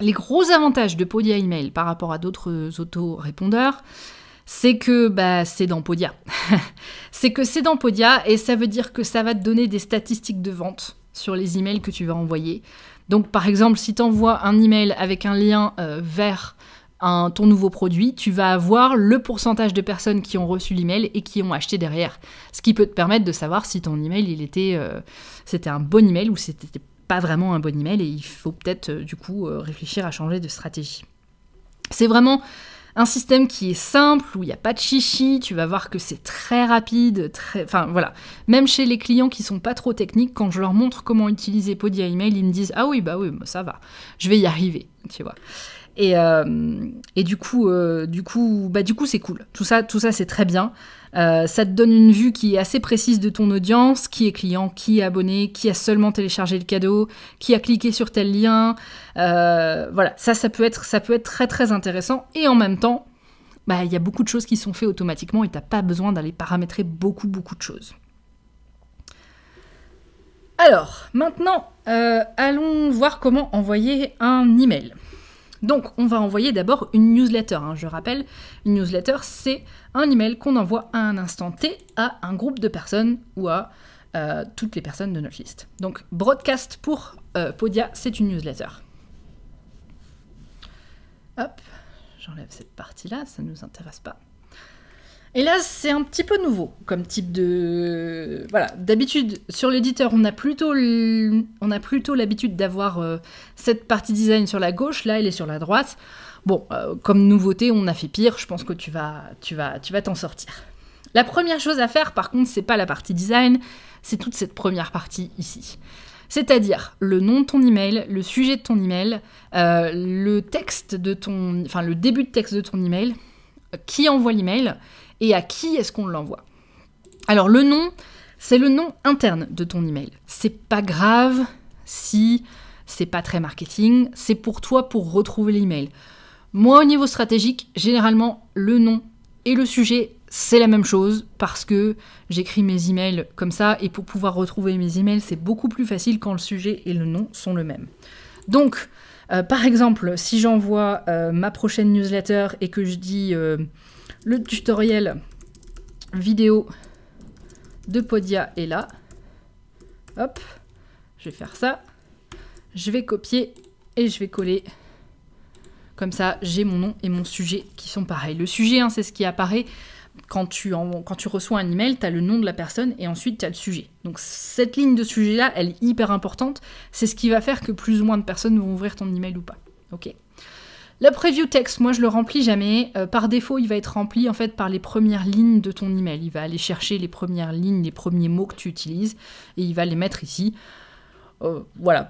Les gros avantages de Podia Email par rapport à d'autres autorépondeurs, c'est que bah, c'est dans Podia. c'est que c'est dans Podia et ça veut dire que ça va te donner des statistiques de vente sur les emails que tu vas envoyer. Donc par exemple, si tu envoies un email avec un lien euh, vers un, ton nouveau produit, tu vas avoir le pourcentage de personnes qui ont reçu l'email et qui ont acheté derrière. Ce qui peut te permettre de savoir si ton email il était euh, c'était un bon email ou c'était pas vraiment un bon email et il faut peut-être euh, du coup euh, réfléchir à changer de stratégie. C'est vraiment un système qui est simple, où il n'y a pas de chichi, tu vas voir que c'est très rapide, très... Enfin voilà, même chez les clients qui sont pas trop techniques, quand je leur montre comment utiliser Podia Email, ils me disent « Ah oui, bah oui, bah, ça va, je vais y arriver », tu vois. Et, euh, du coup, du coup, bah du coup, c'est cool. Tout ça, tout ça, c'est très bien. Euh, ça te donne une vue qui est assez précise de ton audience, qui est client, qui est abonné, qui a seulement téléchargé le cadeau, qui a cliqué sur tel lien. Euh, voilà, ça, ça peut, être, ça peut être très très intéressant. Et en même temps, bah, il y a beaucoup de choses qui sont faites automatiquement et t'as pas besoin d'aller paramétrer beaucoup beaucoup de choses. Alors, maintenant, euh, allons voir comment envoyer un email. Donc, on va envoyer d'abord une newsletter. Hein, je rappelle, une newsletter, c'est un email qu'on envoie à un instant T à un groupe de personnes ou à euh, toutes les personnes de notre liste. Donc, broadcast pour euh, Podia, c'est une newsletter. Hop, j'enlève cette partie-là, ça ne nous intéresse pas. Et là, c'est un petit peu nouveau comme type de... Voilà, d'habitude, sur l'éditeur, on a plutôt l'habitude d'avoir euh, cette partie design sur la gauche, là, elle est sur la droite. Bon, euh, comme nouveauté, on a fait pire, je pense que tu vas tu vas, t'en sortir. La première chose à faire, par contre, c'est pas la partie design, c'est toute cette première partie ici c'est-à-dire le nom de ton email, le sujet de ton email, euh, le texte de ton, enfin le début de texte de ton email, qui envoie l'email et à qui est-ce qu'on l'envoie. Alors le nom, c'est le nom interne de ton email. C'est pas grave si c'est pas très marketing, c'est pour toi pour retrouver l'email. Moi au niveau stratégique, généralement le nom et le sujet, c'est la même chose parce que j'écris mes emails comme ça et pour pouvoir retrouver mes emails, c'est beaucoup plus facile quand le sujet et le nom sont le même. Donc, euh, par exemple, si j'envoie euh, ma prochaine newsletter et que je dis euh, le tutoriel vidéo de Podia est là. Hop, je vais faire ça. Je vais copier et je vais coller. Comme ça, j'ai mon nom et mon sujet qui sont pareils. Le sujet, hein, c'est ce qui apparaît quand tu, quand tu reçois un email, tu as le nom de la personne et ensuite tu as le sujet. Donc cette ligne de sujet-là, elle est hyper importante. C'est ce qui va faire que plus ou moins de personnes vont ouvrir ton email ou pas. Ok le preview text, moi je le remplis jamais. Euh, par défaut, il va être rempli en fait par les premières lignes de ton email. Il va aller chercher les premières lignes, les premiers mots que tu utilises et il va les mettre ici. Euh, voilà,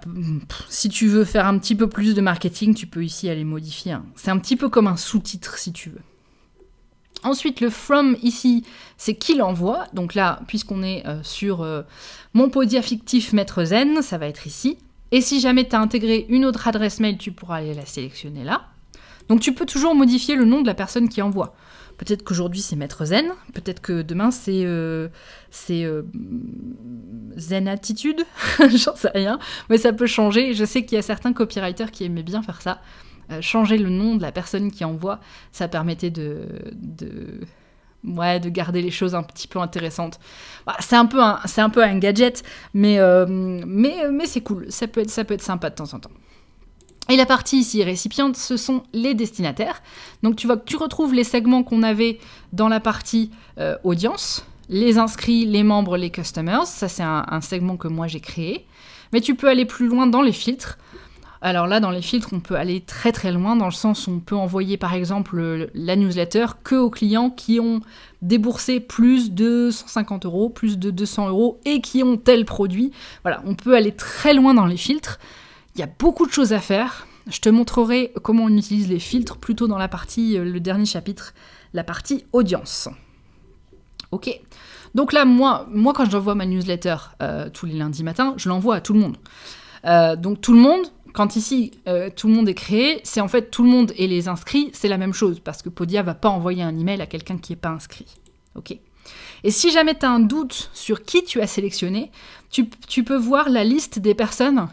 si tu veux faire un petit peu plus de marketing, tu peux ici aller modifier. C'est un petit peu comme un sous-titre si tu veux. Ensuite, le from ici, c'est qui l'envoie. Donc là, puisqu'on est euh, sur mon podia fictif Maître Zen, ça va être ici. Et si jamais tu as intégré une autre adresse mail, tu pourras aller la sélectionner là. Donc tu peux toujours modifier le nom de la personne qui envoie. Peut-être qu'aujourd'hui c'est Maître Zen, peut-être que demain c'est euh, euh, Zen Attitude, j'en sais rien, mais ça peut changer. Je sais qu'il y a certains copywriters qui aimaient bien faire ça. Euh, changer le nom de la personne qui envoie, ça permettait de, de de garder les choses un petit peu intéressantes. Bah, c'est un peu un, un peu un gadget, mais mais mais c'est cool. Ça peut être ça peut être sympa de temps en temps. Et la partie ici récipiente, ce sont les destinataires. Donc tu vois que tu retrouves les segments qu'on avait dans la partie euh, audience, les inscrits, les membres, les customers. Ça, c'est un, un, segment que moi j'ai créé. Mais tu peux aller plus loin dans les filtres. Alors là, dans les filtres, on peut aller très très loin, dans le sens où on peut envoyer par exemple la newsletter que aux clients qui ont déboursé plus de 150 euros, plus de 200 euros et qui ont tel produit. Voilà, on peut aller très loin dans les filtres. Il y a beaucoup de choses à faire. Je te montrerai comment on utilise les filtres plutôt dans la partie, euh, le dernier chapitre, la partie audience. Ok Donc là, moi, moi quand j'envoie ma newsletter euh, tous les lundis matin, je l'envoie à tout le monde. Euh, donc tout le monde, quand ici tout le monde est créé, c'est en fait tout le monde et les inscrits, c'est la même chose, parce que Podia va pas envoyer un email à quelqu'un qui n'est pas inscrit. Ok et si jamais tu as un doute sur qui tu as sélectionné, tu, tu peux voir la liste des personnes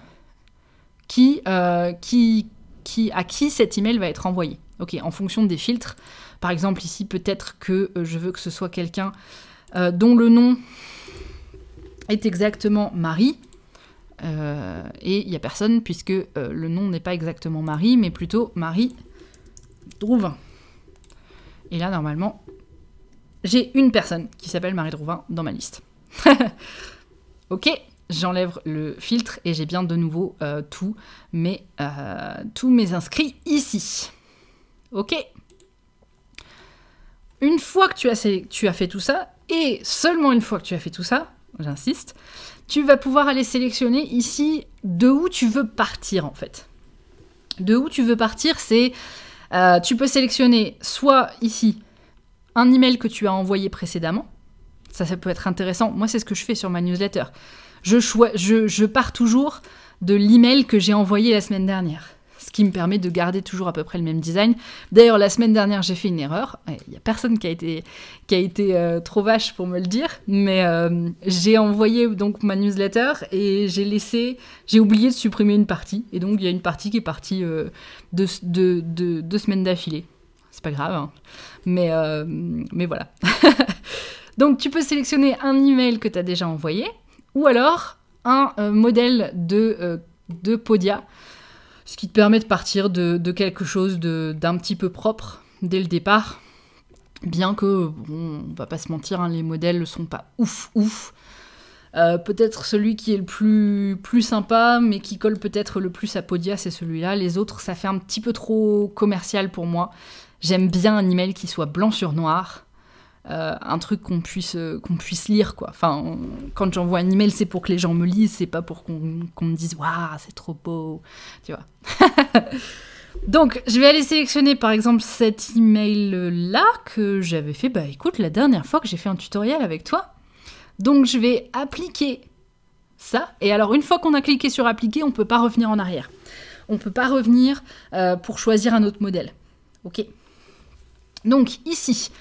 qui, euh, qui, qui, à qui cet email va être envoyé. Ok, en fonction des filtres. Par exemple, ici, peut-être que euh, je veux que ce soit quelqu'un euh, dont le nom est exactement Marie. et il n'y a personne puisque le nom n'est pas exactement Marie, mais plutôt Marie Drouvin. Et là, normalement, j'ai une personne qui s'appelle Marie Drouvin dans ma liste. ok j'enlève le filtre et j'ai bien de nouveau euh, tous, mes, euh, tous mes inscrits ici. Ok Une fois que tu as, fait tout ça, et seulement une fois que tu as fait tout ça, j'insiste, tu vas pouvoir aller sélectionner ici de où tu veux partir en fait. De où tu veux partir, c'est... Euh, tu peux sélectionner soit ici un email que tu as envoyé précédemment, ça, ça peut être intéressant. Moi, c'est ce que je fais sur ma newsletter je, pars toujours de l'email que j'ai envoyé la semaine dernière ce qui me permet de garder toujours à peu près le même design. D'ailleurs, la semaine dernière, j'ai fait une erreur. Il n'y a personne qui a été, qui a été euh, trop vache pour me le dire, mais euh, j'ai envoyé donc ma newsletter et j'ai laissé, j'ai oublié de supprimer une partie. Et donc, il y a une partie qui est partie euh, de, deux semaines d'affilée. C'est pas grave, hein. mais, mais voilà. donc, tu peux sélectionner un email que tu as déjà envoyé ou alors un euh, modèle euh, de, Podia, ce qui te permet de partir de, quelque chose d'un petit peu propre dès le départ, bien que, bon, on va pas se mentir, hein, les modèles ne sont pas ouf ouf. Euh, peut-être celui qui est le plus, plus sympa, mais qui colle peut-être le plus à Podia, c'est celui-là. Les autres, ça fait un petit peu trop commercial pour moi. J'aime bien un email qui soit blanc sur noir, euh, un truc qu'on puisse, euh, puisse lire. Quoi. Enfin, quand j'envoie un email, c'est pour que les gens me lisent, c'est pas pour qu'on me dise Waouh, c'est trop beau. Tu vois. Donc, je vais aller sélectionner par exemple cet email-là que j'avais fait. Bah écoute, la dernière fois que j'ai fait un tutoriel avec toi. Donc, je vais appliquer ça. Et alors, une fois qu'on a cliqué sur appliquer, on ne peut pas revenir en arrière. On peut pas revenir euh, pour choisir un autre modèle. Ok. Donc ici,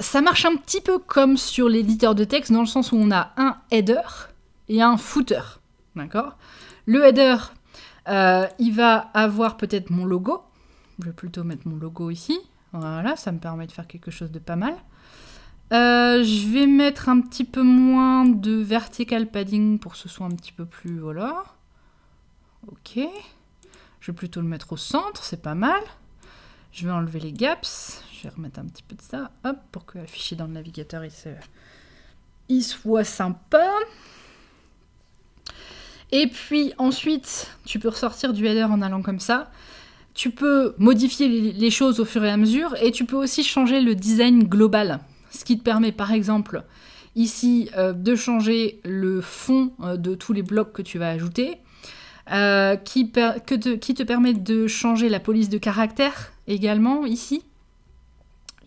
ça marche un petit peu comme sur l'éditeur de texte, dans le sens où on a un header et un footer. D'accord Le header, euh, il va avoir peut-être mon logo. Je vais plutôt mettre mon logo ici. Voilà, ça me permet de faire quelque chose de pas mal. Euh, je vais mettre un petit peu moins de vertical padding pour que ce soit un petit peu plus... Voilà. Ok. Je vais plutôt le mettre au centre, c'est pas mal. Je vais enlever les gaps. Je vais remettre un petit peu de ça, hop, pour que affiché dans le navigateur, il, soit sympa. Et puis ensuite, tu peux ressortir du header en allant comme ça. Tu peux modifier les choses au fur et à mesure et tu peux aussi changer le design global. Ce qui te permet par exemple ici euh, de changer le fond euh, de tous les blocs que tu vas ajouter. Euh, qui, te, permet de changer la police de caractère également ici,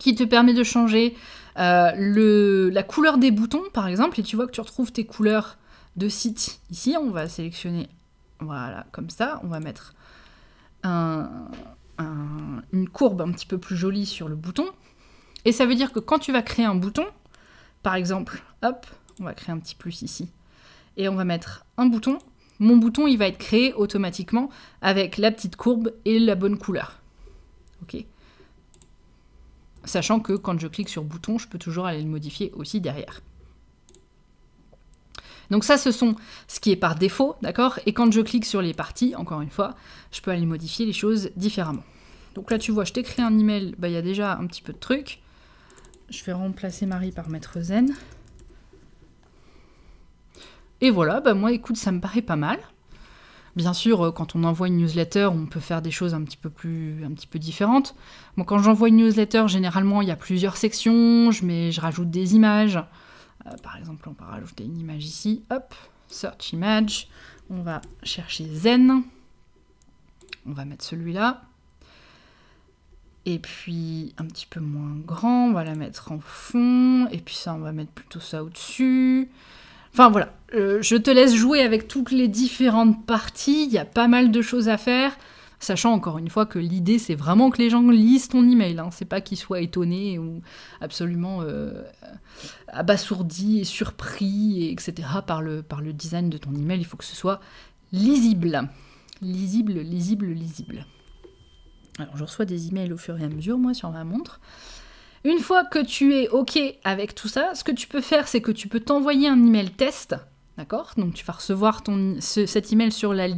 qui te permet de changer euh, la couleur des boutons par exemple, et tu vois que tu retrouves tes couleurs de site ici, on va sélectionner, voilà, comme ça, on va mettre une courbe un petit peu plus jolie sur le bouton, et ça veut dire que quand tu vas créer un bouton, par exemple, hop, on va créer un petit plus ici, et on va mettre un bouton, mon bouton il va être créé automatiquement avec la petite courbe et la bonne couleur. Ok. Sachant que quand je clique sur bouton, je peux toujours aller le modifier aussi derrière. Donc ça, ce sont ce qui est par défaut, d'accord Et quand je clique sur les parties, encore une fois, je peux aller modifier les choses différemment. Donc là, tu vois, je t'ai créé un email, bah, il y a déjà un petit peu de trucs. Je vais remplacer Marie par Maître Zen. Et voilà, bah, moi écoute, ça me paraît pas mal. Bien sûr, euh, quand on envoie une newsletter, on peut faire des choses un petit peu un petit peu différentes. Moi, quand j'envoie une newsletter, généralement, il y a plusieurs sections. Je mets, je rajoute des images. Euh, par exemple, on va rajouter une image ici. Hop, search image. On va chercher Zen. On va mettre celui-là. Et puis un petit peu moins grand, on va la mettre en fond. Et puis ça, on va mettre plutôt ça au-dessus. Enfin voilà, euh, je te laisse jouer avec toutes les différentes parties, il y a pas mal de choses à faire, sachant encore une fois que l'idée c'est vraiment que les gens lisent ton email, hein. c'est pas qu'ils soient étonnés ou absolument euh, abasourdis et surpris, etc. Par le, par le design de ton email, il faut que ce soit lisible. Lisible, lisible, lisible. Alors je reçois des emails au fur et à mesure, moi, sur ma montre. Une fois que tu es OK avec tout ça, ce que tu peux faire, c'est que tu peux t'envoyer un email test, d'accord Donc tu vas recevoir ton, cet email sur la,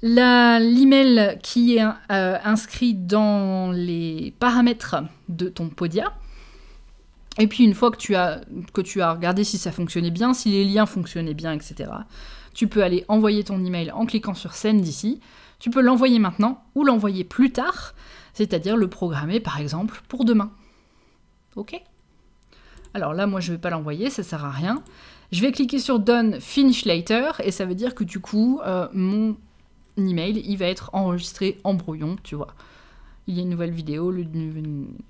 la, l'email qui est euh, inscrit dans les paramètres de ton Podia. Et puis une fois que tu as, que tu as regardé si ça fonctionnait bien, si les liens fonctionnaient bien, etc., tu peux aller envoyer ton email en cliquant sur Send ici. Tu peux l'envoyer maintenant ou l'envoyer plus tard c'est-à-dire le programmer par exemple pour demain. Ok alors là, moi, je ne vais pas l'envoyer, ça ne sert à rien. Je vais cliquer sur Done Finish Later, et ça veut dire que du coup, euh, mon email, il va être enregistré en brouillon, tu vois. Il y a une nouvelle vidéo, le,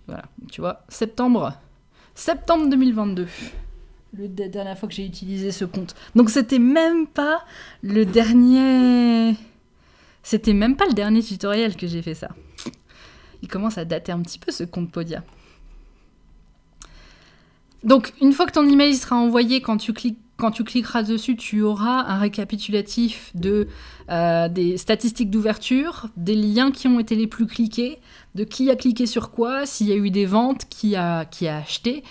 voilà, tu vois, septembre, septembre 2022. la dernière fois que j'ai utilisé ce compte. Donc c'était même pas le dernier, c'était même pas le dernier tutoriel que j'ai fait ça. Il commence à dater un petit peu ce compte Podia. Donc, une fois que ton email sera envoyé, quand tu, cliques, quand tu cliqueras dessus, tu auras un récapitulatif de, euh, des statistiques d'ouverture, des liens qui ont été les plus cliqués, de qui a cliqué sur quoi, s'il y a eu des ventes, qui a, qui a acheté,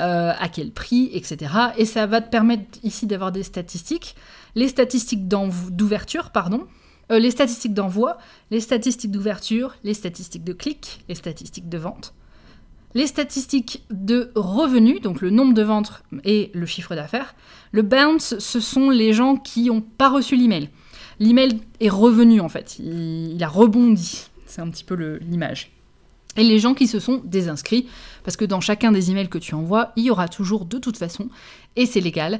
euh, à quel prix, etc. Et ça va te permettre ici d'avoir des statistiques. Les statistiques d'ouverture, pardon, euh, les statistiques d'envoi, les statistiques d'ouverture, les statistiques de clic, les statistiques de vente, les statistiques de revenus, donc le nombre de ventes et le chiffre d'affaires. Le bounce, ce sont les gens qui n'ont pas reçu l'email. L'email est revenu en fait, il, a rebondi, c'est un petit peu l'image. et les gens qui se sont désinscrits, parce que dans chacun des emails que tu envoies, il y aura toujours de toute façon, et c'est légal,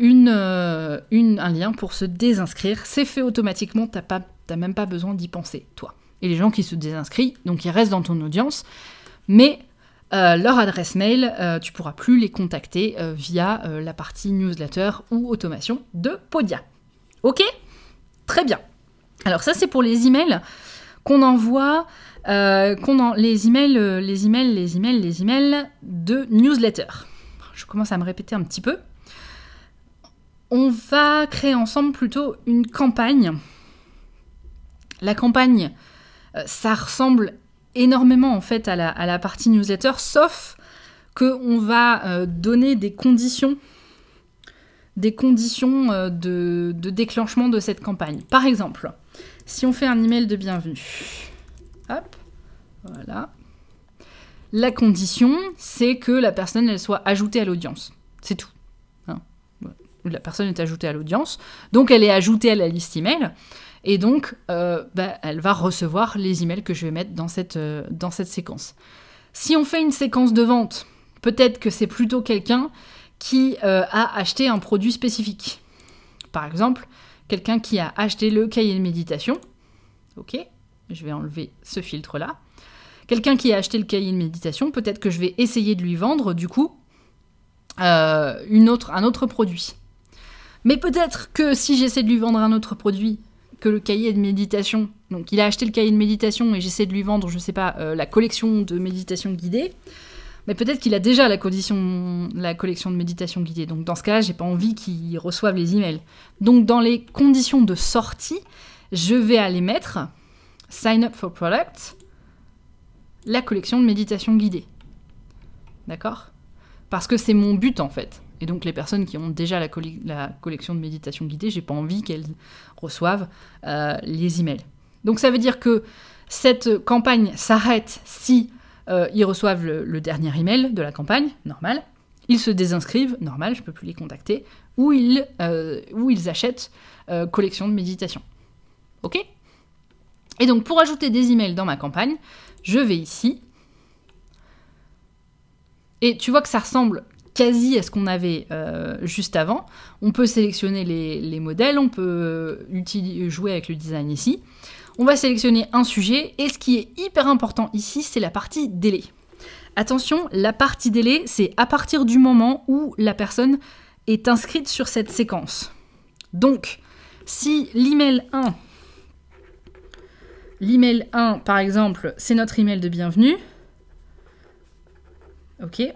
euh, une, un lien pour se désinscrire. C'est fait automatiquement, t'as, pas, t'as même pas besoin d'y penser, toi. Et les gens qui se désinscrivent, donc ils restent dans ton audience, mais euh, leur adresse mail, euh, tu pourras plus les contacter via la partie newsletter ou automation de Podia. Ok Très bien. Alors ça c'est pour les emails qu'on envoie, qu'on les emails, les emails, les emails, les emails de newsletter. Je commence à me répéter un petit peu, on va créer ensemble plutôt une campagne. La campagne, euh, ça ressemble énormément en fait à la, partie newsletter, sauf qu'on va euh, donner des conditions, des conditions euh, de, déclenchement de cette campagne. Par exemple, si on fait un email de bienvenue, voilà. La condition, c'est que la personne soit ajoutée à l'audience. C'est tout la personne est ajoutée à l'audience, donc elle est ajoutée à la liste email, et donc euh, bah, elle va recevoir les emails que je vais mettre dans cette, euh, dans cette séquence. Si on fait une séquence de vente, peut-être que c'est plutôt quelqu'un qui euh, a acheté un produit spécifique. Par exemple, quelqu'un qui a acheté le cahier de méditation. Ok, je vais enlever ce filtre-là. Quelqu'un qui a acheté le cahier de méditation, peut-être que je vais essayer de lui vendre, du coup, un autre produit. Mais peut-être que si j'essaie de lui vendre un autre produit que le cahier de méditation, donc il a acheté le cahier de méditation et j'essaie de lui vendre, je ne sais pas, euh, la collection de méditation guidée, mais peut-être qu'il a déjà la, condition, la collection de méditation guidée. Donc dans ce cas-là, j'ai pas envie qu'il reçoive les emails. Donc dans les conditions de sortie, je vais aller mettre sign up for product, la collection de méditation guidée. D'accord Parce que c'est mon but en fait. Et donc les personnes qui ont déjà la, collection de méditation guidée, j'ai pas envie qu'elles reçoivent euh, les emails. Donc ça veut dire que cette campagne s'arrête si euh, ils reçoivent le, dernier email de la campagne, normal. Ils se désinscrivent, normal, je peux plus les contacter, ou ils, euh, ou ils achètent collection de méditation. Ok Et donc pour ajouter des emails dans ma campagne, je vais ici. Et tu vois que ça ressemble quasi à ce qu'on avait euh, juste avant. On peut sélectionner les, modèles, on peut euh, jouer avec le design ici. On va sélectionner un sujet, et ce qui est hyper important ici, c'est la partie délai. Attention, la partie délai, c'est à partir du moment où la personne est inscrite sur cette séquence. Donc, si l'email 1, l'email 1 par exemple, c'est notre email de bienvenue,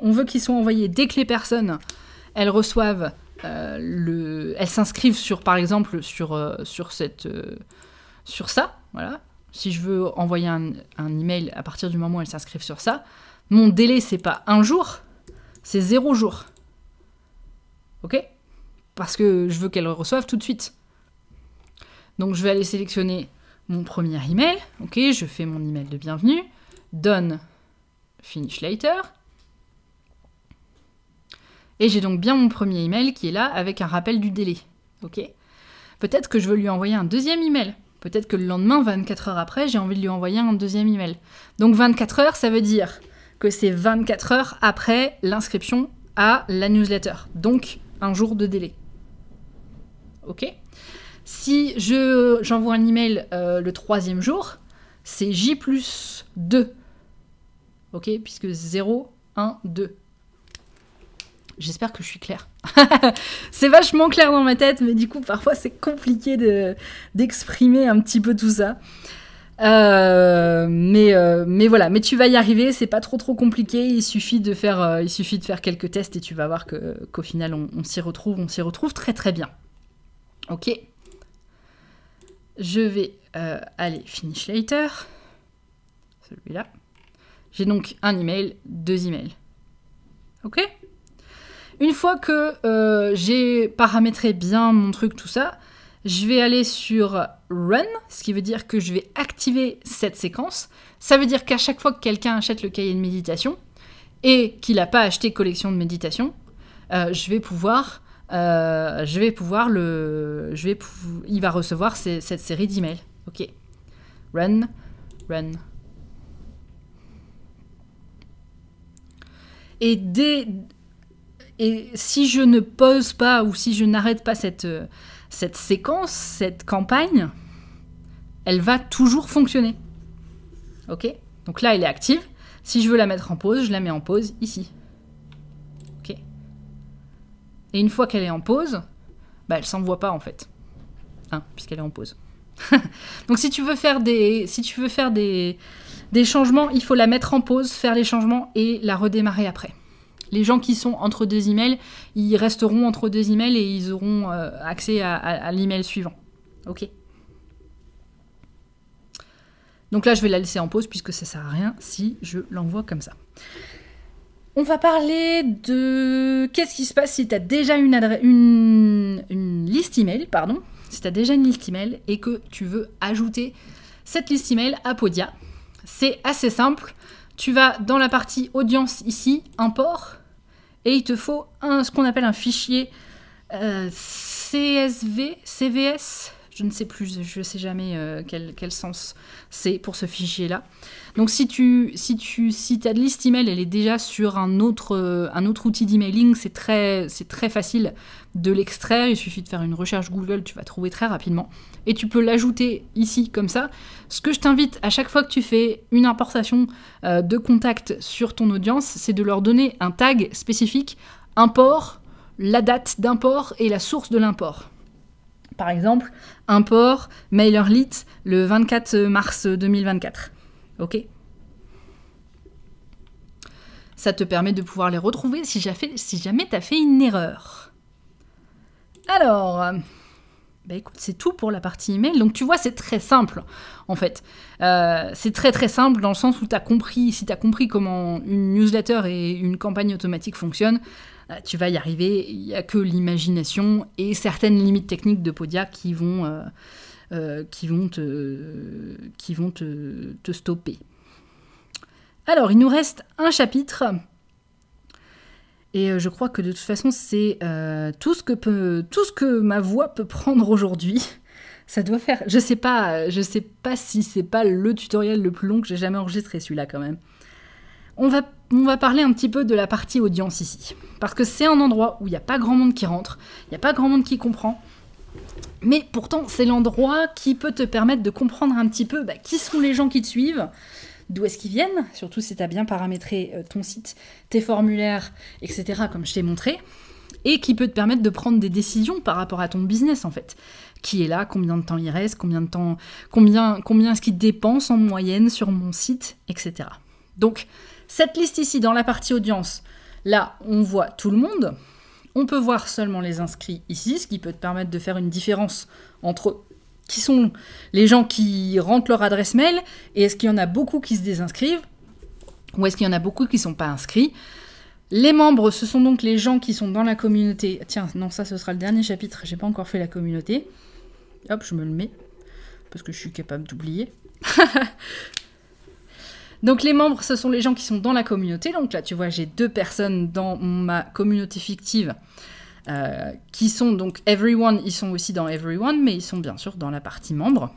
on veut qu'ils soient envoyés dès que les personnes elles reçoivent euh, le, elles s'inscrivent sur par exemple sur euh, cette euh, sur ça. Voilà. Si je veux envoyer un, email à partir du moment où elles s'inscrivent sur ça, mon délai c'est pas un jour, c'est zéro jour. Ok Parce que je veux qu'elles reçoivent tout de suite. Donc je vais aller sélectionner mon premier email. Ok, je fais mon email de bienvenue. Donne finish later. Et j'ai donc bien mon premier email qui est là avec un rappel du délai. Ok Peut-être que je veux lui envoyer un deuxième email. Peut-être que le lendemain, 24 heures après, j'ai envie de lui envoyer un deuxième email. Donc 24 heures, ça veut dire que c'est 24 heures après l'inscription à la newsletter. Donc un jour de délai. Ok Si je, j'envoie un email euh, le troisième jour, c'est J plus 2. Ok Puisque 0, 1, 2. J'espère que je suis claire. c'est vachement clair dans ma tête, mais du coup, parfois, c'est compliqué d'exprimer un petit peu tout ça. Euh, mais, euh, mais voilà, mais tu vas y arriver, c'est pas trop trop compliqué, il suffit de faire, euh, il suffit de faire quelques tests et tu vas voir qu'au final on, on s'y retrouve, on s'y retrouve très très bien. Ok. Je vais aller finish later. Celui-là. J'ai donc un email, deux emails. Ok une fois que euh, j'ai paramétré bien mon truc, tout ça, je vais aller sur Run, ce qui veut dire que je vais activer cette séquence. Ça veut dire qu'à chaque fois que quelqu'un achète le cahier de méditation et qu'il n'a pas acheté collection de méditation, euh, je vais pouvoir, euh, je vais pouvoir le, je vais, il va recevoir cette série d'emails. Ok. Run, run. Et dès, et si je ne pose pas ou si je n'arrête pas cette, euh, cette séquence, cette campagne, elle va toujours fonctionner. Ok Donc là, elle est active. Si je veux la mettre en pause, je la mets en pause ici. Ok Et une fois qu'elle est en pause, bah, elle s'envoie pas en fait. Hein, puisqu'elle est en pause. Donc si tu veux faire des, si tu veux faire des, des changements, il faut la mettre en pause, faire les changements et la redémarrer après les gens qui sont entre deux emails, ils resteront entre deux emails et ils auront euh, accès à, l'email suivant. Ok Donc là, je vais la laisser en pause puisque ça sert à rien si je l'envoie comme ça. On va parler de qu'est-ce qui se passe si tu as déjà une, une, une, liste email, pardon, si tu as déjà une liste email et que tu veux ajouter cette liste email à Podia. C'est assez simple. Tu vas dans la partie audience ici, import, et il te faut un, ce qu'on appelle un fichier euh, CSV, CVS, je ne sais plus, je ne sais jamais euh, quel, sens c'est pour ce fichier-là. Donc si tu si tu si ta liste email elle est déjà sur un autre euh, un autre outil d'emailing, c'est très c'est très facile de l'extraire, il suffit de faire une recherche Google, tu vas trouver très rapidement. Et tu peux l'ajouter ici comme ça. Ce que je t'invite à chaque fois que tu fais une importation euh, de contact sur ton audience, c'est de leur donner un tag spécifique, import, la date d'import et la source de l'import. Par exemple, import MailerLite le 24 mars 2024. Ok Ça te permet de pouvoir les retrouver si jamais tu as fait une erreur. Alors, euh, bah écoute, c'est tout pour la partie email. Donc tu vois, c'est très simple en fait. Euh, c'est très très simple dans le sens où tu compris, si tu as compris comment une newsletter et une campagne automatique fonctionnent, euh, tu vas y arriver. Il n'y a que l'imagination et certaines limites techniques de Podia qui vont, qui vont, qui vont te stopper. Alors, il nous reste un chapitre et euh, je crois que de toute façon, c'est euh, tout, ce que peut, tout ce que ma voix peut prendre aujourd'hui. Ça doit faire. Je sais pas, euh, je sais pas si c'est pas le tutoriel le plus long que j'ai jamais enregistré, celui-là quand même. On va, on va parler un petit peu de la partie audience ici. Parce que c'est un endroit où il n'y a pas grand monde qui rentre, il n'y a pas grand monde qui comprend. Mais pourtant, c'est l'endroit qui peut te permettre de comprendre un petit peu bah, qui sont les gens qui te suivent, d'où est-ce qu'ils viennent, surtout si tu as bien paramétré euh, ton site, tes formulaires, etc., comme je t'ai montré, et qui peut te permettre de prendre des décisions par rapport à ton business en fait. Qui est là, combien de temps il reste, combien de temps, combien, combien est-ce qu'il dépense en moyenne sur mon site, etc. Donc, cette liste ici, dans la partie audience, là, on voit tout le monde. On peut voir seulement les inscrits ici, ce qui peut te permettre de faire une différence entre qui sont les gens qui rentrent leur adresse mail et est-ce qu'il y en a beaucoup qui se désinscrivent ou est-ce qu'il y en a beaucoup qui ne sont pas inscrits les membres, ce sont donc les gens qui sont dans la communauté. Tiens, non, ça, ce sera le dernier chapitre. J'ai pas encore fait la communauté. Hop, je me le mets. Parce que je suis capable d'oublier. donc, les membres, ce sont les gens qui sont dans la communauté. Donc, là, tu vois, j'ai deux personnes dans ma communauté fictive euh, qui sont donc Everyone, ils sont aussi dans Everyone, mais ils sont bien sûr dans la partie membre.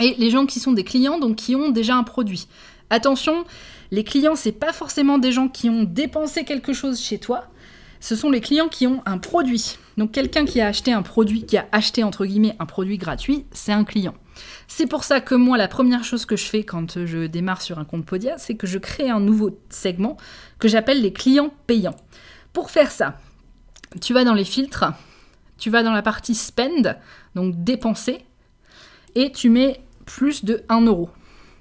Et les gens qui sont des clients, donc qui ont déjà un produit. Attention, les clients, c'est pas forcément des gens qui ont dépensé quelque chose chez toi, ce sont les clients qui ont un produit. Donc quelqu'un qui a acheté un produit, qui a acheté entre guillemets un produit gratuit, c'est un client. C'est pour ça que moi, la première chose que je fais quand je démarre sur un compte Podia, c'est que je crée un nouveau segment que j'appelle les clients payants. Pour faire ça, tu vas dans les filtres, tu vas dans la partie spend, donc dépenser, et tu mets plus de 1 euro.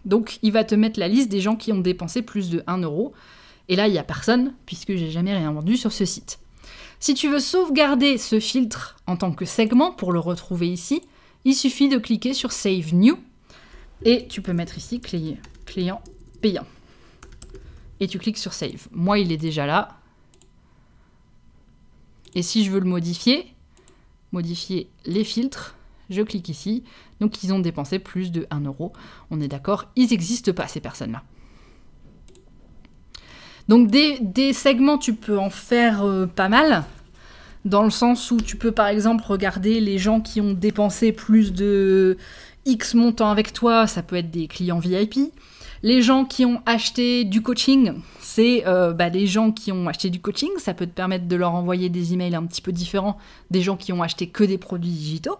Donc il va te mettre la liste des gens qui ont dépensé plus de 1 euro. Et là, il n'y a personne, puisque j'ai jamais rien vendu sur ce site. Si tu veux sauvegarder ce filtre en tant que segment pour le retrouver ici, il suffit de cliquer sur Save New et tu peux mettre ici client payant. Et tu cliques sur Save. Moi, il est déjà là, et si je veux le modifier, modifier les filtres, je clique ici. Donc ils ont dépensé plus de 1 euro. On est d'accord, ils n'existent pas ces personnes-là. Donc des, segments, tu peux en faire euh, pas mal, dans le sens où tu peux par exemple regarder les gens qui ont dépensé plus de X montant avec toi, ça peut être des clients VIP. Les gens qui ont acheté du coaching, c'est euh, bah, des gens qui ont acheté du coaching, ça peut te permettre de leur envoyer des emails un petit peu différents des gens qui ont acheté que des produits digitaux.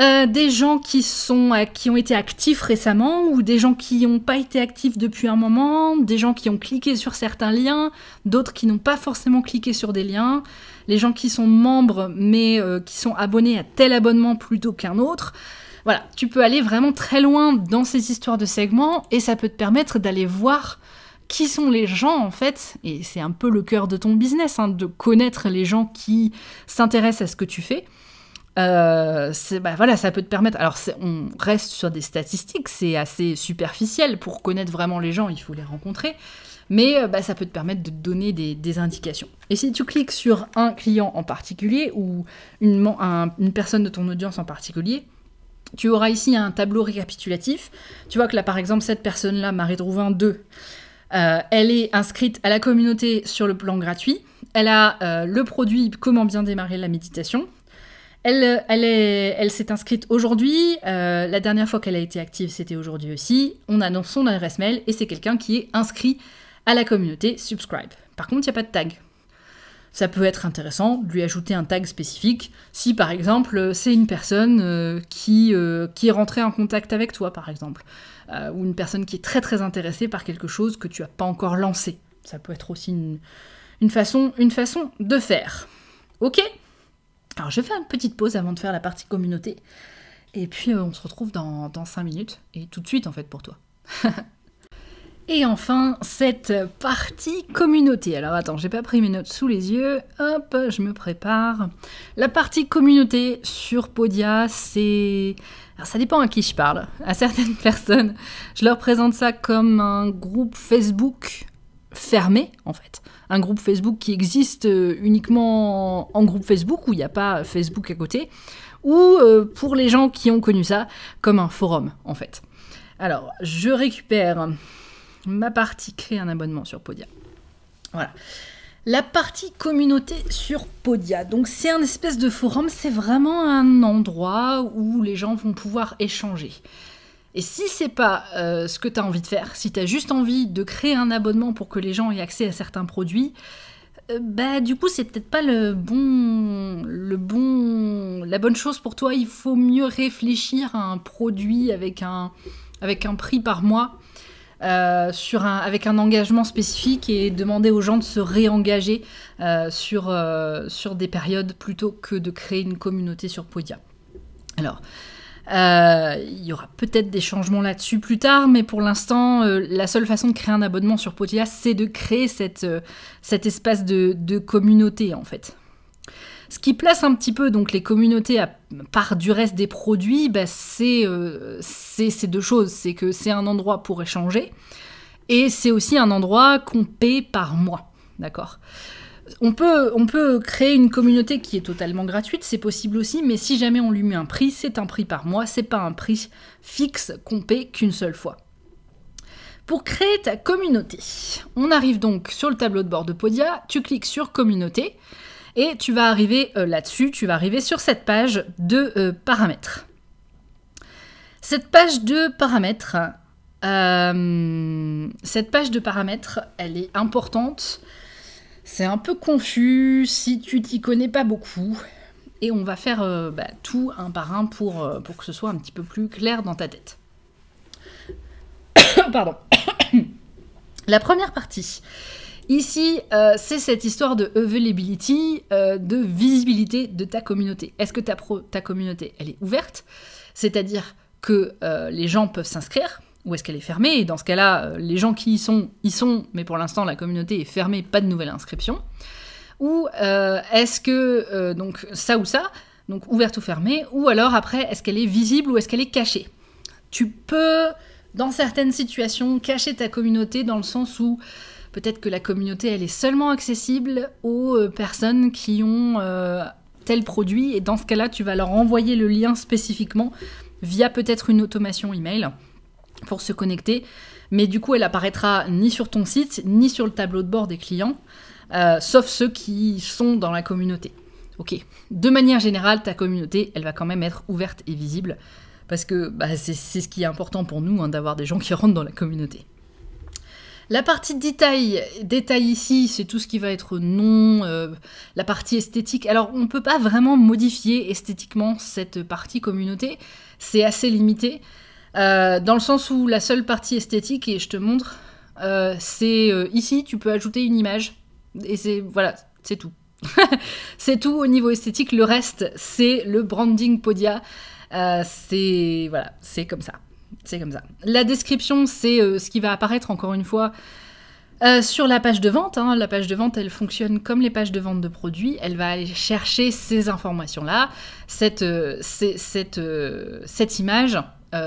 Euh, des gens qui, sont, euh, qui ont été actifs récemment ou des gens qui n'ont pas été actifs depuis un moment, des gens qui ont cliqué sur certains liens, d'autres qui n'ont pas forcément cliqué sur des liens, les gens qui sont membres mais qui sont abonnés à tel abonnement plutôt qu'un autre. Voilà, tu peux aller vraiment très loin dans ces histoires de segments et ça peut te permettre d'aller voir qui sont les gens en fait, et c'est un peu le cœur de ton business, hein, de connaître les gens qui s'intéressent à ce que tu fais. Euh, bah, voilà, ça peut te permettre. Alors, on reste sur des statistiques, c'est assez superficiel. Pour connaître vraiment les gens, il faut les rencontrer. Mais euh, bah, ça peut te permettre de donner des, indications. Et si tu cliques sur un client en particulier ou une, une personne de ton audience en particulier, tu auras ici un tableau récapitulatif. Tu vois que là, par exemple, cette personne-là, Marie Drouvin 2, euh, elle est inscrite à la communauté sur le plan gratuit. Elle a euh, le produit Comment bien démarrer la méditation. Elle, euh, s'est inscrite aujourd'hui. la dernière fois qu'elle a été active, c'était aujourd'hui aussi. On annonce son adresse mail et c'est quelqu'un qui est inscrit à la communauté Subscribe. Par contre, il n'y a pas de tag. Ça peut être intéressant de lui ajouter un tag spécifique si, par exemple, c'est une personne qui, qui est rentrée en contact avec toi, par exemple euh, ou une personne qui est très très intéressée par quelque chose que tu n'as pas encore lancé. Ça peut être aussi une, façon, une façon de faire. Ok Alors je vais faire une petite pause avant de faire la partie communauté. Et puis euh, on se retrouve dans, dans 5 minutes, et tout de suite en fait pour toi. Et enfin, cette partie communauté. Alors attends, j'ai pas pris mes notes sous les yeux. Hop, je me prépare. La partie communauté sur Podia, c'est. Alors ça dépend à qui je parle. À certaines personnes, je leur présente ça comme un groupe Facebook fermé, en fait. Un groupe Facebook qui existe euh, uniquement en groupe Facebook, où il n'y a pas Facebook à côté. Ou euh, pour les gens qui ont connu ça, comme un forum, en fait. Alors, je récupère ma partie Créer un abonnement sur Podia. Voilà. La partie communauté sur Podia. Donc c'est un espèce de forum, c'est vraiment un endroit où les gens vont pouvoir échanger. Et si c'est pas euh, ce que tu as envie de faire, si tu as juste envie de créer un abonnement pour que les gens aient accès à certains produits, euh, bah du coup c'est peut-être pas le bon le bon la bonne chose pour toi, il faut mieux réfléchir à un produit avec un avec un prix par mois euh, sur un, avec un engagement spécifique et demander aux gens de se réengager euh, euh, sur, des périodes plutôt que de créer une communauté sur Podia. Alors, il y aura peut-être des changements là-dessus plus tard, mais pour l'instant, la seule façon de créer un abonnement sur Podia, c'est de créer cet espace de communauté en fait. Ce qui place un petit peu donc les communautés à part du reste des produits, bah, euh, c'est ces deux choses. C'est que c'est un endroit pour échanger et c'est aussi un endroit qu'on paie par mois. D'accord on peut, on peut créer une communauté qui est totalement gratuite, c'est possible aussi, mais si jamais on lui met un prix, c'est un prix par mois, c'est pas un prix fixe qu'on paie qu'une seule fois. Pour créer ta communauté, on arrive donc sur le tableau de bord de Podia, tu cliques sur communauté, et tu vas arriver euh, là-dessus, tu vas arriver sur cette page de euh, paramètres. Cette page de paramètres, euh, cette page de paramètres, elle est importante. C'est un peu confus si tu t'y connais pas beaucoup. Et on va faire bah, tout un par un pour, pour que ce soit un petit peu plus clair dans ta tête. Pardon. La première partie, Ici, euh, c'est cette histoire de availability, euh, de visibilité de ta communauté. Est-ce que ta, pro, ta communauté, elle est ouverte C'est-à-dire que euh, les gens peuvent s'inscrire ou est-ce qu'elle est fermée dans ce cas-là, les gens qui y sont, y sont, mais pour l'instant, la communauté est fermée, pas de nouvelle inscription. Ou est-ce que, donc, ça ou ça, donc ouverte ou fermée, ou alors après, est-ce qu'elle est visible ou est-ce qu'elle est cachée Tu peux, dans certaines situations, cacher ta communauté dans le sens où Peut-être que la communauté, elle est seulement accessible aux euh, personnes qui ont euh, tel produit, et dans ce cas-là, tu vas leur envoyer le lien spécifiquement via peut-être une automation email pour se connecter. Mais du coup, elle apparaîtra ni sur ton site, ni sur le tableau de bord des clients, euh, sauf ceux qui sont dans la communauté. Ok. De manière générale, ta communauté, elle va quand même être ouverte et visible, parce que bah, c'est ce qui est important pour nous, hein, d'avoir des gens qui rentrent dans la communauté. La partie détail, détail ici, c'est tout ce qui va être non, euh, la partie esthétique. Alors on ne peut pas vraiment modifier esthétiquement cette partie communauté, c'est assez limité, euh, dans le sens où la seule partie esthétique, et je te montre, euh, c'est ici, tu peux ajouter une image, et c'est voilà, c'est tout. c'est tout au niveau esthétique, le reste, c'est le branding Podia, c'est voilà, c'est comme ça. C'est comme ça. La description, c'est euh, ce qui va apparaître encore une fois euh, sur la page de vente. Hein. La page de vente, elle fonctionne comme les pages de vente de produits. Elle va aller chercher ces informations-là, cette, euh, image,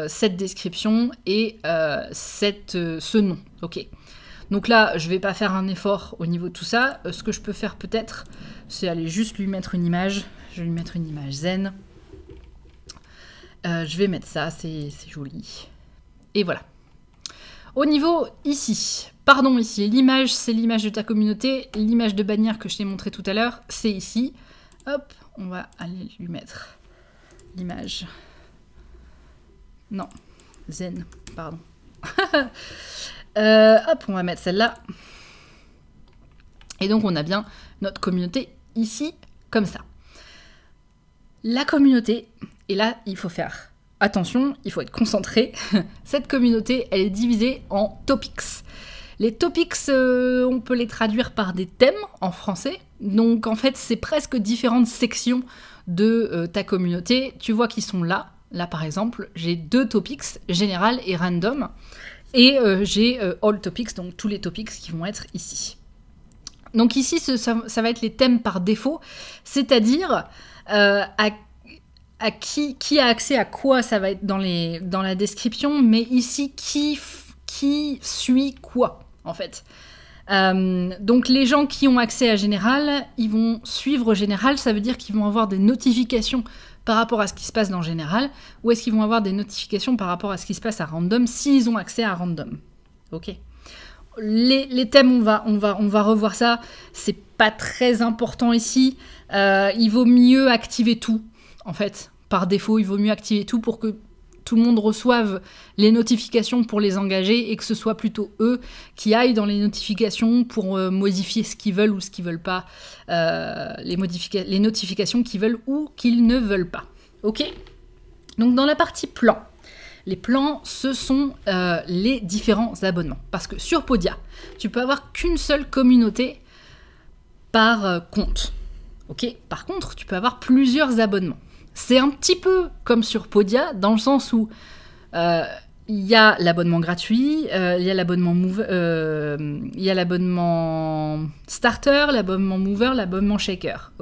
cette description et ce nom. Ok. Donc là, je ne vais pas faire un effort au niveau de tout ça. ce que je peux faire peut-être, c'est aller juste lui mettre une image. Je vais lui mettre une image zen. Euh, je vais mettre ça, c'est joli. Et voilà. Au niveau ici, pardon ici, l'image c'est l'image de ta communauté, l'image de bannière que je t'ai montré tout à l'heure, c'est ici. Hop, on va aller lui mettre l'image. Non, zen, pardon. Euh, hop, on va mettre celle-là. Et donc on a bien notre communauté ici, comme ça. La communauté, et là il faut faire attention, il faut être concentré, cette communauté elle est divisée en topics. Les topics, euh, on peut les traduire par des thèmes en français, donc en fait c'est presque différentes sections de euh, ta communauté. Tu vois qu'ils sont là, là par exemple j'ai deux topics, général et random, et euh, j'ai all topics, donc tous les topics qui vont être ici. Donc ici, ça, va être les thèmes par défaut, c'est-à-dire euh, à, qui, qui, a accès à quoi, ça va être dans, les, dans la description, mais ici, qui, qui suit quoi, en fait. Euh, donc les gens qui ont accès à Général, ils vont suivre Général, ça veut dire qu'ils vont avoir des notifications par rapport à ce qui se passe dans Général, ou est-ce qu'ils vont avoir des notifications par rapport à ce qui se passe à Random s'ils ont accès à Random. Ok. Les, les, thèmes, on va, on, va, on va revoir ça. C'est pas très important ici. Euh, il vaut mieux activer tout, en fait. Par défaut, il vaut mieux activer tout pour que tout le monde reçoive les notifications pour les engager et que ce soit plutôt eux qui aillent dans les notifications pour euh, modifier ce qu'ils veulent ou ce qu'ils veulent pas, euh, les, notifications qu'ils veulent ou qu'ils ne veulent pas. Ok Donc dans la partie plans, les plans, ce sont les différents abonnements. Parce que sur Podia, tu peux avoir qu'une seule communauté par compte. Ok, par contre, tu peux avoir plusieurs abonnements. C'est un petit peu comme sur Podia, dans le sens où euh, il y a l'abonnement gratuit, euh, il y a l'abonnement euh, l'abonnement starter, l'abonnement mover, l'abonnement shaker.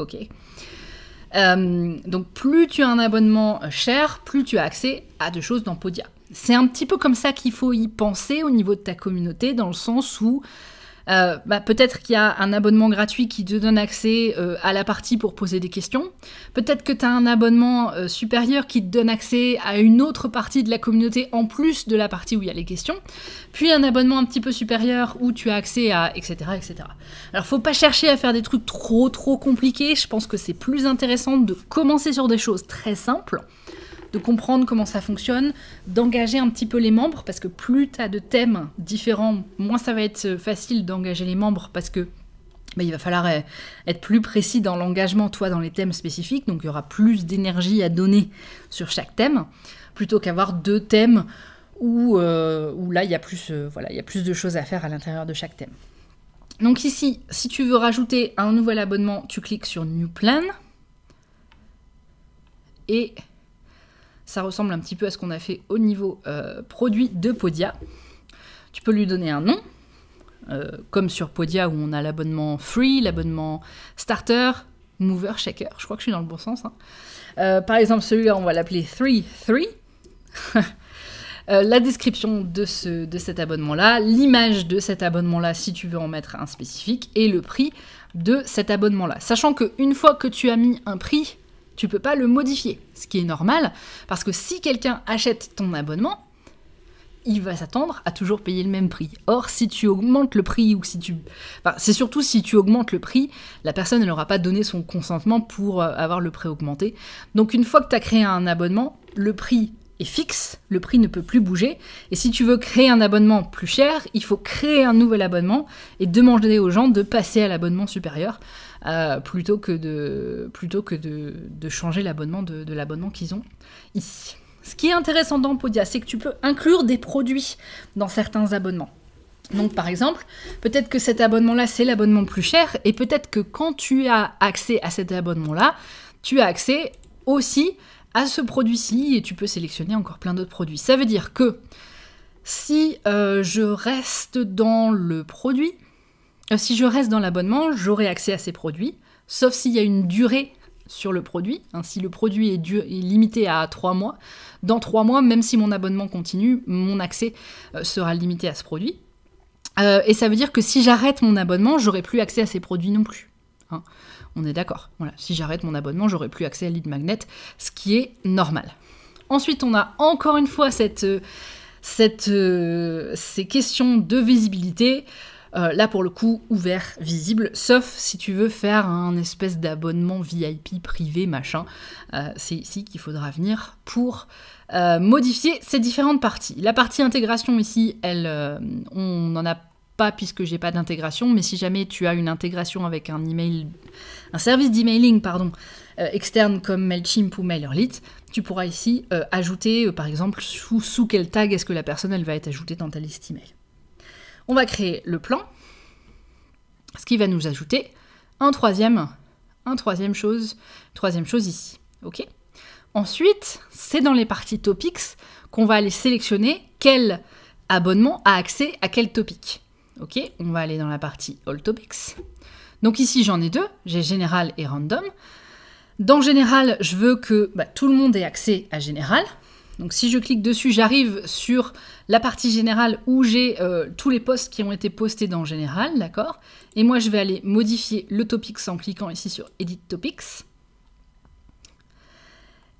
donc plus tu as un abonnement cher, plus tu as accès à de choses dans Podia. C'est un petit peu comme ça qu'il faut y penser au niveau de ta communauté, dans le sens où euh, bah, peut-être qu'il y a un abonnement gratuit qui te donne accès euh, à la partie pour poser des questions. Peut-être que tu as un abonnement euh, supérieur qui te donne accès à une autre partie de la communauté en plus de la partie où il y a les questions. Puis un abonnement un petit peu supérieur où tu as accès à etc. etc. Alors faut pas chercher à faire des trucs trop trop compliqués. Je pense que c'est plus intéressant de commencer sur des choses très simples de comprendre comment ça fonctionne, d'engager un petit peu les membres, parce que plus tu as de thèmes différents, moins ça va être euh, facile d'engager les membres, parce que bah, il va falloir euh, être plus précis dans l'engagement, toi, dans les thèmes spécifiques, donc il y aura plus d'énergie à donner sur chaque thème, plutôt qu'avoir deux thèmes où, euh, où là, il y, plus, voilà, il y a plus de choses à faire à l'intérieur de chaque thème. Donc ici, si tu veux rajouter un nouvel abonnement, tu cliques sur New Plan. Et ça ressemble un petit peu à ce qu'on a fait au niveau euh, produit de Podia. Tu peux lui donner un nom, euh, comme sur Podia où on a l'abonnement free, l'abonnement starter, mover, shaker. Je crois que je suis dans le bon sens. Hein. Euh, par exemple, celui-là, on va l'appeler 3-3. la description de, ce, de cet abonnement-là, l'image de cet abonnement-là si tu veux en mettre un spécifique, et le prix de cet abonnement-là. Sachant qu'une fois que tu as mis un prix tu peux pas le modifier, ce qui est normal, parce que si quelqu'un achète ton abonnement, il va s'attendre à toujours payer le même prix. Or, si tu augmentes le prix ou si tu... c'est surtout si tu augmentes le prix, la personne n'aura pas donné son consentement pour euh, avoir le prix augmenté. Donc une fois que tu as créé un abonnement, le prix est fixe, le prix ne peut plus bouger. Et si tu veux créer un abonnement plus cher, il faut créer un nouvel abonnement et demander aux gens de passer à l'abonnement supérieur. Euh, plutôt que de, plutôt que de, changer l'abonnement de, l'abonnement qu'ils ont ici. Ce qui est intéressant dans Podia, c'est que tu peux inclure des produits dans certains abonnements. Donc par exemple, peut-être que cet abonnement-là, c'est l'abonnement plus cher, et peut-être que quand tu as accès à cet abonnement-là, tu as accès aussi à ce produit-ci, et tu peux sélectionner encore plein d'autres produits. Ça veut dire que si euh, je reste dans le produit, euh, si je reste dans l'abonnement, j'aurai accès à ces produits, sauf s'il y a une durée sur le produit. Hein. si le produit est, limité à 3 mois, dans 3 mois, même si mon abonnement continue, mon accès euh, sera limité à ce produit. Euh, et ça veut dire que si j'arrête mon abonnement, j'aurai plus accès à ces produits non plus. Hein. on est d'accord. Voilà, si j'arrête mon abonnement, j'aurai plus accès à Lead Magnet, ce qui est normal. Ensuite, on a encore une fois cette, ces questions de visibilité. Euh, là pour le coup ouvert, visible, sauf si tu veux faire un espèce d'abonnement VIP privé machin. Euh, c'est ici qu'il faudra venir pour euh, modifier ces différentes parties. La partie intégration ici, elle, on n'en a pas puisque j'ai pas d'intégration, mais si jamais tu as une intégration avec un email, un service d'emailing pardon externe comme Mailchimp ou MailerLit, tu pourras ici ajouter par exemple sous, sous quel tag est-ce que la personne va être ajoutée dans ta liste email. On va créer le plan, ce qui va nous ajouter un troisième, un troisième chose, troisième chose ici. Ok Ensuite, c'est dans les parties topics qu'on va aller sélectionner quel abonnement a accès à quel topic. Ok, on va aller dans la partie All Topics. Donc ici j'en ai deux, j'ai général et random. Dans général, je veux que bah, tout le monde ait accès à général, donc si je clique dessus, j'arrive sur la partie générale où j'ai euh, tous les posts qui ont été postés dans général, d'accord Et moi, je vais aller modifier le topics en cliquant ici sur Edit Topics.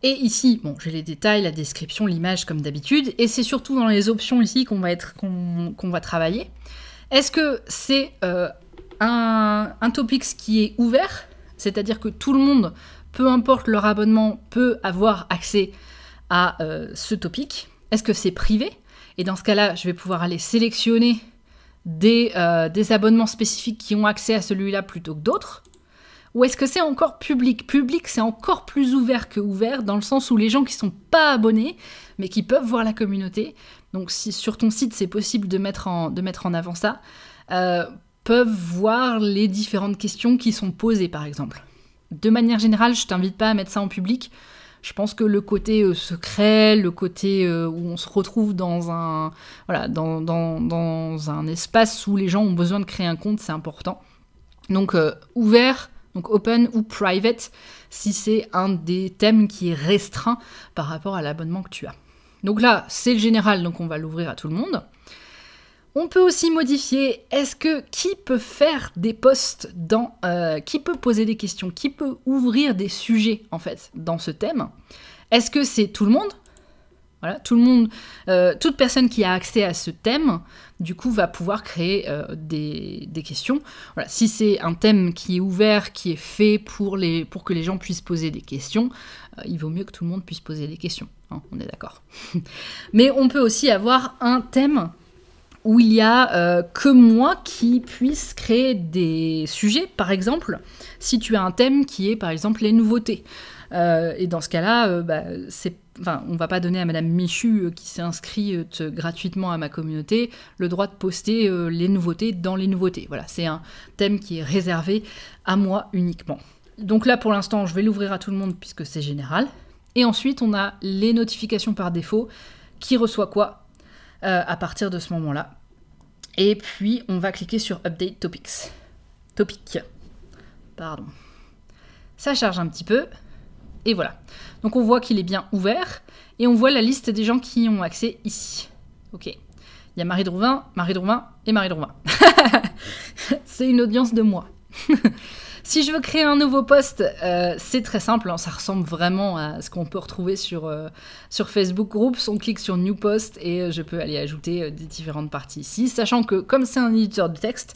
Et ici, bon, j'ai les détails, la description, l'image comme d'habitude, et c'est surtout dans les options ici qu'on va, être, qu'on va travailler. Est-ce que c'est euh, un, un topics qui est ouvert, c'est-à-dire que tout le monde, peu importe leur abonnement, peut avoir accès à euh, ce topic Est-ce que c'est privé Et dans ce cas-là, je vais pouvoir aller sélectionner euh, des, abonnements spécifiques qui ont accès à celui-là plutôt que d'autres. Ou est-ce que c'est encore public Public, c'est encore plus ouvert que ouvert, dans le sens où les gens qui sont pas abonnés, mais qui peuvent voir la communauté, donc si sur ton site c'est possible de mettre, en, de mettre en avant ça, euh, peuvent voir les différentes questions qui sont posées, par exemple. De manière générale, je t'invite pas à mettre ça en public, je pense que le côté euh, secret, le côté euh, où on se retrouve dans un, voilà, dans, dans, un espace où les gens ont besoin de créer un compte, c'est important. Donc euh, ouvert, donc open ou private, si c'est un des thèmes qui est restreint par rapport à l'abonnement que tu as. Donc là, c'est le général, donc on va l'ouvrir à tout le monde. On peut aussi modifier, est-ce que qui peut faire des posts dans... Euh, qui peut poser des questions, qui peut ouvrir des sujets en fait dans ce thème Est-ce que c'est tout le monde voilà, tout le monde, euh, toute personne qui a accès à ce thème, du coup, va pouvoir créer euh, des, questions. Voilà, si c'est un thème qui est ouvert, qui est fait pour, les, pour que les gens puissent poser des questions, il vaut mieux que tout le monde puisse poser des questions. Hein, on est d'accord. Mais on peut aussi avoir un thème où il y a euh, que moi qui puisse créer des sujets, par exemple, si tu as un thème qui est par exemple les nouveautés. Euh, et dans ce cas-là, on euh, bah, ne on va pas donner à Madame Michu, qui s'est inscrite gratuitement à ma communauté, le droit de poster les nouveautés dans les nouveautés. Voilà, c'est un thème qui est réservé à moi uniquement. Donc là, pour l'instant, je vais l'ouvrir à tout le monde puisque c'est général. Et ensuite, on a les notifications par défaut. Qui reçoit quoi euh, à partir de ce moment-là. Et puis, on va cliquer sur Update Topics. Topic. Pardon. Ça charge un petit peu. Et voilà. Donc, on voit qu'il est bien ouvert. Et on voit la liste des gens qui ont accès ici. OK. Il y a Marie Drouvin, Marie Drouvin et Marie Drouvin. C'est une audience de moi. Si je veux créer un nouveau poste euh, c'est très simple, hein, ça ressemble vraiment à ce qu'on peut retrouver sur, euh, sur Facebook Groups. On clique sur New Post et euh, je peux aller ajouter des différentes parties ici, sachant que comme c'est un éditeur de texte,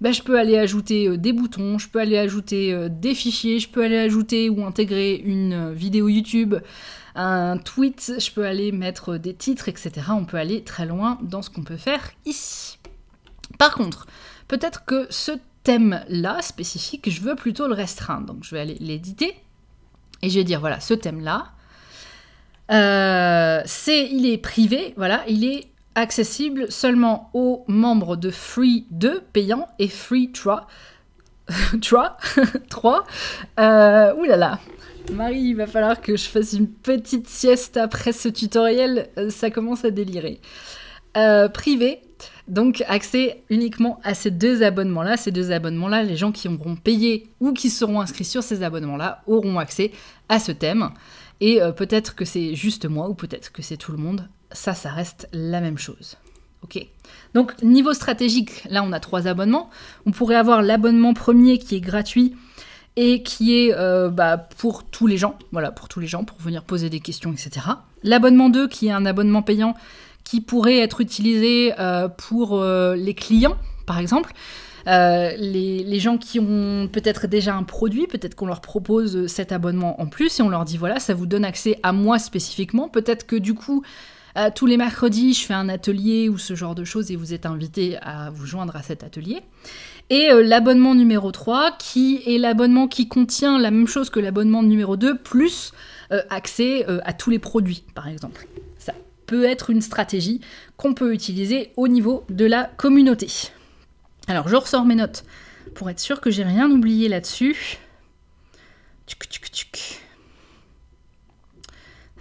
bah, je peux aller ajouter des boutons, je peux aller ajouter des fichiers, je peux aller ajouter ou intégrer une vidéo YouTube, un tweet, je peux aller mettre des titres, etc. On peut aller très loin dans ce qu'on peut faire ici. Par contre, peut-être que ce thème-là spécifique, je veux plutôt le restreindre. Donc je vais aller l'éditer et je vais dire voilà, ce thème-là, euh, c'est, il est privé, voilà, il est accessible seulement aux membres de Free 2 payant et Free 3. 3, 3. là là, Marie, il va falloir que je fasse une petite sieste après ce tutoriel, euh, ça commence à délirer. Euh, privé, donc accès uniquement à ces deux abonnements-là. Ces deux abonnements-là, les gens qui auront payé ou qui seront inscrits sur ces abonnements-là auront accès à ce thème. Et euh, peut-être que c'est juste moi ou peut-être que c'est tout le monde. Ça, ça reste la même chose. Ok. Donc niveau stratégique, là on a trois abonnements. On pourrait avoir l'abonnement premier qui est gratuit et qui est euh, bah, pour tous les gens, voilà, pour tous les gens, pour venir poser des questions, etc. L'abonnement 2, qui est un abonnement payant, qui pourrait être utilisé euh, pour euh, les clients, par exemple. Euh, les, gens qui ont peut-être déjà un produit, peut-être qu'on leur propose cet abonnement en plus et on leur dit voilà, ça vous donne accès à moi spécifiquement. Peut-être que du coup, tous les mercredis, je fais un atelier ou ce genre de choses et vous êtes invité à vous joindre à cet atelier. Et l'abonnement numéro 3, qui est l'abonnement qui contient la même chose que l'abonnement numéro 2, plus accès à tous les produits, par exemple peut être une stratégie qu'on peut utiliser au niveau de la communauté. Alors je ressors mes notes pour être sûr que j'ai rien oublié là-dessus.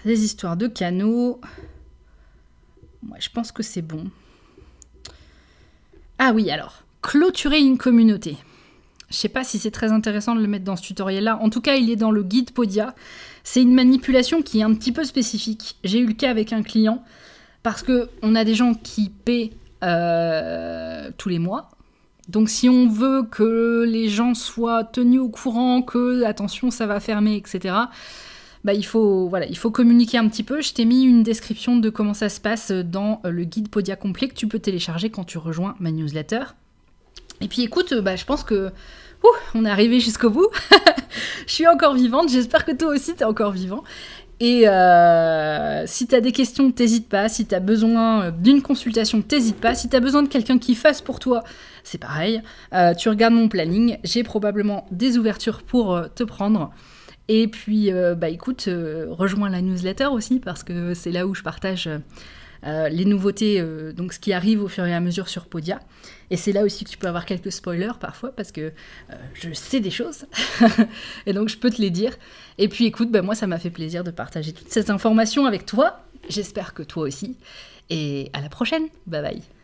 Des histoires de canaux. Moi, je pense que c'est bon. Ah oui, alors, clôturer une communauté. Je sais pas si c'est très intéressant de le mettre dans ce tutoriel-là. En tout cas, il est dans le guide Podia. C'est une manipulation qui est un petit peu spécifique. J'ai eu le cas avec un client parce que on a des gens qui paient euh, tous les mois. Donc si on veut que les gens soient tenus au courant que attention ça va fermer, etc. Bah, il faut voilà, il faut communiquer un petit peu. Je t'ai mis une description de comment ça se passe dans le guide Podia complet que tu peux télécharger quand tu rejoins ma newsletter. Et puis écoute, bah, je pense que on est arrivé jusqu'au bout. je suis encore vivante, j'espère que toi aussi t'es encore vivant. Et euh, si t'as des questions, t'hésite pas. Si t'as besoin euh, d'une consultation, t'hésite pas. Si t'as besoin de quelqu'un qui fasse pour toi, c'est pareil. Euh, tu regardes mon planning, j'ai probablement des ouvertures pour te prendre. Et puis, bah écoute, rejoins la newsletter aussi parce que c'est là où je partage les nouveautés, donc ce qui arrive au fur et à mesure sur Podia. Et c'est là aussi que tu peux avoir quelques spoilers parfois parce que euh, je sais des choses et donc je peux te les dire. Et puis écoute, ben moi ça m'a fait plaisir de partager toute cette information avec toi. J'espère que toi aussi. Et à la prochaine. Bye bye.